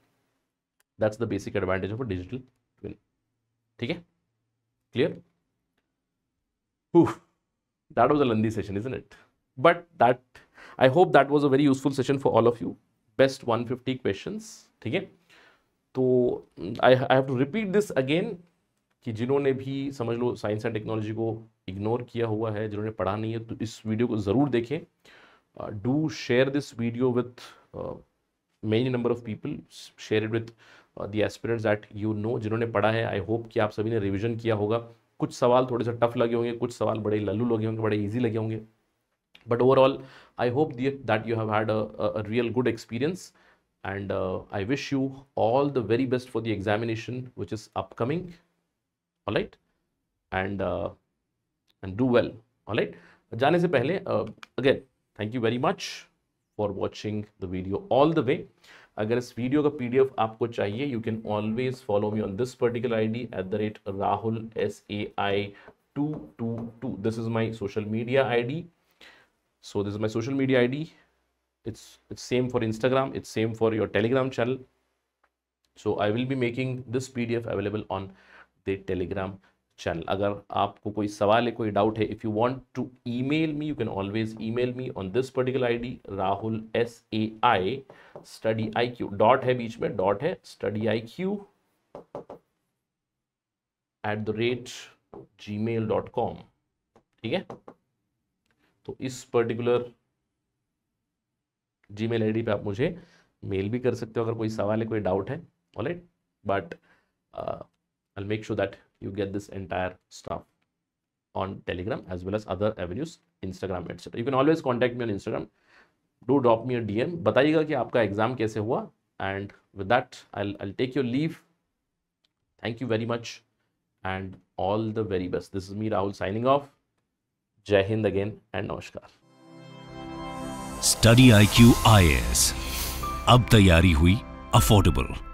that's the basic advantage of a digital twin ठीक है clear that was a lengthy session is it but that I hope that was a very useful session for all of you best 150 questions ठीक है तो I I have to repeat this again कि जिन्होंने भी समझ लो science and technology को ignore किया हुआ है जिन्होंने पढ़ा नहीं है तो इस वीडियो को ज़रूर देखें do share this video with many number of people share it with the aspirants that you know जिन्होंने पढ़ा है आई होप कि आप सभी ने रिविजन किया होगा कुछ सवाल थोड़े से टफ लगे होंगे कुछ सवाल बड़े लल्लू लगे होंगे बड़े ईजी लगे होंगे But overall, I hope the, that you have had a, a, real good experience and uh, I wish you all the very best for the examination which is upcoming. All right. And, uh, and do well. All right. जाने से पहले again thank you very much for watching the video all the way अगर इस video का PDF आपको चाहिए you can always follow me on this particular ID at the rate Rahul S A I two two two this is my social media ID so this is my social media id it's it's same for instagram it's same for your telegram channel so i will be making this pdf available on the telegram channel अगर आपको कोई सवाल है कोई doubt है if you want to email me you can always email me on this particular ID Rahul S A I study I Q dot है बीच में डॉट है study I Q at the rate Gmail dot com ठीक है तो इस particular जी mail आई पे आप मुझे मेल भी कर सकते हो अगर कोई सवाल है कोई डाउट है all right but I make sure that you get this entire staff on Telegram as well as other avenues Instagram etcetera you can always contact me on Instagram do drop me D M बताइएगा कि आपका exam कैसे हुआ and with that I I take your leave thank you very much and all the very best this is me Rahul signing off जय हिंद again and नमस्कार study I Q I S अब तैयारी हुई अफोर्डेबल